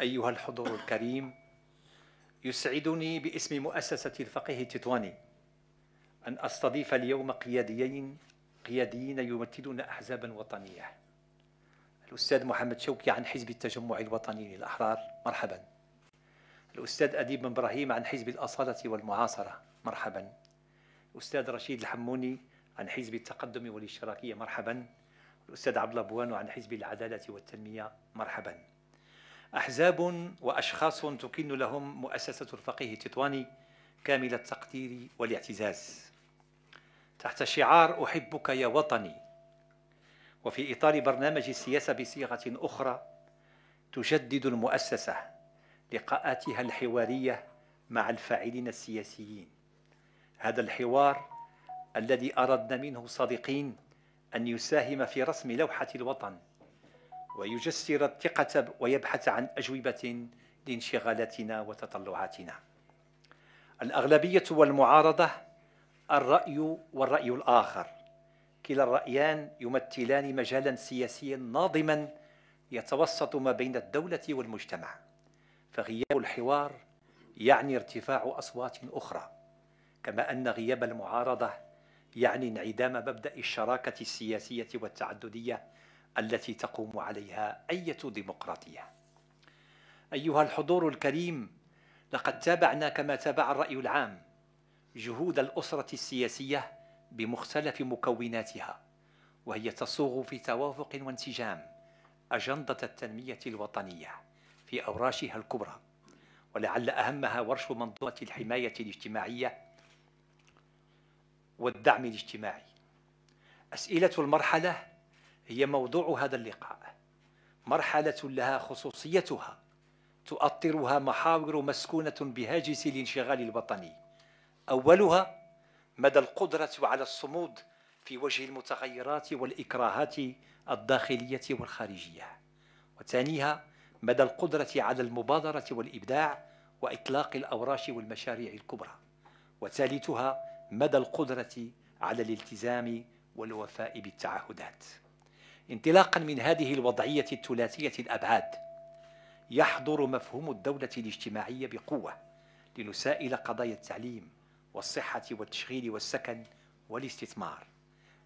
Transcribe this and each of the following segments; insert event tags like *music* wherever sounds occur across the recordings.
أيها الحضور الكريم يسعدني باسم مؤسسة الفقيه التطواني أن أستضيف اليوم قياديين قياديين يمثلون أحزابا وطنية الأستاذ محمد شوكي عن حزب التجمع الوطني للأحرار مرحبا الأستاذ أديب بن إبراهيم عن حزب الأصالة والمعاصرة مرحبا الأستاذ رشيد الحموني عن حزب التقدم والاشتراكية مرحبا الأستاذ عبد الله بوانو عن حزب العدالة والتنمية مرحبا أحزاب وأشخاص تكن لهم مؤسسة الفقيه التطواني كامل التقدير والاعتزاز تحت شعار أحبك يا وطني وفي إطار برنامج السياسة بصيغة أخرى تجدد المؤسسة لقاءاتها الحوارية مع الفاعلين السياسيين هذا الحوار الذي أردنا منه صادقين أن يساهم في رسم لوحة الوطن ويجسر الثقة ويبحث عن أجوبة لانشغالاتنا وتطلعاتنا. الأغلبية والمعارضة الرأي والرأي الآخر كلا الرأيان يمثلان مجالا سياسيا ناظما يتوسط ما بين الدولة والمجتمع فغياب الحوار يعني ارتفاع أصوات أخرى كما أن غياب المعارضة يعني انعدام مبدأ الشراكة السياسية والتعددية التي تقوم عليها أية ديمقراطية أيها الحضور الكريم لقد تابعنا كما تابع الرأي العام جهود الأسرة السياسية بمختلف مكوناتها وهي تصوغ في توافق وانسجام أجندة التنمية الوطنية في أوراشها الكبرى ولعل أهمها ورش منظومة الحماية الاجتماعية والدعم الاجتماعي أسئلة المرحلة هي موضوع هذا اللقاء مرحلة لها خصوصيتها تؤطرها محاور مسكونة بهاجس الانشغال الوطني أولها مدى القدرة على الصمود في وجه المتغيرات والإكراهات الداخلية والخارجية وثانيها مدى القدرة على المبادرة والإبداع وإطلاق الأوراش والمشاريع الكبرى وثالثها مدى القدرة على الالتزام والوفاء بالتعهدات انطلاقا من هذه الوضعية الثلاثية الأبعاد يحضر مفهوم الدولة الاجتماعية بقوة لنسائل قضايا التعليم والصحة والتشغيل والسكن والاستثمار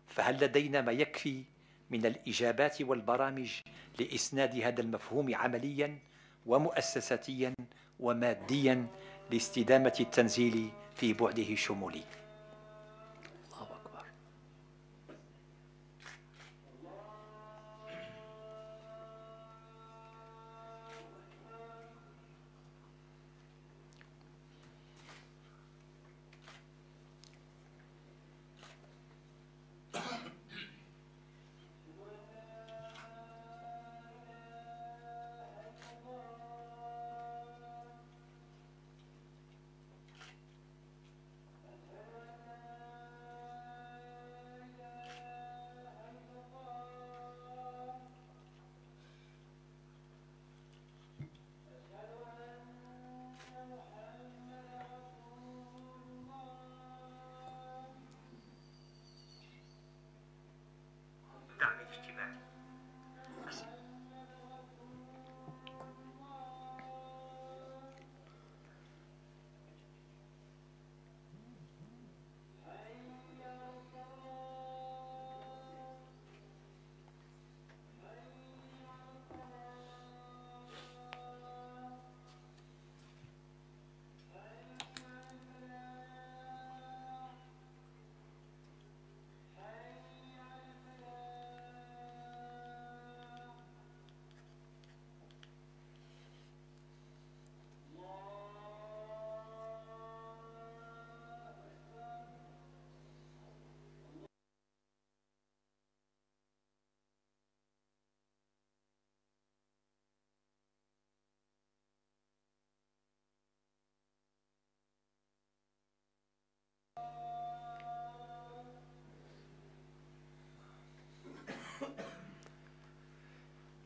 فهل لدينا ما يكفي من الإجابات والبرامج لإسناد هذا المفهوم عمليا ومؤسساتيا وماديا لاستدامة التنزيل في بعده الشمولي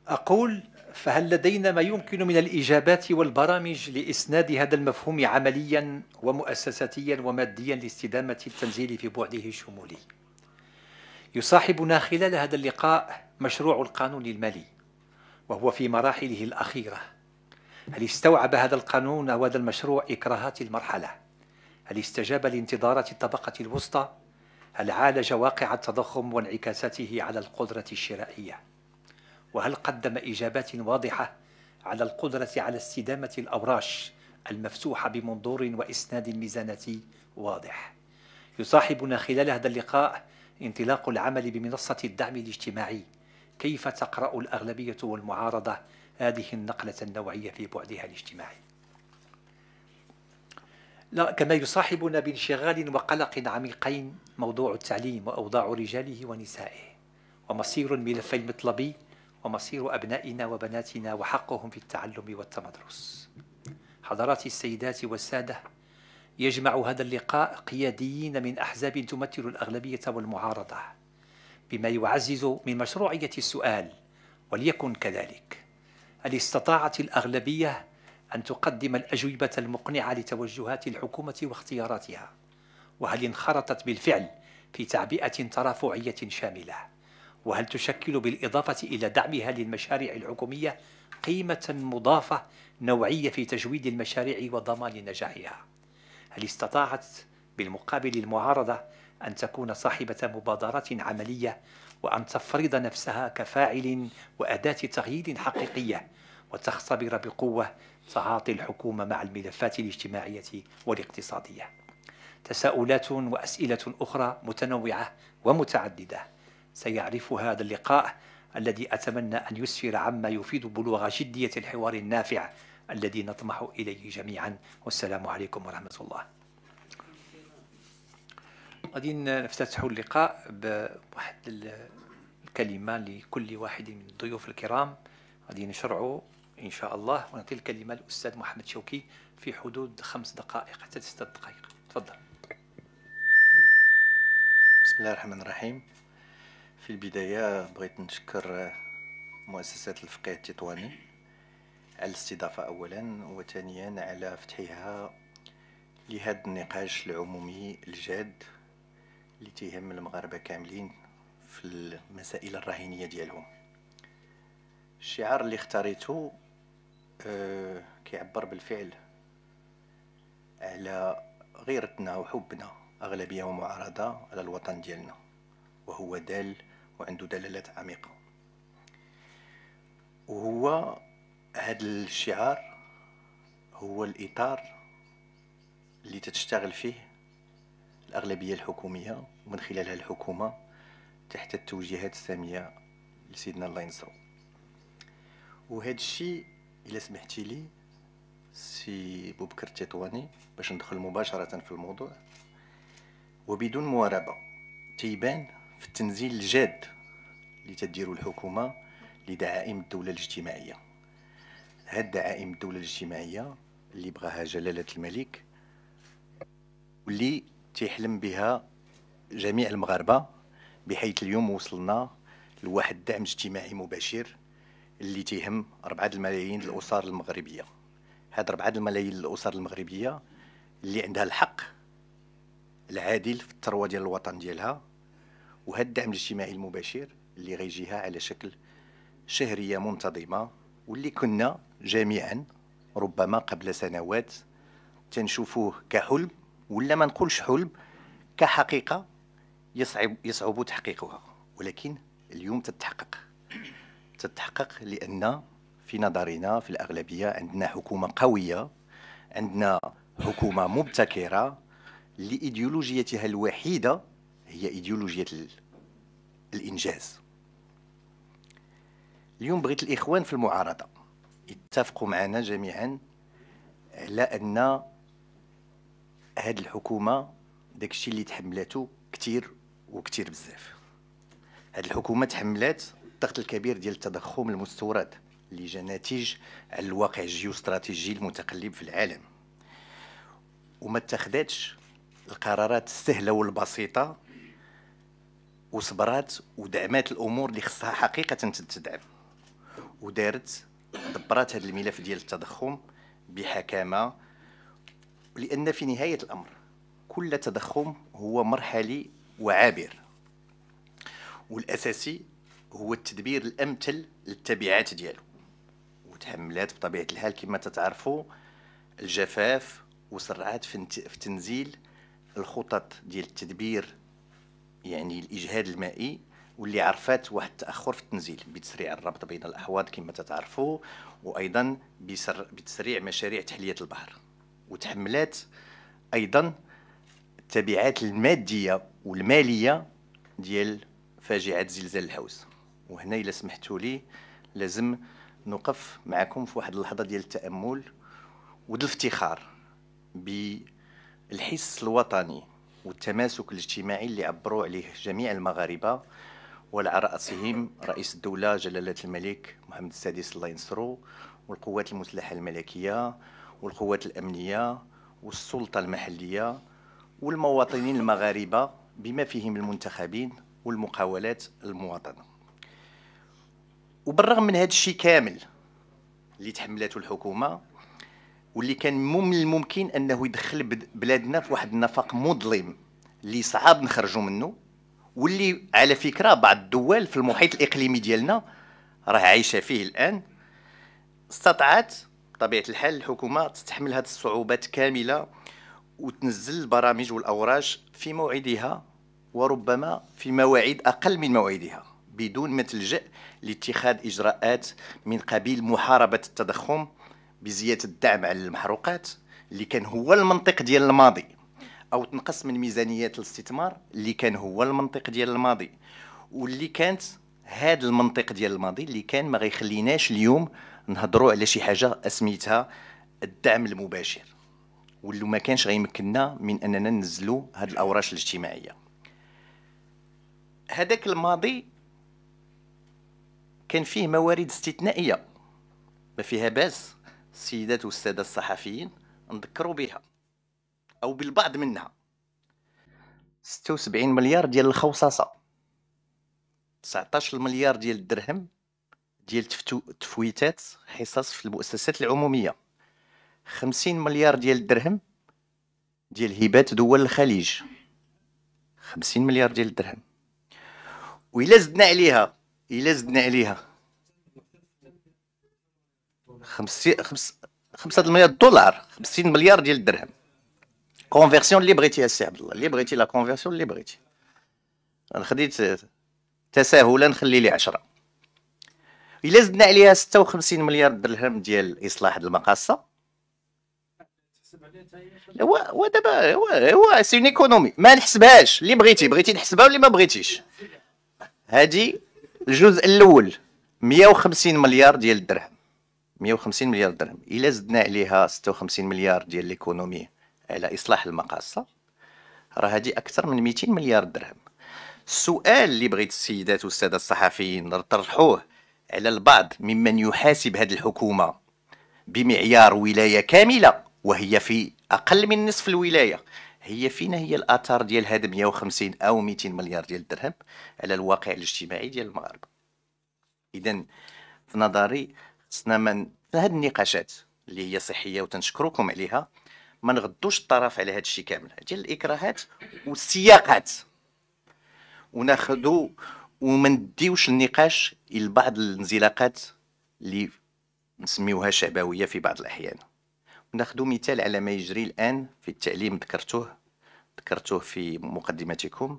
أقول فهل لدينا ما يمكن من الإجابات والبرامج لإسناد هذا المفهوم عمليا ومؤسساتيا وماديا لاستدامة التنزيل في بعده الشمولي يصاحبنا خلال هذا اللقاء مشروع القانون المالي وهو في مراحله الأخيرة هل استوعب هذا القانون وهذا المشروع إكراهات المرحلة؟ هل استجاب لانتظارات الطبقة الوسطى؟ هل عالج واقع التضخم وانعكاساته على القدرة الشرائية؟ وهل قدم إجابات واضحة على القدرة على استدامة الأوراش المفتوحة بمنظور وإسناد ميزانتي واضح يصاحبنا خلال هذا اللقاء انطلاق العمل بمنصة الدعم الاجتماعي كيف تقرأ الأغلبية والمعارضة هذه النقلة النوعية في بعدها الاجتماعي لا كما يصاحبنا بانشغال وقلق عميقين موضوع التعليم وأوضاع رجاله ونسائه ومصير الملف المطلبي ومصير أبنائنا وبناتنا وحقهم في التعلم والتمدرس حضرات السيدات والسادة يجمع هذا اللقاء قياديين من أحزاب تمثل الأغلبية والمعارضة بما يعزز من مشروعية السؤال وليكن كذلك هل استطاعت الأغلبية أن تقدم الأجوبة المقنعة لتوجهات الحكومة واختياراتها وهل انخرطت بالفعل في تعبئة ترافعية شاملة وهل تشكل بالإضافة إلى دعمها للمشاريع الحكومية قيمة مضافة نوعية في تجويد المشاريع وضمان نجاحها؟ هل استطاعت بالمقابل المعارضة أن تكون صاحبة مبادرات عملية وأن تفرض نفسها كفاعل وأداة تغيير حقيقية وتختبر بقوة تعاطي الحكومة مع الملفات الاجتماعية والاقتصادية. تساؤلات وأسئلة أخرى متنوعة ومتعددة سيعرف هذا اللقاء الذي أتمنى أن يسفر عما يفيد بلوغ جدية الحوار النافع الذي نطمح إليه جميعا والسلام عليكم ورحمة الله غادي نفتتح اللقاء بواحد الكلمة لكل واحد من الضيوف الكرام غادي نشرعوا إن شاء الله ونعطي الكلمة للأستاذ محمد شوكي في حدود خمس دقائق حتى ست دقائق تفضل بسم الله الرحمن الرحيم في البداية بغيت نشكر آه، مؤسسة الفقيه التطواني على الاستضافة أولا وثانيا على فتحها لهذا النقاش العمومي الجاد اللي تيهم المغاربة كاملين في المسائل الرهينية ديالهم الشعار اللي اختاريته أه كيعبر بالفعل على غيرتنا وحبنا أغلبية ومعارضة على الوطن ديالنا وهو دال وعنده دلالات عميقة وهو هذا الشعار هو الإطار اللي تتشتغل فيه الأغلبية الحكومية ومن خلالها الحكومة تحت التوجيهات السامية لسيدنا الله ينصرو وهذا الشيء إلا سمحتي لي سي بوبكر التطواني باش ندخل مباشرة في الموضوع وبدون مواربة تيبان في التنزيل الجاد اللي تديرو الحكومة لدعائم الدولة الاجتماعية هاد دعائم الدولة الاجتماعية اللي بغاها جلالة الملك واللي تيحلم بها جميع المغاربة بحيث اليوم وصلنا لواحد الدعم اجتماعي مباشر اللي تيهم ربعة الملايين الأسر المغربية هاد ربعة الملايين الأسر المغربية اللي عندها الحق العادل في الثروة ديال الوطن ديالها وهذا الدعم الاجتماعي المباشر اللي غيجيها على شكل شهريه منتظمه واللي كنا جميعا ربما قبل سنوات تنشوفوه كحلم ولا ما نقولش حلم كحقيقه يصعب يصعب تحقيقها ولكن اليوم تتحقق تتحقق لان في نظرنا في الاغلبيه عندنا حكومه قويه عندنا حكومه مبتكره لايديولوجيتها الوحيده هي ايديولوجيه الانجاز اليوم بغيت الاخوان في المعارضه يتفقوا معنا جميعا على ان هذه الحكومه داكشي اللي تحملته كثير وكثير بزاف هذه الحكومه تحملات الضغط الكبير ديال التضخم المستورد اللي جا ناتج على الواقع الجيوستراتيجي المتقلب في العالم وما اتخذتش القرارات السهله والبسيطه وصبرات ودعمات الامور اللي خصها حقيقه تدعم ودارت دبرات هذا الملف ديال التضخم بحكامه لان في نهايه الامر كل تضخم هو مرحلي وعابر والاساسي هو التدبير الامثل للتبعات ديالو وتحملات بطبيعه الحال كما تتعرفوا الجفاف وسرعات في تنزيل الخطط ديال التدبير يعني الاجهاد المائي واللي عرفات واحد التاخر في التنزيل بتسريع الربط بين الاحواض كما تتعرفوا وايضا بتسريع مشاريع تحليه البحر وتحملات ايضا التبعات الماديه والماليه ديال فاجعه زلزال الهوز وهنا الا سمحتوا لي لازم نوقف معكم في واحد اللحظه ديال التامل والافتخار بالحس الوطني والتماسك الاجتماعي اللي عبروا عليه جميع المغاربة وعلى رأسهم رئيس الدولة جلالة الملك محمد السادس الله ينصرو والقوات المسلحة الملكية والقوات الأمنية والسلطة المحلية والمواطنين المغاربة بما فيهم المنتخبين والمقاولات المواطنة وبالرغم من هذا الشيء كامل اللي تحملته الحكومة واللي كان من الممكن انه يدخل بلادنا في واحد النفق مظلم اللي صعب نخرجوا منه واللي على فكره بعض الدول في المحيط الاقليمي ديالنا راه عايشه فيه الان استطاعت بطبيعه الحال الحكومه تستحمل هذه الصعوبات كامله وتنزل البرامج والاوراش في موعدها وربما في مواعيد اقل من موعدها بدون ما تلجا لاتخاذ اجراءات من قبيل محاربه التضخم بزياده الدعم على المحروقات اللي كان هو المنطق ديال الماضي او تنقص من ميزانيات الاستثمار اللي كان هو المنطق ديال الماضي واللي كانت هذا المنطق ديال الماضي اللي كان ما غيخليناش اليوم نهضروا على شي حاجه اسميتها الدعم المباشر واللي ما كانش غيمكننا من اننا ننزلوا هاد الاوراش الاجتماعيه هذاك الماضي كان فيه موارد استثنائيه ما فيها باس السيدات والسادة الصحفيين نذكروا بها أو بالبعض منها 76 مليار ديال الخوصصة 19 مليار ديال الدرهم ديال تفويتات حصص في المؤسسات العمومية 50 مليار ديال الدرهم ديال هبات دول الخليج 50 مليار ديال الدرهم وإلا زدنا عليها إلا زدنا عليها خمسة مليار دولار 50 مليار ديال الدرهم كونفيرسيون اللي بغيتي يا سي عبد الله اللي بغيتي لا كونفيرسيون اللي بغيتي انا خديت تساهلا نخلي لي 10 الا زدنا عليها 56 مليار درهم ديال اصلاح المقاصه هو هو دابا هو هو سي اون ايكونومي ما نحسبهاش اللي بغيتي بغيتي نحسبها ولا ما بغيتيش هادي الجزء الاول 150 مليار ديال الدرهم 150 مليار درهم الا زدنا عليها 56 مليار ديال ليكونومي على اصلاح المقاصه راه هادي اكثر من 200 مليار درهم السؤال اللي بغيت السيدات والساده الصحفيين طرحوه على البعض ممن يحاسب هذه الحكومه بمعيار ولايه كامله وهي في اقل من نصف الولايه هي فينا هي الاثار ديال هذا 150 او 200 مليار ديال الدرهم على الواقع الاجتماعي ديال المغرب اذا في نظري خصنا من في هاد النقاشات اللي هي صحيه وتنشكركم عليها ما نغدوش الطرف على هذا الشيء كامل ديال الاكراهات والسياقات وناخذوا وما نديوش النقاش لبعض الانزلاقات اللي نسميوها شعبويه في بعض الاحيان وناخذ مثال على ما يجري الان في التعليم ذكرتوه ذكرتوه في مقدمتكم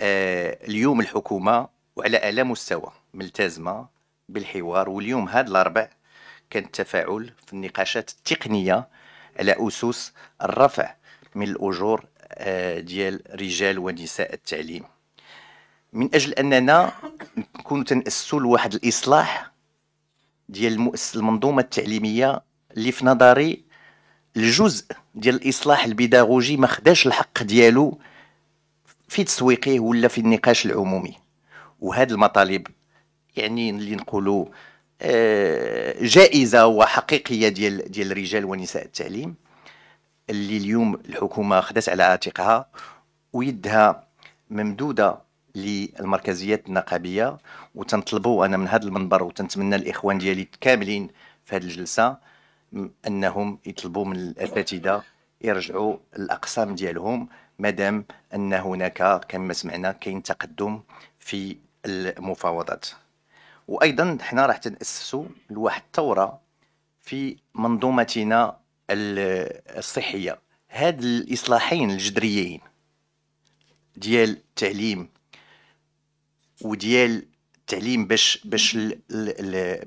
آه اليوم الحكومه وعلى اعلى مستوى ملتزمه بالحوار واليوم هذا الاربع كان التفاعل في النقاشات التقنيه على اسس الرفع من الاجور آه، ديال رجال ونساء التعليم من اجل اننا نكونوا تنأسسوا لواحد الاصلاح ديال المنظومه التعليميه اللي في نظري الجزء ديال الاصلاح البيداغوجي ما خداش الحق ديالو في تسويقه ولا في النقاش العمومي وهذه المطالب يعني اللي نقولوا آه، جائزه وحقيقيه ديال ديال الرجال ونساء التعليم اللي اليوم الحكومه خدات على عاتقها ويدها ممدوده للمركزيات النقابيه وتنطلبوا انا من هذا المنبر وتنتمنى الاخوان ديالي كاملين في هذه الجلسه انهم يطلبوا من الاساتذه يرجعوا الاقسام ديالهم مادام ان هناك كما سمعنا كاين تقدم في المفاوضات وايضا حنا راح تنأسسوا لواحد الثوره في منظومتنا الصحيه هاد الاصلاحين الجذريين ديال التعليم وديال التعليم باش باش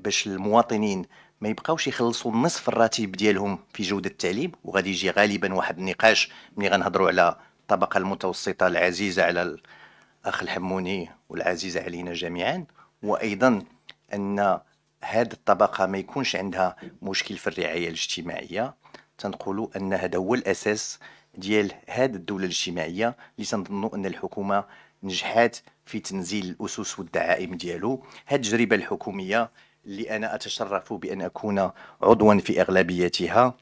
باش المواطنين ما يبقاوش يخلصوا نصف الراتب ديالهم في جوده التعليم وغادي يجي غالبا واحد النقاش ملي غنهضروا على الطبقه المتوسطه العزيزه على الاخ الحموني والعزيزه علينا جميعا وايضا ان هذه الطبقه ما يكونش عندها مشكل في الرعايه الاجتماعيه تنقولوا ان هذا هو الاساس ديال هذه الدوله الاجتماعيه اللي تنظنوا ان الحكومه نجحات في تنزيل الاسس والدعائم ديالو هذه التجربه الحكوميه اللي انا اتشرف بان اكون عضوا في اغلبيتها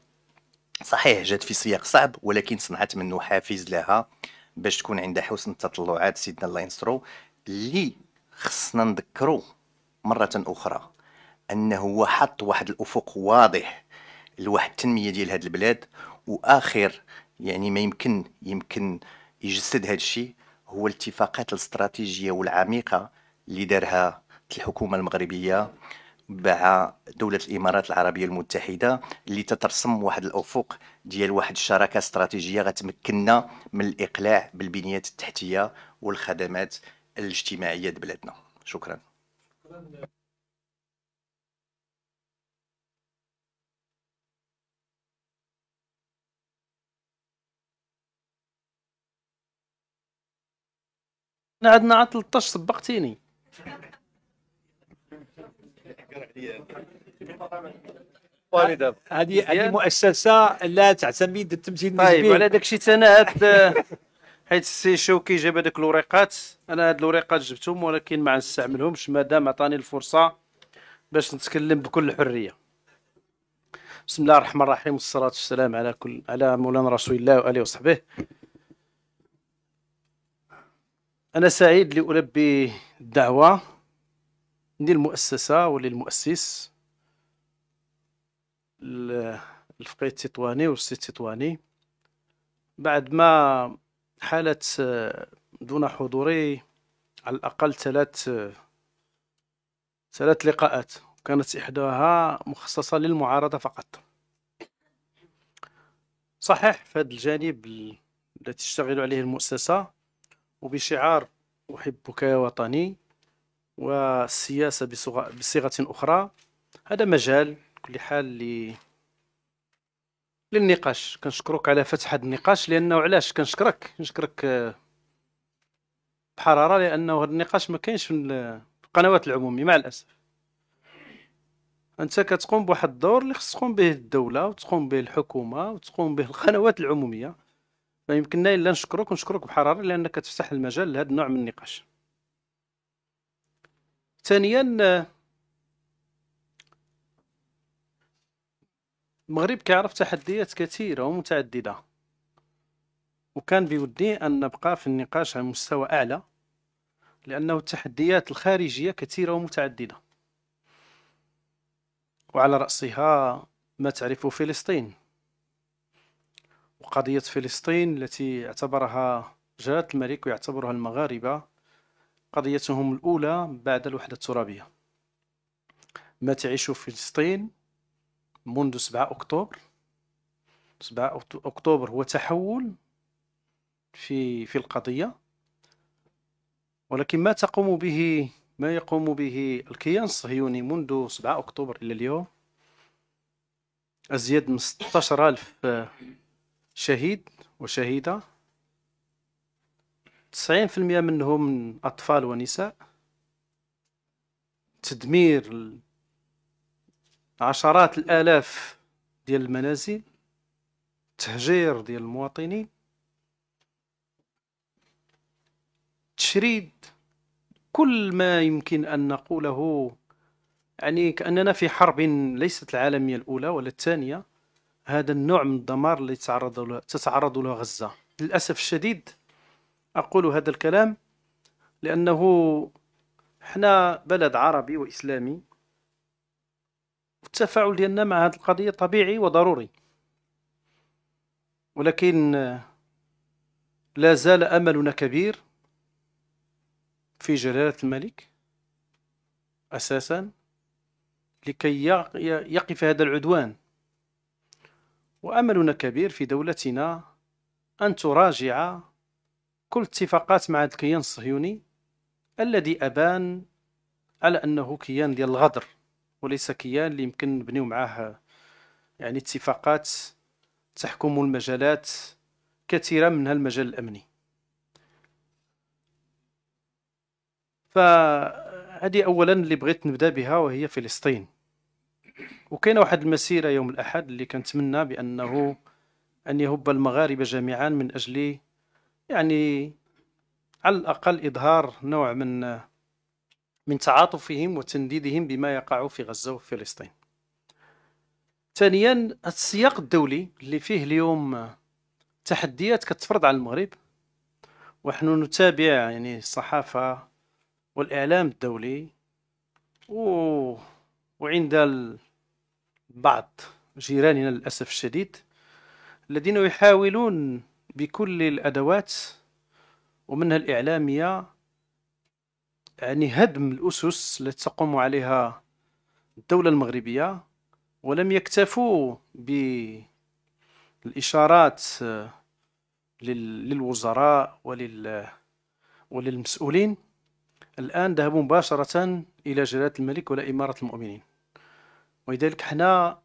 صحيح جات في سياق صعب ولكن صنعت منه حافز لها باش تكون عندها حسن التطلعات سيدنا الله ينصرو اللي خصنا نذكروا مرة أخرى أنه هو حط واحد الأفق واضح لواحد التنمية ديال هاد البلاد وآخر يعني ما يمكن يمكن يجسد هاد الشيء هو الاتفاقات الاستراتيجية والعميقة اللي دارها الحكومة المغربية مع دولة الإمارات العربية المتحدة اللي تترسم واحد الأفق ديال واحد الشراكة استراتيجية غتمكننا من الإقلاع بالبنيه التحتية والخدمات الاجتماعية بلادنا شكرا احنا عندنا عاد 13 سبقتيني هذه هذه مؤسسه لا تعتمد التمثيل طيب على داكشي تنات *laughs* حيت السي شوكي جاب هذوك الوريقات انا هاد الوريقات جبتهم ولكن ما نستعملهمش مادام عطاني الفرصه باش نتكلم بكل حريه بسم الله الرحمن الرحيم والصلاه والسلام على كل على مولانا رسول الله واله وصحبه انا سعيد لالبي الدعوه للمؤسسه وللمؤسس الفقيه التطواني والسيد التطواني بعد ما حالة آه، دون حضوري على الأقل ثلاث آه، ثلاث لقاءات كانت إحداها مخصصة للمعارضة فقط صحيح في هذا الجانب الذي تشتغل عليه المؤسسة وبشعار أحبك يا وطني والسياسة بصيغة أخرى هذا مجال كل حال للنقاش كنشكرك على فتح هذا النقاش لانه علاش كنشكرك كنشكرك آه، بحراره لانه هذا النقاش ما كاينش في القنوات العموميه مع الاسف انت كتقوم بواحد الدور اللي خص تقوم به الدوله وتقوم به الحكومه وتقوم به القنوات العموميه ما يمكننا الا نشكرك ونشكرك بحراره لانك تفتح المجال لهذا النوع من النقاش ثانيا آه، المغرب كيعرف تحديات كثيرة ومتعددة وكان بودي أن نبقى في النقاش على مستوى أعلى لأنه التحديات الخارجية كثيرة ومتعددة وعلى رأسها ما تعرف فلسطين وقضية فلسطين التي اعتبرها جلالة الملك ويعتبرها المغاربة قضيتهم الأولى بعد الوحدة الترابية ما تعيش فلسطين منذ 7 أكتوبر 7 أكتوبر هو تحول في في القضية ولكن ما تقوم به ما يقوم به الكيان الصهيوني منذ 7 أكتوبر إلى اليوم أزيد من 16000 شهيد وشهيدة 90% منهم من أطفال ونساء تدمير عشرات الالاف ديال المنازل تهجير ديال المواطنين تشريد كل ما يمكن ان نقوله يعني كاننا في حرب ليست العالميه الاولى ولا الثانيه هذا النوع من الدمار اللي تتعرض له تتعرض له غزه للاسف الشديد اقول هذا الكلام لانه حنا بلد عربي واسلامي التفاعل ديالنا مع هذه القضيه طبيعي وضروري ولكن لا زال املنا كبير في جلاله الملك اساسا لكي يقف هذا العدوان واملنا كبير في دولتنا ان تراجع كل اتفاقات مع الكيان الصهيوني الذي ابان على انه كيان ديال الغدر وليس كيان اللي يمكن نبنيو معاه يعني اتفاقات تحكم المجالات كثيرة منها المجال الأمني فهذه أولا اللي بغيت نبدأ بها وهي فلسطين وكان واحد المسيرة يوم الأحد اللي كنتمنى بأنه أن يهب المغاربة جميعا من أجل يعني على الأقل إظهار نوع من من تعاطفهم وتنديدهم بما يقع في غزة وفلسطين ثانيا السياق الدولي اللي فيه اليوم تحديات كتفرض على المغرب ونحن نتابع يعني الصحافة والإعلام الدولي و... وعند بعض جيراننا للأسف الشديد الذين يحاولون بكل الأدوات ومنها الإعلامية يعني هدم الأسس التي تقوم عليها الدولة المغربية ولم يكتفوا بالإشارات آه، للوزراء ولل وللمسؤولين الآن ذهبوا مباشرة إلى جلالة الملك ولا إمارة المؤمنين ولذلك حنا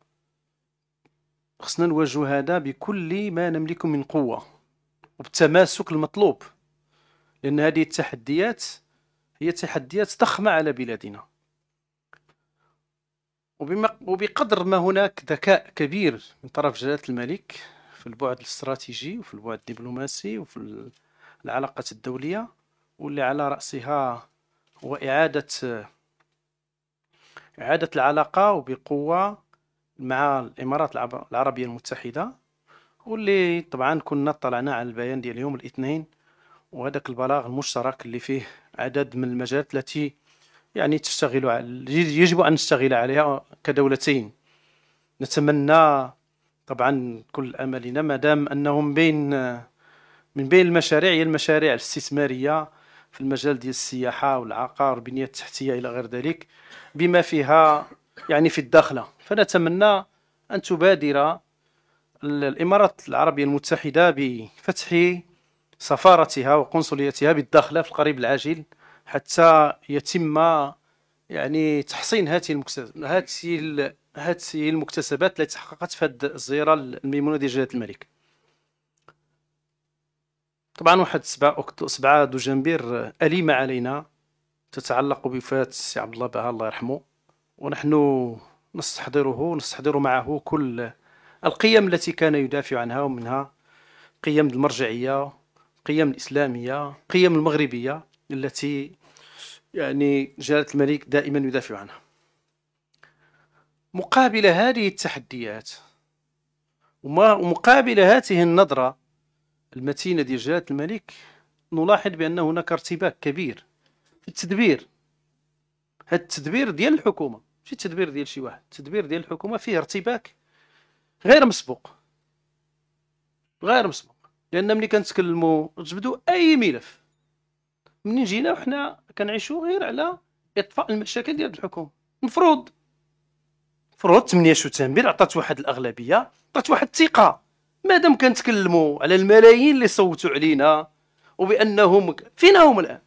خصنا نواجهو هذا بكل ما نملك من قوة وبالتماسك المطلوب لأن هذه التحديات هي تحديات ضخمة على بلادنا وبقدر ما هناك ذكاء كبير من طرف جلالة الملك في البعد الاستراتيجي وفي البعد الدبلوماسي وفي العلاقات الدولية واللي على رأسها هو إعادة إعادة العلاقة وبقوة مع الإمارات العربية المتحدة واللي طبعا كنا طلعنا على البيان ديال يوم الاثنين وهذاك البلاغ المشترك اللي فيه عدد من المجالات التي يعني تشتغل يجب أن نشتغل عليها كدولتين نتمنى طبعا كل أملنا ما دام أنهم بين من بين المشاريع هي المشاريع الاستثمارية في المجال ديال السياحة والعقار والبنية التحتية إلى غير ذلك بما فيها يعني في الداخلة فنتمنى أن تبادر الإمارات العربية المتحدة بفتح سفارتها وقنصليتها بالداخله في القريب العاجل حتى يتم يعني تحصين هذه المكتسبات هذه هذه المكتسبات التي تحققت في هذه الزياره الميمونه ديال جلاله الملك طبعا واحد 7 7 دجنبير اليمه علينا تتعلق بوفاه سي عبد الله بها الله يرحمه ونحن نستحضره ونستحضر معه كل القيم التي كان يدافع عنها ومنها قيم المرجعيه القيم الإسلامية القيم المغربية التي يعني جلالة الملك دائما يدافع عنها مقابل هذه التحديات ومقابل هذه النظرة المتينة ديال جلالة الملك نلاحظ بأن هناك ارتباك كبير في التدبير هذا التدبير ديال الحكومة ماشي التدبير ديال شي واحد التدبير ديال الحكومة فيه ارتباك غير مسبوق غير مسبوق لان ملي كنتكلموا جبدوا اي ملف منين جينا وحنا كنعيشوا غير على اطفاء المشاكل ديال الحكومه المفروض المفروض 8 سبتمبر عطات واحد الاغلبيه عطات واحد الثقه مادام كنتكلموا على الملايين اللي صوتوا علينا وبانهم فين هم الان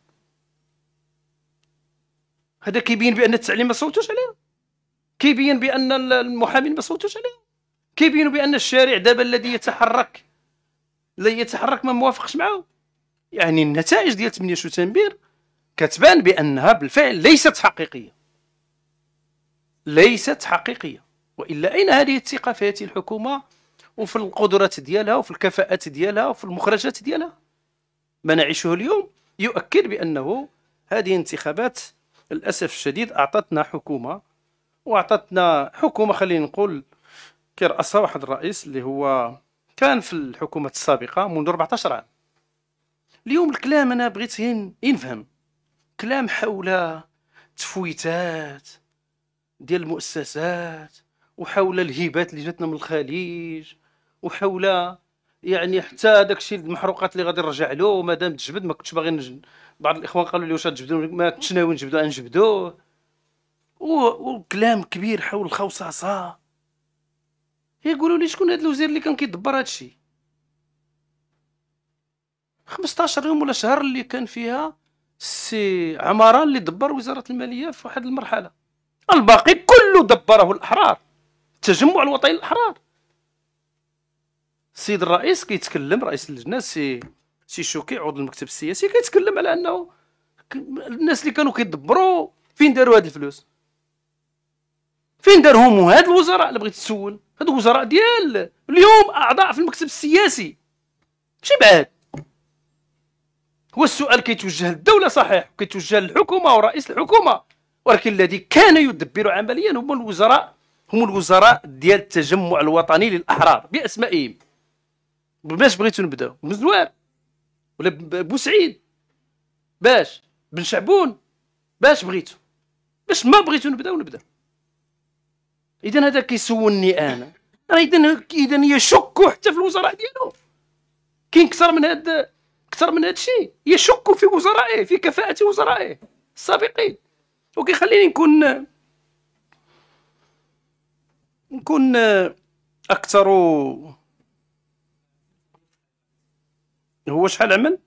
هذا كيبين بان التعليم ما صوتوش عليه كيبين بان المحامين ما صوتوش عليه كيبين بان الشارع دابا الذي يتحرك لا يتحرك ما موافقش معه يعني النتائج ديال 8 شتنبير كتبان بانها بالفعل ليست حقيقيه ليست حقيقيه والا اين هذه الثقه في هذه الحكومه وفي القدرات ديالها وفي الكفاءات ديالها وفي المخرجات ديالها ما نعيشه اليوم يؤكد بانه هذه الانتخابات للاسف الشديد اعطتنا حكومه واعطتنا حكومه خلينا نقول كيرأسها واحد الرئيس اللي هو كان في الحكومه السابقه منذ 14 عام اليوم الكلام انا بغيت ينفهم كلام حول تفويتات ديال المؤسسات وحول الهبات اللي جاتنا من الخليج وحول يعني حتى داكشي المحروقات اللي غادي نرجع له مادام تجبد ما كنتش باغي نج... بعض الاخوان قالوا لي واش تجبدوا ما كنتش ناوي نجبدوا غنجبدوه وكلام كبير حول الخوصصه يقولوا لي شكون هذا الوزير اللي كان كيدبر هذا الشيء 15 يوم ولا شهر اللي كان فيها سي عمران اللي دبر وزاره الماليه في واحد المرحله الباقي كله دبره الاحرار التجمع الوطني الاحرار السيد الرئيس كيتكلم رئيس اللجنه سي سي شوكي عضو المكتب السياسي كيتكلم على انه الناس اللي كانوا كيدبروا فين داروا هاد الفلوس فين دارهم هاد الوزراء اللي بغيت تسول هاد الوزراء ديال اليوم اعضاء في المكتب السياسي ماشي بعاد هو السؤال كيتوجه للدوله صحيح كيتوجه للحكومه ورئيس الحكومه ولكن الذي كان يدبر عمليا هم الوزراء هم الوزراء ديال التجمع الوطني للاحرار باسمائهم باش بغيتو نبداو بزنوار ولا بوسعيد باش بن شعبون باش بغيتو باش ما بغيتو نبداو نبداو اذا هذا كيسولني انا راه اذا اذا يشك حتى في الوزراء ديالو كاين اكثر من هاد اكثر من هاد الشيء يشك في وزرائه في كفاءه وزرائه السابقين وكيخليني نكون نكون اكثر هو شحال عمل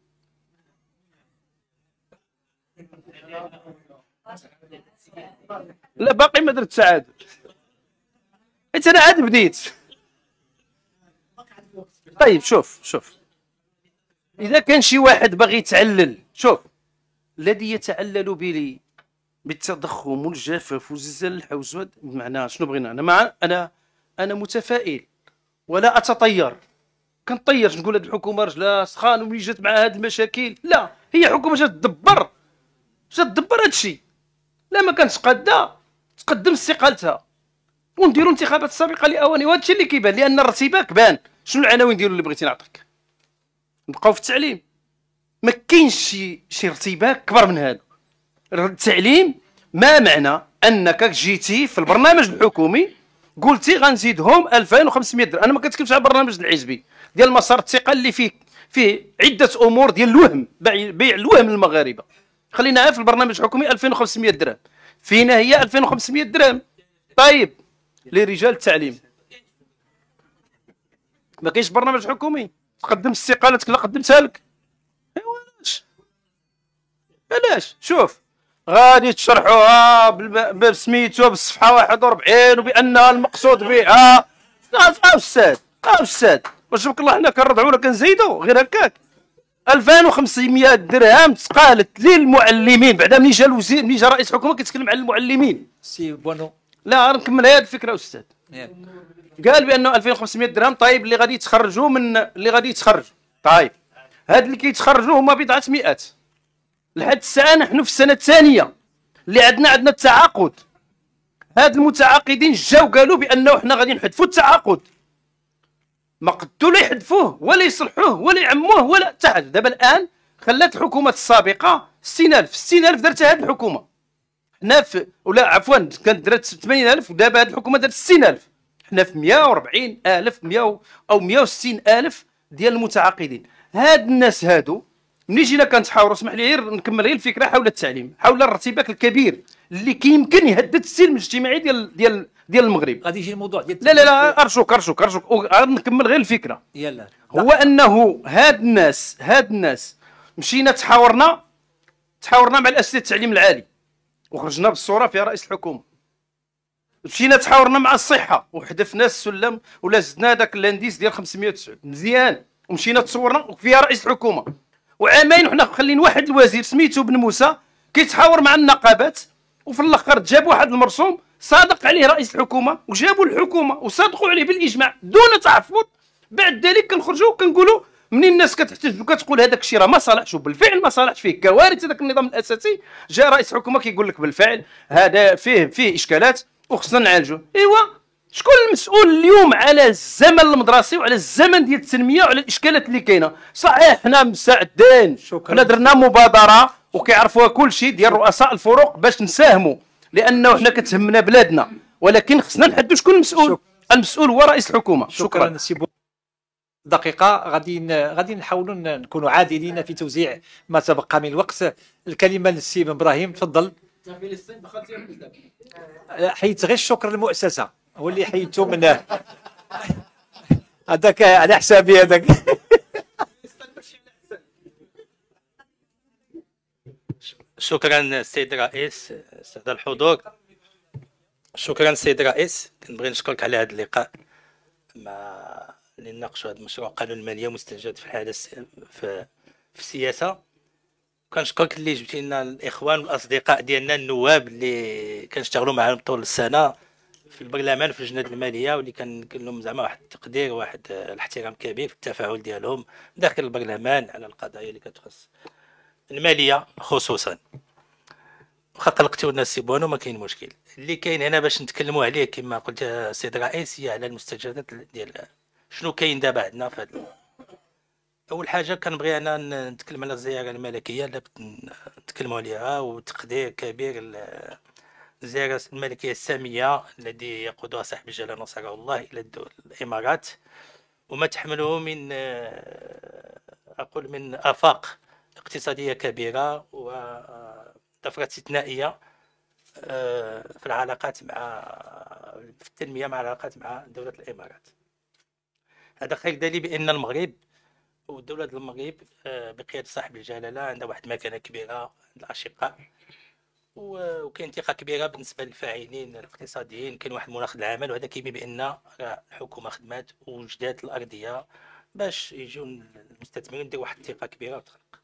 لا باقي ما درت سعاده حيت انا عاد بديت طيب شوف شوف اذا كان شي واحد باغي يتعلل شوف الذي يتعلل بلي بالتضخم والجفاف والزلزال الحوز بمعنى شنو بغينا انا مع انا انا متفائل ولا اتطير كنطير نقول هاد الحكومه رجلها سخان وملي جات مع هاد المشاكل لا هي حكومه جات تدبر جات تدبر هادشي لا ما كانتش قاده تقدم استقالتها ونديروا انتخابات سابقه لاواني وهذا الشيء اللي كيبان لان الارتباك بان شنو العناوين ديالو اللي بغيتي نعطيك نبقاو في التعليم ما كاينش شي شي ارتباك كبر من هذا التعليم ما معنى انك جيتي في البرنامج الحكومي قلتي غنزيدهم 2500 درهم انا ما كنتكلمش على البرنامج الحزبي ديال مسار الثقه اللي فيه فيه عده امور ديال الوهم بيع الوهم للمغاربه خلينا في البرنامج الحكومي 2500 درهم فينا هي 2500 درهم طيب لرجال التعليم ما كاينش برنامج حكومي تقدم استقالتك لا قدمتها لك ايوا علاش علاش شوف غادي تشرحوها بسميتو بالصفحه 41 وبانها المقصود بها استاذ استاذ واش بك الله حنا كنرضعوا ولا كنزيدوا غير هكاك 2500 درهم تقالت للمعلمين بعدا ملي جا الوزير ملي جا رئيس الحكومه كيتكلم على المعلمين سي بونو لا نكمل هذه الفكره استاذ قال بانه 2500 درهم طيب اللي غادي يتخرجوا من اللي غادي يتخرجوا طيب هاد اللي كيتخرجوا هما بضعه مئات لحد الساعه نحن في السنه الثانيه اللي عندنا عندنا التعاقد هاد المتعاقدين جاو قالوا بانه حنا غادي نحذفوا التعاقد ما قدو لا يحذفوه ولا يصلحوه ولا يعموه ولا حتى حاجه دابا الان خلات الحكومة السابقه 60000 60000 درتها هاد الحكومه حنا ولا عفوا كانت درات 80000 ودابا هذه الحكومه دارت 60000 حنا في 140000 100 او 160000 ديال المتعاقدين هاد الناس هادو ملي جينا كنتحاوروا اسمح لي غير نكمل غير الفكره حول التعليم حول الارتباك الكبير اللي كيمكن يهدد السلم الاجتماعي ديال ديال ديال المغرب غادي يجي الموضوع ديال لا لا لا ارجوك ارجوك ارجوك نكمل غير الفكره يلا هو انه هاد الناس هاد الناس مشينا تحاورنا تحاورنا مع الاسئله التعليم العالي وخرجنا بالصوره فيها رئيس الحكومه مشينا تحاورنا مع الصحه وحذفنا السلم ولا زدنا داك الانديس ديال 509 مزيان ومشينا تصورنا وفيها رئيس الحكومه وعامين وحنا خلين واحد الوزير سميتو بن موسى كيتحاور مع النقابات وفي الاخر جاب واحد المرسوم صادق عليه رئيس الحكومه وجابوا الحكومه وصادقوا عليه بالاجماع دون تعفط بعد ذلك كنخرجوا كنقولوا منين الناس كتحتج وكتقول هذاك الشيء راه ما صالحش وبالفعل ما صالحش فيه كوارث هذاك النظام الاساسي جاء رئيس حكومه كيقول لك بالفعل هذا فيه فيه اشكالات وخصنا نعالجوه ايوا شكون المسؤول اليوم على الزمن المدرسي وعلى الزمن ديال التنميه وعلى الاشكالات اللي كاينه صحيح حنا مساعدين شكرا حنا درنا مبادره وكيعرفوها كل شيء ديال رؤساء الفروق باش نساهموا لانه حنا كتهمنا بلادنا ولكن خصنا نحددوا شكون المسؤول شكرا. المسؤول هو رئيس الحكومه شكرا, شكرا. دقيقة غادي غادي نحاولوا نكونوا عادلين في توزيع ما تبقى من الوقت الكلمة للسي إبراهيم تفضل أه، حيت غير الشكر للمؤسسة هو اللي حيدته من هذاك على حسابي هذاك شكرا السيد الرئيس استاذ الحضور شكرا السيد الرئيس كنبغي نشكرك على هذا اللقاء مع اللي ناقشوا هذا المشروع قانون الماليه مستجد في الحاله في, في السياسه كنشكرك اللي جبتي لنا الاخوان والاصدقاء ديالنا النواب اللي كنشتغلوا معاهم طول السنه في البرلمان في لجنه الماليه واللي كنقول لهم زعما واحد التقدير واحد الاحترام كبير في التفاعل ديالهم داخل البرلمان على القضايا اللي كتخص الماليه خصوصا واخا قلقتي لنا سي بونو ما كاين مشكل اللي كاين هنا باش نتكلموا عليه كما قلت السيد الرئيس هي على المستجدات ديال شنو كاين دابا عندنا في هذا اول حاجه كنبغي انا نتكلم على الزياره الملكيه اللي نتكلموا عليها وتقدير كبير الزياره الملكية السامية الذي يقودها صاحب الجلالة نصره الله إلى الإمارات وما تحمله من آه، أقول من آفاق اقتصادية كبيرة وطفرة آه، استثنائية آه، في العلاقات مع في التنمية مع العلاقات مع دولة الإمارات هذا خير دليل بان المغرب ودولة المغرب آه، بقيادة صاحب الجلالة عندها واحد المكانة كبيرة عند الأشقاء وكاين ثقة كبيرة بالنسبة للفاعلين الاقتصاديين كاين واحد مناخ العمل وهذا كيبين بأن الحكومة خدمات وجدات الأرضية باش يجيو المستثمرين دير واحد الثقة كبيرة وتخلق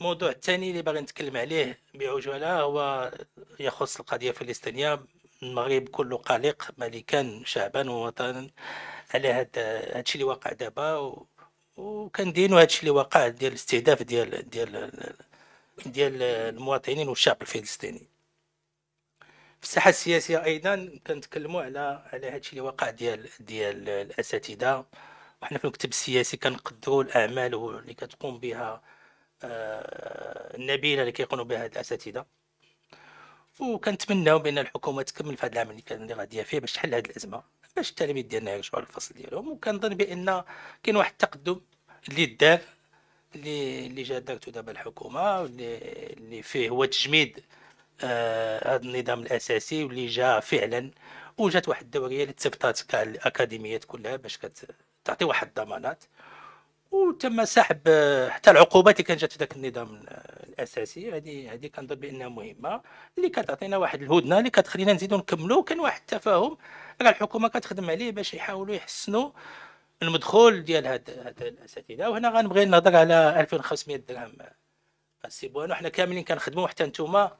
الموضوع الثاني اللي باغي نتكلم عليه بعجالة هو يخص القضية الفلسطينية المغرب كله قلق ملكا شعبا ووطنا على هذا هادشي اللي واقع دابا وكندينو هادشي اللي واقع ديال الاستهداف ديال ديال ديال المواطنين والشعب الفلسطيني في الساحه السياسيه ايضا كنتكلموا على على هادشي اللي واقع ديال ديال الاساتذه وحنا في المكتب السياسي كنقدروا الاعمال اللي كتقوم بها آه، النبيله اللي كيقوموا بها الاساتذه وكنتمناو بان الحكومه تكمل في هذا العمل اللي غاديه فيه باش تحل هذه الازمه باش التلاميذ ديالنا يرجعوا للفصل ديالهم وكنظن بان كاين واحد التقدم اللي دار اللي اللي جا دارته دابا الحكومه واللي اللي فيه هو تجميد آه، هذا آه النظام الاساسي واللي جا فعلا وجات واحد الدوريه اللي تسبطات كاع الاكاديميات كلها باش كتعطي واحد الضمانات وتم سحب آه، حتى العقوبات اللي كانت جات في ذاك النظام آه، الاساسي هذه هذه كنظن بانها مهمه اللي كتعطينا واحد الهدنه اللي كتخلينا نزيدو نكملو كان واحد التفاهم راه الحكومه كتخدم عليه باش يحاولوا يحسنوا المدخول ديال هاد هاد الاساتذه وهنا غنبغي نهضر على 2500 درهم السي بوانو حنا كاملين كنخدموا حتى نتوما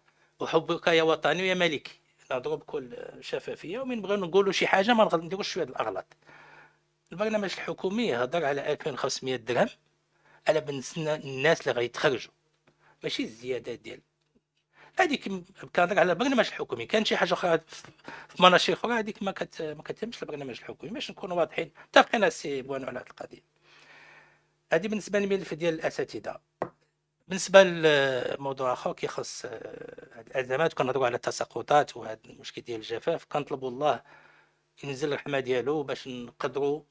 وحبك يا وطني ويا ملكي نهضروا بكل شفافيه ومن بغينا نقولوا شي حاجه ما نديروش شويه الاغلاط البرنامج الحكومي هضر على 2500 درهم على بالنسبه للناس اللي غيتخرجوا ماشي الزيادات ديال هذيك كنهضر على البرنامج الحكومي كان شي حاجه اخرى في مناشير اخرى هذيك ما كت ما كتهمش البرنامج الحكومي باش نكونوا واضحين اتفقنا سي بوانو على هذه القضيه هذه بالنسبه للملف ديال الاساتذه بالنسبه لموضوع اخر كيخص آه، الازمات كنهضروا على التساقطات وهذا المشكل ديال الجفاف كنطلبوا الله ينزل الرحمه ديالو باش نقدروا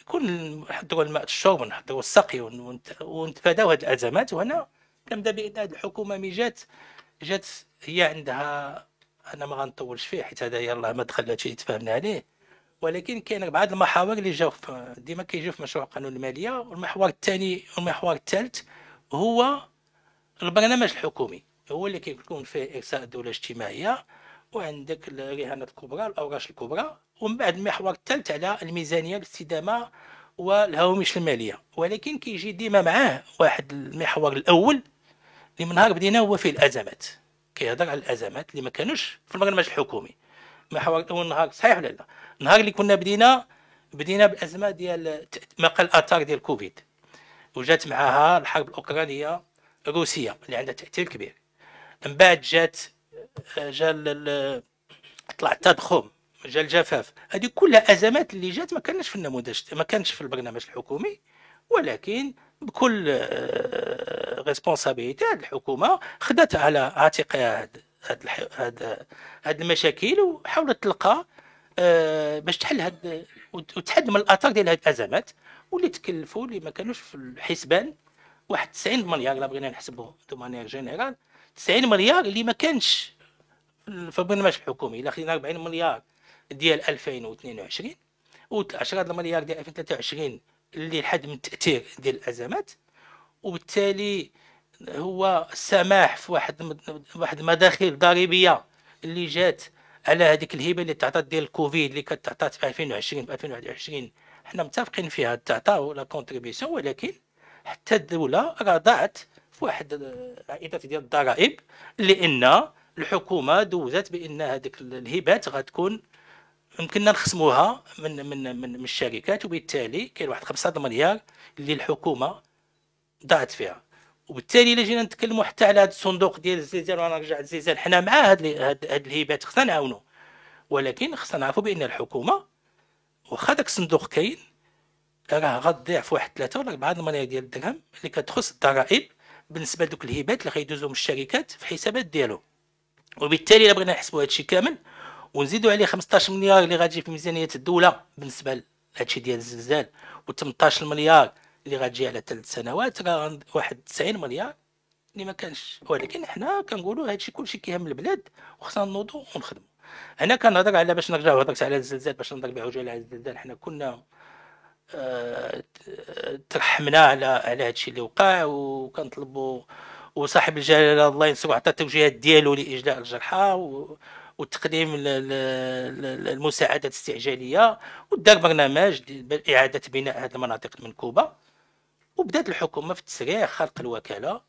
يكون نحضروا الماء الشرب ونحضروا السقي ونتفاداو هذه الازمات وهنا كنبدا بان هذه الحكومه مي جات جات هي عندها انا ما غنطولش فيه حيت هذا يلاه ما دخلاتش تفهمنا عليه ولكن كاين بعض المحاور اللي جاو ديما كيجيو في مشروع قانون الماليه والمحور الثاني والمحور الثالث هو البرنامج الحكومي هو اللي كيكون فيه ارساء الدوله الاجتماعيه وعندك الرهانات الكبرى الاوراش الكبرى ومن بعد المحور الثالث على الميزانيه الاستدامه والهوامش الماليه ولكن كيجي ديما معاه واحد المحور الاول اللي من نهار بدينا هو فيه الازمات كيهضر على الازمات اللي ما كانوش في البرنامج الحكومي ما حوار اول نهار صحيح ولا لا النهار اللي كنا بدينا بدينا بالازمه ديال ما قال اثار ديال كوفيد وجات معها الحرب الاوكرانيه الروسيه اللي عندها تاثير كبير من بعد جات جا طلع التضخم جا الجفاف هذه كلها ازمات اللي جات ما كانش في النموذج ما كانش في البرنامج الحكومي ولكن بكل ريسبونسابيلتي هذه الحكومه خدات على عاتقها هاد هاد هاد المشاكل وحاولت تلقى آه، باش تحل هاد وتحد من الاثار ديال هاد الازمات واللي تكلفوا اللي ما كانوش في الحسبان واحد 90 مليار الا بغينا نحسبوا دو مانيير جينيرال 90 مليار اللي ما كانش في البرنامج الحكومي الا خدينا 40 مليار ديال 2022 و 10 مليار ديال 2023 اللي حد من التاثير ديال الازمات وبالتالي هو السماح في واحد واحد مداخيل ضريبيه اللي جات على هذيك الهبه اللي تعطات ديال الكوفيد اللي تعطات في 2020 في 2021 حنا متفقين فيها تعطى لا كونتريبيسيون ولكن حتى الدوله رضعت في واحد العائدات ديال الضرائب لان الحكومه دوزت بان هذيك الهبات غتكون يمكننا نخصموها من من من, من الشركات وبالتالي كاين واحد 5 مليار اللي الحكومه ضاعت فيها وبالتالي الا جينا نتكلموا حتى على هذا الصندوق ديال الزلزال وانا رجع الزلزال حنا مع هاد هاد الهبات خصنا نعاونوا ولكن خصنا نعرفوا بان الحكومه واخا داك الصندوق كاين راه غتضيع في واحد ثلاثه ولا اربعه الملايير ديال الدرهم اللي كتخص الضرائب بالنسبه لدوك الهبات اللي من الشركات في الحسابات ديالو وبالتالي الا بغينا نحسبوا هادشي كامل ونزيدوا عليه 15 مليار اللي غتجي في ميزانيه الدوله بالنسبه لهادشي ديال الزلزال و 18 مليار اللي غتجي على ثلاث سنوات راه واحد 90 مليار اللي ما كانش ولكن حنا كنقولوا هادشي كلشي كيهم البلاد وخصنا نوضوا ونخدموا هنا كنهضر على باش نرجعوا هضرت على الزلزال باش نهضر بعجاله على الزلزال حنا كنا آه، ترحمنا على على هادشي اللي وقع وكنطلبوا وصاحب الجلاله الله ينصرو عطى التوجيهات ديالو لاجلاء الجرحى و وتقديم المساعدات الاستعجاليه ودار برنامج لاعاده بناء هذه المناطق المنكوبه وبدات الحكومه في تسريع خلق الوكاله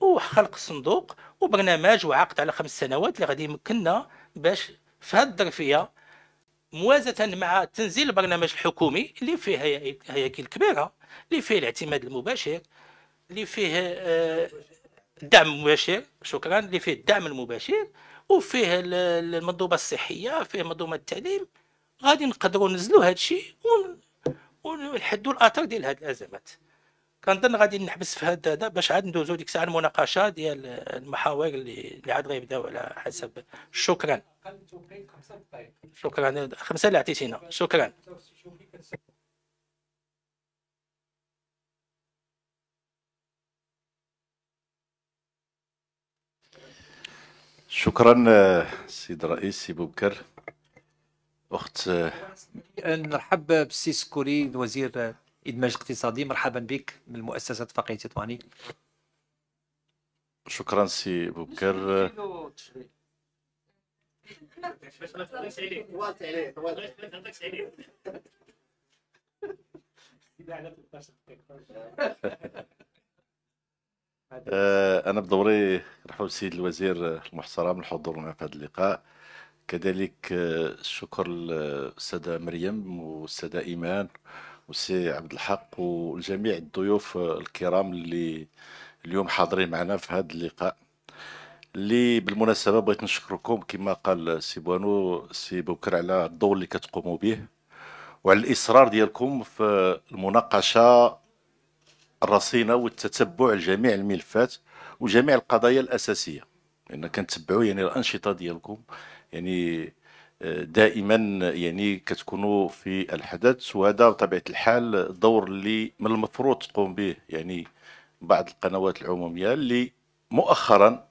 وخلق الصندوق وبرنامج وعقد على خمس سنوات اللي غادي يمكننا باش في هذه الظرفيه موازنه مع تنزيل البرنامج الحكومي اللي فيه هياكل كبيره اللي فيه الاعتماد المباشر اللي فيه آه، الدعم المباشر شكرا اللي فيه الدعم المباشر وفيه المنظومه الصحيه فيه منظومه التعليم غادي نقدروا ننزلوا هذا الشيء ونحدوا الاثر ديال هذه الازمات كنظن غادي نحبس في هذا هذا باش عاد ندوزو ديك الساعه المناقشه ديال المحاور اللي اللي عاد غيبداو على حسب شكرا شكرا خمسه اللي عطيتينا شكرا شكرا آه، سيد الرئيس سي بوبكر اخت آه، نرحب بالسي سكوري الوزير إدماج اقتصادي مرحبا بك من مؤسسة فقيه تطواني شكرا سي بوكر آه، انا بدوري نرحب السيد الوزير المحترم الحضور معنا في هذا اللقاء كذلك الشكر آه، للساده مريم والساده ايمان وسي عبد الحق وجميع الضيوف الكرام اللي اليوم حاضرين معنا في هذا اللقاء اللي بالمناسبه بغيت نشكركم كما قال سي بوانو سي بوكر على الدور اللي كتقوموا به وعلى الاصرار ديالكم في المناقشه الرصينه والتتبع لجميع الملفات وجميع القضايا الاساسيه لان كنتبعوا يعني الانشطه ديالكم يعني دائما يعني كتكونوا في الحدث وهذا بطبيعه الحال دور اللي من المفروض تقوم به يعني بعض القنوات العموميه اللي مؤخرا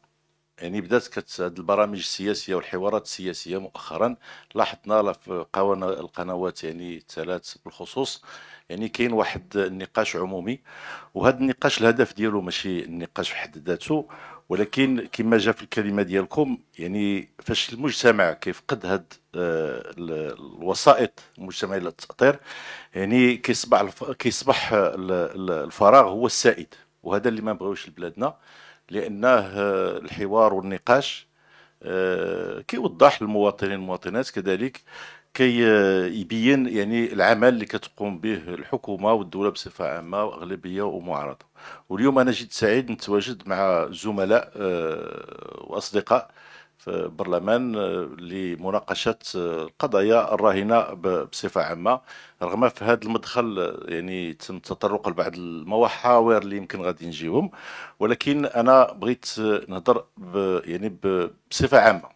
يعني بدات كت البرامج السياسيه والحوارات السياسيه مؤخرا لاحظنا في القنوات يعني الثلاث بالخصوص يعني كاين واحد النقاش عمومي وهذا النقاش الهدف ديالو ماشي النقاش في حد ذاته ولكن كما جاء في الكلمه ديالكم يعني فاش المجتمع كيفقد هاد آه، الوسائط المجتمعيه للتاطير يعني كيصبح كيصبح الفراغ هو السائد وهذا اللي ما نبغيوش لبلادنا لانه آه، الحوار والنقاش آه، كيوضح للمواطنين والمواطنات كذلك كي آه، يبين يعني العمل اللي كتقوم به الحكومه والدوله بصفه عامه واغلبيه ومعارضه واليوم انا جد سعيد نتواجد مع زملاء آه، واصدقاء في البرلمان آه، لمناقشه القضايا الراهنه بصفه عامه رغم في هذا المدخل يعني تم التطرق لبعض المحاور اللي يمكن غادي نجيهم ولكن انا بغيت نهضر يعني بصفه عامه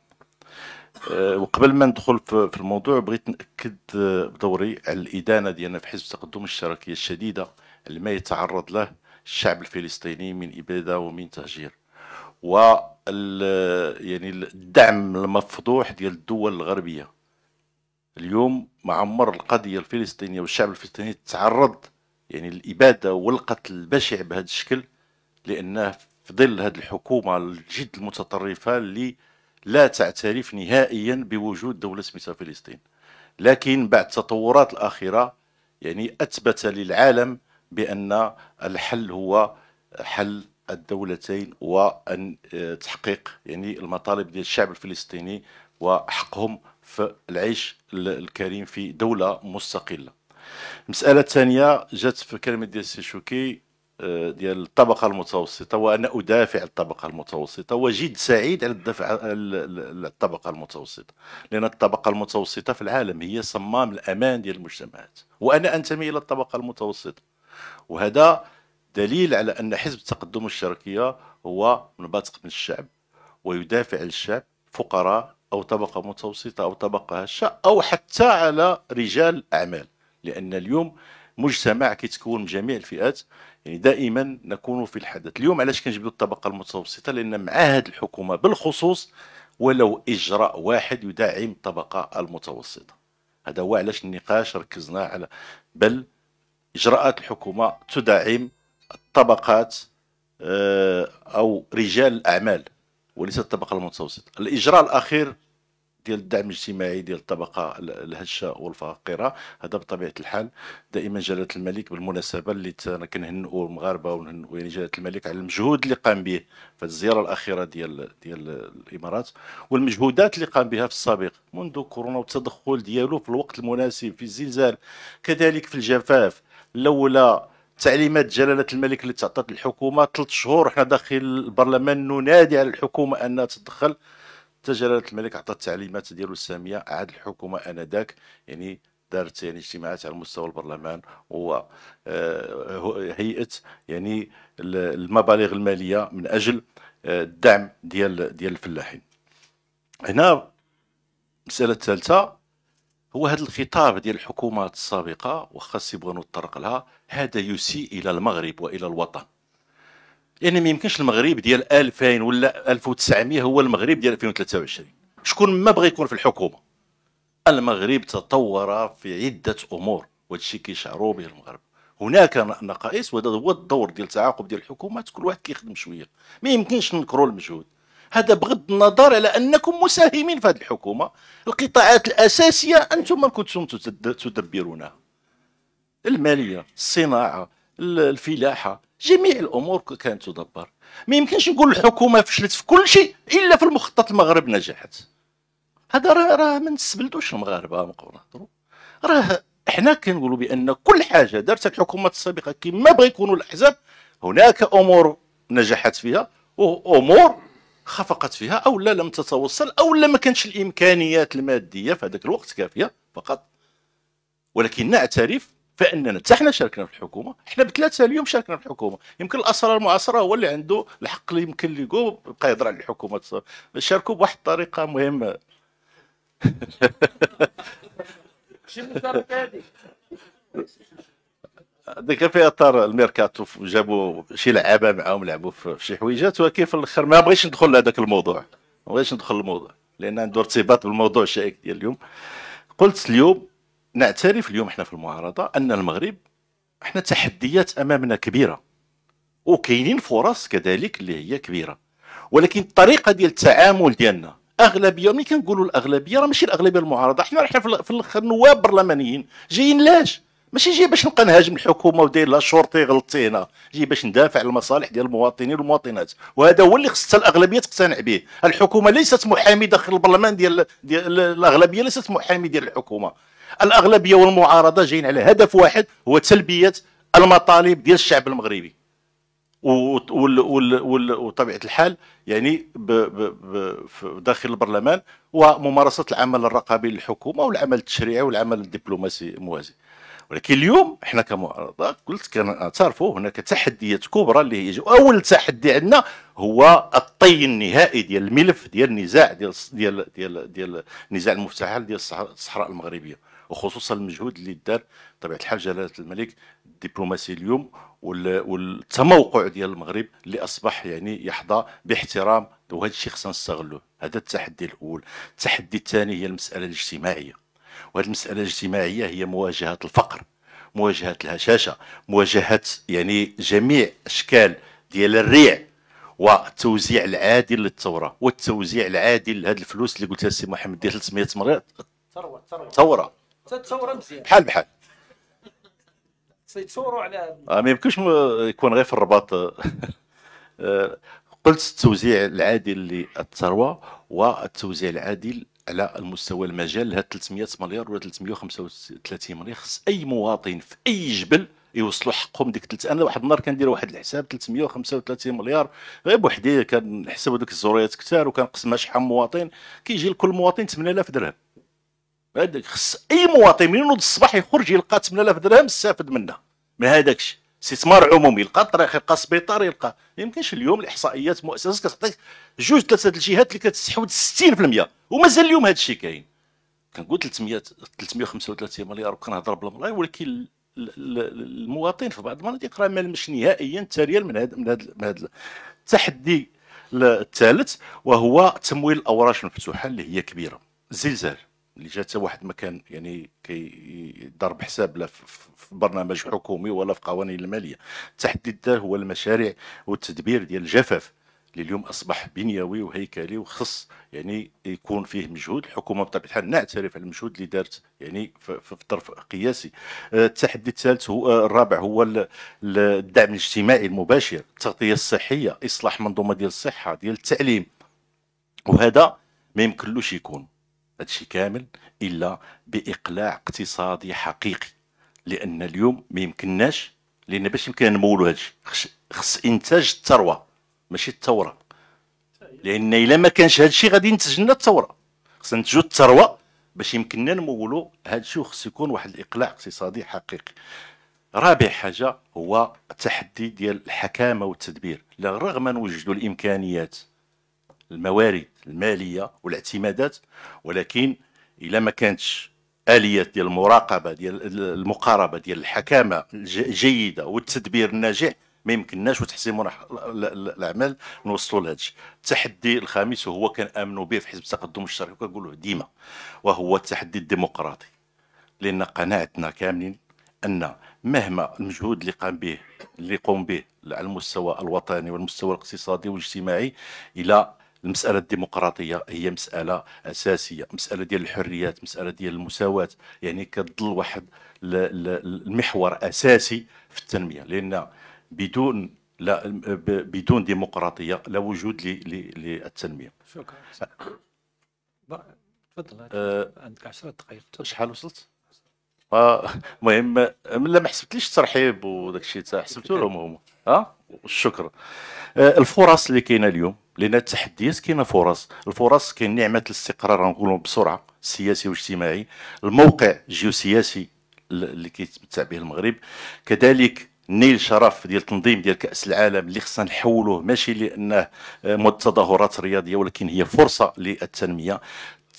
آه، وقبل ما ندخل في الموضوع بغيت ناكد آه، بدوري على الادانه ديالنا في حزب التقدم الشراكيه الشديده لما يتعرض له الشعب الفلسطيني من اباده ومن تهجير و آه، يعني الدعم المفضوح ديال الدول الغربيه اليوم ما عمر القضيه الفلسطينيه والشعب الفلسطيني تعرض يعني الاباده والقتل البشع بهذا الشكل لانه في ظل هذه الحكومه الجد المتطرفه اللي لا تعترف نهائيا بوجود دولة سميتها فلسطين لكن بعد التطورات الأخيرة يعني أثبت للعالم بأن الحل هو حل الدولتين وأن آه، تحقيق يعني المطالب ديال الشعب الفلسطيني وحقهم في العيش الكريم في دولة مستقلة المسألة الثانية جات في كلمة ديال شوكي آه، ديال الطبقه المتوسطه وانا ادافع الطبقه المتوسطه وجد سعيد على الدفع الطبقه المتوسطه لان الطبقه المتوسطه في العالم هي صمام الامان ديال المجتمعات وانا انتمي الى الطبقه المتوسطه وهذا دليل على ان حزب التقدم الشرقيه هو منبثق من الشعب ويدافع الشعب فقراء او طبقه متوسطه او طبقه هشه او حتى على رجال اعمال لان اليوم مجتمع كيتكون من جميع الفئات يعني دائما نكون في الحدث اليوم علاش كنجبدوا الطبقه المتوسطه لان معاهد الحكومه بالخصوص ولو اجراء واحد يدعم الطبقه المتوسطه هذا هو علاش النقاش ركزنا على بل اجراءات الحكومه تدعم الطبقات آه، او رجال الاعمال وليس الطبقه المتوسطه الاجراء الاخير ديال الدعم الاجتماعي ديال الطبقه الهشه والفاقره هذا بطبيعه الحال دائما جلاله الملك بالمناسبه اللي كنهنئوا المغاربه ونهنئوا يعني جلاله الملك على المجهود اللي قام به في الزياره الاخيره ديال ديال الامارات والمجهودات اللي قام بها في السابق منذ كورونا والتدخل ديالو في الوقت المناسب في الزلزال كذلك في الجفاف لولا تعليمات جلاله الملك اللي تعطات الحكومه ثلاث شهور حنا داخل البرلمان ننادي على الحكومه انها تتدخل حتى جلاله الملك عطى التعليمات ديالو الساميه عاد الحكومه انذاك يعني دارت يعني اجتماعات على مستوى البرلمان و آه، هيئه يعني المبالغ الماليه من اجل آه، الدعم ديال ديال الفلاحين هنا المساله الثالثه هو هذا الخطاب ديال الحكومات السابقه وخاص يبغوا نطرق لها هذا يسيء الى المغرب والى الوطن لان يعني ما يمكنش المغرب ديال 2000 ولا 1900 هو المغرب ديال 2023 شكون ما بغى يكون في الحكومه المغرب تطور في عده امور وهذا الشيء كيشعروا به المغرب هناك نقائص وهذا هو الدور ديال التعاقب ديال الحكومات كل واحد كيخدم شويه ما يمكنش ننكروا المجهود هذا بغض النظر على انكم مساهمين في هذه الحكومه القطاعات الاساسيه انتم كنتم تدبرونها الماليه الصناعه الفلاحه جميع الامور كانت تدبر ما يمكنش نقول الحكومه فشلت في كل شيء الا في المخطط المغرب نجحت هذا راه راه ما نسبلتوش المغاربه نبقاو نهضروا راه حنا كنقولوا بان كل حاجه دارتها الحكومات السابقه كما بغى يكونوا الاحزاب هناك امور نجحت فيها وامور خفقت فيها او لا لم تتوصل او لا ما كانش الامكانيات الماديه في هذاك الوقت كافيه فقط ولكن نعترف فاننا حتى حنا شاركنا في الحكومه حنا بثلاثه اليوم شاركنا في الحكومه يمكن الاسرى المعاصره هو اللي عنده الحق اللي يمكن اللي يقول يبقى يهضر على الحكومه شاركوا بواحد الطريقه مهمه *laughs* هذه ديك فيها اطار الميركاتو جابوا شي لعابه معاهم لعبوا في شي حويجات ولكن في الاخر ما بغيتش ندخل لهذاك الموضوع ما بغيتش ندخل الموضوع لان عنده ارتباط بالموضوع الشائك ديال اليوم قلت اليوم نعترف اليوم احنا في المعارضه ان المغرب احنا تحديات امامنا كبيره وكاينين فرص كذلك اللي هي كبيره ولكن الطريقه ديال التعامل ديالنا اغلبيه ملي كنقولوا الاغلبيه راه ماشي الاغلبيه المعارضه حنا احنا في الاخر نواب برلمانيين جايين لاش ماشي جاي باش نبقى نهاجم الحكومه وداير لا شرطي غلطتي هنا جاي باش ندافع على المصالح ديال المواطنين والمواطنات وهذا هو اللي خصها الاغلبيه تقتنع به الحكومه ليست محامي داخل البرلمان ديال, ديال الاغلبيه ليست محامي ديال الحكومه الاغلبيه والمعارضه جايين على هدف واحد هو تلبيه المطالب ديال الشعب المغربي وطبيعه الحال يعني ب ب ب داخل البرلمان وممارسه العمل الرقابي للحكومه والعمل التشريعي والعمل الدبلوماسي الموازي ولكن اليوم احنا كمعارضه قلت كنعترفوا هناك تحديات كبرى اللي هي اول تحدي عندنا هو الطي النهائي ديال الملف ديال النزاع ديال ديال ديال, ديال نزاع المفتعل ديال الصحراء المغربيه وخصوصا المجهود اللي دار بطبيعه الحال جلاله الملك الدبلوماسي اليوم والتموقع ديال المغرب اللي اصبح يعني يحظى باحترام وهذا الشيء خصنا نستغلوه هذا التحدي الاول التحدي الثاني هي المساله الاجتماعيه وهذه المساله الاجتماعيه هي مواجهه الفقر مواجهه الهشاشه مواجهه يعني جميع اشكال ديال الريع والتوزيع العادل للثوره والتوزيع العادل لهذه الفلوس اللي قلتها السي محمد ديال 300 مريض ثروه ثوره تتصور مزيان بحال بحال سيتصوروا على آه، ما يمكنش يكون غير في الرباط *laughs* آه، قلت التوزيع العادل للثروه والتوزيع العادل على المستوى المجال لها 300 مليار ولا 335 مليار خص اي مواطن في اي جبل يوصلوا حقهم ديك تلت انا واحد النهار كندير واحد الحساب 335 مليار غير بوحدي كنحسب هذوك الزريات كثار وكنقسمها شحال مواطن كيجي لكل مواطن 8000 درهم هذاك خص اي مواطن من ينوض الصباح يخرج يلقى 8000 درهم استفاد منها من الشيء استثمار عمومي يلقى الطريق يلقى السبيطار يلقى ما يمكنش اليوم الاحصائيات المؤسسات كتعطيك جوج ثلاثه الجهات اللي كتستحوذ 60% ومازال اليوم هذا الشيء كاين كنقول 300 335 مليار وكنهضر بلا ولكن المواطن في بعض المناطق راه ما لمش نهائيا تريال من هذا من هذا من هذا التحدي الثالث وهو تمويل الاوراش المفتوحه اللي هي كبيره الزلزال اللي جات واحد ما كان يعني كيدار بحساب لا في برنامج حكومي ولا في قوانين الماليه التحدي هو المشاريع والتدبير ديال الجفاف اللي اليوم اصبح بنيوي وهيكلي وخص يعني يكون فيه مجهود الحكومه بطبيعه الحال نعترف على المجهود اللي دارت يعني في الطرف قياسي آه، التحدي الثالث هو آه، الرابع هو الدعم الاجتماعي المباشر التغطيه الصحيه اصلاح منظومه ديال الصحه ديال التعليم وهذا ما يمكنلوش يكون هادشي كامل الا باقلاع اقتصادي حقيقي لان اليوم ما يمكنناش لان باش يمكن نمولوا هادشي خص انتاج الثروه ماشي الثوره لان الا ما كانش هادشي غادي ينتج لنا الثوره خصنا ننتجوا الثروه باش يمكننا نمولوا هادشي وخص يكون واحد الاقلاع اقتصادي حقيقي رابع حاجه هو التحدي ديال الحكامه والتدبير رغم نوجدوا الامكانيات الموارد الماليه والاعتمادات ولكن الا ما كانتش اليه ديال المراقبه ديال المقاربه ديال الحكامه الجيده والتدبير الناجح ما يمكنناش وتحسين الاعمال نوصلوا لهذا الشيء التحدي الخامس وهو كان امنوا به في حزب التقدم الشرقي وكنقولوه ديما وهو التحدي الديمقراطي لان قناعتنا كاملين ان مهما المجهود اللي قام به اللي قوم به على المستوى الوطني والمستوى الاقتصادي والاجتماعي الى المساله الديمقراطيه هي مساله اساسيه مساله ديال الحريات مساله ديال المساواه يعني كتظل واحد المحور اساسي في التنميه لان بدون لا بدون ديمقراطيه لا وجود للتنميه شكرا أه. تفضل أه. عندك 10 دقائق شحال وصلت؟ آه، المهم لا ما حسبتليش الترحيب وداك الشيء حسبتو لهم هما ها الشكر الفرص اللي كاينه اليوم لان التحديات كاينه فرص الفرص كاين نعمه الاستقرار نقولوا بسرعه سياسي واجتماعي الموقع الجيوسياسي اللي كيتمتع به المغرب كذلك نيل شرف ديال التنظيم ديال كاس العالم اللي خصنا نحولوه ماشي لانه تظاهرات رياضيه ولكن هي فرصه للتنميه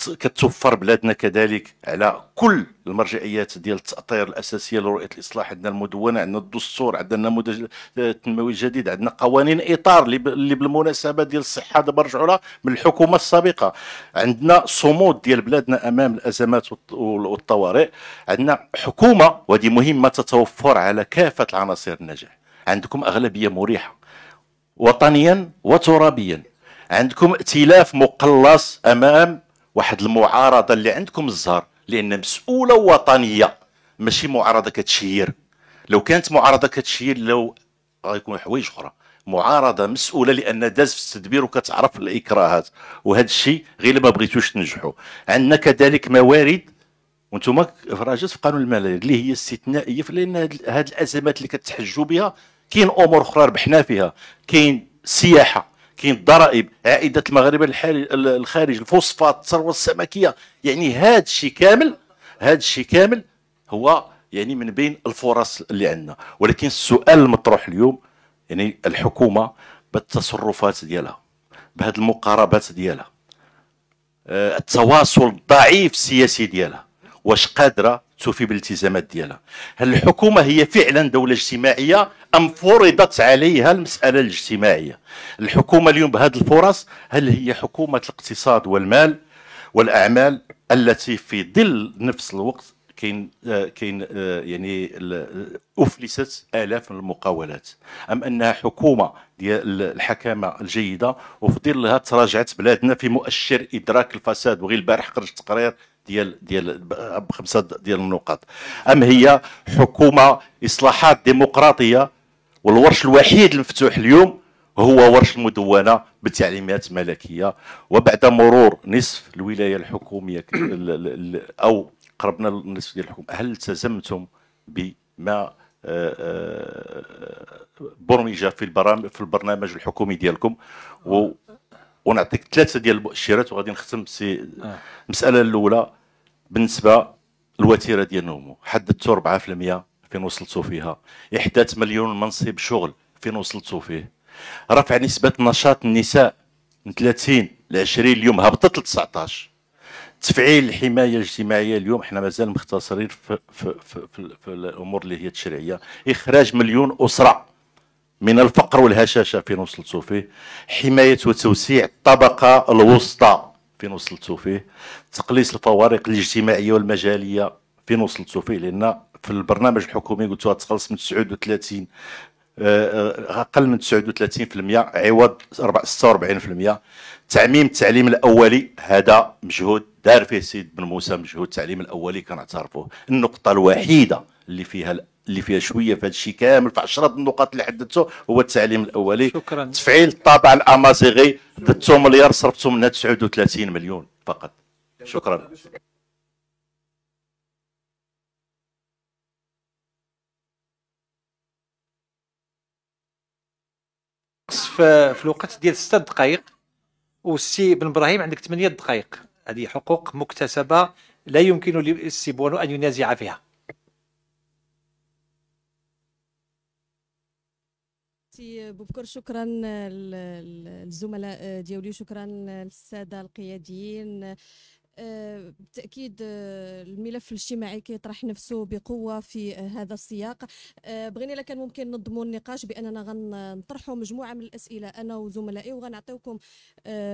كتوفر بلادنا كذلك على كل المرجعيات ديال التاطير الاساسيه لرؤيه الاصلاح عندنا المدونه عندنا الدستور عندنا النموذج التنموي الجديد عندنا قوانين اطار اللي بالمناسبه ديال الصحه دابا رجعوا لها من الحكومه السابقه عندنا صمود ديال بلادنا امام الازمات والطوارئ عندنا حكومه وهذه مهمه تتوفر على كافه العناصر النجاح عندكم اغلبيه مريحه وطنيا وترابيا عندكم ائتلاف مقلص امام واحد المعارضه اللي عندكم الزهر لان مسؤوله وطنيه ماشي معارضه كتشير لو كانت معارضه كتشير لو غيكون حوايج اخرى معارضه مسؤوله لان داز في التدبير وكتعرف الاكراهات وهذا الشيء غير ما بغيتوش تنجحوا عندنا كذلك موارد وانتم راجعت في قانون الملاذ اللي هي استثنائيه لان هذه الازمات اللي كتحجوا بها كاين امور اخرى ربحنا فيها كاين سياحه كاين الضرائب عائده المغاربه الخارج الفوسفات الثروه السمكيه يعني هذا الشيء كامل هذا الشيء كامل هو يعني من بين الفرص اللي عندنا ولكن السؤال المطروح اليوم يعني الحكومه بالتصرفات ديالها بهذه المقاربات ديالها آه، التواصل الضعيف السياسي ديالها واش قادره توفي بالالتزامات ديالها هل الحكومه هي فعلا دوله اجتماعيه ام فرضت عليها المساله الاجتماعيه الحكومه اليوم بهذه الفرص هل هي حكومه الاقتصاد والمال والاعمال التي في ظل نفس الوقت كاين كاين يعني افلست الاف المقاولات ام انها حكومه ديال الحكامه الجيده وفي ظلها تراجعت بلادنا في مؤشر ادراك الفساد وغير البارح خرج تقرير ديال ديال بخمسه ديال النقاط ام هي حكومه اصلاحات ديمقراطيه والورش الوحيد المفتوح اليوم هو ورش المدونه بتعليمات ملكيه وبعد مرور نصف الولايه الحكوميه او قربنا للنصف ديال الحكومه هل التزمتم بما آه، آه، برمج في البرامج في البرنامج الحكومي ديالكم و ونعطيك ثلاثه ديال المؤشرات وغادي نختم سي آه. المساله الاولى بالنسبه الوتيره ديال نومو حددتو 4% فين وصلتو فيها احداث مليون منصب شغل فين وصلتو فيه رفع نسبه نشاط النساء من 30 ل 20 اليوم هبطت ل 19 تفعيل الحمايه الاجتماعيه اليوم حنا مازال مختصرين في, في, في, في, في الامور اللي هي التشريعيه اخراج مليون اسره من الفقر والهشاشة فين وصلتوا فيه حماية وتوسيع الطبقة الوسطى فين وصلتوا فيه تقليص الفوارق الاجتماعية والمجالية فين وصلتوا فيه لأن في البرنامج الحكومي قلتوا تخلص من 39 آه، آه، اقل من 39% عوض 46% تعميم التعليم الاولي هذا مجهود دار فيه سيد بن موسى مجهود التعليم الاولي كنعترفوه النقطه الوحيده اللي فيها اللي فيها شويه في الشيء كامل في 10 النقاط اللي حددته هو التعليم الاولي شكرا تفعيل الطابع الامازيغي درتو مليار صرفتو منها 39 مليون فقط شكرا في الوقت ديال 6 دقائق والسي بن ابراهيم عندك 8 دقائق هذه حقوق مكتسبه لا يمكن بوانو ان ينازع فيها سي بوبكر شكرا للزملاء ديولي شكرا للساده القياديين بالتاكيد آه، الملف الاجتماعي كيطرح نفسه بقوه في آه، هذا السياق آه، بغينا الا كان ممكن ننظموا النقاش باننا غنطرحوا مجموعه من الاسئله انا وزملائي وغنعطيوكم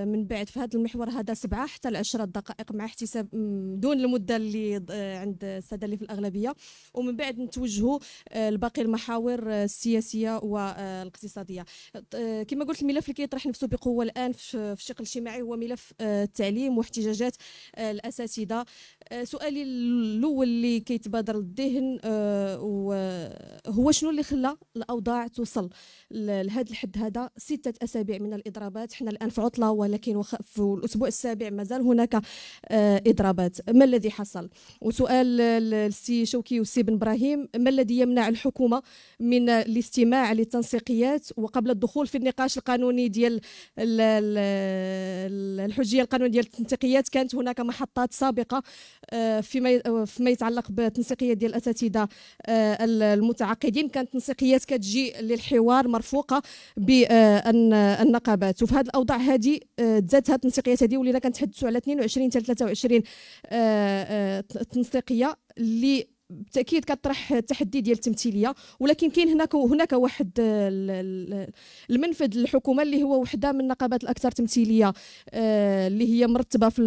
من بعد في هذا المحور هذا سبعه حتى ل دقائق مع احتساب دون المده اللي عند الساده اللي في الاغلبيه ومن بعد نتوجهوا لباقي المحاور السياسيه والاقتصاديه كما قلت الملف اللي كيطرح نفسه بقوه الان في الشق الاجتماعي هو ملف التعليم واحتجاجات الاساتذه آه، سؤالي الاول اللي كيتبادر للذهن آه، هو شنو اللي خلى الاوضاع توصل لهذا الحد هذا سته اسابيع من الاضرابات حنا الان في عطله ولكن في الاسبوع السابع مازال هناك آه، اضرابات ما الذي حصل وسؤال السي شوكي والسي بن ابراهيم ما الذي يمنع الحكومه من الاستماع للتنسيقيات وقبل الدخول في النقاش القانوني ديال الحجيه القانونيه ديال التنسيقيات كانت هناك هناك محطات سابقه آه، فيما آه، فيما يتعلق بتنسيقية ديال الاساتذه المتعاقدين آه، كانت تنسيقيات كتجي للحوار مرفوقه بالنقابات وفي هذه الاوضاع هذه تزادت هذه التنسيقيات هذه ولينا كنتحدثوا على 22 حتى 23 تنسيقيه اللي بالتاكيد كطرح التحدي ديال التمثيليه ولكن كاين هناك هناك واحد المنفذ للحكومه اللي هو وحده من النقابات الاكثر تمثيليه آه، اللي هي مرتبه في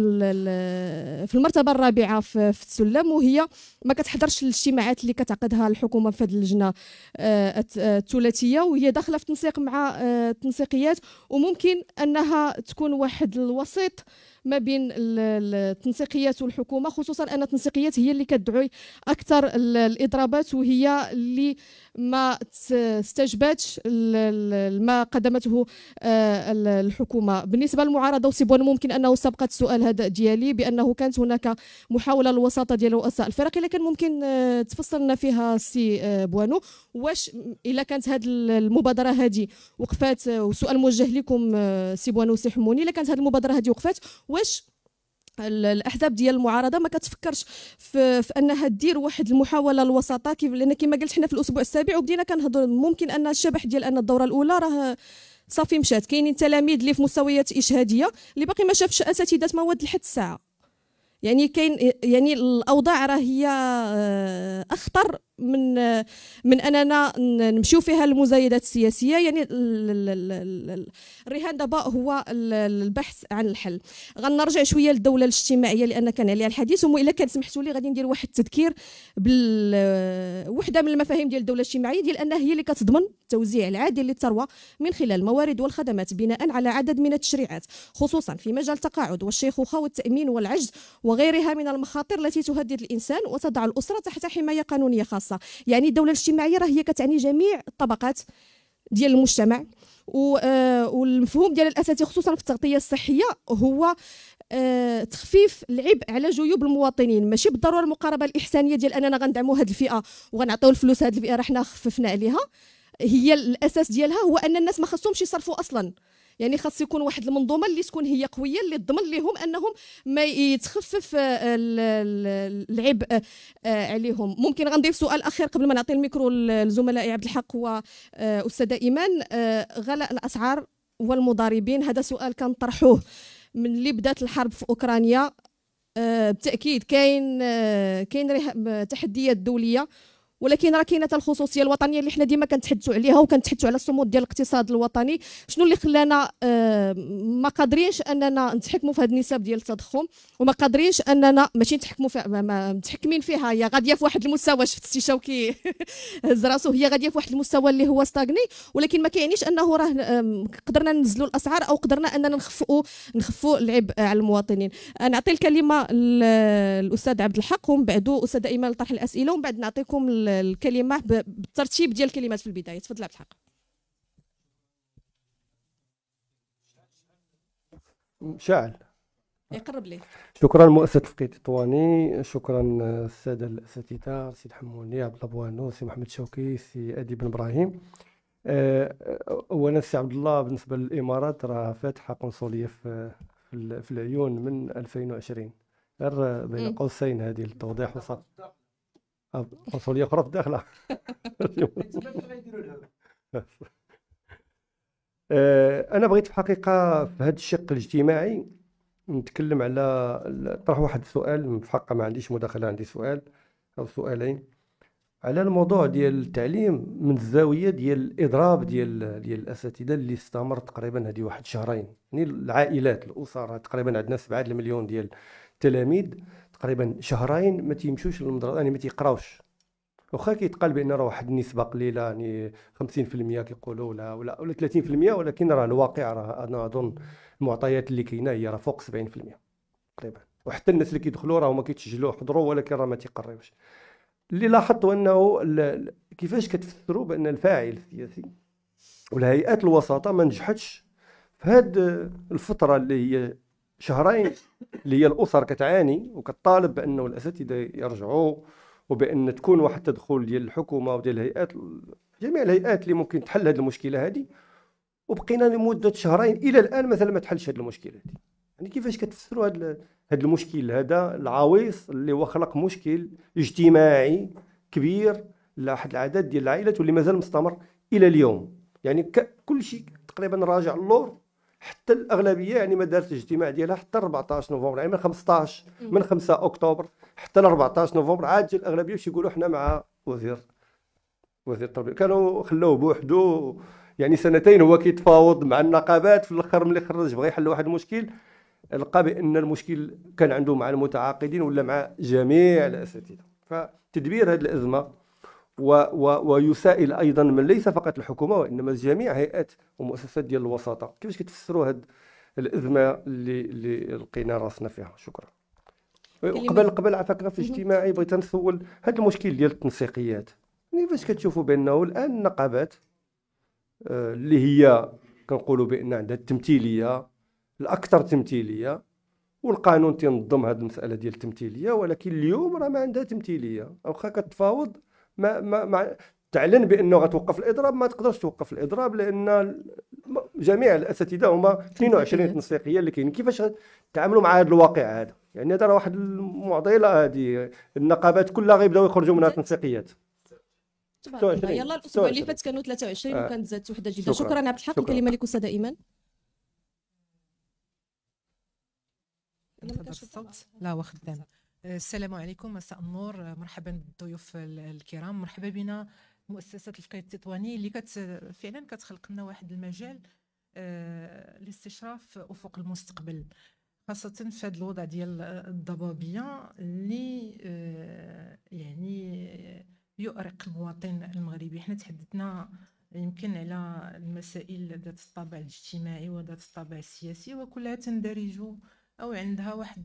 في المرتبه الرابعه في السلم وهي ما كتحضرش الاجتماعات اللي كتعقدها الحكومه في هذه اللجنه آه، الثلاثيه وهي داخله في تنسيق مع التنسيقيات آه، وممكن انها تكون واحد الوسيط ما بين التنسيقيات والحكومه خصوصا ان التنسيقيات هي اللي كتدعي اكثر الاضرابات وهي اللي ما استجبتش ما قدمته آه، الحكومه بالنسبه للمعارضه وسيبون ممكن انه سبقت السؤال هذا ديالي بانه كانت هناك محاوله للوساطه ديال رؤساء الفرق لكن كان ممكن آه، تفصلنا فيها سي آه، بوانو واش الا كانت هذه المبادره هذه وقفات وسؤال موجه لكم سي بوانو سي حموني الا كانت هذه المبادره هذه وقفات واش الاحزاب ديال المعارضه ما كتفكرش في, في انها دير واحد المحاوله الوسطى كيف لان كما قلت حنا في الاسبوع السابع وبدينا كنهضر ممكن ان الشبح ديال ان الدوره الاولى راه صافي مشات كاينين تلاميذ اللي في مستويات اشهاديه اللي باقي ما شافش اساتذه مواد لحد الساعه يعني كاين يعني الاوضاع راه هي آه، اخطر من آه، من اننا نمشيو فيها المزايدات السياسيه يعني الرهان دابا هو البحث عن الحل غنرجع شويه للدوله الاجتماعيه لان كان عليها الحديث وإلا كان سمحتوا لي غادي ندير واحد التذكير بوحده آه، من المفاهيم ديال الدوله الاجتماعيه ديال انها هي اللي كتضمن التوزيع العادل للثروه من خلال الموارد والخدمات بناء على عدد من التشريعات خصوصا في مجال التقاعد والشيخوخه والتامين والعجز وغيرها من المخاطر التي تهدد الانسان وتضع الاسره تحت حمايه قانونيه خاصه يعني الدوله الاجتماعيه راه هي كتعني جميع الطبقات ديال المجتمع آه، والمفهوم ديال الاساسي خصوصا في التغطيه الصحيه هو آه، تخفيف العبء على جيوب المواطنين ماشي بالضروره المقاربه الاحسانيه ديال اننا غندعموا هذه الفئه وغنعطيو الفلوس هذه الفئه راه حنا خففنا عليها هي الاساس ديالها هو ان الناس ما خصهمش يصرفوا اصلا يعني خاص يكون واحد المنظومه اللي تكون هي قويه اللي تضمن لهم انهم ما يتخفف آه، العبء آه، عليهم ممكن غنضيف سؤال اخير قبل ما نعطي الميكرو لزملائي عبد الحق واستاذه آه، ايمان غلاء الاسعار والمضاربين هذا سؤال كان طرحوه من اللي بدات الحرب في اوكرانيا بالتاكيد كاين كاين تحديات دوليه ولكن راه كاينه الخصوصيه الوطنيه اللي حنا ديما كنتحدثوا عليها وكنتحدثوا على الصمود ديال الاقتصاد الوطني شنو اللي خلانا آه، ما قادرينش اننا نتحكموا في هذه النسب ديال التضخم وما قادرينش اننا ماشي نتحكموا في متحكمين فيها هي غاديه في واحد المستوى شفت السي شوكي *laughs* هز راسو هي غاديه في واحد المستوى اللي هو ستاغني ولكن ما كيعنيش انه راه قدرنا ننزلوا الاسعار او قدرنا اننا نخفوا نخفوا العبء على المواطنين نعطي الكلمه للاستاذ عبد الحق ومن بعده استاذه ايمان لطرح الاسئله ومن بعد نعطيكم الكلمه بالترتيب ديال الكلمات في البدايه تفضل عبد الحق شعل يقرب لي شكرا مؤسسه الفقيه التطواني شكرا الساده الاساتذه سي الحموني عبد الله بوانو سي محمد شوكي سي ادي بن ابراهيم آه، آه، اولا سي عبد الله بالنسبه للامارات راه فاتحه قنصليه في في العيون من 2020 غير بين قوسين هذه للتوضيح وصف الفاصوليا خرط داخله *laughs* آه، انا بغيت في الحقيقه في هذا الشق الاجتماعي نتكلم على طرح واحد السؤال في الحقيقه ما عنديش مداخله عندي سؤال او سؤالين على الموضوع ديال التعليم من الزاويه ديال الاضراب ديال ديال الاساتذه اللي استمر تقريبا هذه واحد شهرين يعني العائلات الاسر تقريبا عندنا 7 مليون ديال التلاميذ تقريبا شهرين ما تيمشوش للمدرسه يعني ما تيقراوش واخا كيتقال بان راه واحد النسبه قليله يعني 50% كيقولوا ولا ولا ولا 30% ولكن راه الواقع راه انا اظن المعطيات اللي كاينه هي راه فوق 70% تقريبا وحتى الناس اللي كيدخلوا راه هما كيتسجلوا حضروا ولكن راه ما تيقريوش اللي لاحظت انه كيفاش كتفسروا بان الفاعل السياسي والهيئات الوساطه ما نجحتش في هاد الفتره اللي هي شهرين اللي هي الاسر كتعاني وكطالب بانه الاساتذه يرجعوا وبان تكون واحد التدخل ديال الحكومه وديال الهيئات جميع الهيئات اللي ممكن تحل هذه المشكله هذه وبقينا لمده شهرين الى الان مثلا ما تحلش هذه المشكله هذه يعني كيفاش كتفسروا هذا هذا المشكل هذا العويص اللي هو خلق مشكل اجتماعي كبير لواحد العدد ديال العائلات واللي مازال مستمر الى اليوم يعني كل شيء تقريبا راجع للور حتى الاغلبيه يعني ما دارت الاجتماع ديالها حتى 14 نوفمبر يعني من 15 من 5 اكتوبر حتى 14 نوفمبر عاد جا الاغلبيه باش يقولوا حنا مع وزير وزير التربيه كانوا خلوه بوحدو يعني سنتين هو كيتفاوض مع النقابات في الاخر ملي خرج بغى يحل واحد المشكل لقى بان المشكل كان عنده مع المتعاقدين ولا مع جميع الاساتذه فتدبير هذه الازمه و و ويسائل ايضا من ليس فقط الحكومه وانما جميع هيئات ومؤسسات ديال الوساطه كيفاش كتفسروا هاد الازمه اللي اللي لقينا راسنا فيها شكرا قبل قبل عفاك في اجتماعي بغيت نسول هذا المشكل ديال التنسيقيات كيفاش يعني كتشوفوا بانه الان النقابات آه، اللي هي كنقولوا بان عندها التمثيليه الاكثر تمثيليه والقانون تنظم هذه المساله ديال التمثيليه ولكن اليوم راه ما عندها تمثيليه واخا كتفاوض ما ما, ما تعلن بانه غتوقف الاضراب ما تقدرش توقف الاضراب لان جميع الاساتذه هما 22 تنسيقيه اللي كاين كيفاش تعاملوا مع هذا الواقع هذا يعني هذا راه واحد المعضله هذه النقابات كلها غيبداو يخرجوا منها تنسيقيات يلا الاسبوع اللي فات كانوا 23 آه. وكانت زادت وحده جديده شكرا, عبد الحق الكلمه لك استاذ ايمان لا هو خدام السلام عليكم مساء النور مرحبا بالضيوف الكرام مرحبا بنا مؤسسه الفقيه التطواني اللي كت فعلا كتخلق لنا واحد المجال آه، لاستشراف افق المستقبل خاصه في هذا الوضع ديال الضبابيه اللي آه، يعني يؤرق المواطن المغربي حنا تحدثنا يمكن على المسائل ذات الطابع الاجتماعي وذات الطابع السياسي وكلها تندرج او عندها واحد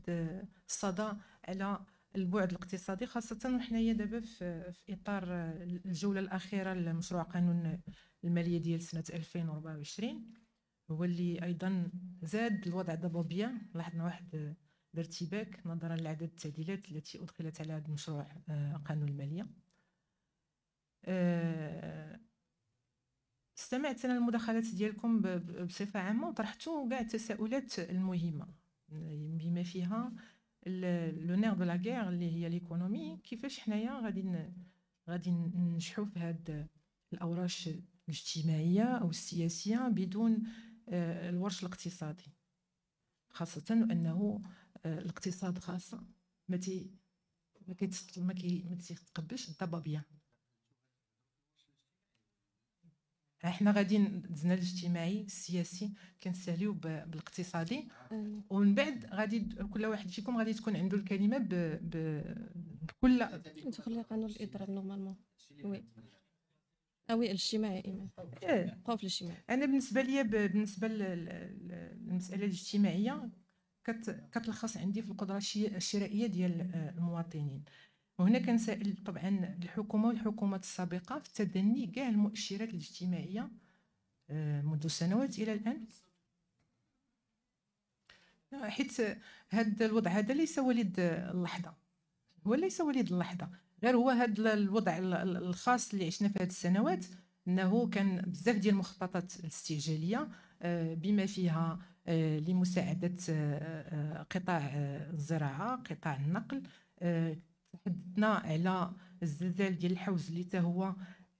الصدى على البعد الاقتصادي خاصة وحنايا دابا في, إطار الجولة الأخيرة لمشروع قانون المالية ديال سنة 2024 هو اللي أيضا زاد الوضع الضبابية لاحظنا واحد الارتباك نظرا لعدد التعديلات التي أدخلت على هذا المشروع آه، قانون المالية آه، استمعت أنا للمداخلات ديالكم بصفة عامة وطرحتوا كاع التساؤلات المهمة بما فيها لو نير دو لا غير اللي هي ليكونومي كيفاش حنايا غادي غادي ننجحوا في هاد الاوراش الاجتماعيه او السياسيه بدون آه، الورش الاقتصادي خاصه انه آه، الاقتصاد خاص ما تي ما كيتقبلش الضبابيه احنا غادي دزنا الاجتماعي السياسي كنساليو بالاقتصادي أمم. ومن بعد غادي كل واحد فيكم غادي تكون عنده الكلمه ب... ب... بكل دخل قانون الاضراب نورمالمون وي اه الاجتماعي ايمان بقاو في الاجتماعي انا بالنسبه ليا بالنسبه للمساله الاجتماعيه كت... كتلخص عندي في القدره الشرائيه ديال المواطنين وهنا كنسائل طبعا الحكومه والحكومات السابقه في تدني كاع المؤشرات الاجتماعيه آه، منذ سنوات الى الان حيت هذا الوضع هذا ليس وليد اللحظه هو ليس وليد اللحظه غير هو هذا الوضع الخاص اللي عشنا في هذه السنوات انه كان بزاف ديال المخططات الاستعجاليه آه، بما فيها آه، لمساعده قطاع الزراعه قطاع النقل تحدثنا على الزلزال ديال الحوز اللي حتى هو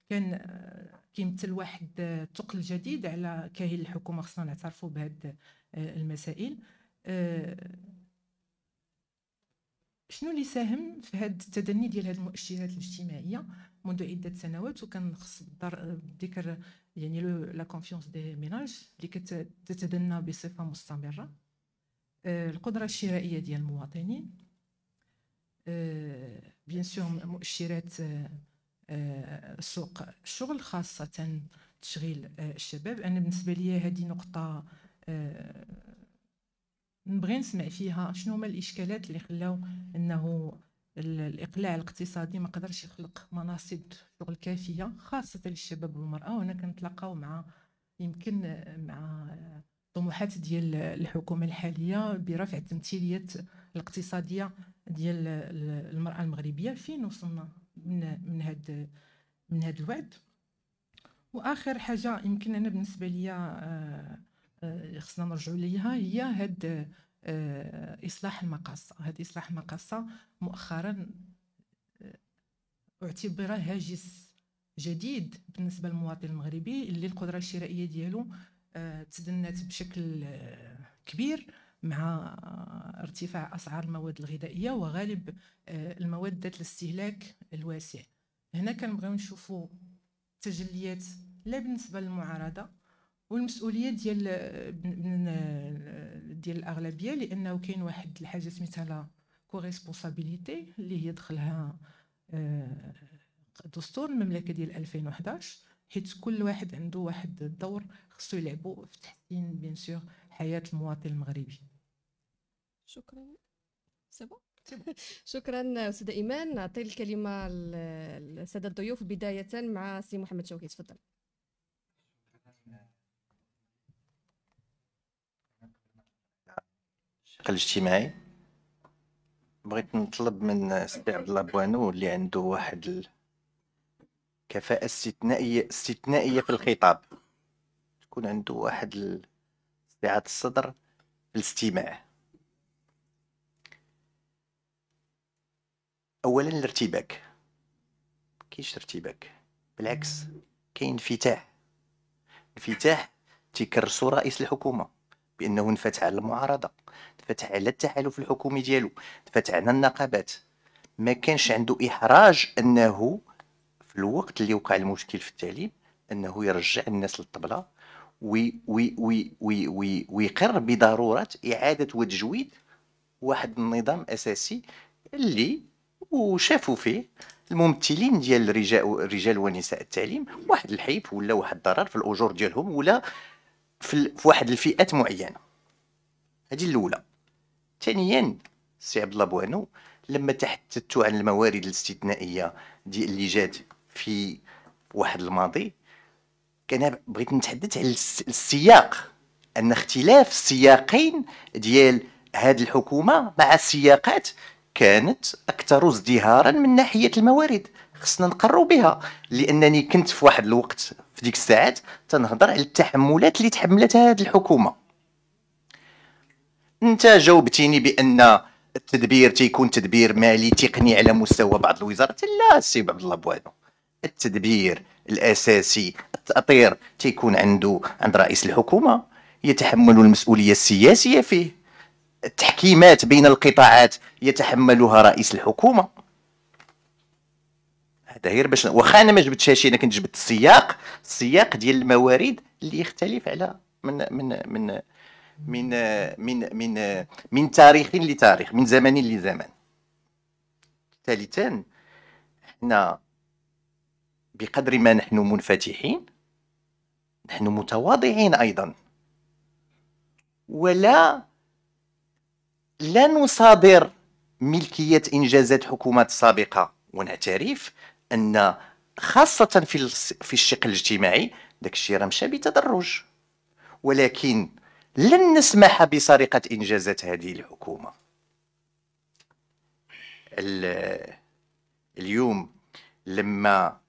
كان آه، كيمثل واحد الثقل آه، جديد على كاهل الحكومه خصنا نعترفوا بهاد آه، المسائل شنو اللي ساهم في هاد التدني ديال هاد المؤشرات الاجتماعيه منذ عده سنوات وكان خص بالذكر يعني لا كونفيونس دي ميناج اللي كتتدنى بصفه مستمره القدره الشرائيه ديال المواطنين بيان سور مؤشرات سوق الشغل خاصة تشغيل آه، الشباب أنا بالنسبة لي هذه نقطة آه، نبغي نسمع فيها شنو هما الإشكالات اللي خلاو أنه الإقلاع الاقتصادي ما قدرش يخلق مناصب شغل كافية خاصة للشباب والمرأة وهنا كنتلاقاو مع يمكن مع طموحات ديال الحكومة الحالية برفع التمثيلية الاقتصادية ديال المراه المغربيه فين وصلنا من من هاد من هاد الوعد واخر حاجه يمكن انا بالنسبه ليا آه، آه، خصنا نرجعوا ليها هي هاد آه، اصلاح المقاصه هاد اصلاح المقاصه مؤخرا اعتبر هاجس جديد بالنسبه للمواطن المغربي اللي القدره الشرائيه ديالو تدنت بشكل كبير مع ارتفاع أسعار المواد الغذائية وغالب آه، المواد ذات الاستهلاك الواسع هنا كنبغيو نشوفوا تجليات لا بالنسبة للمعارضة والمسؤوليه ديال آه، آه، ديال الاغلبيه لانه كاين واحد الحاجه سميتها لا كوريسبونسابيليتي اللي هي دخلها دستور المملكه ديال 2011 حيت كل واحد عنده واحد الدور خصو يلعبو في تحسين بيان سور حياه المواطن المغربي شكرا سبا *laughs* شكرا استاذ ايمان نعطي الكلمه للساده الضيوف بدايه مع سي محمد شوقي تفضل الشق الاجتماعي بغيت نطلب من سي عبد الله بوانو اللي عنده واحد الكفاءه استثنائيه استثنائيه في الخطاب تكون عنده واحد استعاده الصدر في الاستماع اولا الارتباك كاينش ارتباك بالعكس كاين انفتاح انفتاح تيكرسو رئيس الحكومه بانه انفتح على المعارضه انفتح على التحالف الحكومي ديالو انفتح على النقابات ما كانش عنده احراج انه في الوقت اللي وقع المشكل في التعليم انه يرجع الناس للطبله وي وي وي وي وي ويقر بضروره اعاده وتجويد واحد النظام اساسي اللي وشافوا فيه الممثلين ديال الرجال الرجال ونساء التعليم واحد الحيب ولا واحد الضرر في الاجور ديالهم ولا في, في واحد الفئات معينه هذه الاولى ثانيا سي عبد الله بوانو لما تحدثت عن الموارد الاستثنائيه دي اللي جات في واحد الماضي كان بغيت نتحدث على السياق ان اختلاف السياقين ديال هذه الحكومه مع السياقات كانت اكثر ازدهارا من ناحيه الموارد خصنا نقروا بها لانني كنت في واحد الوقت في ديك الساعات تنهضر على التحملات اللي تحملتها هذه الحكومه انت جاوبتيني بان التدبير تيكون تدبير مالي تقني على مستوى بعض الوزارات لا سي عبد الله بوانو التدبير الاساسي التاطير تيكون عنده عند رئيس الحكومه يتحمل المسؤوليه السياسيه فيه التحكيمات بين القطاعات يتحملها رئيس الحكومه هذا غير باش واخا انا ما جبتش هادشي انا كنت جبت السياق السياق ديال الموارد اللي يختلف على من من من من من من, من تاريخ لتاريخ من زمن لزمن ثالثا حنا بقدر ما نحن منفتحين نحن متواضعين ايضا ولا لا نصادر ملكيه انجازات حكومات سابقه ونعترف ان خاصه في في الشق الاجتماعي داك الشيء راه مشى بتدرج ولكن لن نسمح بسرقه انجازات هذه الحكومه اليوم لما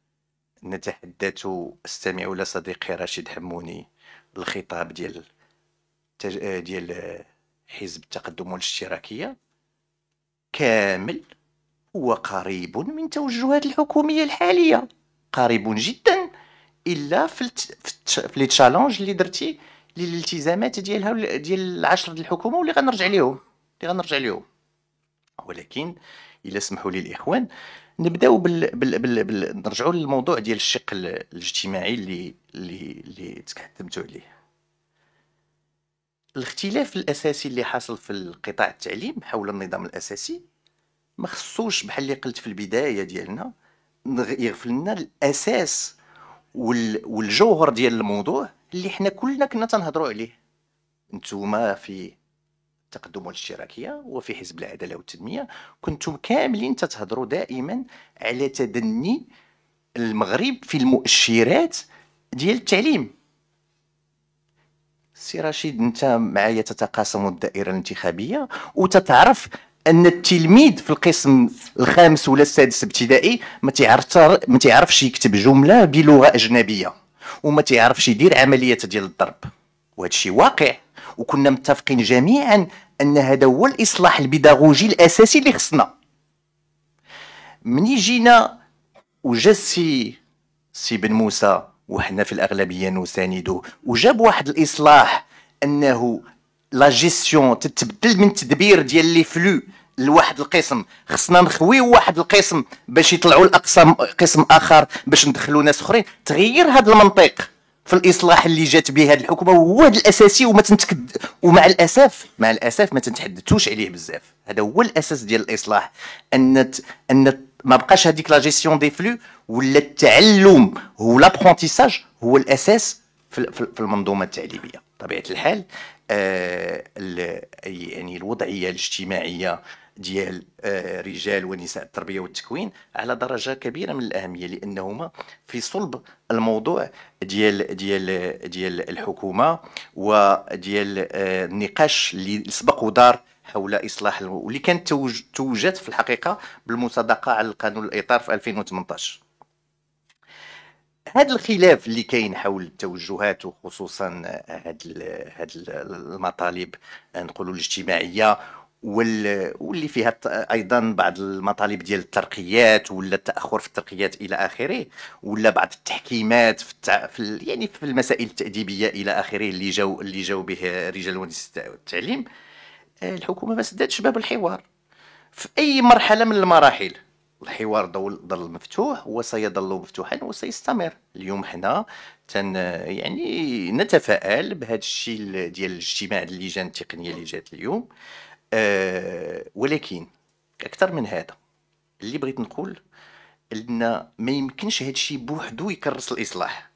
نتحدث استمعوا لصديقي رشيد حموني الخطاب ديال ديال حزب التقدم والاشتراكية كامل هو قريب من توجهات الحكومية الحالية قريب جدا الا في لي تشالنج اللي درتي للالتزامات ديالها ديال العشر ديال الحكومه واللي غنرجع ليهم اللي غنرجع ليهم ولكن الا سمحوا لي الاخوان نبداو بال... بال... بال... بال... نرجعوا للموضوع ديال الشق الاجتماعي اللي اللي اللي تكلمتوا عليه الاختلاف الاساسي اللي حاصل في القطاع التعليم حول النظام الاساسي ما خصوش بحال اللي قلت في البدايه ديالنا يغفلنا الاساس والجوهر ديال الموضوع اللي حنا كلنا كنا تنهضروا عليه نتوما في التقدم والاشتراكيه وفي حزب العداله والتنميه كنتم كاملين تتهضروا دائما على تدني المغرب في المؤشرات ديال التعليم سي رشيد انت معايا تتقاسم الدائره الانتخابيه وتتعرف ان التلميذ في القسم الخامس ولا السادس ابتدائي ما تيعرف ما تيعرفش يكتب جمله بلغه اجنبيه وما تيعرفش يدير عمليه ديال الضرب وهذا الشيء واقع وكنا متفقين جميعا ان هذا هو الاصلاح البيداغوجي الاساسي اللي خصنا مني جينا وجا السي سي بن موسى وحنا في الاغلبيه نسانده وجاب واحد الاصلاح انه لا جيستيون تتبدل من تدبير ديال لي فلو لواحد القسم خصنا نخويو واحد القسم باش يطلعوا الاقسام قسم اخر باش ندخلوا ناس اخرين تغير هذا المنطق في الاصلاح اللي جات به هذه الحكومه هو هذا الاساسي وما تنتكد ومع الاسف مع الاسف ما تنتحدثوش عليه بزاف هذا هو الاساس ديال الاصلاح ان ان ما بقاش هذيك لا جيستيون دي فلو ولا التعلم هو لابرونتيساج هو الاساس في المنظومه التعليميه طبيعه الحال آه يعني الوضعيه الاجتماعيه ديال آه، رجال ونساء التربيه والتكوين على درجه كبيره من الاهميه لانهما في صلب الموضوع ديال ديال ديال الحكومه وديال آه، النقاش اللي سبق ودار حول اصلاح واللي كانت توجت في الحقيقه بالمصادقه على القانون الاطار في 2018 هذا الخلاف اللي كاين حول التوجهات وخصوصا هاد هاد المطالب نقولوا الاجتماعيه واللي فيها ايضا بعض المطالب ديال الترقيات ولا التاخر في الترقيات الى اخره ولا بعض التحكيمات في, التع... في ال... يعني في المسائل التاديبيه الى اخره اللي جاو اللي جاو به رجال التعليم آه الحكومه ما سداتش باب الحوار في اي مرحله من المراحل الحوار ظل مفتوح وسيظل مفتوحا وسيستمر اليوم حنا تن يعني نتفائل بهذا الشيء ديال الاجتماع اللجان التقنيه اللي جات اليوم أه ولكن اكثر من هذا اللي بغيت نقول ان ما يمكنش هذا الشيء بوحدو يكرس الاصلاح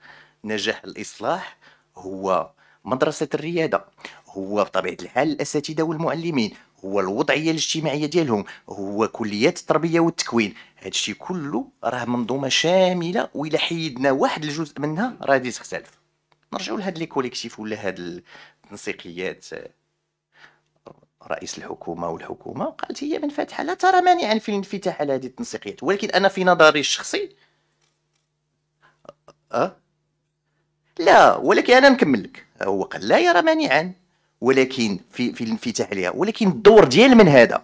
نجاح الاصلاح هو مدرسة الريادة هو بطبيعة الحال الأساتذة والمعلمين هو الوضعية الاجتماعية ديالهم هو كليات التربية والتكوين هادشي كله راه منظومة شاملة وإلا حيدنا واحد الجزء منها راه غادي تختلف نرجعو لهاد لي كوليكتيف ولا هاد التنسيقيات رئيس الحكومه والحكومه قالت هي من فاتحه لا ترى مانعا في الانفتاح على هذه التنسيقيات ولكن انا في نظري الشخصي أه لا ولكن أنا نكمل لك هو قال لا يرى مانعا ولكن في في الانفتاح عليها ولكن الدور ديال من هذا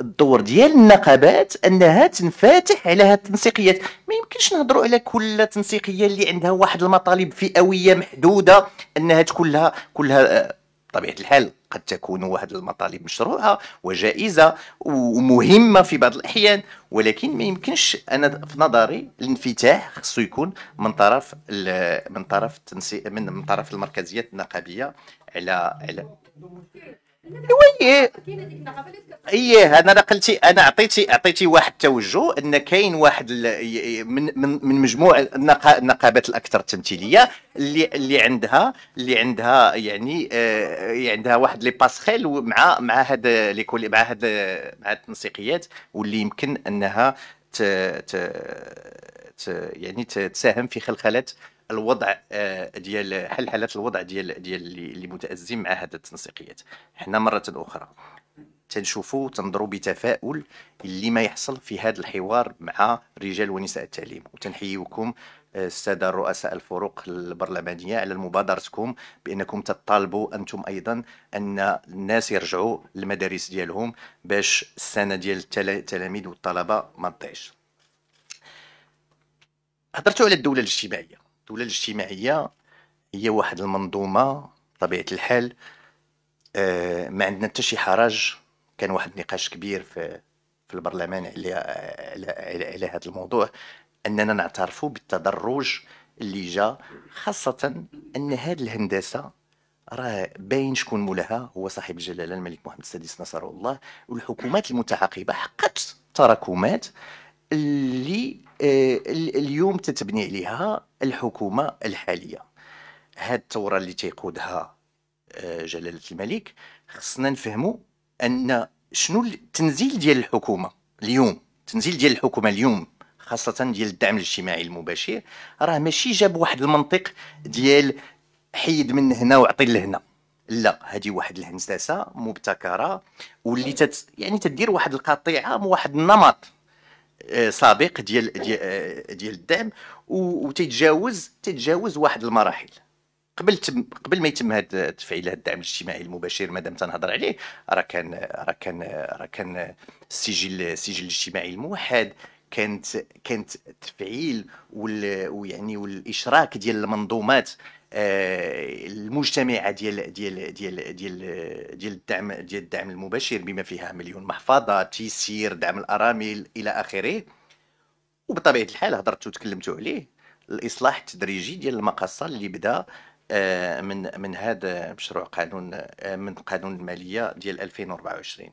الدور ديال النقابات انها تنفتح على هاد التنسيقيات ما يمكنش نهضروا على كل تنسيقيه اللي عندها واحد المطالب فئويه محدوده انها تكون لها كلها بطبيعه الحال قد تكون واحد المطالب مشروعه وجائزه ومهمه في بعض الاحيان ولكن ما يمكنش انا في نظري الانفتاح خصو يكون من طرف من طرف من, طرف المركزيات النقابيه على على وي ايه انا راه قلتي انا عطيتي عطيتي واحد التوجه ان كاين واحد من من من مجموع النقابات الاكثر تمثيليه اللي اللي عندها اللي عندها يعني آه عندها واحد لي باسخيل مع مع هاد لي مع هاد مع التنسيقيات واللي يمكن انها ت ت ت يعني تساهم في خلخله الوضع آه، ديال حل حالات الوضع ديال ديال اللي متازم مع هذه التنسيقيات حنا مره اخرى تنشوفوا تنظروا بتفاؤل اللي ما يحصل في هذا الحوار مع رجال ونساء التعليم وتنحييكم آه، الساده رؤساء الفروق البرلمانيه على مبادرتكم بانكم تطالبوا انتم ايضا ان الناس يرجعوا للمدارس ديالهم باش السنه ديال التلاميذ والطلبه ما تضيعش هضرتوا على الدوله الاجتماعيه الدولة الاجتماعية هي واحد المنظومة بطبيعة الحال آه، ما عندنا حتى شي حرج كان واحد النقاش كبير في في البرلمان على على على هذا الموضوع اننا نعترف بالتدرج اللي جا خاصة ان هذه الهندسة راه باين شكون مولاها هو صاحب الجلالة الملك محمد السادس نصره الله والحكومات المتعاقبة حققت تراكمات اللي آه، اليوم تتبني عليها الحكومه الحاليه هاد الثوره اللي تيقودها آه، جلاله الملك خصنا نفهموا ان شنو التنزيل ديال الحكومه اليوم التنزيل ديال الحكومه اليوم خاصه ديال الدعم الاجتماعي المباشر راه ماشي جاب واحد المنطق ديال حيد من هنا وعطي لهنا لا هذه واحد الهندسه مبتكره واللي تت يعني تدير واحد القطيعه واحد النمط آه، سابق ديال ديال آه، الدعم وتتجاوز تتجاوز واحد المراحل قبل تم قبل ما يتم هذا تفعيل هذا الدعم الاجتماعي المباشر مادام تنهضر عليه راه كان راه كان راه كان السجل السجل الاجتماعي الموحد كانت كانت التفعيل ويعني والاشراك ديال المنظومات آه، المجتمعه ديال ديال ديال ديال ديال الدعم ديال الدعم المباشر بما فيها مليون محفظه تيسير دعم الارامل الى اخره وبطبيعه الحال هضرت وتكلمتوا عليه الاصلاح التدريجي ديال المقاصه اللي بدا آه، من من هذا مشروع قانون آه، من قانون الماليه ديال 2024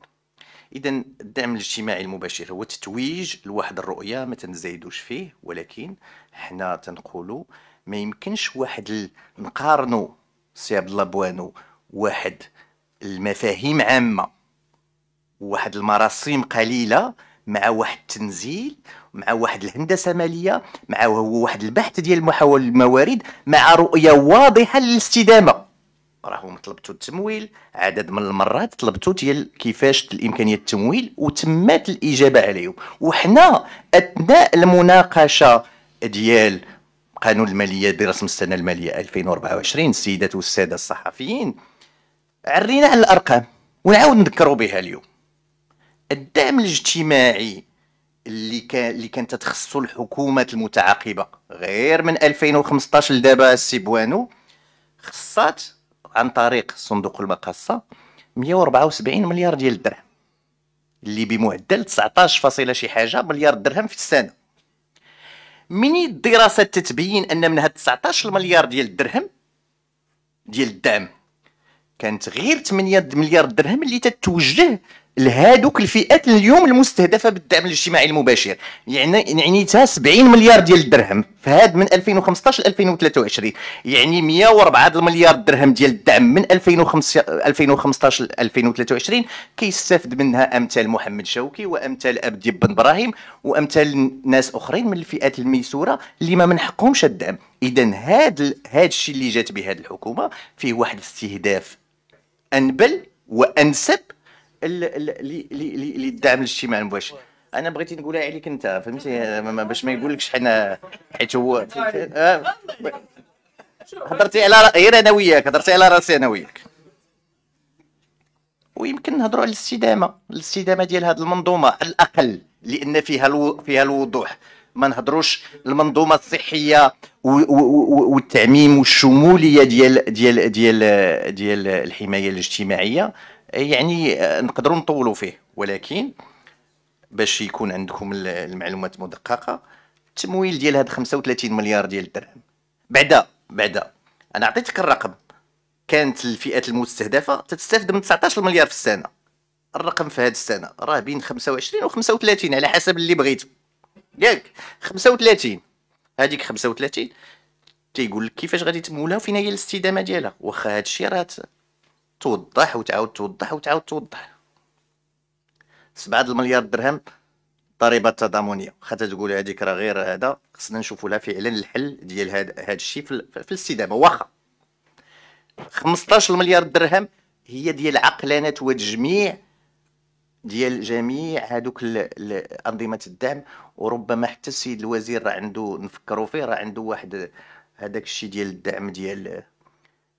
اذا الدعم الاجتماعي المباشر هو تتويج لواحد الرؤيه ما تنزايدوش فيه ولكن حنا تنقولوا ما يمكنش واحد نقارنو سي عبد الله بوانو واحد المفاهيم عامه وواحد المراسيم قليله مع واحد التنزيل مع واحد الهندسه ماليه مع واحد البحث ديال محاول الموارد مع رؤيه واضحه للاستدامه راهم طلبتوا التمويل عدد من المرات طلبتوا ديال كيفاش الامكانيه التمويل وتمات الاجابه عليهم وحنا اثناء المناقشه ديال قانون الماليه برسم السنه الماليه 2024 السيدات والساده الصحفيين عرينا على الارقام ونعاود نذكروا بها اليوم الدعم الاجتماعي اللي كان اللي كانت تخصو الحكومات المتعاقبه غير من 2015 لدابا السي بوانو خصات عن طريق صندوق المقاصه 174 مليار ديال الدرهم اللي بمعدل 19 فاصله شي حاجه مليار درهم في السنه مني الدراسات تتبين ان من هاد 19 مليار ديال الدرهم ديال الدعم كانت غير 8 مليار درهم اللي تتوجه لهذوك الفئات اليوم المستهدفه بالدعم الاجتماعي المباشر يعني يعني تا 70 مليار ديال الدرهم فهاد من 2015 ل 2023 يعني 104 مليار درهم ديال الدعم من 2015 ل 2023 كيستافد منها امثال محمد شوكي وامثال اب ديب بن ابراهيم وامثال ناس اخرين من الفئات الميسوره اللي ما من حقهمش الدعم اذا هاد هاد الشيء اللي جات به الحكومه فيه واحد الاستهداف انبل وانسب للدعم الاجتماعي المباشر انا بغيت نقولها عليك انت فهمتي باش ما يقولكش حنا حيت هو آه. هضرتي على غير انا وياك هضرتي على راسي انا وياك ويمكن نهضروا على الاستدامه الاستدامه ديال هذه المنظومه على الاقل لان فيها الو... فيها الوضوح ما نهضروش المنظومه الصحيه والتعميم والشموليه ديال ديال ديال ديال الحمايه الاجتماعيه يعني آه، نقدروا نطولوا فيه ولكن باش يكون عندكم المعلومات مدققه التمويل ديال هاد 35 مليار ديال الدرهم بعدا بعدا انا عطيتك الرقم كانت الفئات المستهدفه تستافد من 19 مليار في السنه الرقم في هذه السنه راه بين 25 و 35 على حسب اللي بغيت ياك 35 هذيك 35 تيقول لك كيفاش غادي تمولها وفين هي الاستدامه ديالها واخا هذا الشيء راه توضح وتعاود توضح وتعاود توضح سبعة المليار درهم ضريبه تضامنيه خاطر تقول هذيك راه غير هذا خصنا نشوفوا لها فعلا الحل ديال هذا الشيء في, في الاستدامه واخا 15 مليار درهم هي ديال عقلانه وتجميع ديال جميع هذوك انظمه الدعم وربما حتى السيد الوزير راه عنده نفكروا فيه راه عنده واحد هذاك الشيء ديال الدعم ديال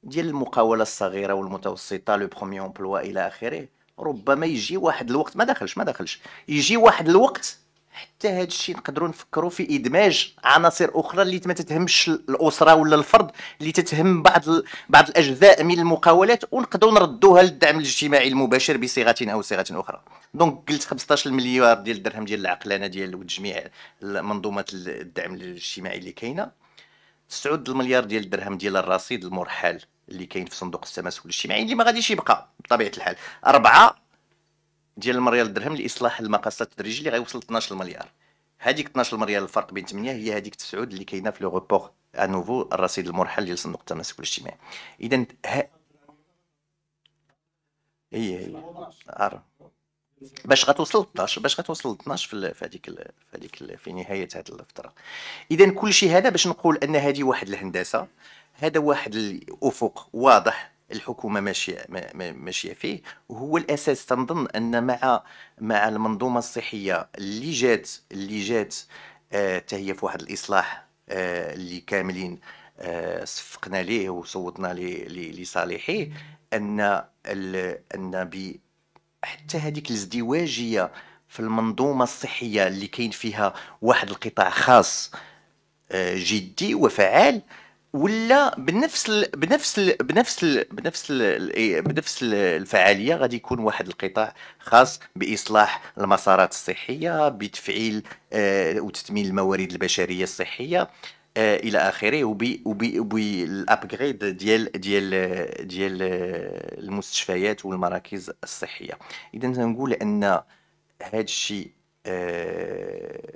ديال المقاوله الصغيره والمتوسطه لو بروميي امبلوا الى اخره ربما يجي واحد الوقت ما دخلش ما دخلش يجي واحد الوقت حتى هاد الشيء نقدروا نفكروا في ادماج عناصر اخرى اللي ما تتهمش الاسره ولا الفرد اللي تتهم بعض ال... بعض الاجزاء من المقاولات ونقدروا نردوها للدعم الاجتماعي المباشر بصيغه او صيغه اخرى دونك قلت 15 مليار ديال الدرهم ديال العقلانه ديال وتجميع منظومه الدعم الاجتماعي اللي كاينه تسعود المليار ديال الدرهم ديال الرصيد المرحل اللي كاين في صندوق التماسك الاجتماعي اللي ما غاديش يبقى بطبيعه الحال أربعة ديال المريال الدرهم لاصلاح المقاصد التدريجي اللي غيوصل 12 مليار هذيك 12 مليار الفرق بين 8 هي هذيك 9 اللي كاينه في لو روبور نوفو الرصيد المرحل ديال صندوق التماسك الاجتماعي اذا ه... هي هي باش غتوصل 12 باش غتوصل 12 في هذيك في هذيك في نهايه هذه الفتره اذا كل شيء هذا باش نقول ان هذه واحد الهندسه هذا واحد الافق واضح الحكومه ماشيه ماشيه فيه وهو الاساس تنظن ان مع مع المنظومه الصحيه اللي جات اللي جات آه هي في واحد الاصلاح آه اللي كاملين آه صفقنا ليه وصوتنا لصالحه ان ان حتى هذيك الازدواجيه في المنظومه الصحيه اللي كاين فيها واحد القطاع خاص آه، جدي وفعال ولا بنفس الـ بنفس الـ بنفس الـ بنفس الـ بنفس الفعاليه غادي يكون واحد القطاع خاص باصلاح المسارات الصحيه بتفعيل آه، وتثمين الموارد البشريه الصحيه آه، الى اخره وبي وبي ديال ديال ديال المستشفيات والمراكز الصحيه اذا نقول ان هذا الشيء آه،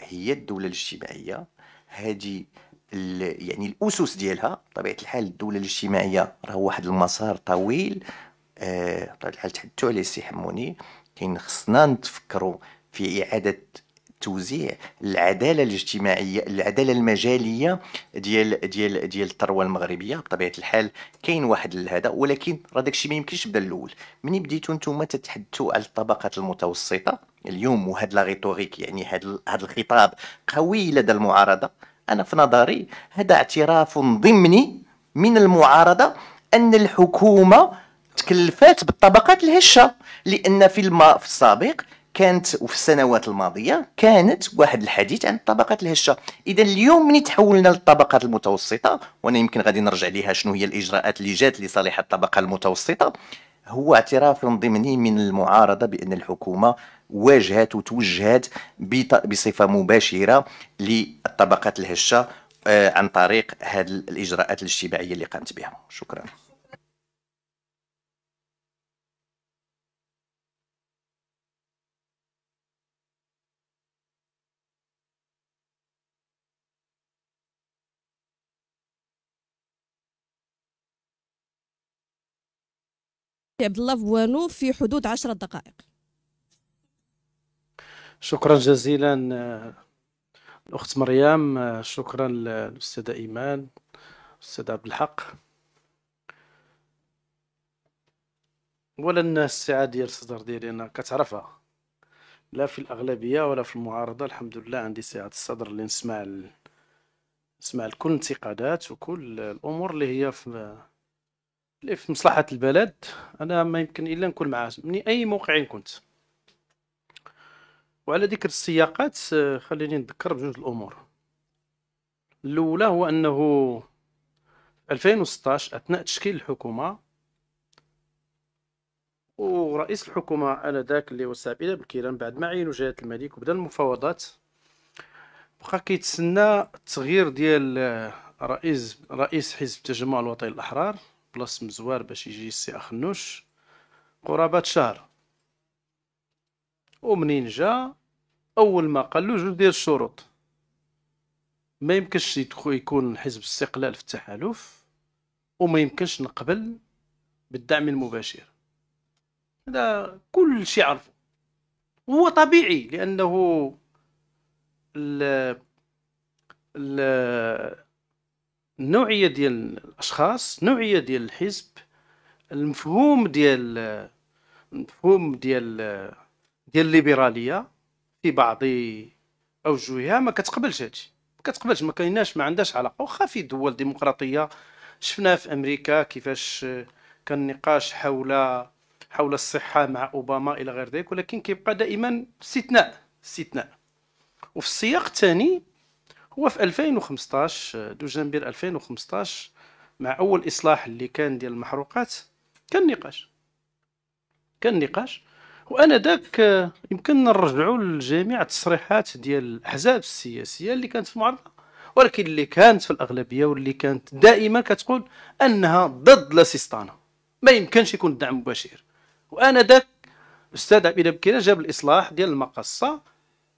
هي الدوله الاجتماعيه هذه يعني الاسس ديالها بطبيعه الحال الدوله الاجتماعيه راه واحد المسار طويل آه، بطبيعه الحال تحدثوا عليه السي حموني كاين خصنا نتفكروا في اعاده توزيع العداله الاجتماعيه العداله المجاليه ديال ديال ديال الثروه المغربيه بطبيعه الحال كاين واحد هذا ولكن راه داكشي ما يمكنش بدا الاول ملي بديتو نتوما تتحدثوا على الطبقات المتوسطه اليوم وهاد لا ريتوريك يعني هاد هاد الخطاب قوي لدى المعارضه انا في نظري هذا اعتراف ضمني من المعارضه ان الحكومه تكلفات بالطبقات الهشه لان في, الما في السابق كانت وفي السنوات الماضيه كانت واحد الحديث عن الطبقات الهشه اذا اليوم من تحولنا للطبقات المتوسطه وانا يمكن غادي نرجع ليها شنو هي الاجراءات اللي جات لصالح الطبقه المتوسطه هو اعتراف ضمني من المعارضه بان الحكومه واجهت وتوجهت بصفه مباشره للطبقات الهشه آه، عن طريق هذه الاجراءات الاجتماعيه اللي قامت بها شكرا في عبد الله فوانو في حدود عشرة دقائق شكرا جزيلا الأخت آه، مريم آه، شكرا للاستاذه إيمان الأستاذ عبد الحق الناس السعه ديال الصدر ديالي انا كتعرفها لا في الاغلبيه ولا في المعارضه الحمد لله عندي سعه الصدر اللي نسمع ال... نسمع كل الانتقادات وكل الامور اللي هي في في مصلحه البلد انا ما يمكن الا نكون معاه من اي موقع كنت وعلى ذكر السياقات آه، خليني نذكر بجوج الامور الاولى هو انه 2016 اثناء تشكيل الحكومه ورئيس الحكومه انذاك اللي هو السابق بالكيران بعد ما عينوا جهه الملك وبدا المفاوضات بقى كيتسنى التغيير ديال آه، رئيس رئيس حزب التجمع الوطني الاحرار بلس مزوار باش يجي السي أخنوش قرابة شهر ومنين جا أول ما قالو جوج ديال الشروط ما يمكنش يكون حزب الاستقلال في التحالف وما يمكنش نقبل بالدعم المباشر هذا كل شيء عرفه هو طبيعي لأنه ال ال النوعيه ديال الاشخاص نوعيه ديال الحزب المفهوم ديال المفهوم ديال ديال الليبراليه في بعض اوجهها ما كتقبلش هادشي ما كتقبلش ما كايناش ما عندهاش علاقه واخا في دول ديمقراطيه شفناها في امريكا كيفاش كان النقاش حول حول الصحه مع اوباما الى غير ذلك ولكن كيبقى دائما استثناء استثناء وفي السياق الثاني هو في 2015 دجنبير 2015 مع اول اصلاح اللي كان ديال المحروقات كان نقاش كان نقاش وانا ذاك آه، يمكن نرجعوا لجميع التصريحات ديال الاحزاب السياسيه اللي كانت في المعارضه ولكن اللي كانت في الاغلبيه واللي كانت دائما كتقول انها ضد لاسيستانا ما يمكنش يكون الدعم مباشر وانا ذاك استاذ عبيده بكيره جاب الاصلاح ديال المقصه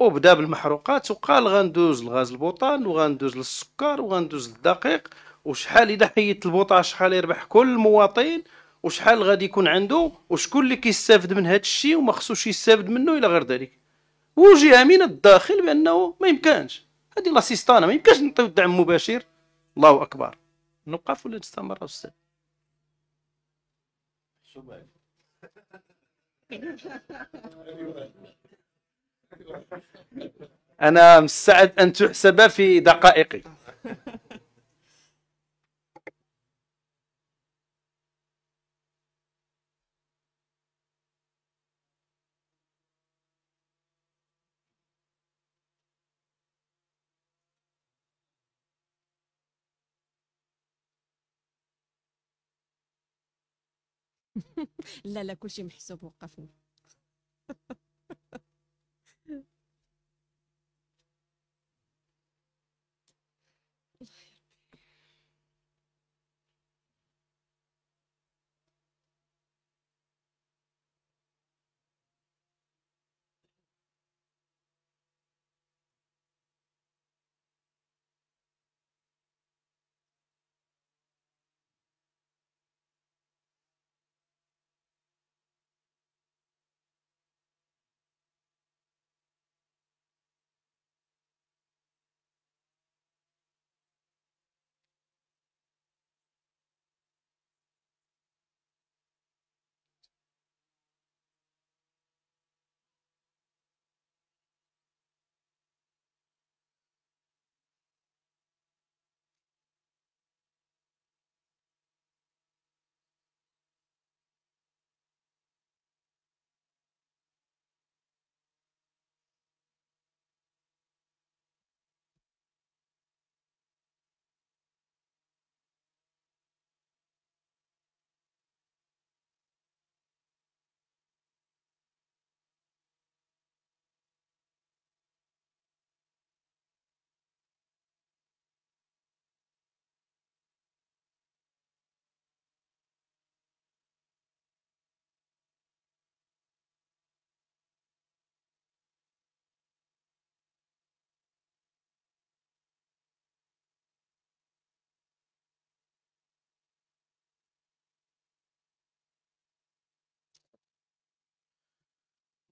وبدا بالمحروقات وقال غندوز لغاز البوطان وغندوز للسكر وغندوز للدقيق وشحال اذا حيدت البوطه شحال يربح كل مواطن وشحال غادي يكون عنده وشكون اللي كيستافد من هذا الشيء وما خصوش يستافد منه الى غير ذلك وجهه من الداخل بانه ما يمكنش هذه لاسيستانه ما يمكنش نعطيو الدعم المباشر الله اكبر نوقف ولا نستمر استاذ شو *laughs* أنا مستعد أن تحسب في دقائقي *laughs* لا لا كلشي محسوب وقفني *laughs*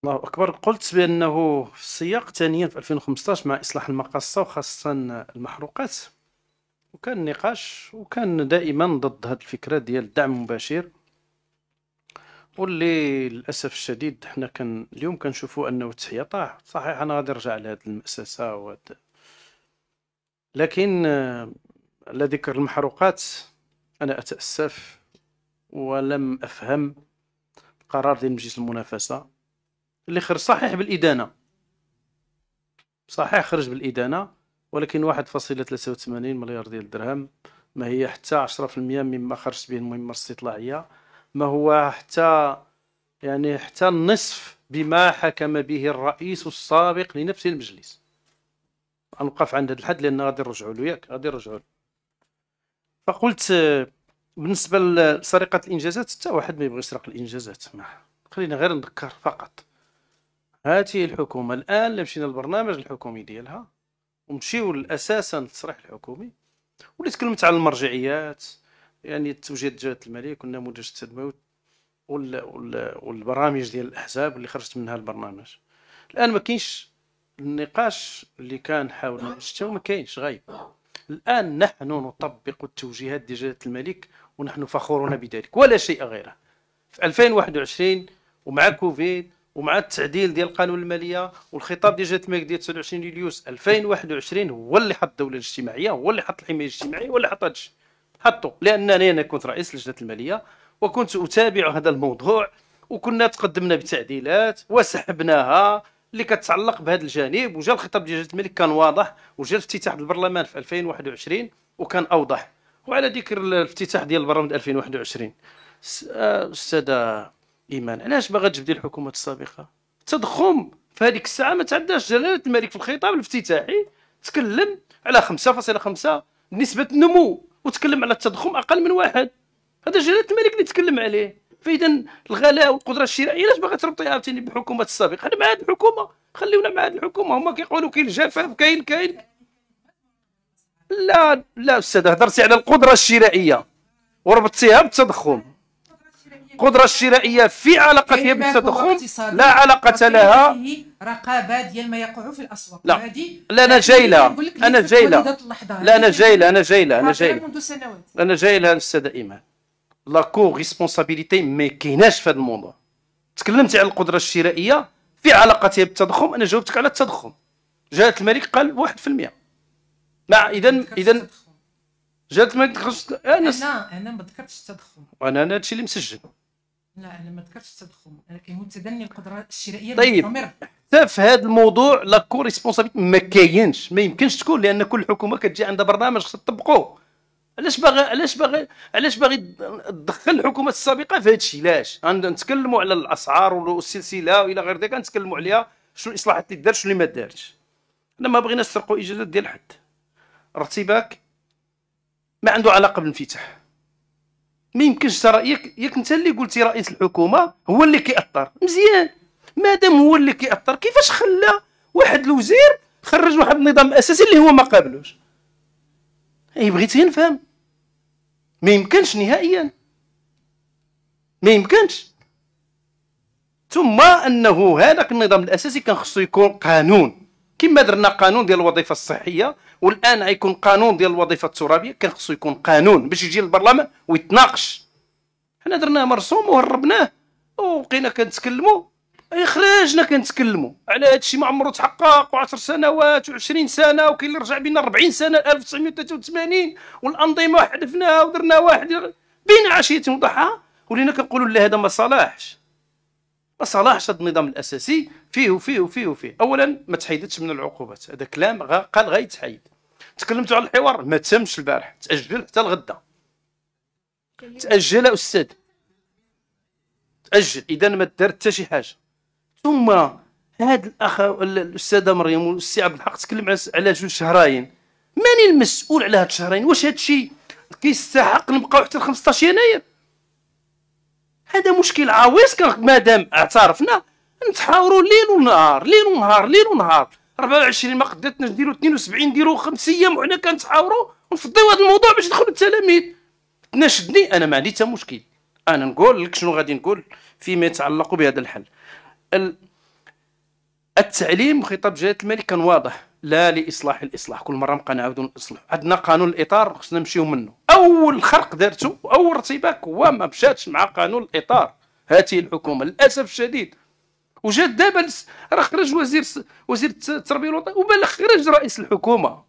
الله اكبر قلت بانه في السياق ثانيا في 2015 مع اصلاح المقاصه وخاصه المحروقات وكان نقاش وكان دائما ضد هذه الفكره ديال الدعم المباشر واللي للاسف الشديد حنا كان اليوم كنشوفوا انه التحيه طاح صحيح انا غادي نرجع لهذه المؤسسه وهاد لكن آه، على ذكر المحروقات انا اتاسف ولم افهم القرار ديال مجلس المنافسه اللي خرج صحيح بالإدانة صحيح خرج بالإدانة ولكن 1.83 مليار ديال الدرهم ما هي حتى 10% مما خرجت به المهمة الاستطلاعية ما هو حتى يعني حتى النصف بما حكم به الرئيس السابق لنفس المجلس غنوقف عند هذا الحد لان غادي نرجعوا له ياك غادي نرجعوا فقلت بالنسبه لسرقه الانجازات حتى واحد ما يبغي يسرق الانجازات خلينا غير نذكر فقط هاتي الحكومه الان لمشينا البرنامج للبرنامج الحكومي ديالها ومشيو اساسا للتصريح الحكومي واللي تكلمت على المرجعيات يعني ديال جلاله الملك والنموذج التنموي والبرامج ديال الاحزاب اللي خرجت منها البرنامج الان ما كاينش النقاش اللي كان حاولنا نشتو ما كاينش غايب الان نحن نطبق التوجيهات ديال جلاله الملك ونحن فخورون بذلك ولا شيء غيره في 2021 ومع كوفيد ومع التعديل ديال القانون الماليه والخطاب ديال جات ميك ديال 29 يوليوز 2021 هو اللي حط الدوله الاجتماعيه هو اللي حط الحمايه الاجتماعيه هو اللي حط هذا حطو لانني انا كنت رئيس لجنه الماليه وكنت اتابع هذا الموضوع وكنا تقدمنا بتعديلات وسحبناها اللي كتعلق بهذا الجانب وجا الخطاب ديال جلاله الملك كان واضح وجا الافتتاح البرلمان في 2021 وكان اوضح وعلى ذكر الافتتاح ديال البرلمان 2021 آه، استاذه ايمان علاش باغا تجبدي الحكومه السابقه التضخم في هذيك الساعه ما تعداش جلاله الملك في الخطاب الافتتاحي تكلم على 5.5 نسبه النمو وتكلم على التضخم اقل من واحد هذا جلاله الملك اللي تكلم عليه فاذا الغلاء والقدره الشرائيه علاش باغا تربطيها عاوتاني بالحكومه السابقه انا مع هذه الحكومه خليونا مع هذه الحكومه هما كيقولوا كاين الجفاف كاين كاين لا لا استاذ هضرتي على القدره الشرائيه وربطتيها بالتضخم القدره الشرائيه في علاقتها بالتضخم لا علاقه لها رقابه ديال ما يقع في الاسواق لا لا انا جاي لها انا جاي لها لا انا جاي لها انا جاي لها انا جاي لها انا جاي لها الاستاذ ايمان لا كو ريسبونسابيلتي ما كايناش في هذا الموضوع تكلمتي على القدره الشرائيه في علاقتها بالتضخم انا جاوبتك على التضخم جلاله الملك قال 1% مع اذا اذا جلاله الملك انا انا ما ذكرتش التضخم انا انا هادشي اللي مسجل لا انا ما ذكرتش التضخم انا كيهمني تدني القدره الشرائيه طيب حتى في هذا الموضوع لا ريسبونسابيلتي ما كاينش ما يمكنش تكون لان كل حكومه كتجي عندها برنامج خصها تطبقوه علاش باغي علاش باغي علاش باغي تدخل الحكومات السابقه في هذا الشيء علاش نتكلموا على الاسعار والسلسله والى غير ذلك نتكلموا عليها شنو الاصلاحات اللي دارت شنو اللي ما دارتش انا ما بغيناش نسرقوا اجازات ديال حد رتيباك ما عنده علاقه بالانفتاح ما يمكنش رايك ياك انت اللي قلتي رئيس الحكومه هو اللي كيأثر مزيان مادام هو اللي كيأثر كيفاش خلى واحد الوزير خرج واحد النظام اساسي اللي هو ما قابلوش اي بغيت نفهم ما يمكنش نهائيا ما يمكنش ثم انه هذاك النظام الاساسي كان خصو يكون قانون كما درنا قانون ديال الوظيفه الصحيه والان غيكون قانون ديال الوظيفه الترابيه كان خصو يكون قانون باش يجي للبرلمان ويتناقش حنا درناه مرسوم وهربناه وبقينا كنتكلموا خرجنا كنتكلموا على هذا الشيء ما عمره تحقق و10 سنوات و20 سنه وكاين اللي رجع بينا 40 سنه 1983 والانظمه حذفناها ودرنا واحد بين عشيه وضحاها ولينا كنقولوا لا هذا ما صالحش صلاح هذا النظام الاساسي فيه وفيه وفيه وفيه اولا ما تحيدتش من العقوبات هذا كلام غا قال غيتحيد تكلمتوا على الحوار ما تمش البارح تاجل حتى الغدا تاجل استاذ تاجل اذا ما دار حتى شي حاجه ثم هذا الاخ الاستاذه مريم والسي عبد الحق تكلم على جوج شهرين من المسؤول على هاد الشهرين واش هاد الشيء كيستحق نبقاو حتى 15 يناير هذا مشكل عويص آه، مادام اعترفنا نتحاوروا ليل ونهار ليل ونهار ليل ونهار 24 ما قدرتناش نديرو 72 نديرو 5 ايام وحنا كنتحاوروا ونفضيو هذا الموضوع باش يدخلوا التلاميذ تناشدني انا ما عندي حتى مشكل انا نقول لك شنو غادي نقول فيما يتعلق بهذا الحل التعليم خطاب جلاله الملك كان واضح لا لاصلاح الاصلاح كل مره نبقى نعاودوا نصلحوا عندنا قانون الاطار خصنا نمشيو منه اول خرق دارته واول ارتباك هو ما مشاتش مع قانون الاطار هاته الحكومه للاسف الشديد وجات دابا راه خرج وزير وزير التربيه الوطنيه وبالغ خرج رئيس الحكومه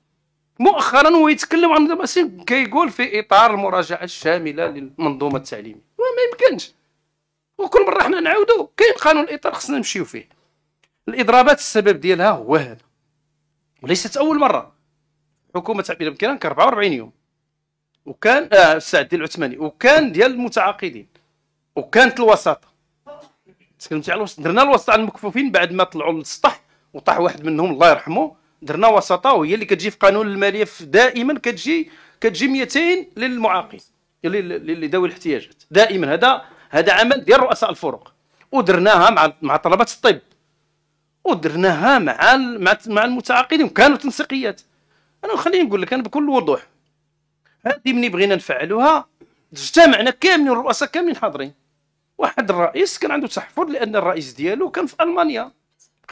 مؤخرا هو يتكلم عن المدرسين كيقول في اطار المراجعه الشامله للمنظومه التعليميه وما يمكنش وكل مره حنا نعاودوا كاين قانون الاطار خصنا نمشيو فيه الاضرابات السبب ديالها هو هذا وليست اول مره حكومه عبيد بن كان 44 يوم وكان آه سعد الدين العثماني وكان ديال المتعاقدين وكانت الوساطه تكلمتي على الوسط درنا الوسط على المكفوفين بعد ما طلعوا للسطح وطاح واحد منهم الله يرحمه درنا وساطه وهي اللي كتجي في قانون الماليه دائما كتجي كتجي 200 للمعاقين لذوي الاحتياجات دائما هذا هذا عمل ديال رؤساء الفرق ودرناها مع مع طلبه الطب ودرناها مع مع المتعاقدين وكانوا تنسيقيات انا خليني نقول لك انا بكل وضوح هذه ملي بغينا نفعلوها اجتمعنا كاملين الرؤساء كاملين حاضرين واحد الرئيس كان عنده تحفظ لان الرئيس ديالو كان في المانيا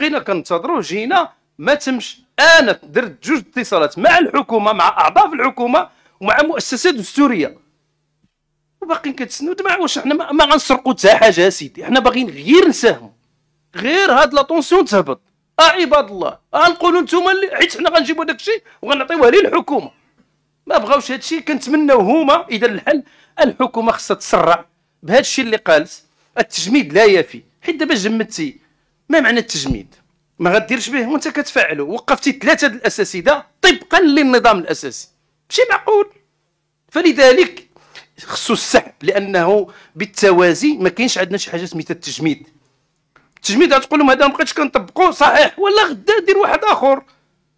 بقينا كنتظروه جينا ما تمش انا درت جوج اتصالات مع الحكومه مع اعضاء في الحكومه ومع مؤسسات دستوريه وباقيين كتسنوا واش حنا ما, غنسرقوا حتى حاجه سيدي حنا باغيين غير نساهموا غير هاد طونسيون تهبط آه، عباد الله غنقولوا آه، نتوما اللي حيت حنا غنجيبوا داك الشيء وغنعطيوه للحكومه ما بغاوش هاد الشيء كنتمناو هما اذا الحل الحكومه خصها تسرع بهذا الشيء اللي قالت التجميد لا يفي حيت دابا جمدتي ما معنى التجميد ما غديرش به وانت كتفعله وقفتي ثلاثه الاساسيده طبقا للنظام الاساسي ماشي معقول فلذلك خصو السحب لانه بالتوازي ما كاينش عندنا شي حاجه سميتها التجميد التجميد تقول لهم هذا ما بقيتش كنطبقوه صحيح ولا غدا دير واحد اخر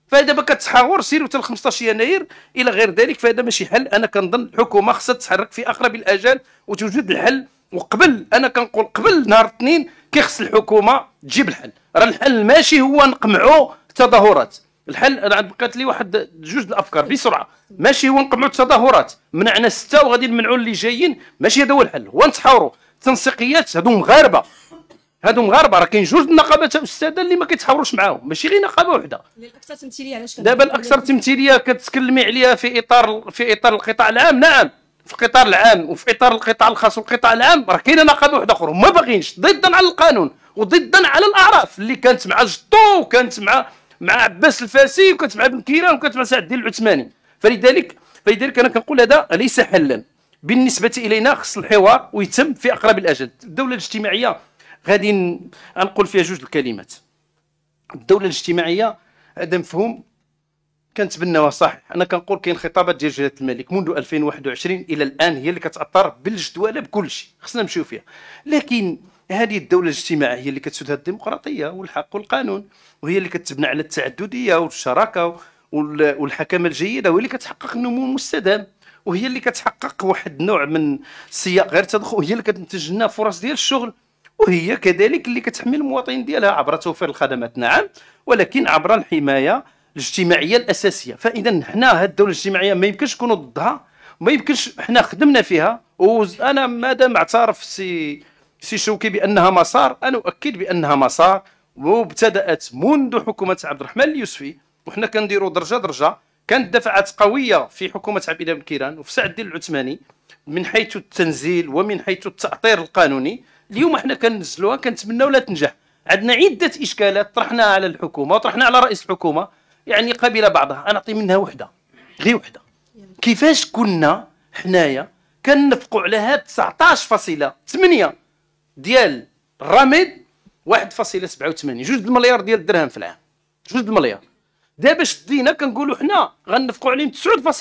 فهذا كتحاور سيروا حتى 15 يناير الى غير ذلك فهذا ماشي حل انا كنظن الحكومه خصها تتحرك في اقرب الاجال وتوجد الحل وقبل انا كنقول قبل نهار الاثنين كيخص الحكومه تجيب الحل راه الحل ماشي هو نقمعوا التظاهرات الحل انا بقات لي واحد جوج الافكار بسرعه ماشي هو نقمعوا التظاهرات منعنا سته وغادي نمنعوا اللي جايين ماشي هذا هو الحل هو نتحاوروا تنسيقيات هذو مغاربه هادو مغاربه راه كاين جوج النقابات الاستاذه اللي ما كيتحاوروش معاهم ماشي غير نقابه وحده الاكثر تمثيليه علاش دابا الاكثر تمثيليه كتكلمي عليها في اطار في اطار القطاع العام نعم في القطاع العام وفي اطار القطاع الخاص والقطاع العام راه كاينه نقابه وحده اخرى ما باغينش ضدا على القانون وضدا على الاعراف اللي كانت مع جطو وكانت مع مع عباس الفاسي وكانت مع بن كيران وكانت مع سعد الدين العثماني فلذلك فلذلك انا كنقول هذا ليس حلا بالنسبه الينا خص الحوار ويتم في اقرب الاجل الدوله الاجتماعيه غادي نقول فيها جوج الكلمات الدوله الاجتماعيه هذا مفهوم كنتبناوها صح انا كنقول كاين خطابات ديال جلاله الملك منذ 2021 الى الان هي اللي كتاثر بالجدوله بكل شيء خصنا نمشيو فيها لكن هذه الدوله الاجتماعيه هي اللي كتسودها الديمقراطيه والحق والقانون وهي اللي كتبنى على التعدديه والشراكه والحكمه الجيده وهي اللي كتحقق النمو المستدام وهي اللي كتحقق واحد النوع من سياق غير تدخل وهي اللي كتنتج لنا فرص ديال الشغل وهي كذلك اللي كتحمي المواطنين ديالها عبر توفير الخدمات نعم ولكن عبر الحمايه الاجتماعيه الاساسيه فاذا حنا هاد الدوله الاجتماعيه ما يمكنش نكونوا ضدها ما يمكنش حنا خدمنا فيها وانا مادام اعترف سي سي شوكي بانها مسار انا اؤكد بانها مسار وابتدات منذ حكومه عبد الرحمن اليوسفي وحنا كنديروا درجه درجه كانت دفعات قويه في حكومه عبيده بن كيران وفي سعد الدين العثماني من حيث التنزيل ومن حيث التاطير القانوني اليوم احنا كنزلوها كنتمناو لا تنجح عندنا عده اشكالات طرحناها على الحكومه وطرحنا على رئيس الحكومه يعني قبل بعضها انا اعطي منها وحده غير وحده كيفاش كنا حنايا كنفقوا على هاد 19.8 ديال الرميد 1.87 جوج المليار ديال الدرهم في العام جوج المليار دابا شدينا كنقولوا حنا غنفقوا عليهم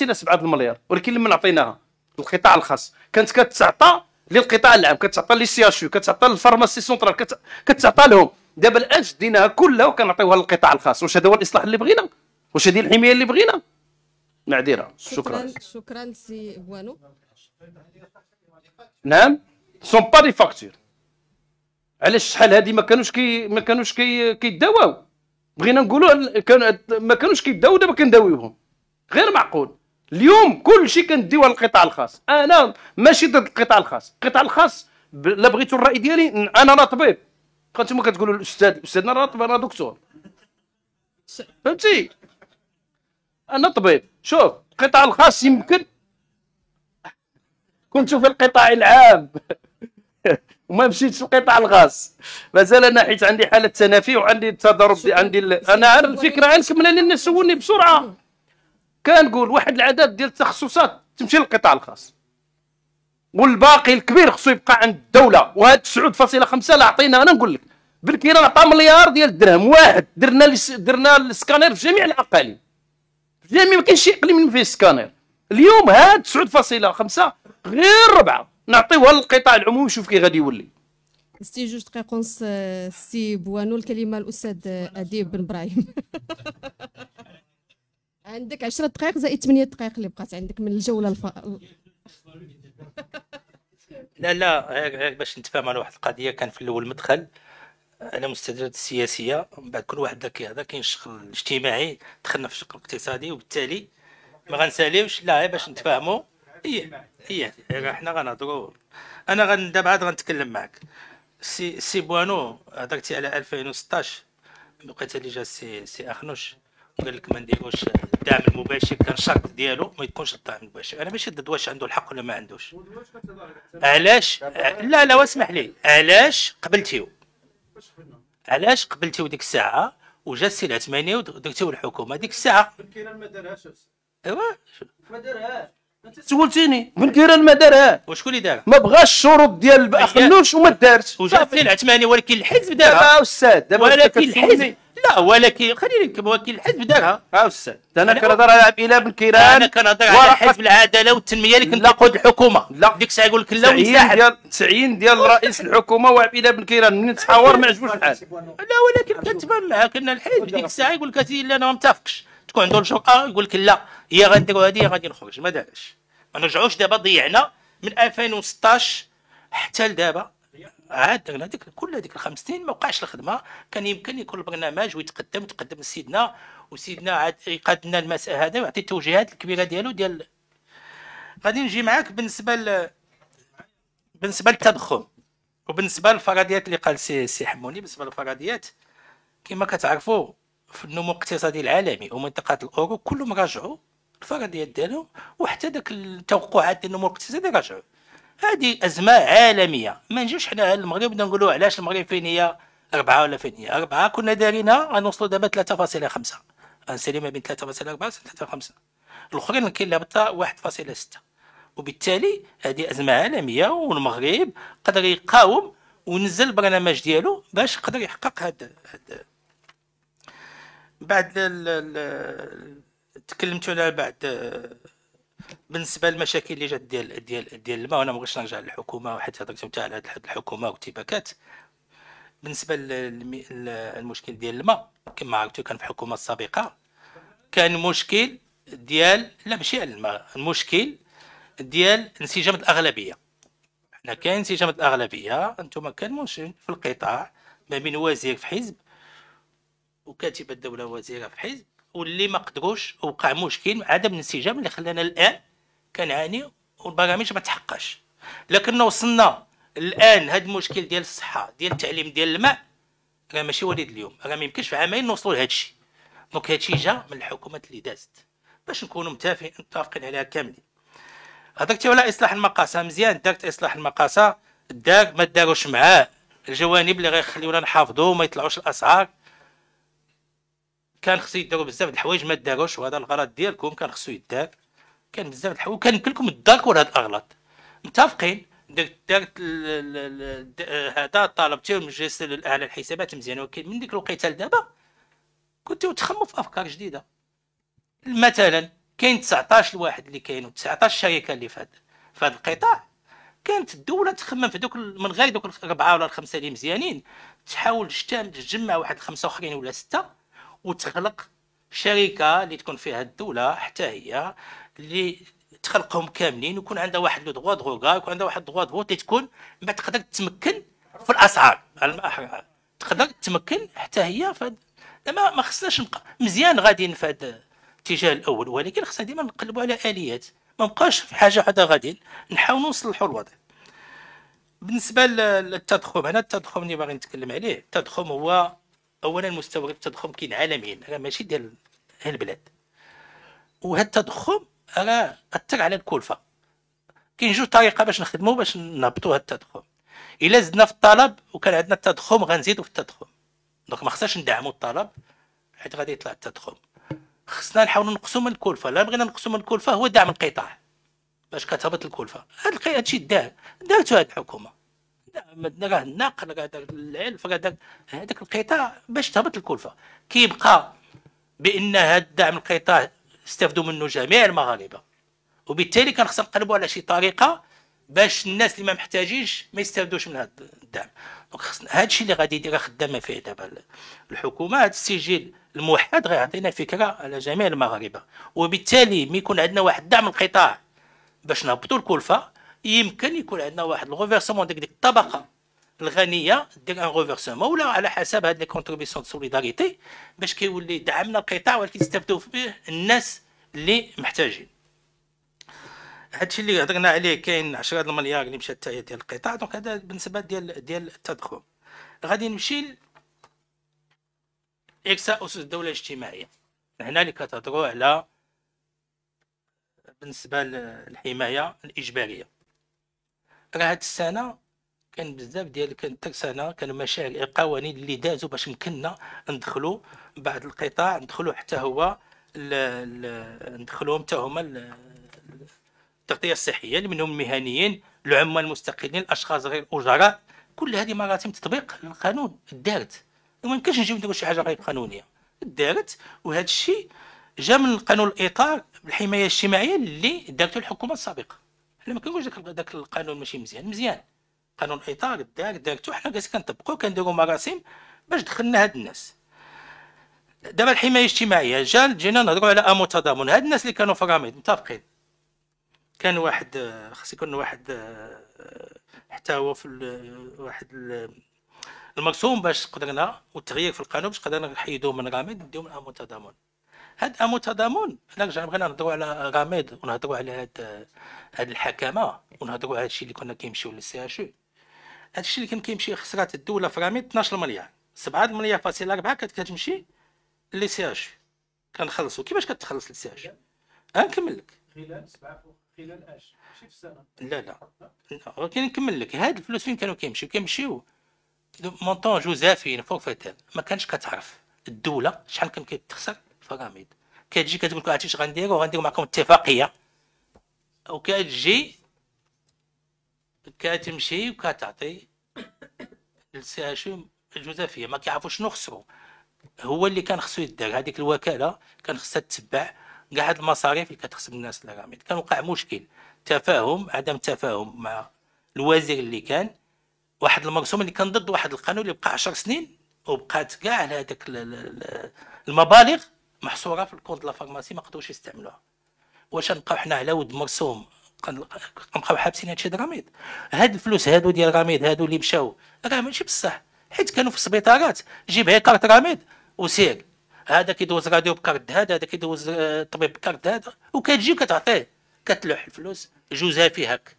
9.7 المليار ولكن لما عطيناها للقطاع الخاص كانت كتسعطى للقطاع العام كتعطى لي سي اش يو كتعطى للفارماسي سونترال كتعطى لهم دابا الان شديناها كلها وكنعطيوها للقطاع الخاص واش هذا هو الاصلاح اللي بغينا واش هذه الحمايه اللي بغينا معذره شكرا شكرا سي بوانو نعم سون با دي فاكتور علاش شحال هذه ما كانوش كي ما كانوش كي كيداواو بغينا نقولوا كان ما كانوش كيداو دابا كنداويوهم غير معقول اليوم كل شيء على للقطاع الخاص انا ماشي ضد القطاع الخاص القطاع الخاص لا بغيتو الراي ديالي انا راه طبيب انتم كتقولوا الاستاذ الاستاذ راه طبيب انا دكتور فهمتي انا طبيب شوف القطاع الخاص يمكن *laughs* كنت في القطاع العام *laughs* وما مشيتش للقطاع الخاص مازال انا حيت عندي حاله تنافي وعندي تضارب عندي انا الفكره غنكملها لان سولني بسرعه كنقول واحد العدد ديال التخصصات تمشي للقطاع الخاص والباقي الكبير خصو يبقى عند الدوله وهاد 9.5 لا عطينا انا نقول لك بالكيرا عطى مليار ديال الدرهم واحد درنا لس... درنا السكانير في جميع الاقاليم في جميع ما كاينش شي اقليم فيه السكانير اليوم هاد 9.5 غير ربعه نعطيوها للقطاع العمومي شوف كي غادي يولي سي جوج دقائق ونص سي بوانو الكلمه الاستاذ اديب بن ابراهيم عندك 10 دقائق زائد 8 دقائق اللي بقات عندك من الجوله الف... لا لا غير باش نتفاهم على واحد القضيه كان في الاول مدخل على مستجدات السياسيه من بعد كل واحد ذاك هذا كاين الشغل الاجتماعي دخلنا في الشق الاقتصادي وبالتالي ما غنساليوش لا باش نتفاهموا ايه ايه حنا غنهضروا انا غن دابا عاد غنتكلم معك سي سي بوانو هضرتي على 2016 بقيت اللي جا سي سي اخنوش قال لك ما نديروش الدعم المباشر كان شرط ديالو ما يكونش الدعم المباشر انا ماشي ضد واش عنده الحق ولا ما عندوش علاش لا لا واسمح لي علاش قبلتيو علاش قبلتيو ديك الساعه وجا السي العثماني ودرتيو الحكومه ديك الساعه كيران ما دارهاش ايوا ما دارهاش سولتيني بن كيران ما دارها وشكون اللي دارها؟ ما بغاش الشروط ديال الخلوش وما دارش وجا السي العثماني ولكن الحزب دارها دابا آه، استاذ دابا ولكن الحزب لا ولكن خليني نكمل وكيل الحزب دارها ها استاذ انا كنهضر على عبد الله بن كيران انا كنهضر على حزب العداله والتنميه اللي كنت قود الحكومه لا ديك الساعه يقول لك لا ونسحب ديال 90 ديال رئيس الحكومه وعبد الله بن كيران من تحاور ما عجبوش الحال لا ولكن كنتبان معاك كنا الحزب ديك الساعه يقول لك لا انا ما متفقش تكون عنده الجرأه يقول لك لا هي غنديروا هذه غادي نخرج ما دارش ما نرجعوش دابا ضيعنا من 2016 حتى لدابا عاد هذيك كل هذيك الخمس سنين ما وقعش الخدمه كان يمكن يكون البرنامج ويتقدم تقدم لسيدنا وسيدنا عاد يقاد لنا المساء هذا ويعطي التوجيهات الكبيره ديالو ديال غادي نجي معاك بالنسبه ل... بالنسبه للتضخم وبالنسبه للفرضيات اللي قال سي سي حموني بالنسبه للفرضيات كما كتعرفوا في النمو الاقتصادي العالمي ومنطقه الاورو كلهم راجعوا الفرضيات ديالهم وحتى داك التوقعات ديال النمو الاقتصادي راجعوا هذه ازمه عالميه ما نجيوش حنا المغرب بدنا نقولوا علاش المغرب فين هي أربعة ولا فين هي أربعة كنا دارينا غنوصلوا دابا 3.5 غنسالي ما بين 3.4 3.5 الاخرين كاين لابطه 1.6 وبالتالي هذه ازمه عالميه والمغرب قدر يقاوم ونزل البرنامج ديالو باش قدر يحقق هاد, هاد بعد ال تكلمتو على بعد بالنسبه للمشاكل اللي جات ديال ديال ديال الماء وانا ما بغيتش نرجع للحكومه حيت هضرت نتاع على الحكومه والتباكات بالنسبه للمشكل ديال الماء كما عرفتوا كان في الحكومه السابقه كان مشكل ديال لا ماشي على الماء المشكل ديال انسجام الاغلبيه حنا كاين انسجام الاغلبيه انتم مشكل في القطاع ما بين وزير في حزب وكاتبه الدوله وزيره في حزب واللي ما قدروش وقع مشكل عدم الانسجام اللي خلانا الان كنعاني والبرامج ما تحققش لكن وصلنا الان هذا المشكل ديال الصحه ديال التعليم ديال الماء راه ماشي وليد اليوم راه ما يمكنش في عامين نوصلوا لهذا الشيء دونك هذا الشيء جا من الحكومات اللي دازت باش نكونوا متفقين عليها كاملين هضرتي على اصلاح المقاصه مزيان دارت اصلاح المقاصه دار ما داروش معاه الجوانب اللي غيخليونا نحافظوا ما يطلعوش الاسعار كان خصو يداروا بزاف د الحوايج ما داروش وهذا الغلط ديالكم كان خصو يدار كان بزاف د الحوايج وكان لكم تذكروا هاد الاغلاط متفقين دارت هذا الطلب تاع مجلس الاعلى الحسابات مزيان ولكن من ديك الوقيته لدابا كنتو تخموا في افكار جديده مثلا كاين 19 واحد اللي كاين و19 شركه اللي في هذا القطاع كانت الدوله تخمم في دوك من غير دوك الاربعه ولا الخمسه اللي مزيانين تحاول تجتمع واحد خمسه اخرين ولا سته وتخلق شركه اللي تكون فيها الدوله حتى هي اللي تخلقهم كاملين ويكون عندها واحد لو دغوا دغوكا يكون عندها واحد دغوا دغوا اللي تكون ما تقدر تتمكن في الاسعار تقدر تتمكن حتى هي في ما ما خصناش نبقى مزيان غاديين في هذا الاتجاه الاول ولكن خصنا ديما نقلبوا على اليات ما نبقاش في حاجه حدا غادي نحاولوا نصلحوا الوضع بالنسبه للتضخم هنا التضخم اللي باغي نتكلم عليه التضخم هو اولا مستوى التضخم كاين عالميا راه ماشي ديال البلاد وهذا التضخم راه اثر على الكلفه كاين جوج طريقه باش نخدموا باش نهبطوا هذا التضخم الا زدنا في الطلب وكان عندنا التضخم غنزيدوا في التضخم دونك ما خصناش ندعموا الطلب حيت غادي يطلع التضخم خصنا نحاولوا نقصوا من الكلفه لا بغينا نقصوا من الكلفه هو دعم القطاع باش كتهبط الكلفه هذا الشيء دار دارته هذه الحكومه لا راه النقل راه العلف راه هذاك القطاع باش تهبط الكلفه كيبقى بان هذا الدعم القطاع استفدوا منه جميع المغاربه وبالتالي كان خصنا نقلبوا على شي طريقه باش الناس اللي ما محتاجينش ما يستافدوش من هذا الدعم دونك خصنا هذا الشيء اللي غادي يدير خدامه فيه دابا الحكومه هذا السجل الموحد غيعطينا فكره على جميع المغاربه وبالتالي ملي يكون عندنا واحد الدعم القطاع باش نهبطوا الكلفه يمكن يكون عندنا واحد الغوفيرسمون ديك ديك الطبقه الغنيه دير ان غوفيرسمون ولا على حسب هاد لي كونتريبيسيون دو سوليداريتي باش كيولي دعمنا القطاع ولكن يستافدوا فيه الناس اللي محتاجين هادشي اللي هضرنا عليه كاين 10 المليار اللي مشات تاهي ديال القطاع دونك هذا بالنسبه ديال ديال التدخل غادي نمشي ل اكسا اسس الدوله الاجتماعيه هنا اللي كتهضروا على بالنسبه للحمايه الاجباريه راه هاد السنه كان بزاف ديال كان حتى سنه كانوا مشاريع قوانين اللي دازوا باش يمكننا ندخلوا بعض القطاع ندخلوا حتى هو ندخلوهم حتى هما التغطيه الصحيه اللي منهم المهنيين العمال المستقلين الاشخاص غير الاجراء كل هذه مراتب تطبيق القانون دارت وما يمكنش نجيو نديروا شي حاجه غير قانونيه دارت وهذا الشيء جا من قانون الاطار الحمايه الاجتماعيه اللي دارته الحكومه السابقه حنا ما كنقولش داك داك القانون ماشي مزيان مزيان قانون الاطار دار دارتو حنا جالسين كنطبقو كنديروا مراسم باش دخلنا هاد الناس دابا الحمايه الاجتماعيه جا جينا نهضروا على امو تضامن هاد الناس اللي كانوا في الراميد متفقين كان واحد آه، خص يكون واحد آه، حتى هو في آه، واحد المرسوم باش قدرنا والتغيير في القانون باش قدرنا نحيدوه من راميد نديوه من امو تضامن هاد متضامن حنا رجعنا بغينا نهضروا على غامض ونهضروا على هاد هاد الحكامه ونهضروا على هادشي اللي كنا كيمشيو للسي اش او هادشي اللي كان كيمشي خسرات الدوله في غامض 12 مليار 7 مليار فاصل 4 كانت كتمشي للسي اش او كنخلصوا كيفاش كتخلص للسي اش غنكمل لك خلال سبعة خلال اش ماشي في السنه لا لا ولكن نكمل لك هاد الفلوس فين كانوا كيمشيو كيمشيو مونطون جوزافين فوق فتال ما كانش كتعرف الدوله شحال كان كتخسر فراميد كتجي كتقول لك عرفتي اش غنديرو غندير معكم اتفاقيه وكتجي كتمشي وكتعطي للسي هاشم الجوزافيه ما كيعرفوش شنو خسرو هو اللي كان خصو يدير هذيك الوكاله كان خصها تتبع كاع هاد المصاريف اللي كتخصم الناس الراميد كان وقع مشكل تفاهم عدم تفاهم مع الوزير اللي كان واحد المرسوم اللي كان ضد واحد القانون اللي بقى 10 سنين وبقات كاع هذاك المبالغ محصوره في الكود لا فارماسي ما قدروش يستعملوها واش نبقاو حنا على ود مرسوم نبقاو حابسين هادشي دراميد هاد الفلوس هادو ديال راميد هادو اللي مشاو راه ماشي بصح حيت كانوا في السبيطارات جيب هي كارت راميد وسير هذا كيدوز راديو بكارت هذا هذا كيدوز آه، طبيب بكارت هذا وكتجي وكتعطيه كتلوح الفلوس جوزها في هاك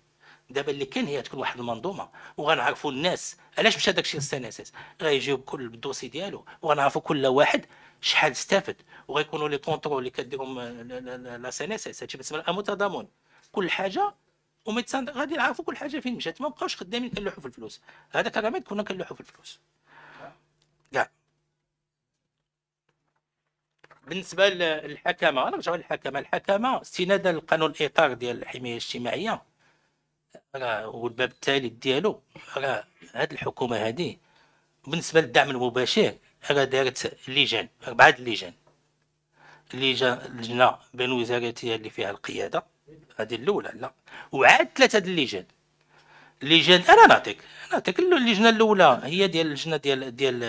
دابا اللي كان هي تكون واحد المنظومه وغنعرفوا الناس علاش مشى داكشي للسي ان اس اس غيجيو بكل الدوسي ديالو وغنعرفوا كل واحد شحال استفد وغيكونوا لي كونترول اللي كديرهم لا سي ان اس اس هادشي بالنسبه للمتضامن كل حاجه وميدسان غادي يعرفوا كل حاجه فين مشات ما بقاوش خدامين كنلوحوا في الفلوس هذاك الرميد كنا كنلوحوا في الفلوس كاع بالنسبه للحكامه نرجعوا للحكامه الحكامه استنادا للقانون الاطار ديال الحمايه الاجتماعيه راه والباب الثالث ديالو راه هاد الحكومه هذه بالنسبه للدعم المباشر راه دارت لجان أربعة لجان لجنة لجنة بين وزارتية اللي فيها القيادة هذه الأولى لا وعاد ثلاثة اللجان اللجان أنا نعطيك نعطيك اللجنة الأولى هي ديال اللجنة ديال ديال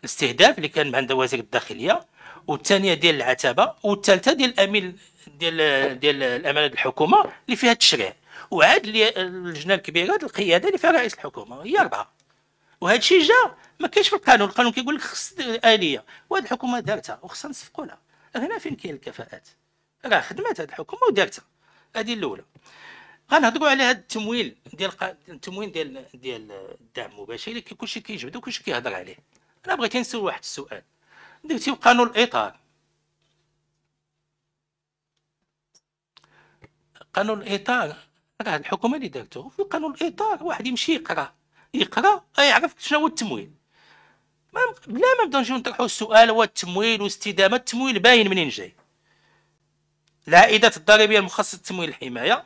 الاستهداف اللي كان عندها وزير الداخلية والثانية ديال العتبة والثالثة ديال الأمين ديال ديال الأمانة الحكومة اللي فيها التشريع وعاد اللجنة الكبيرة القيادة اللي فيها رئيس الحكومة هي أربعة وهذا الشيء جا ما كاينش في القانون القانون كيقول لك خص اليه وهذه الحكومه دارتها وخصنا نصفقوا لها هنا فين كاين الكفاءات راه خدمات هذه الحكومه ودارتها هذه الاولى غنهضروا على هذا التمويل ديال التمويل ديال ديال الدعم المباشر اللي كلشي كيجبد وكلشي كيهضر عليه انا بغيت نسول واحد السؤال درتي قانون الاطار قانون الاطار راه الحكومه اللي دارته في قانون الاطار واحد يمشي يقرا يقرا يعرف شنو هو التمويل ما بلا ما نبداو نجيو نطرحوا السؤال هو التمويل واستدامه التمويل باين منين جاي العائدات الضريبيه المخصصه لتمويل الحمايه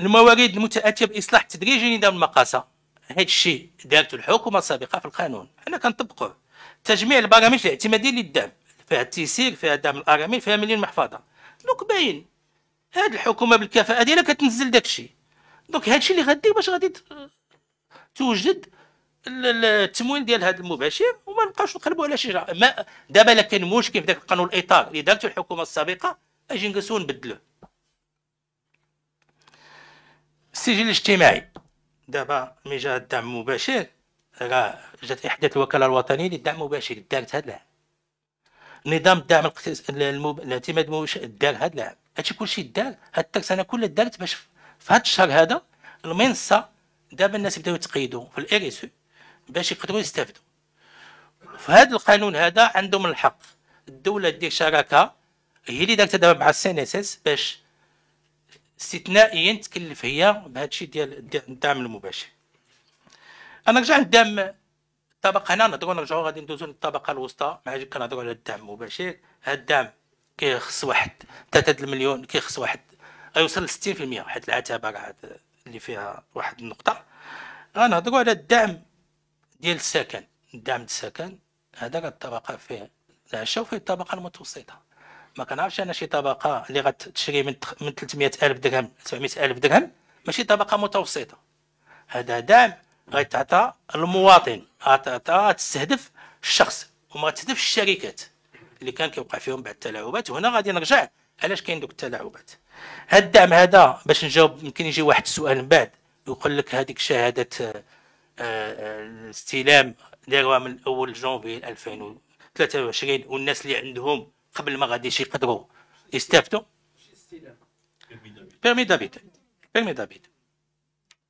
الموارد المتاتيه باصلاح تدريجي لنظام المقاسه هذا الشيء دارته الحكومه السابقه في القانون حنا كنطبقوه تجميع البرامج الاعتماديه للدعم فيها التيسير فيها دعم الارامل فيها مليون محفظه دونك باين هاد الحكومه بالكفاءه ديالها كتنزل داكشي دونك هادشي اللي غدير باش غادي توجد التموين ديال هذا المباشر وما نبقاوش نقلبوا على شجره ما دابا الا كان مشكل في ذاك القانون الاطار اللي دارته الحكومه السابقه اجي نجلسوا نبدلوه السجل الاجتماعي دابا مي جا الدعم المباشر راه جات احداث الوكاله الوطنيه للدعم المباشر دارت هذا العام نظام الدعم الاعتماد المباشر دار هذا العام هادشي كلشي دار هاد انا كلها دارت باش في هاد الشهر هذا المنصه دابا الناس بداو يتقيدوا في الاريس باش يقدروا يستافدوا في هذا القانون هذا عندهم الحق الدوله دير شراكه هي اللي دارت دابا مع السين اس اس باش استثنائيا تكلف هي بهذا الشيء ديال الدعم المباشر انا رجع الدعم الطبقه هنا نهضروا نرجعوا غادي ندوزو للطبقه الوسطى مع كنهضروا على الدعم المباشر هذا الدعم كيخص واحد 3 المليون كيخص واحد غيوصل ل 60% حيت العتبه راه اللي فيها واحد النقطة غنهضرو على الدعم ديال السكن الدعم السكن هذاك الطبقة فيه العشا وفيه الطبقة المتوسطة ما كنعرفش انا شي طبقة اللي غتشري من من 300 ألف درهم 700 ألف درهم ماشي طبقة متوسطة هذا دعم غيتعطى المواطن غتستهدف الشخص وما غتستهدفش الشركات اللي كان كيوقع فيهم بعد التلاعبات وهنا غادي نرجع علاش كاين دوك التلاعبات هاد الدعم هذا باش نجاوب يمكن يجي واحد السؤال من بعد يقول لك هذيك شهاده آه، آه، الاستلام داروها من اول جونفي 2023 والناس اللي عندهم قبل ما غاديش يقدروا يستافدوا بيرمي دابيت بيرمي دابيت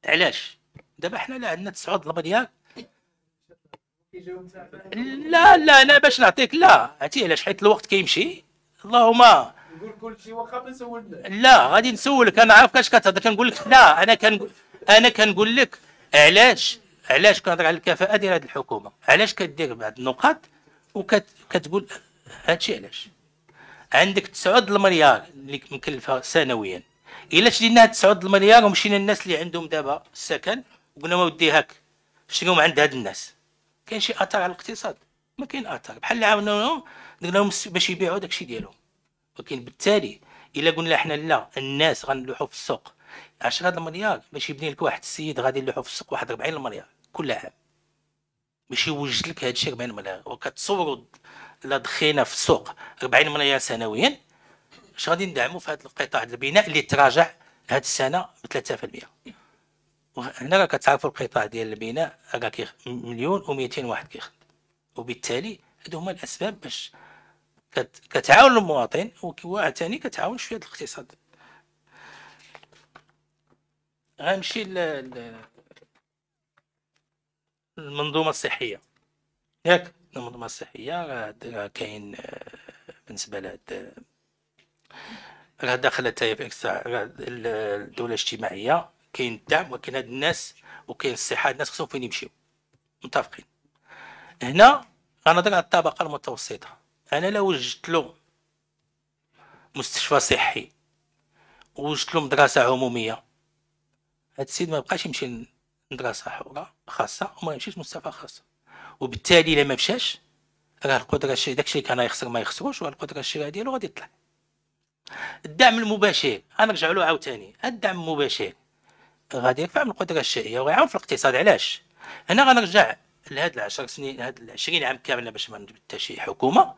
علاش دابا حنا لا عندنا 9 طلبه ديال لا لا انا باش نعطيك لا عرفتي علاش حيت الوقت كيمشي اللهم نقول كل شيء وقبل سولنا لا غادي نسولك انا عارف كاش كتهضر كنقول لك لا انا كنقول انا كنقول لك علاش علاش كنهضر على الكفاءه ديال هذه الحكومه علاش كدير بعض النقاط وكتقول هادشي علاش عندك 9 المليار اللي مكلفه سنويا الا شدينا هاد 9 المليار ومشينا الناس اللي عندهم دابا السكن وقلنا ما ودي هاك شنو عند هاد الناس كاين شي اثر على الاقتصاد ما كاين اثر بحال اللي عاونوهم قلنا لهم باش يبيعوا داكشي ديالهم ولكن بالتالي الا قلنا احنا لا الناس غنلوحوا في السوق 10 المليار باش يبني لك واحد السيد غادي يلوحوا في السوق واحد 40 المليار كل عام باش يوجد لك هذا الشيء 40 مليار وكتصوروا لا دخينا في السوق 40 مليار سنويا اش غادي ندعموا في هذا القطاع البناء اللي تراجع هذه السنه ب 3% وهنا راه كتعرفوا القطاع ديال البناء راه مليون و200 واحد كيخدم وبالتالي هادو هما الاسباب باش كتعاون المواطن وثاني كتعاون شويه الاقتصاد غنمشي للمنظومه الصحيه ياك المنظومه الصحيه راه كاين آه، بالنسبه لهاد راه داخله تايا في الدوله الاجتماعيه كاين الدعم وكاين هاد الناس وكاين الصحه هاد الناس خصهم فين يمشيو متفقين هنا غنهضر على الطبقه المتوسطه انا لو وجدت له مستشفى صحي وجدت له مدرسه عموميه هاد السيد ما بقاش يمشي لمدرسه حره خاصه وما يمشيش مستشفى خاصه وبالتالي الا ما مشاش راه القدره الشيء داكشي اللي كان يخسر ما يخسروش والقدره الشراء ديالو غادي يطلع الدعم المباشر نرجع له عاوتاني الدعم المباشر غادي يرفع من القدره الشرائيه وغيعاون في الاقتصاد علاش هنا غنرجع لهاد العشر سنين هاد العشرين عام كامله باش ما نجبد حتى شي حكومه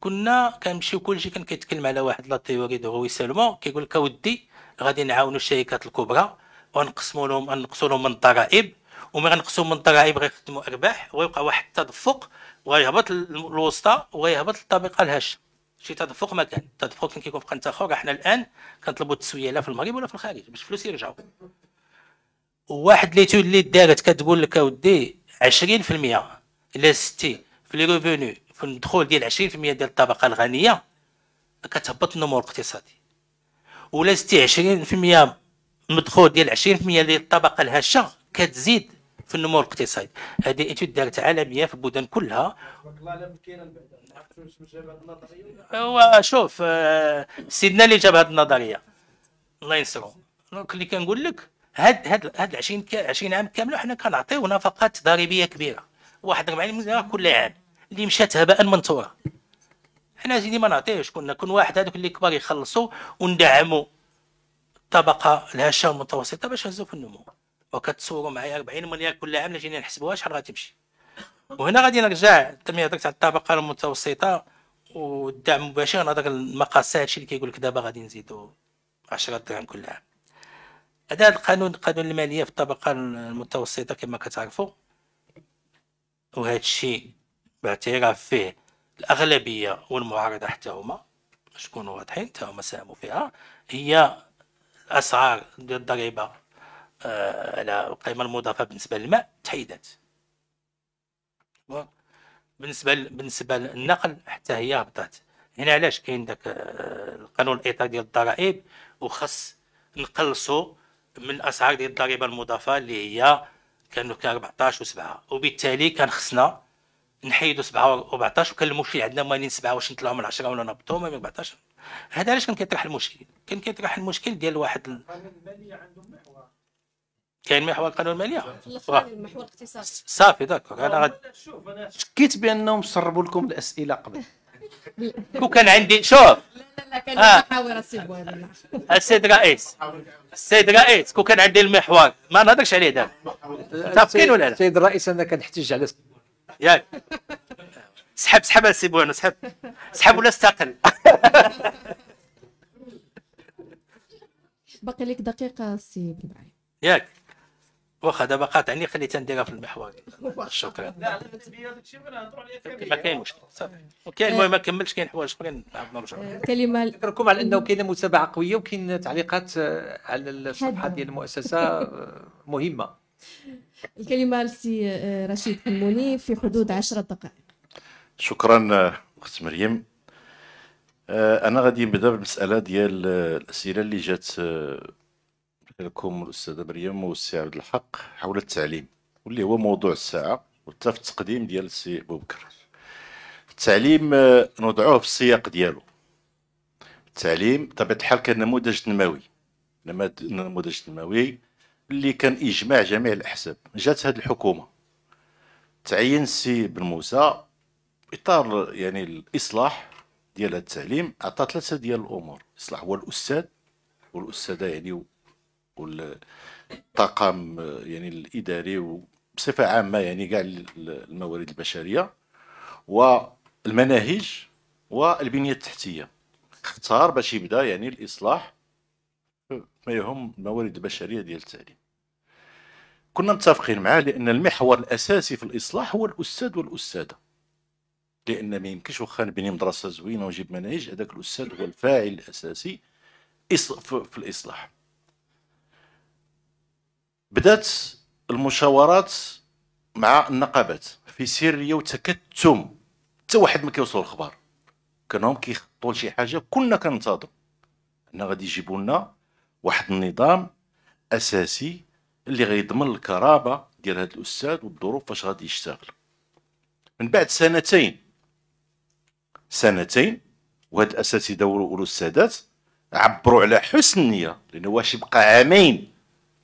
كنا كنمشيو كلشي كان كيتكلم على واحد لا تيوري دو روي سالمون كيقول لك اودي غادي نعاونوا الشركات الكبرى ونقسموا لهم نقصوا لهم من الضرائب وما غنقصوا من الضرائب غيخدموا ارباح ويبقى واحد التدفق وغيهبط الوسطى وغيهبط الطبقه الهشه شي تدفق ما كان التدفق كان كيكون في قناه اخر احنا الان كنطلبوا التسويه لا في المغرب ولا في الخارج باش الفلوس يرجعوا واحد ليتود اللي دارت كتقول لك اودي 20% الى 60 في لي ريفوني في الدخول ديال 20% ديال الطبقه الغنيه كتهبط النمو الاقتصادي ولا زدتي 20% من الدخول ديال 20% ديال الطبقه الهشه كتزيد في النمو الاقتصادي هذه ايتود دارت عالميه في البلدان كلها هو شوف آه، سيدنا اللي جاب هذه النظريه الله ينصرو دونك اللي كنقول لك هاد هاد هاد 20 20 عام كامله حنا كنعطيو نفقات ضريبيه كبيره واحد 40 مليار كل عام اللي مشات هباء منثورا حنا سيدي ما نعطيهش كنا كون واحد هذوك اللي كبار يخلصوا وندعموا الطبقه الهشه المتوسطه باش يهزوا في النمو وكتصوروا معايا 40 مليار كل عام جينا نحسبوها شحال غتمشي وهنا غادي نرجع تمي هضرت على الطبقه المتوسطه والدعم المباشر نهضر المقاسات الشيء اللي كيقول لك دابا غادي نزيدوا 10 درهم كل عام هذا القانون قانون الماليه في الطبقه المتوسطه كما كتعرفوا وهذا الشيء باعتراف فيه الأغلبية والمعارضة حتى هما باش نكونوا واضحين حتى هما ساهموا فيها هي الأسعار ديال الضريبة آه، على القيمة المضافة بالنسبة للماء تحيدات بالنسبة بالنسبة للنقل حتى هي هبطات هنا يعني علاش كاين داك آه، القانون الإطار ديال الضرائب وخص نقلصوا من الأسعار ديال الضريبة المضافة اللي هي كانوا كان 14 و7 وبالتالي كان خصنا نحيدوا 14 وكان المشكل عندنا مالين 7 واش نطلعوا من 10 ولا نهبطوا من 14 هذا علاش كان كيطرح المشكل كان كيطرح المشكل ديال واحد القانون الماليه عندهم محور كاين محور القانون الماليه المحور الاقتصادي صافي داكور انا غد... شوف شكيت بانهم سربوا لكم الاسئله قبل *laughs* وكان عندي شوف لا لا لا كان آه. محاور السيد السيد رئيس السيد رئيس كون كان عندي المحور ما نهضرش عليه دابا متفقين ولا لا السيد الرئيس انا كنحتج على ياك سحب سحب سي بوينو سحب سحب ولا استقل *laughs* باقي لك دقيقة سي بن ياك واخا دابا قاطعني خلي نديرها في المحور *laughs* شكرا لا ما كاين مشكل صافي كاين المهم آه. ما كملتش كاين حوايج اخرين نعاود نرجعوا آه، كلمه نذكركم على انه كاينه متابعه قويه وكاين تعليقات آه، على الصفحه ديال المؤسسه مهمه الكلمه لسي آه، رشيد حموني في حدود عشرة دقائق شكرا اخت مريم آه، انا غادي نبدا بالمساله ديال آه، الاسئله اللي جات لكم الاستاذه مريم والسي عبد الحق حول التعليم واللي هو موضوع الساعه وحتى في التقديم ديال السي ابو بكر التعليم نوضعوه في السياق ديالو التعليم بطبيعه الحال كان نموذج تنموي نموذج تنموي اللي كان اجماع جميع الاحزاب جات هذه الحكومه تعين السي بن موسى اطار يعني الاصلاح ديال التعليم عطى ثلاثه ديال الامور الاصلاح هو الاستاذ والاستاذه يعني والطاقم يعني الاداري بصفه عامه يعني كاع الموارد البشريه والمناهج والبنيه التحتيه اختار باش يبدا يعني الاصلاح ما يهم الموارد البشريه ديال التعليم كنا متفقين معاه لان المحور الاساسي في الاصلاح هو الاستاذ والاستاذه لان ما يمكنش واخا نبني مدرسه زوينه ونجيب مناهج هذاك الاستاذ هو الفاعل الاساسي في الاصلاح بدات المشاورات مع النقابات في سريه وتكتم حتى واحد ما كيوصل الخبر كانهم كيخطوا لشي حاجه كنا كننتظر ان غادي يجيبوا لنا واحد النظام اساسي اللي غيضمن الكرامه ديال هذا الاستاذ والظروف فاش غادي يشتغل من بعد سنتين سنتين وهاد الاساتذه والاستاذات عبروا على حسن النيه لان واش يبقى عامين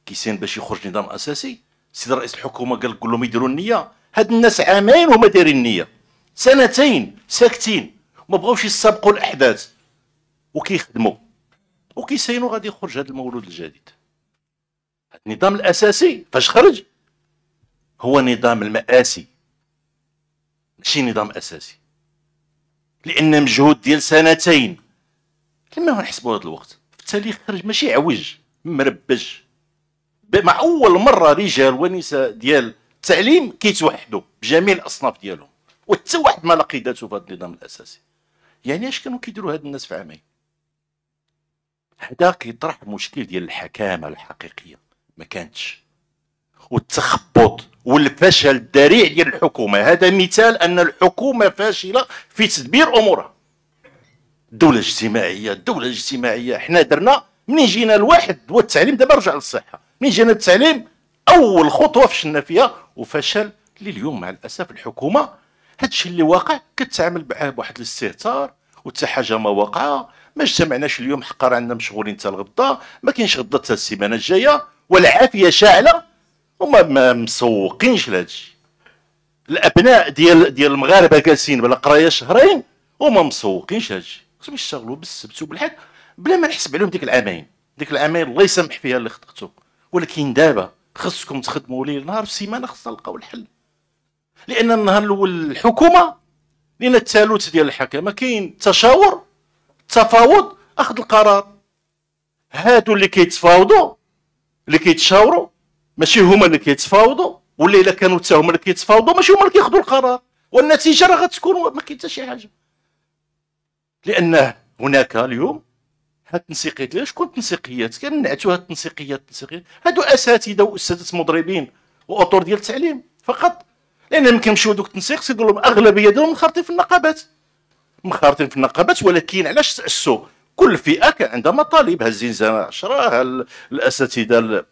كيسين باش يخرج نظام اساسي سيد رئيس الحكومه قال قول لهم يديروا النيه هاد الناس عامين وما دايرين النيه سنتين ساكتين ما بغاوش يسابقوا الاحداث وكيخدموا وكيسينوا غادي يخرج هذا المولود الجديد النظام الاساسي فاش خرج هو نظام المآسي ماشي نظام اساسي لان مجهود ديال سنتين لما نحسبوا هذا الوقت في التاريخ خرج ماشي عوج مربج مع اول مره رجال ونساء ديال التعليم كيتوحدوا بجميع الاصناف ديالهم وحتى واحد ما لقي ذاته في هذا النظام الاساسي يعني اش كانوا كيديروا هاد الناس في عامين هذا كيطرح مشكل ديال الحكامه الحقيقيه ما كانتش والتخبط والفشل الذريع ديال الحكومه هذا مثال ان الحكومه فاشله في تدبير امورها الدوله الاجتماعيه الدوله الاجتماعيه حنا درنا منين جينا الواحد والتعليم التعليم دابا رجع للصحه منين جينا التعليم اول خطوه فشلنا فيها وفشل لليوم مع الاسف الحكومه هادشي اللي واقع كتعامل معاه بواحد الاستهتار وتا حاجه ما واقعه ما اجتمعناش اليوم حقا عندنا مشغولين حتى الغدا ما كاينش غدا حتى السيمانه الجايه والعافيه شاعله هما ما مسوقينش لهادشي الابناء ديال ديال المغاربه جالسين بلا قرايه شهرين وما مسوقينش هادشي خصهم يشتغلوا بالسبت وبالحد بلا ما نحسب عليهم ديك العامين ديك العامين الله يسامح فيها اللي خطقتو ولكن دابا خصكم تخدموا ليل نهار في السيمانه خصنا نلقاو الحل لان النهار الاول الحكومه لان الثالوث ديال الحكمه كاين تشاور تفاوض اخذ القرار هادو اللي كيتفاوضوا اللي كيتشاوروا ماشي هما اللي كيتفاوضوا ولا الا كانوا حتى هما اللي كيتفاوضوا ماشي هما اللي كياخذوا القرار والنتيجه راه غتكون ما كاين حتى شي حاجه لان هناك اليوم هاد التنسيقيات علاش شكون التنسيقيات كنعتوا هاد التنسيقيات التنسيقيات هادو اساتذه واساتذه مدربين واطر ديال التعليم فقط لان ملي كنمشيو دوك التنسيق سيقول لهم اغلبيه ديالهم مخرطين في النقابات مخرطين في النقابات ولكن علاش تاسوا كل فئه كان عندها مطالب الزنزانه 10 الاساتذه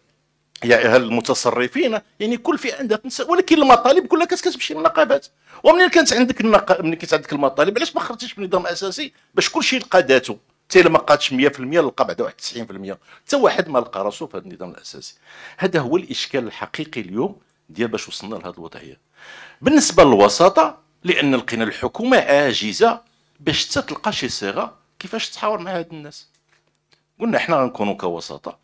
يعني المتصرفين يعني كل فئه عندها ولكن المطالب كلها كانت كتمشي للنقابات ومنين كانت عندك النق... منين كانت عندك المطالب علاش ما من نظام اساسي باش كلشي يلقى ذاته حتى الا ما لقاتش 100% لقى بعد واحد 90% حتى واحد ما لقى راسو في هذا النظام الاساسي هذا هو الاشكال الحقيقي اليوم ديال باش وصلنا لهذه الوضعيه بالنسبه للوساطه لان لقينا الحكومه عاجزه باش تلقى شي صيغه كيفاش تحاور مع هاد الناس قلنا احنا غنكونوا كوساطه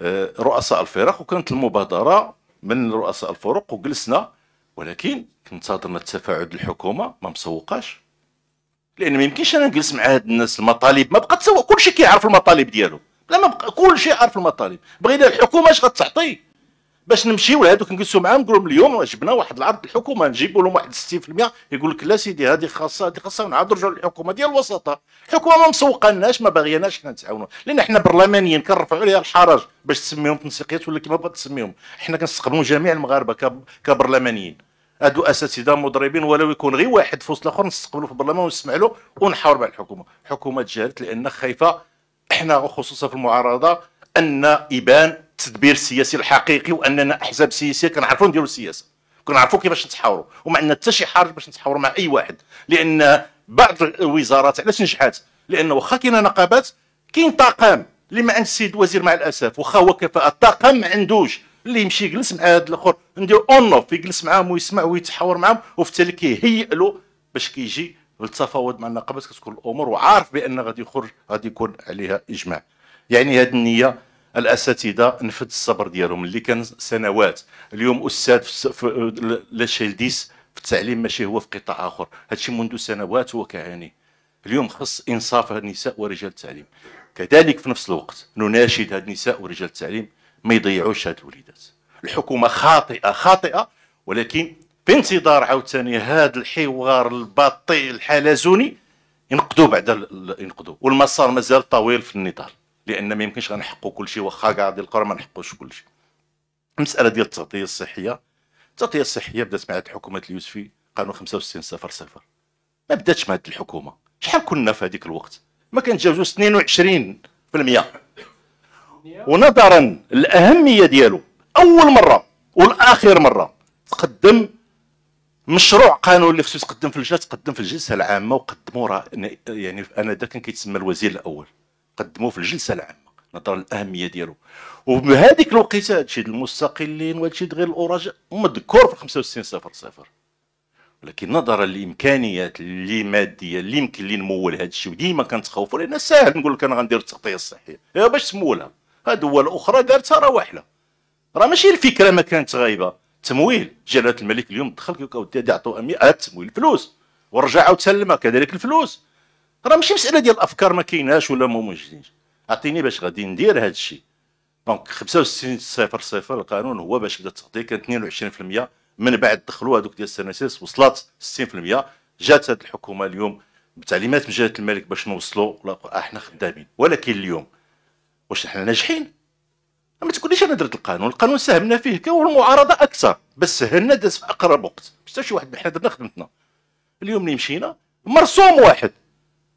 آه، رؤساء الفرق وكانت المبادره من رؤساء الفرق وجلسنا ولكن كنتظرنا التفاعل الحكومه ما مسوقاش لان ما يمكنش انا نجلس مع هاد الناس المطالب ما بقى تسوق كلشي كيعرف المطالب ديالو لا ما بقى كلشي عارف المطالب بغينا الحكومه اش غتعطي باش نمشيو لهذوك نجلسوا معاهم نقول لهم اليوم جبنا واحد العرض الحكومه نجيبوا لهم واحد 60% يقول لك لا سيدي هذه خاصه هذه خاصه ونعاود نرجعوا للحكومه ديال الوساطه الحكومه ما مسوقناش ما باغيناش حنا نتعاونوا لان حنا برلمانيين كنرفعوا عليها الحرج باش تسميهم تنسيقيات ولا كما بغات تسميهم حنا كنستقبلوا جميع المغاربه كبرلمانيين هادو اساتذه مضربين ولو يكون غير واحد في وسط الاخر نستقبلوا في البرلمان ونسمع له ونحاور مع الحكومه الحكومه تجاهلت لان خايفه احنا وخصوصا في المعارضه ان يبان التدبير السياسي الحقيقي واننا احزاب سياسيه كنعرفوا نديروا السياسه كنعرفوا كيفاش نتحاوروا وما عندنا حتى شي حرج باش نتحاوروا مع اي واحد لان بعض الوزارات علاش نجحات لان واخا كاينه نقابات كاين طاقم اللي ما عند السيد الوزير مع الاسف واخا هو كفاءه الطاقم ما عندوش اللي يمشي يجلس مع هذا الاخر ندير اون اوف يجلس معاهم ويسمع ويتحاور معاهم وفي التالي كيهيئ له باش كيجي للتفاوض مع النقابات كتكون الامور وعارف بان غادي يخرج غادي يكون عليها اجماع يعني هذه النيه الاساتذه نفذ الصبر ديالهم اللي كان سنوات اليوم استاذ في لاشيلديس في التعليم ماشي هو في قطاع اخر هادشي منذ سنوات هو كيعاني اليوم خص انصاف النساء ورجال التعليم كذلك في نفس الوقت نناشد هاد النساء ورجال التعليم ما يضيعوش هاد الوليدات الحكومه خاطئه خاطئه ولكن في انتظار عاوتاني هذا الحوار البطيء الحلزوني ينقضوا بعد ينقضوا والمسار مازال طويل في النضال لان ما يمكنش غنحقوا كل شيء واخا كاع ديال القرى ما نحقوش كل شيء المساله ديال التغطيه الصحيه التغطيه الصحيه بدات مع الحكومه اليوسفي قانون 65 صفر صفر ما بداتش مع الحكومه شحال كنا في هذيك الوقت ما كنتجاوزوا 22% ونظرا للاهميه ديالو اول مره والاخر مره تقدم مشروع قانون اللي خصو يتقدم في الجلسه تقدم في الجلسه العامه وقدموا يعني انا ذاك كان كيتسمى الوزير الاول قدموه في الجلسه العامه نظرا للاهميه ديالو وبهذيك الوقيته هادشي المستقلين وهادشي غير الاوراج مذكور في 65 صفر صفر ولكن نظرا للامكانيات اللي ماديه اللي يمكن اللي نمول هادشي وديما كنتخوفوا لان ساهل نقول لك انا غندير التغطيه الصحيه يا باش تمولها ها دول اخرى دارتها راه واحله راه ماشي الفكره ما كانت غايبه تمويل جلاله الملك اليوم دخل كيقول اودي عطوا التمويل فلوس ورجع عاود سلمها كذلك الفلوس راه ماشي مساله ديال الافكار ما كايناش ولا ما موجودينش اعطيني باش غادي ندير هذا الشيء دونك 65 صفر صفر القانون هو باش بدا التغطيه كان 22% من بعد دخلوا هذوك ديال السناسيس وصلت 60% جات هذه الحكومه اليوم بتعليمات من جلاله الملك باش نوصلوا احنا خدامين ولكن اليوم واش احنا ناجحين ما تقوليش انا درت القانون القانون ساهمنا فيه والمعارضه اكثر بس سهلنا داز في اقرب وقت حتى شي واحد حنا درنا خدمتنا اليوم اللي مشينا مرسوم واحد